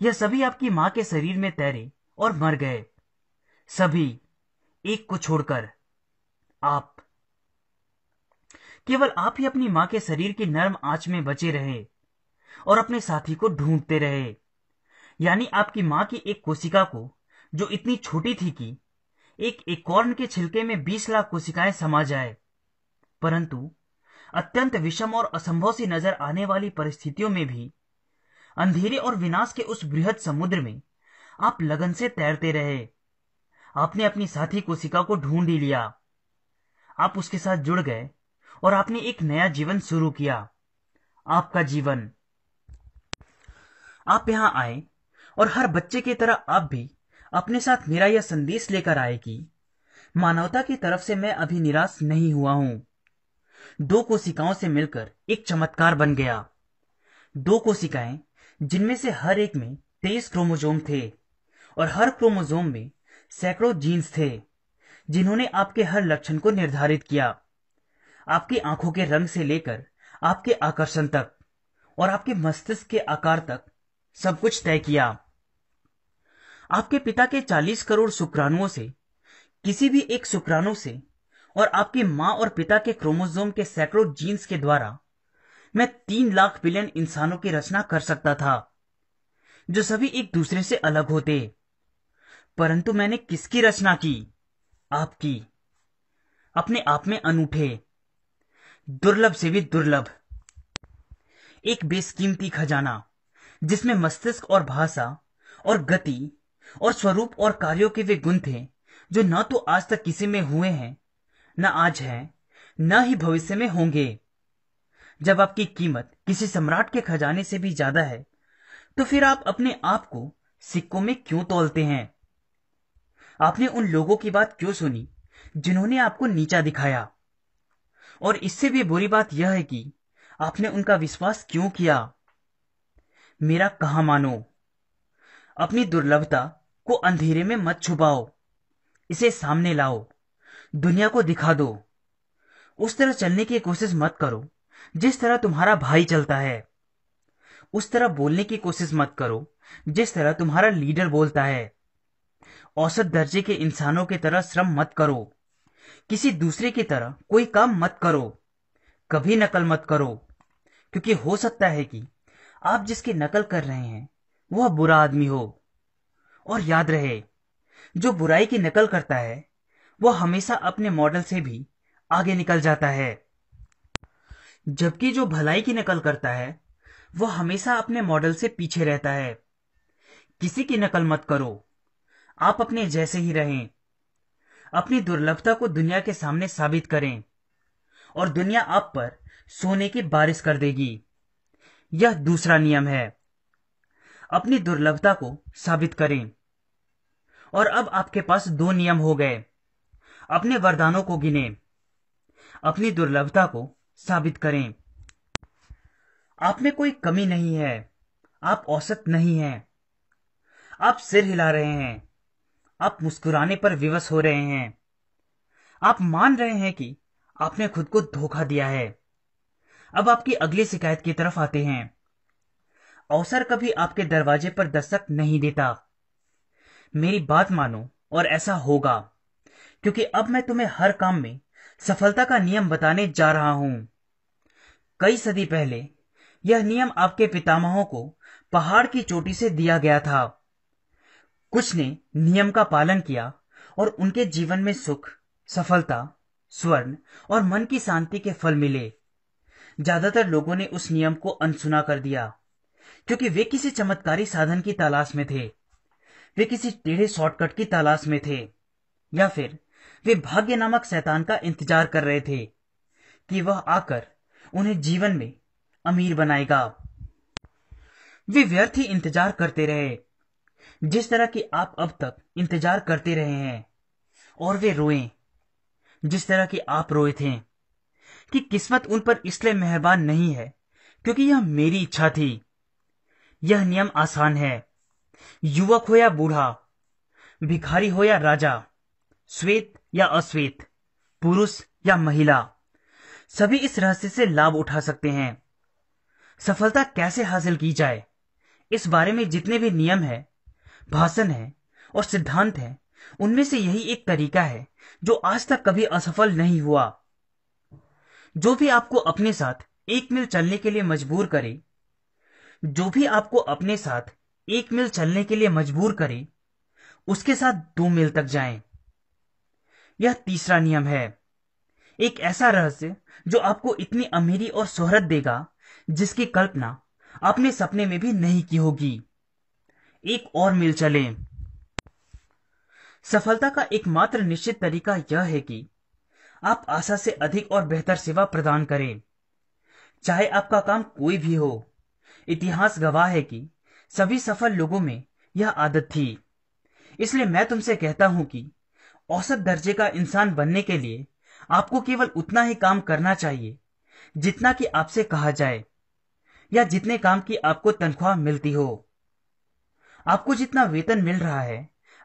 यह सभी आपकी मां के शरीर में तैरे और मर गए सभी एक को छोड़कर आप केवल आप ही अपनी मां के शरीर की नर्म आंच में बचे रहे और अपने साथी को ढूंढते रहे यानी आपकी मां की एक कोशिका को जो इतनी छोटी थी कि एक एकॉर्न के छिलके में बीस लाख कोशिकाएं समा जाए परंतु अत्यंत विषम और असंभव सी नजर आने वाली परिस्थितियों में भी अंधेरे और विनाश के उस बृहद समुद्र में आप लगन से तैरते रहे आपने अपनी साथी कोशिका को ढूंढ ही लिया आप उसके साथ जुड़ गए और आपने एक नया जीवन शुरू किया आपका जीवन आप यहां आए और हर बच्चे की तरह आप भी अपने साथ मेरा यह संदेश लेकर आए कि मानवता की तरफ से मैं अभी निराश नहीं हुआ हूं दो कोशिकाओं से मिलकर एक चमत्कार बन गया दो कोशिकाएं जिनमें से हर एक में तेईस क्रोमोजोम थे और हर क्रोमोजोम में सैकड़ों जीन्स थे जिन्होंने आपके हर लक्षण को निर्धारित किया आपकी आंखों के रंग से लेकर आपके आकर्षण तक और आपके मस्तिष्क के आकार तक सब कुछ तय किया आपके पिता के 40 करोड़ शुक्राणुओं से किसी भी एक शुक्राणु से और आपकी माँ और पिता के क्रोमोजोम के सैकड़ों जीन्स के द्वारा मैं तीन लाख बिलियन इंसानों की रचना कर सकता था जो सभी एक दूसरे से अलग होते परंतु मैंने किसकी रचना की आपकी अपने आप में अनूठे दुर्लभ से भी दुर्लभ एक बेसकीमती खजाना जिसमें मस्तिष्क और भाषा और गति और स्वरूप और कार्यों के वे गुण थे जो ना तो आज तक किसी में हुए हैं न आज हैं न ही भविष्य में होंगे जब आपकी कीमत किसी सम्राट के खजाने से भी ज्यादा है तो फिर आप अपने आप को सिक्कों में क्यों तोलते हैं आपने उन लोगों की बात क्यों सुनी जिन्होंने आपको नीचा दिखाया और इससे भी बुरी बात यह है कि आपने उनका विश्वास क्यों किया मेरा कहा मानो अपनी दुर्लभता को अंधेरे में मत छुपाओ इसे सामने लाओ दुनिया को दिखा दो उस तरह चलने की कोशिश मत करो जिस तरह तुम्हारा भाई चलता है उस तरह बोलने की कोशिश मत करो जिस तरह तुम्हारा लीडर बोलता है औसत दर्जे के इंसानों की तरह श्रम मत करो किसी दूसरे की तरह कोई काम मत करो कभी नकल मत करो क्योंकि हो सकता है कि आप जिसकी नकल कर रहे हैं वह बुरा आदमी हो और याद रहे जो बुराई की नकल करता है वह हमेशा अपने मॉडल से भी आगे निकल जाता है जबकि जो भलाई की नकल करता है वह हमेशा अपने मॉडल से पीछे रहता है किसी की नकल मत करो आप अपने जैसे ही रहें अपनी दुर्लभता को दुनिया के सामने साबित करें और दुनिया आप पर सोने की बारिश कर देगी यह दूसरा नियम है अपनी दुर्लभता को साबित करें और अब आपके पास दो नियम हो गए अपने वरदानों को गिने अपनी दुर्लभता को साबित करें आप में कोई कमी नहीं है आप औसत नहीं हैं आप सिर हिला रहे हैं आप मुस्कुराने पर विवश हो रहे हैं आप मान रहे हैं कि आपने खुद को धोखा दिया है अब आपकी अगली शिकायत की तरफ आते हैं अवसर कभी आपके दरवाजे पर दस्तक नहीं देता मेरी बात मानो और ऐसा होगा क्योंकि अब मैं तुम्हें हर काम में सफलता का नियम बताने जा रहा हूं कई सदी पहले यह नियम आपके पितामहों को पहाड़ की चोटी से दिया गया था कुछ ने नियम का पालन किया और उनके जीवन में सुख सफलता स्वर्ण और मन की शांति के फल मिले ज्यादातर लोगों ने उस नियम को अनसुना कर दिया क्योंकि वे किसी चमत्कारी साधन की तलाश में थे वे किसी टेढ़े शॉर्टकट की तलाश में थे या फिर वे भाग्य नामक शैतान का इंतजार कर रहे थे कि वह आकर उन्हें जीवन में अमीर बनाएगा वे व्यर्थ ही इंतजार करते रहे जिस तरह की आप अब तक इंतजार करते रहे हैं और वे रोए जिस तरह की आप रोए थे कि किस्मत उन पर इसलिए मेहरबान नहीं है क्योंकि यह मेरी इच्छा थी यह नियम आसान है युवक हो या बूढ़ा भिखारी हो या राजा श्वेत या अश्वेत पुरुष या महिला सभी इस रहस्य से लाभ उठा सकते हैं सफलता कैसे हासिल की जाए इस बारे में जितने भी नियम हैं भाषण है और सिद्धांत है उनमें से यही एक तरीका है जो आज तक कभी असफल नहीं हुआ जो भी आपको अपने साथ एक मिल चलने के लिए मजबूर करे जो भी आपको अपने साथ एक मिल चलने के लिए मजबूर करे उसके साथ दो मील तक जाएं। यह तीसरा नियम है एक ऐसा रहस्य जो आपको इतनी अमीरी और शोहरत देगा जिसकी कल्पना आपने सपने में भी नहीं की होगी एक और मिल चले सफलता का एकमात्र निश्चित तरीका यह है कि आप आशा से अधिक और बेहतर सेवा प्रदान करें चाहे आपका काम कोई भी हो इतिहास गवाह है कि सभी सफल लोगों में यह आदत थी इसलिए मैं तुमसे कहता हूं कि औसत दर्जे का इंसान बनने के लिए आपको केवल उतना ही काम करना चाहिए जितना कि आपसे कहा जाए या जितने काम की आपको तनख्वाह मिलती हो आपको जितना वेतन मिल रहा है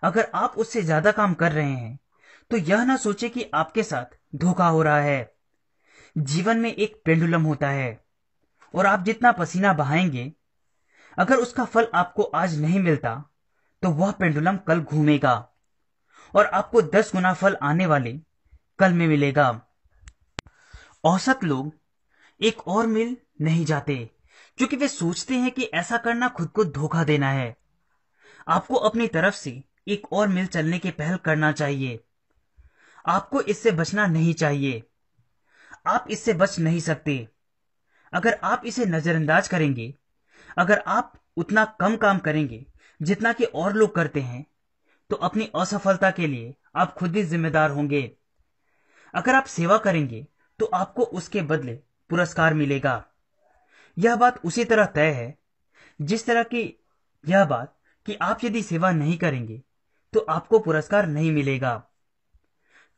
अगर आप उससे ज्यादा काम कर रहे हैं तो यह ना सोचे कि आपके साथ धोखा हो रहा है जीवन में एक पेंडुलम होता है और आप जितना पसीना बहाएंगे अगर उसका फल आपको आज नहीं मिलता तो वह पेंडुलम कल घूमेगा और आपको दस गुना फल आने वाले कल में मिलेगा औसत लोग एक और मिल नहीं जाते क्योंकि वे सोचते हैं कि ऐसा करना खुद को धोखा देना है आपको अपनी तरफ से एक और मिल चलने की पहल करना चाहिए आपको इससे बचना नहीं चाहिए आप इससे बच नहीं सकते अगर आप इसे नजरअंदाज करेंगे अगर आप उतना कम काम करेंगे जितना कि और लोग करते हैं तो अपनी असफलता के लिए आप खुद ही जिम्मेदार होंगे अगर आप सेवा करेंगे तो आपको उसके बदले पुरस्कार मिलेगा यह बात उसी तरह तय है जिस तरह की यह बात कि आप यदि सेवा नहीं करेंगे तो आपको पुरस्कार नहीं मिलेगा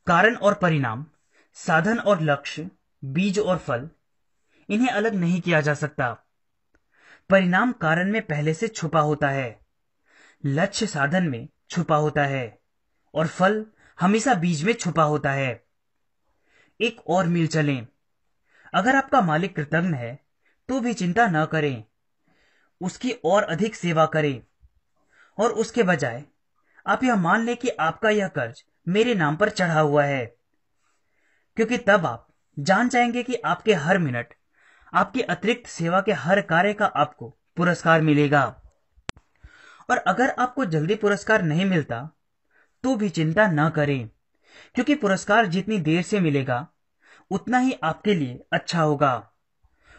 कारण और परिणाम साधन और लक्ष्य बीज और फल इन्हें अलग नहीं किया जा सकता परिणाम कारण में पहले से छुपा होता है लक्ष्य साधन में छुपा होता है और फल हमेशा बीज में छुपा होता है एक और मिल चलें अगर आपका मालिक कृतज्ञ है तो भी चिंता न करें उसकी और अधिक सेवा करें और उसके बजाय आप यह मान लें कि आपका यह कर्ज मेरे नाम पर चढ़ा हुआ है क्योंकि तब आप जान जाएंगे कि आपके हर मिनट आपके अतिरिक्त सेवा के हर कार्य का आपको पुरस्कार मिलेगा और अगर आपको जल्दी पुरस्कार नहीं मिलता तो भी चिंता न करें क्योंकि पुरस्कार जितनी देर से मिलेगा उतना ही आपके लिए अच्छा होगा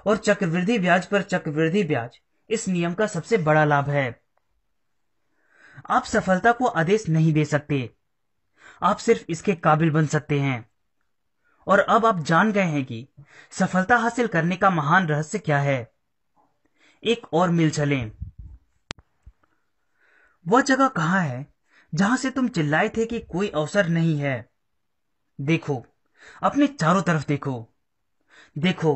और चक्रवृद्धि ब्याज पर चक्रवृद्धि ब्याज इस नियम का सबसे बड़ा लाभ है आप सफलता को आदेश नहीं दे सकते आप सिर्फ इसके काबिल बन सकते हैं और अब आप जान गए हैं कि सफलता हासिल करने का महान रहस्य क्या है एक और मिल चलें। वह जगह कहा है जहां से तुम चिल्लाए थे कि कोई अवसर नहीं है देखो अपने चारों तरफ देखो देखो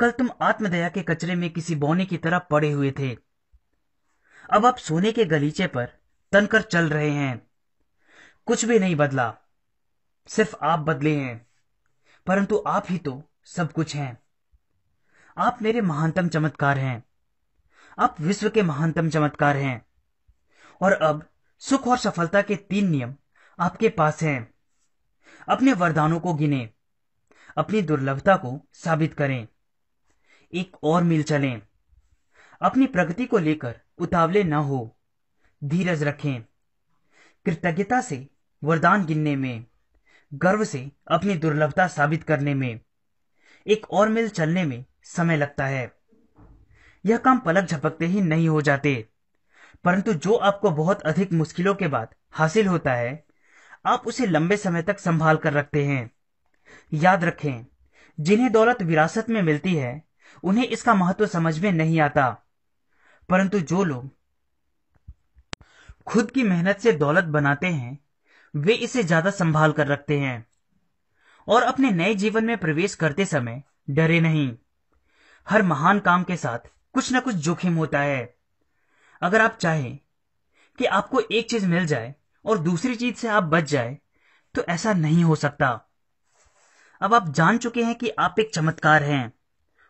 कल तुम आत्मदया के कचरे में किसी बौने की तरह पड़े हुए थे अब आप सोने के गलीचे पर तनकर चल रहे हैं कुछ भी नहीं बदला सिर्फ आप बदले हैं परंतु आप ही तो सब कुछ हैं आप मेरे महानतम चमत्कार हैं आप विश्व के महानतम चमत्कार हैं और अब सुख और सफलता के तीन नियम आपके पास हैं अपने वरदानों को गिने अपनी दुर्लभता को साबित करें एक और मिल चलें अपनी प्रगति को लेकर उतावले ना हो धीरज रखें कृतज्ञता से वरदान गिनने में गर्व से अपनी दुर्लभता साबित करने में एक और मिल चलने में समय लगता है यह काम पलक झपकते ही नहीं हो जाते परंतु जो आपको बहुत अधिक मुश्किलों के बाद हासिल होता है आप उसे लंबे समय तक संभाल कर रखते हैं याद रखें जिन्हें दौलत विरासत में मिलती है उन्हें इसका महत्व समझ में नहीं आता परंतु जो लोग खुद की मेहनत से दौलत बनाते हैं वे इसे ज्यादा संभाल कर रखते हैं और अपने नए जीवन में प्रवेश करते समय डरे नहीं हर महान काम के साथ कुछ ना कुछ जोखिम होता है अगर आप चाहें कि आपको एक चीज मिल जाए और दूसरी चीज से आप बच जाए तो ऐसा नहीं हो सकता अब आप जान चुके हैं कि आप एक चमत्कार हैं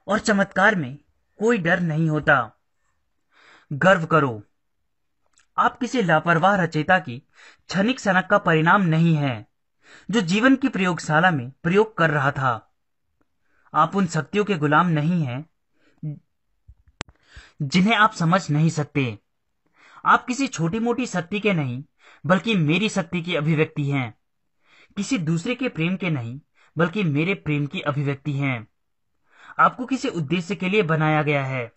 और चमत्कार में कोई डर नहीं होता गर्व करो आप किसी लापरवाह रचयिता की क्षणिक सनक का परिणाम नहीं है जो जीवन की प्रयोगशाला में प्रयोग कर रहा था आप उन शक्तियों के गुलाम नहीं हैं जिन्हें आप समझ नहीं सकते आप किसी छोटी मोटी शक्ति के नहीं बल्कि मेरी शक्ति की अभिव्यक्ति हैं किसी दूसरे के प्रेम के नहीं बल्कि मेरे प्रेम की अभिव्यक्ति हैं आपको किसी उद्देश्य के लिए बनाया गया है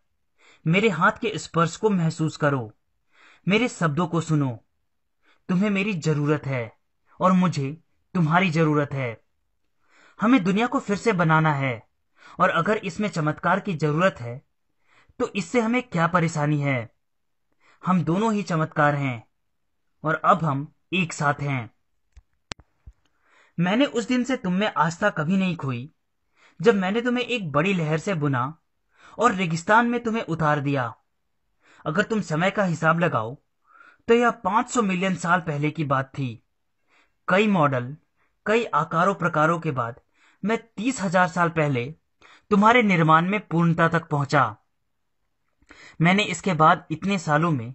मेरे हाथ के स्पर्श को महसूस करो मेरे शब्दों को सुनो तुम्हें मेरी जरूरत है और मुझे तुम्हारी जरूरत है हमें दुनिया को फिर से बनाना है और अगर इसमें चमत्कार की जरूरत है तो इससे हमें क्या परेशानी है हम दोनों ही चमत्कार हैं और अब हम एक साथ हैं मैंने उस दिन से तुम में आस्था कभी नहीं खोई जब मैंने तुम्हें एक बड़ी लहर से बुना और रेगिस्तान में तुम्हें उतार दिया अगर तुम समय का हिसाब लगाओ तो यह 500 मिलियन साल पहले की बात थी कई मॉडल कई आकारों प्रकारों के बाद मैं तीस हजार साल पहले तुम्हारे निर्माण में पूर्णता तक पहुंचा मैंने इसके बाद इतने सालों में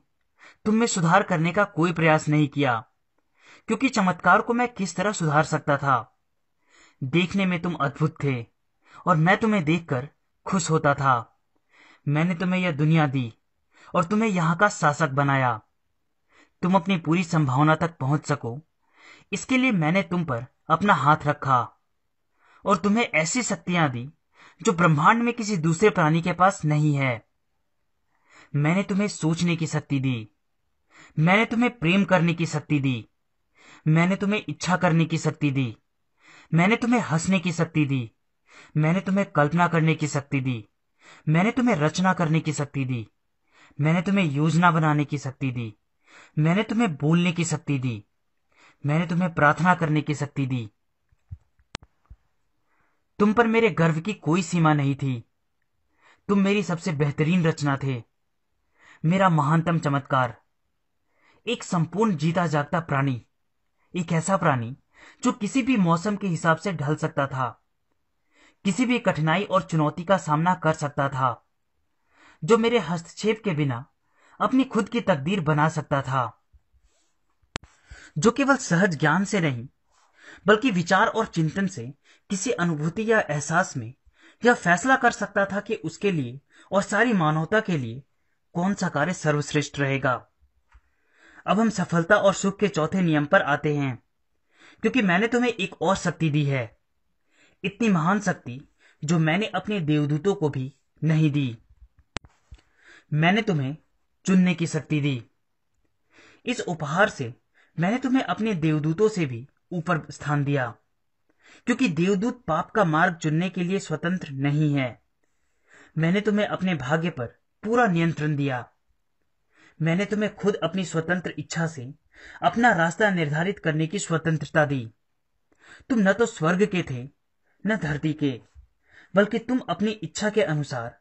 तुम में सुधार करने का कोई प्रयास नहीं किया क्योंकि चमत्कार को मैं किस तरह सुधार सकता था देखने में तुम अद्भुत थे और मैं तुम्हें देखकर खुश होता था मैंने तुम्हें यह दुनिया दी और तुम्हें यहां का शासक बनाया तुम अपनी पूरी संभावना तक पहुंच सको इसके लिए मैंने तुम पर अपना हाथ रखा और तुम्हें ऐसी शक्तियां दी जो ब्रह्मांड में किसी दूसरे प्राणी के पास नहीं है मैंने तुम्हें सोचने की शक्ति दी मैंने तुम्हें प्रेम करने की शक्ति दी मैंने तुम्हें इच्छा करने की शक्ति दी मैंने तुम्हें हंसने की शक्ति दी मैंने तुम्हें कल्पना करने की शक्ति दी मैंने तुम्हें रचना करने की शक्ति दी मैंने तुम्हें योजना बनाने की शक्ति दी मैंने तुम्हें बोलने की शक्ति दी मैंने तुम्हें प्रार्थना करने की शक्ति दी तुम पर मेरे गर्व की कोई सीमा नहीं थी तुम मेरी सबसे बेहतरीन रचना थे मेरा महानतम चमत्कार एक संपूर्ण जीता जागता प्राणी एक ऐसा प्राणी जो किसी भी मौसम के हिसाब से ढल सकता था किसी भी कठिनाई और चुनौती का सामना कर सकता था जो मेरे हस्तक्षेप के बिना अपनी खुद की तकदीर बना सकता था जो केवल सहज ज्ञान से नहीं बल्कि विचार और चिंतन से किसी अनुभूति या एहसास में यह फैसला कर सकता था कि उसके लिए और सारी मानवता के लिए कौन सा कार्य सर्वश्रेष्ठ रहेगा अब हम सफलता और सुख के चौथे नियम पर आते हैं क्योंकि मैंने तुम्हें एक और शक्ति दी है इतनी महान शक्ति जो मैंने अपने देवदूतों को भी नहीं दी मैंने तुम्हें चुनने की शक्ति दी इस उपहार से मैंने तुम्हें अपने देवदूतों से भी ऊपर स्थान दिया क्योंकि देवदूत पाप का मार्ग चुनने के लिए स्वतंत्र नहीं है मैंने तुम्हें अपने भाग्य पर पूरा नियंत्रण दिया मैंने तुम्हें खुद अपनी स्वतंत्र इच्छा से अपना रास्ता निर्धारित करने की स्वतंत्रता दी तुम न तो स्वर्ग के थे न धरती के बल्कि तुम अपनी इच्छा के अनुसार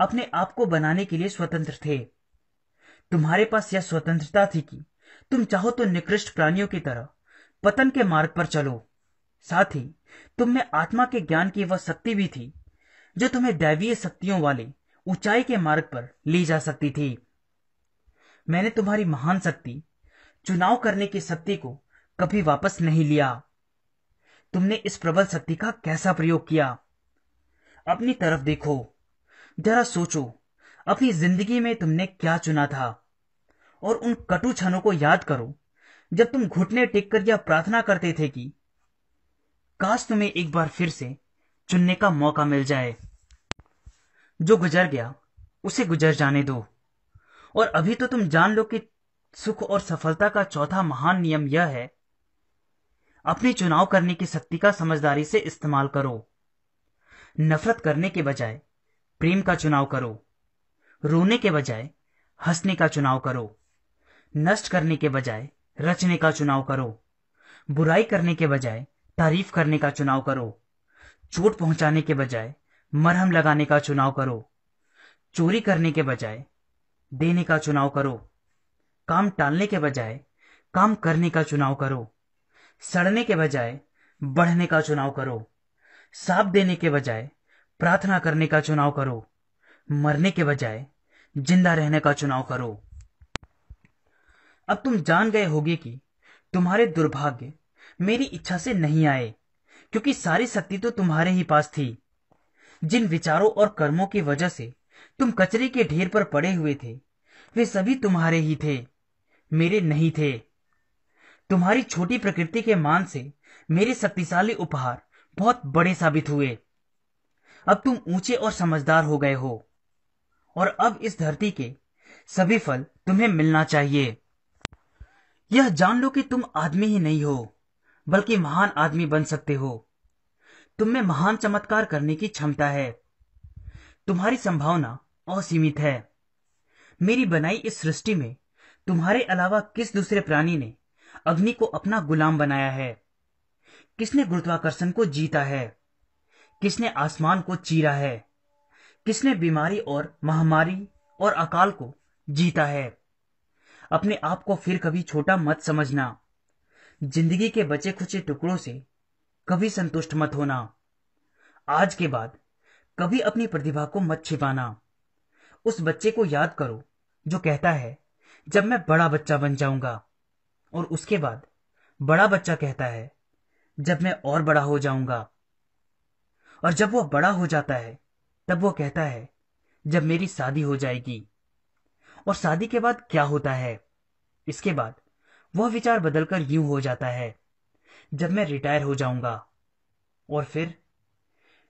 अपने आप को बनाने के लिए स्वतंत्र थे तुम्हारे पास यह स्वतंत्रता थी कि तुम चाहो तो निकृष्ट प्राणियों की तरह पतन के मार्ग पर चलो साथ ही तुम में आत्मा के ज्ञान की वह शक्ति भी थी जो तुम्हें दैवीय शक्तियों वाले ऊंचाई के मार्ग पर ली जा सकती थी मैंने तुम्हारी महान शक्ति चुनाव करने की शक्ति को कभी वापस नहीं लिया तुमने इस प्रबल शक्ति का कैसा प्रयोग किया अपनी तरफ देखो जरा सोचो अपनी जिंदगी में तुमने क्या चुना था और उन कटु क्षणों को याद करो जब तुम घुटने टेक कर यह प्रार्थना करते थे कि काश तुम्हें एक बार फिर से चुनने का मौका मिल जाए जो गुजर गया उसे गुजर जाने दो और अभी तो तुम जान लो कि सुख और सफलता का चौथा महान नियम यह है अपने चुनाव करने की शक्ति का समझदारी से इस्तेमाल करो नफरत करने के बजाय प्रेम का चुनाव करो रोने के बजाय हंसने का चुनाव करो नष्ट करने के बजाय रचने का चुनाव करो बुराई करने के बजाय तारीफ करने का चुनाव करो चोट पहुंचाने के बजाय मरहम लगाने का चुनाव करो चोरी करने के बजाय देने का चुनाव करो काम टालने के बजाय काम करने का चुनाव करो सड़ने के बजाय बढ़ने का चुनाव करो साफ देने के बजाय प्रार्थना करने का चुनाव करो मरने के बजाय जिंदा रहने का चुनाव करो अब तुम जान गए होगे कि तुम्हारे दुर्भाग्य मेरी इच्छा से नहीं आए क्योंकि सारी शक्ति तो तुम्हारे ही पास थी जिन विचारों और कर्मों की वजह से तुम कचरे के ढेर पर पड़े हुए थे वे सभी तुम्हारे ही थे मेरे नहीं थे तुम्हारी छोटी प्रकृति के मान से मेरे शक्तिशाली उपहार बहुत बड़े साबित हुए अब तुम ऊंचे और समझदार हो गए हो और अब इस धरती के सभी फल तुम्हें मिलना चाहिए यह जान लो कि तुम आदमी ही नहीं हो बल्कि महान आदमी बन सकते हो तुम में महान चमत्कार करने की क्षमता है तुम्हारी संभावना असीमित है मेरी बनाई इस सृष्टि में तुम्हारे अलावा किस दूसरे प्राणी ने अग्नि को अपना गुलाम बनाया है किसने गुरुत्वाकर्षण को जीता है किसने आसमान को चीरा है किसने बीमारी और महामारी और अकाल को जीता है अपने आप को फिर कभी छोटा मत समझना जिंदगी के बचे खुचे टुकड़ों से कभी संतुष्ट मत होना आज के बाद कभी अपनी प्रतिभा को मत छिपाना उस बच्चे को याद करो जो कहता है जब मैं बड़ा बच्चा बन जाऊंगा और उसके बाद बड़ा बच्चा कहता है जब मैं और बड़ा हो जाऊंगा और जब वो बड़ा हो जाता है तब वो कहता है जब मेरी शादी हो जाएगी और शादी के बाद क्या होता है इसके बाद वह विचार बदलकर यूं हो जाता है जब मैं रिटायर हो जाऊंगा और फिर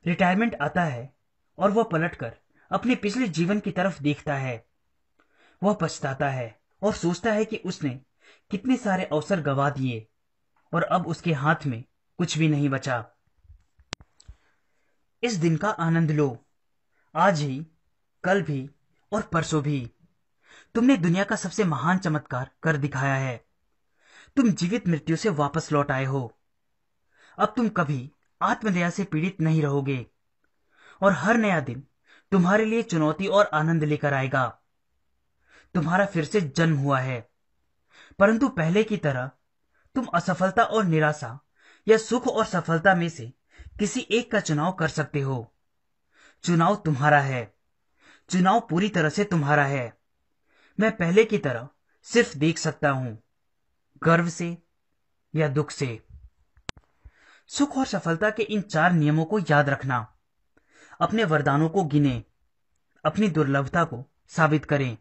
रिटायरमेंट आता है और वह पलटकर अपने पिछले जीवन की तरफ देखता है वह पछताता है और सोचता है कि उसने कितने सारे अवसर गवा दिए और अब उसके हाथ में कुछ भी नहीं बचा इस दिन का आनंद लो आज ही कल भी और परसों भी तुमने दुनिया का सबसे महान चमत्कार कर दिखाया है तुम जीवित मृत्यु से वापस लौट आए हो अब तुम कभी आत्मदया से पीड़ित नहीं रहोगे और हर नया दिन तुम्हारे लिए चुनौती और आनंद लेकर आएगा तुम्हारा फिर से जन्म हुआ है परंतु पहले की तरह तुम असफलता और निराशा या सुख और सफलता में से किसी एक का चुनाव कर सकते हो चुनाव तुम्हारा है चुनाव पूरी तरह से तुम्हारा है मैं पहले की तरह सिर्फ देख सकता हूं गर्व से या दुख से सुख और सफलता के इन चार नियमों को याद रखना अपने वरदानों को गिने अपनी दुर्लभता को साबित करें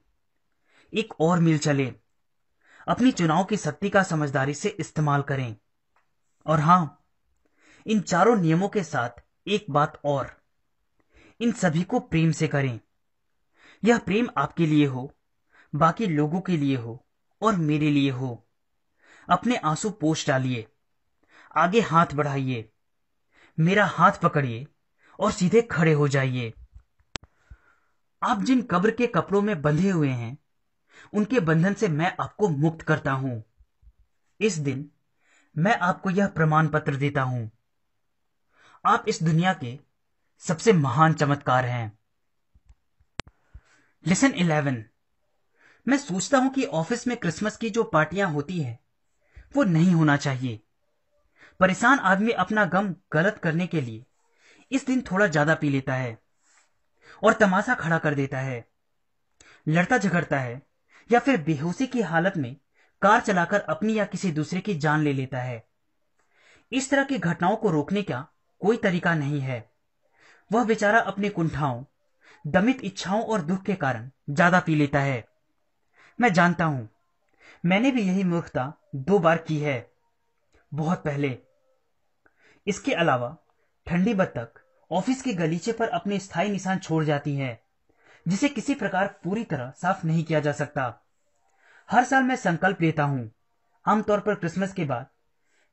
एक और मिल चले अपनी चुनाव की शक्ति का समझदारी से इस्तेमाल करें और हां इन चारों नियमों के साथ एक बात और इन सभी को प्रेम से करें यह प्रेम आपके लिए हो बाकी लोगों के लिए हो और मेरे लिए हो अपने आंसू पोष डालिए आगे हाथ बढ़ाइए मेरा हाथ पकड़िए और सीधे खड़े हो जाइए आप जिन कब्र के कपड़ों में बंधे हुए हैं उनके बंधन से मैं आपको मुक्त करता हूं इस दिन मैं आपको यह प्रमाण पत्र देता हूं आप इस दुनिया के सबसे महान चमत्कार हैं लेसन इलेवन मैं सोचता हूं कि ऑफिस में क्रिसमस की जो पार्टियां होती है वो नहीं होना चाहिए परेशान आदमी अपना गम गलत करने के लिए इस दिन थोड़ा ज्यादा पी लेता है और तमाशा खड़ा कर देता है लड़ता झगड़ता है या फिर बेहोशी की हालत में कार चलाकर अपनी या किसी दूसरे की जान ले लेता है इस तरह की घटनाओं को रोकने का कोई तरीका नहीं है वह बेचारा अपनी कुंठाओं दमित इच्छाओं और दुख के कारण ज्यादा पी लेता है मैं जानता हूं मैंने भी यही मूर्खता दो बार की है बहुत पहले इसके अलावा ठंडी बत्तख ऑफिस के गलीचे पर अपने स्थायी निशान छोड़ जाती है जिसे किसी प्रकार पूरी तरह साफ नहीं किया जा सकता हर साल मैं संकल्प लेता हूं आमतौर पर क्रिसमस के बाद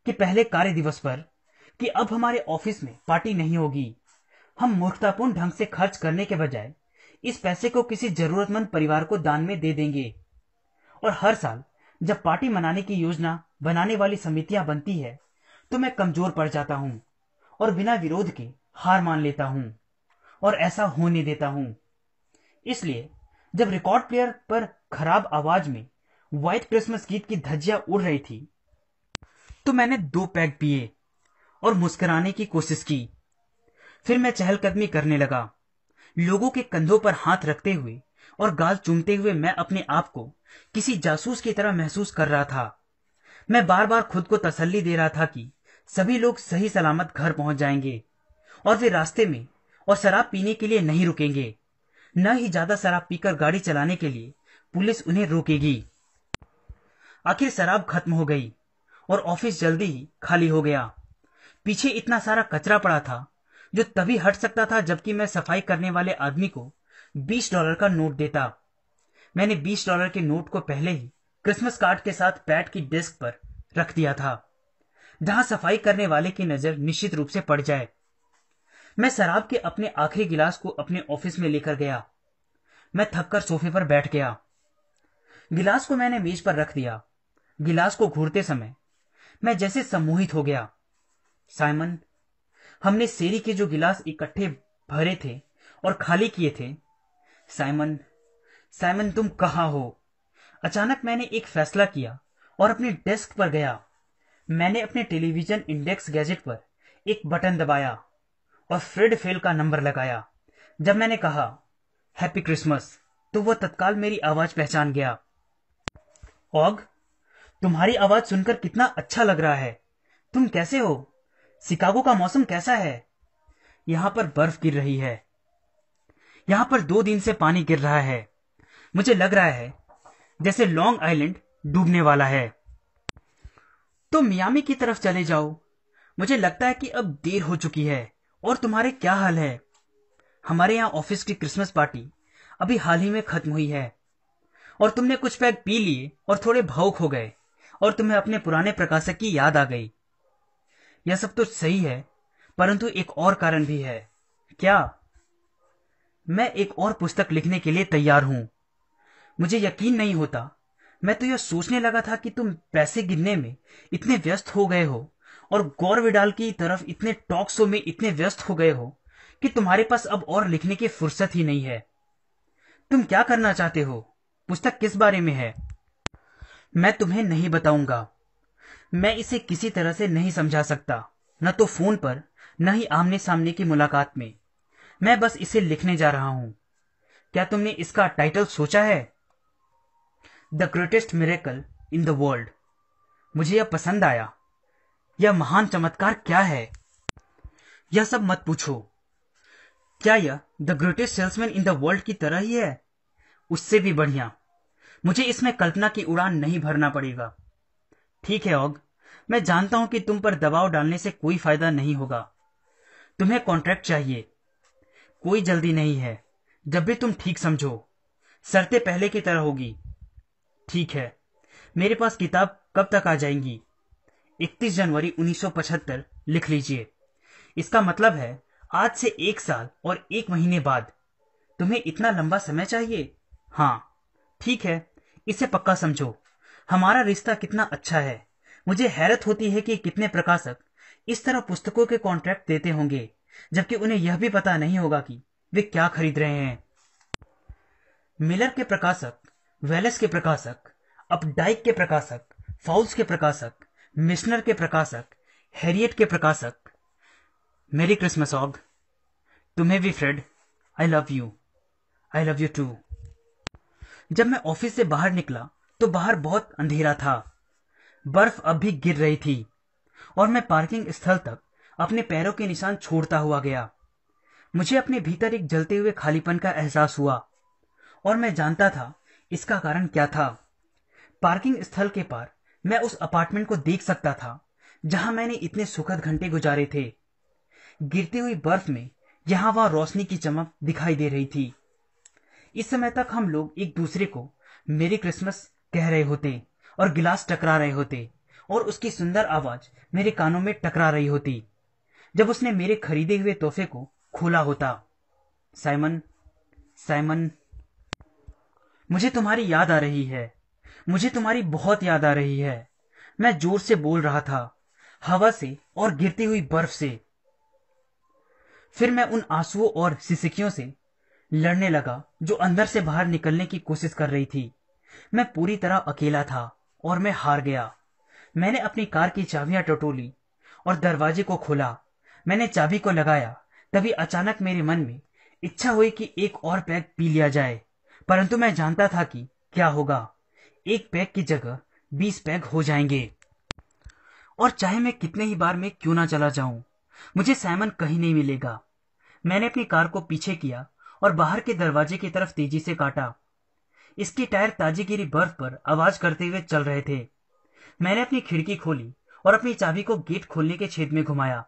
कि पहले कार्य दिवस पर कि अब हमारे ऑफिस में पार्टी नहीं होगी हम मूर्खतापूर्ण ढंग से खर्च करने के बजाय इस पैसे को किसी जरूरतमंद परिवार को दान में दे देंगे और हर साल जब पार्टी मनाने की योजना बनाने वाली समितियां बनती है तो मैं कमजोर पड़ जाता हूं और बिना विरोध के हार मान लेता हूं और ऐसा होने देता हूं इसलिए जब रिकॉर्ड प्लेयर पर खराब आवाज में व्हाइट क्रिसमस गीत की धज्जियां उड़ रही थी तो मैंने दो पैग पिए और मुस्कुराने की कोशिश की फिर मैं चहलकदमी करने लगा लोगों के कंधों पर हाथ रखते हुए और गाल चूमते हुए मैं अपने आप को किसी जासूस की तरह महसूस कर रहा था मैं बार बार खुद को तसल्ली दे रहा था कि सभी लोग सही सलामत घर पहुंच जाएंगे और वे रास्ते में और शराब पीने के लिए नहीं रुकेंगे न ही ज्यादा शराब पीकर गाड़ी चलाने के लिए पुलिस उन्हें रोकेगी आखिर शराब खत्म हो गई और ऑफिस जल्दी ही खाली हो गया पीछे इतना सारा कचरा पड़ा था जो तभी हट सकता था जबकि मैं सफाई करने वाले आदमी को बीस डॉलर का नोट देता मैंने बीस डॉलर के नोट को पहले ही क्रिसमस कार्ड के साथ पैट की डेस्क पर रख दिया था जहां सफाई करने वाले की नजर निश्चित रूप से पड़ जाए मैं शराब के अपने आखिरी गिलास को अपने ऑफिस में लेकर गया मैं थककर सोफे पर बैठ गया गिलास को मैंने मेज पर रख दिया गिलास को घूरते समय मैं जैसे सम्मोहित हो गया साइमन हमने सेरी के जो गिलास इकट्ठे भरे थे और खाली किए थे साइमन साइमन तुम कहा हो अचानक मैंने एक फैसला किया और अपने डेस्क पर गया मैंने अपने टेलीविजन इंडेक्स गैजेट पर एक बटन दबाया और फ्रेड फेल का नंबर लगाया जब मैंने कहा हैप्पी क्रिसमस तो वह तत्काल मेरी आवाज पहचान गया ऑग तुम्हारी आवाज सुनकर कितना अच्छा लग रहा है तुम कैसे हो शिकागो का मौसम कैसा है यहां पर बर्फ गिर रही है यहां पर दो दिन से पानी गिर रहा है मुझे लग रहा है जैसे लॉन्ग आइलैंड डूबने वाला है तो मियामी की तरफ चले जाओ मुझे लगता है कि अब देर हो चुकी है और तुम्हारे क्या हाल है हमारे यहाँ ऑफिस की क्रिसमस पार्टी अभी हाल ही में खत्म हुई है और तुमने कुछ पैग पी लिए और थोड़े भावुक हो गए और तुम्हें अपने पुराने प्रकाशक की याद आ गई यह सब तो सही है परंतु एक और कारण भी है क्या मैं एक और पुस्तक लिखने के लिए तैयार हूं मुझे यकीन नहीं होता मैं तो यह सोचने लगा था कि तुम पैसे गिनने में इतने व्यस्त हो गए हो और गौर विडाल की तरफ इतने टॉक शो में इतने व्यस्त हो गए हो कि तुम्हारे पास अब और लिखने की फुर्सत ही नहीं है तुम क्या करना चाहते हो पुस्तक किस बारे में है मैं तुम्हें नहीं बताऊंगा मैं इसे किसी तरह से नहीं समझा सकता न तो फोन पर न ही आमने सामने की मुलाकात में मैं बस इसे लिखने जा रहा हूं क्या तुमने इसका टाइटल सोचा है the greatest miracle in the world मुझे यह पसंद आया यह महान चमत्कार क्या है यह सब मत पूछो क्या यह the greatest salesman in the world की तरह ही है उससे भी बढ़िया मुझे इसमें कल्पना की उड़ान नहीं भरना पड़ेगा ठीक है ओग मैं जानता हूं कि तुम पर दबाव डालने से कोई फायदा नहीं होगा तुम्हें कॉन्ट्रैक्ट चाहिए कोई जल्दी नहीं है जब भी तुम ठीक समझो शर्तें पहले की तरह होगी ठीक है मेरे पास किताब कब तक आ जाएंगी 31 जनवरी 1975 लिख लीजिए इसका मतलब है आज से एक साल और एक महीने बाद तुम्हें इतना लंबा समय चाहिए हाँ ठीक है इसे पक्का समझो हमारा रिश्ता कितना अच्छा है मुझे हैरत होती है कि कितने प्रकाशक इस तरह पुस्तकों के कॉन्ट्रैक्ट देते होंगे जबकि उन्हें यह भी पता नहीं होगा कि वे क्या खरीद रहे हैं मिलर के प्रकाशक वेलेस के प्रकाशक अपडाइक के प्रकाशक फाउल्स के प्रकाशक मिशनर के प्रकाशक हैरियट के प्रकाशक मेरी क्रिसमस ऑग तुम्हें भी Fred I love you I love you too जब मैं ऑफिस से बाहर निकला तो बाहर बहुत अंधेरा था बर्फ अब भी गिर रही थी और मैं पार्किंग स्थल तक अपने पैरों के निशान छोड़ता हुआ गया मुझे अपने भीतर एक जलते हुए खालीपन का एहसास हुआ और मैं जानता था इसका कारण क्या था पार्किंग स्थल के पार मैं उस अपार्टमेंट को देख सकता था जहां मैंने इतने सुखद घंटे गुजारे थे गिरती हुई बर्फ में यहां वहां रोशनी की चमक दिखाई दे रही थी इस समय तक हम लोग एक दूसरे को मेरी क्रिसमस कह रहे होते और गिलास टकरा रहे होते और उसकी सुंदर आवाज मेरे कानों में टकरा रही होती जब उसने मेरे खरीदे हुए तोहफे को खोला होता साइमन साइमन मुझे तुम्हारी याद आ रही है मुझे तुम्हारी बहुत याद आ रही है मैं जोर से बोल रहा था हवा से और गिरती हुई बर्फ से फिर मैं उन आंसुओं और सिसकियों से लड़ने लगा जो अंदर से बाहर निकलने की कोशिश कर रही थी मैं पूरी तरह अकेला था और मैं हार गया मैंने अपनी कार की चाबियां टटोली और दरवाजे को खोला मैंने चाबी को लगाया तभी अचानक मेरे मन में इच्छा हुई कि एक और पैक पी लिया जाए परंतु मैं जानता था कि क्या होगा एक पैक की जगह बीस पैक हो जाएंगे और चाहे मैं कितने ही बार में क्यों ना चला जाऊं मुझे सैमन कहीं नहीं मिलेगा मैंने अपनी कार को पीछे किया और बाहर के दरवाजे की तरफ तेजी से काटा इसके टायर ताजी गिरी बर्फ पर आवाज करते हुए चल रहे थे मैंने अपनी खिड़की खोली और अपनी चाबी को गेट खोलने के छेद में घुमाया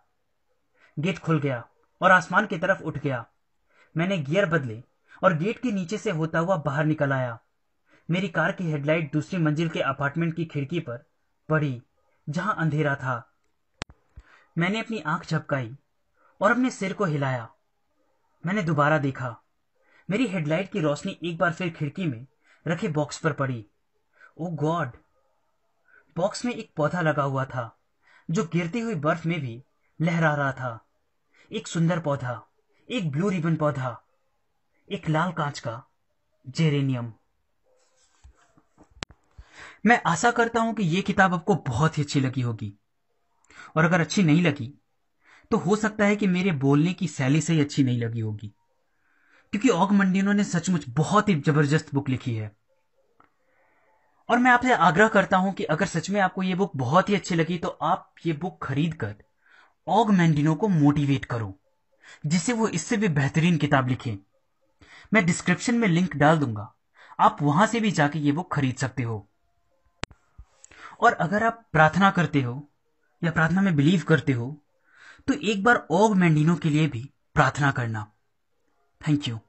गेट खुल गया और आसमान की तरफ उठ गया मैंने गियर बदले और गेट के नीचे से होता हुआ बाहर निकल आया मेरी कार की हेडलाइट दूसरी मंजिल के अपार्टमेंट की खिड़की पर पड़ी जहां अंधेरा था मैंने अपनी आंख झपकाई और अपने सिर को हिलाया मैंने दोबारा देखा मेरी हेडलाइट की रोशनी एक बार फिर खिड़की में रखे बॉक्स पर पड़ी ओ गॉड बॉक्स में एक पौधा लगा हुआ था जो गिरती हुई बर्फ में भी लहरा रहा था एक सुंदर पौधा एक ब्लू रिबन पौधा एक लाल कांच का जेरेनियम मैं आशा करता हूं कि यह किताब आपको बहुत ही अच्छी लगी होगी और अगर अच्छी नहीं लगी तो हो सकता है कि मेरे बोलने की शैली से ही अच्छी नहीं लगी होगी क्योंकि ऑग मंडिनो ने सचमुच बहुत ही जबरदस्त बुक लिखी है और मैं आपसे आग्रह करता हूं कि अगर सच में आपको ये बुक बहुत ही अच्छी लगी तो आप ये बुक खरीद कर ऑग मैंडिनो को मोटिवेट करो जिससे वो इससे भी बेहतरीन किताब लिखे मैं डिस्क्रिप्शन में लिंक डाल दूंगा आप वहां से भी जाके ये बुक खरीद सकते हो और अगर आप प्रार्थना करते हो या प्रार्थना में बिलीव करते हो तो एक बार ओग मैंडिनो के लिए भी प्रार्थना करना Thank you.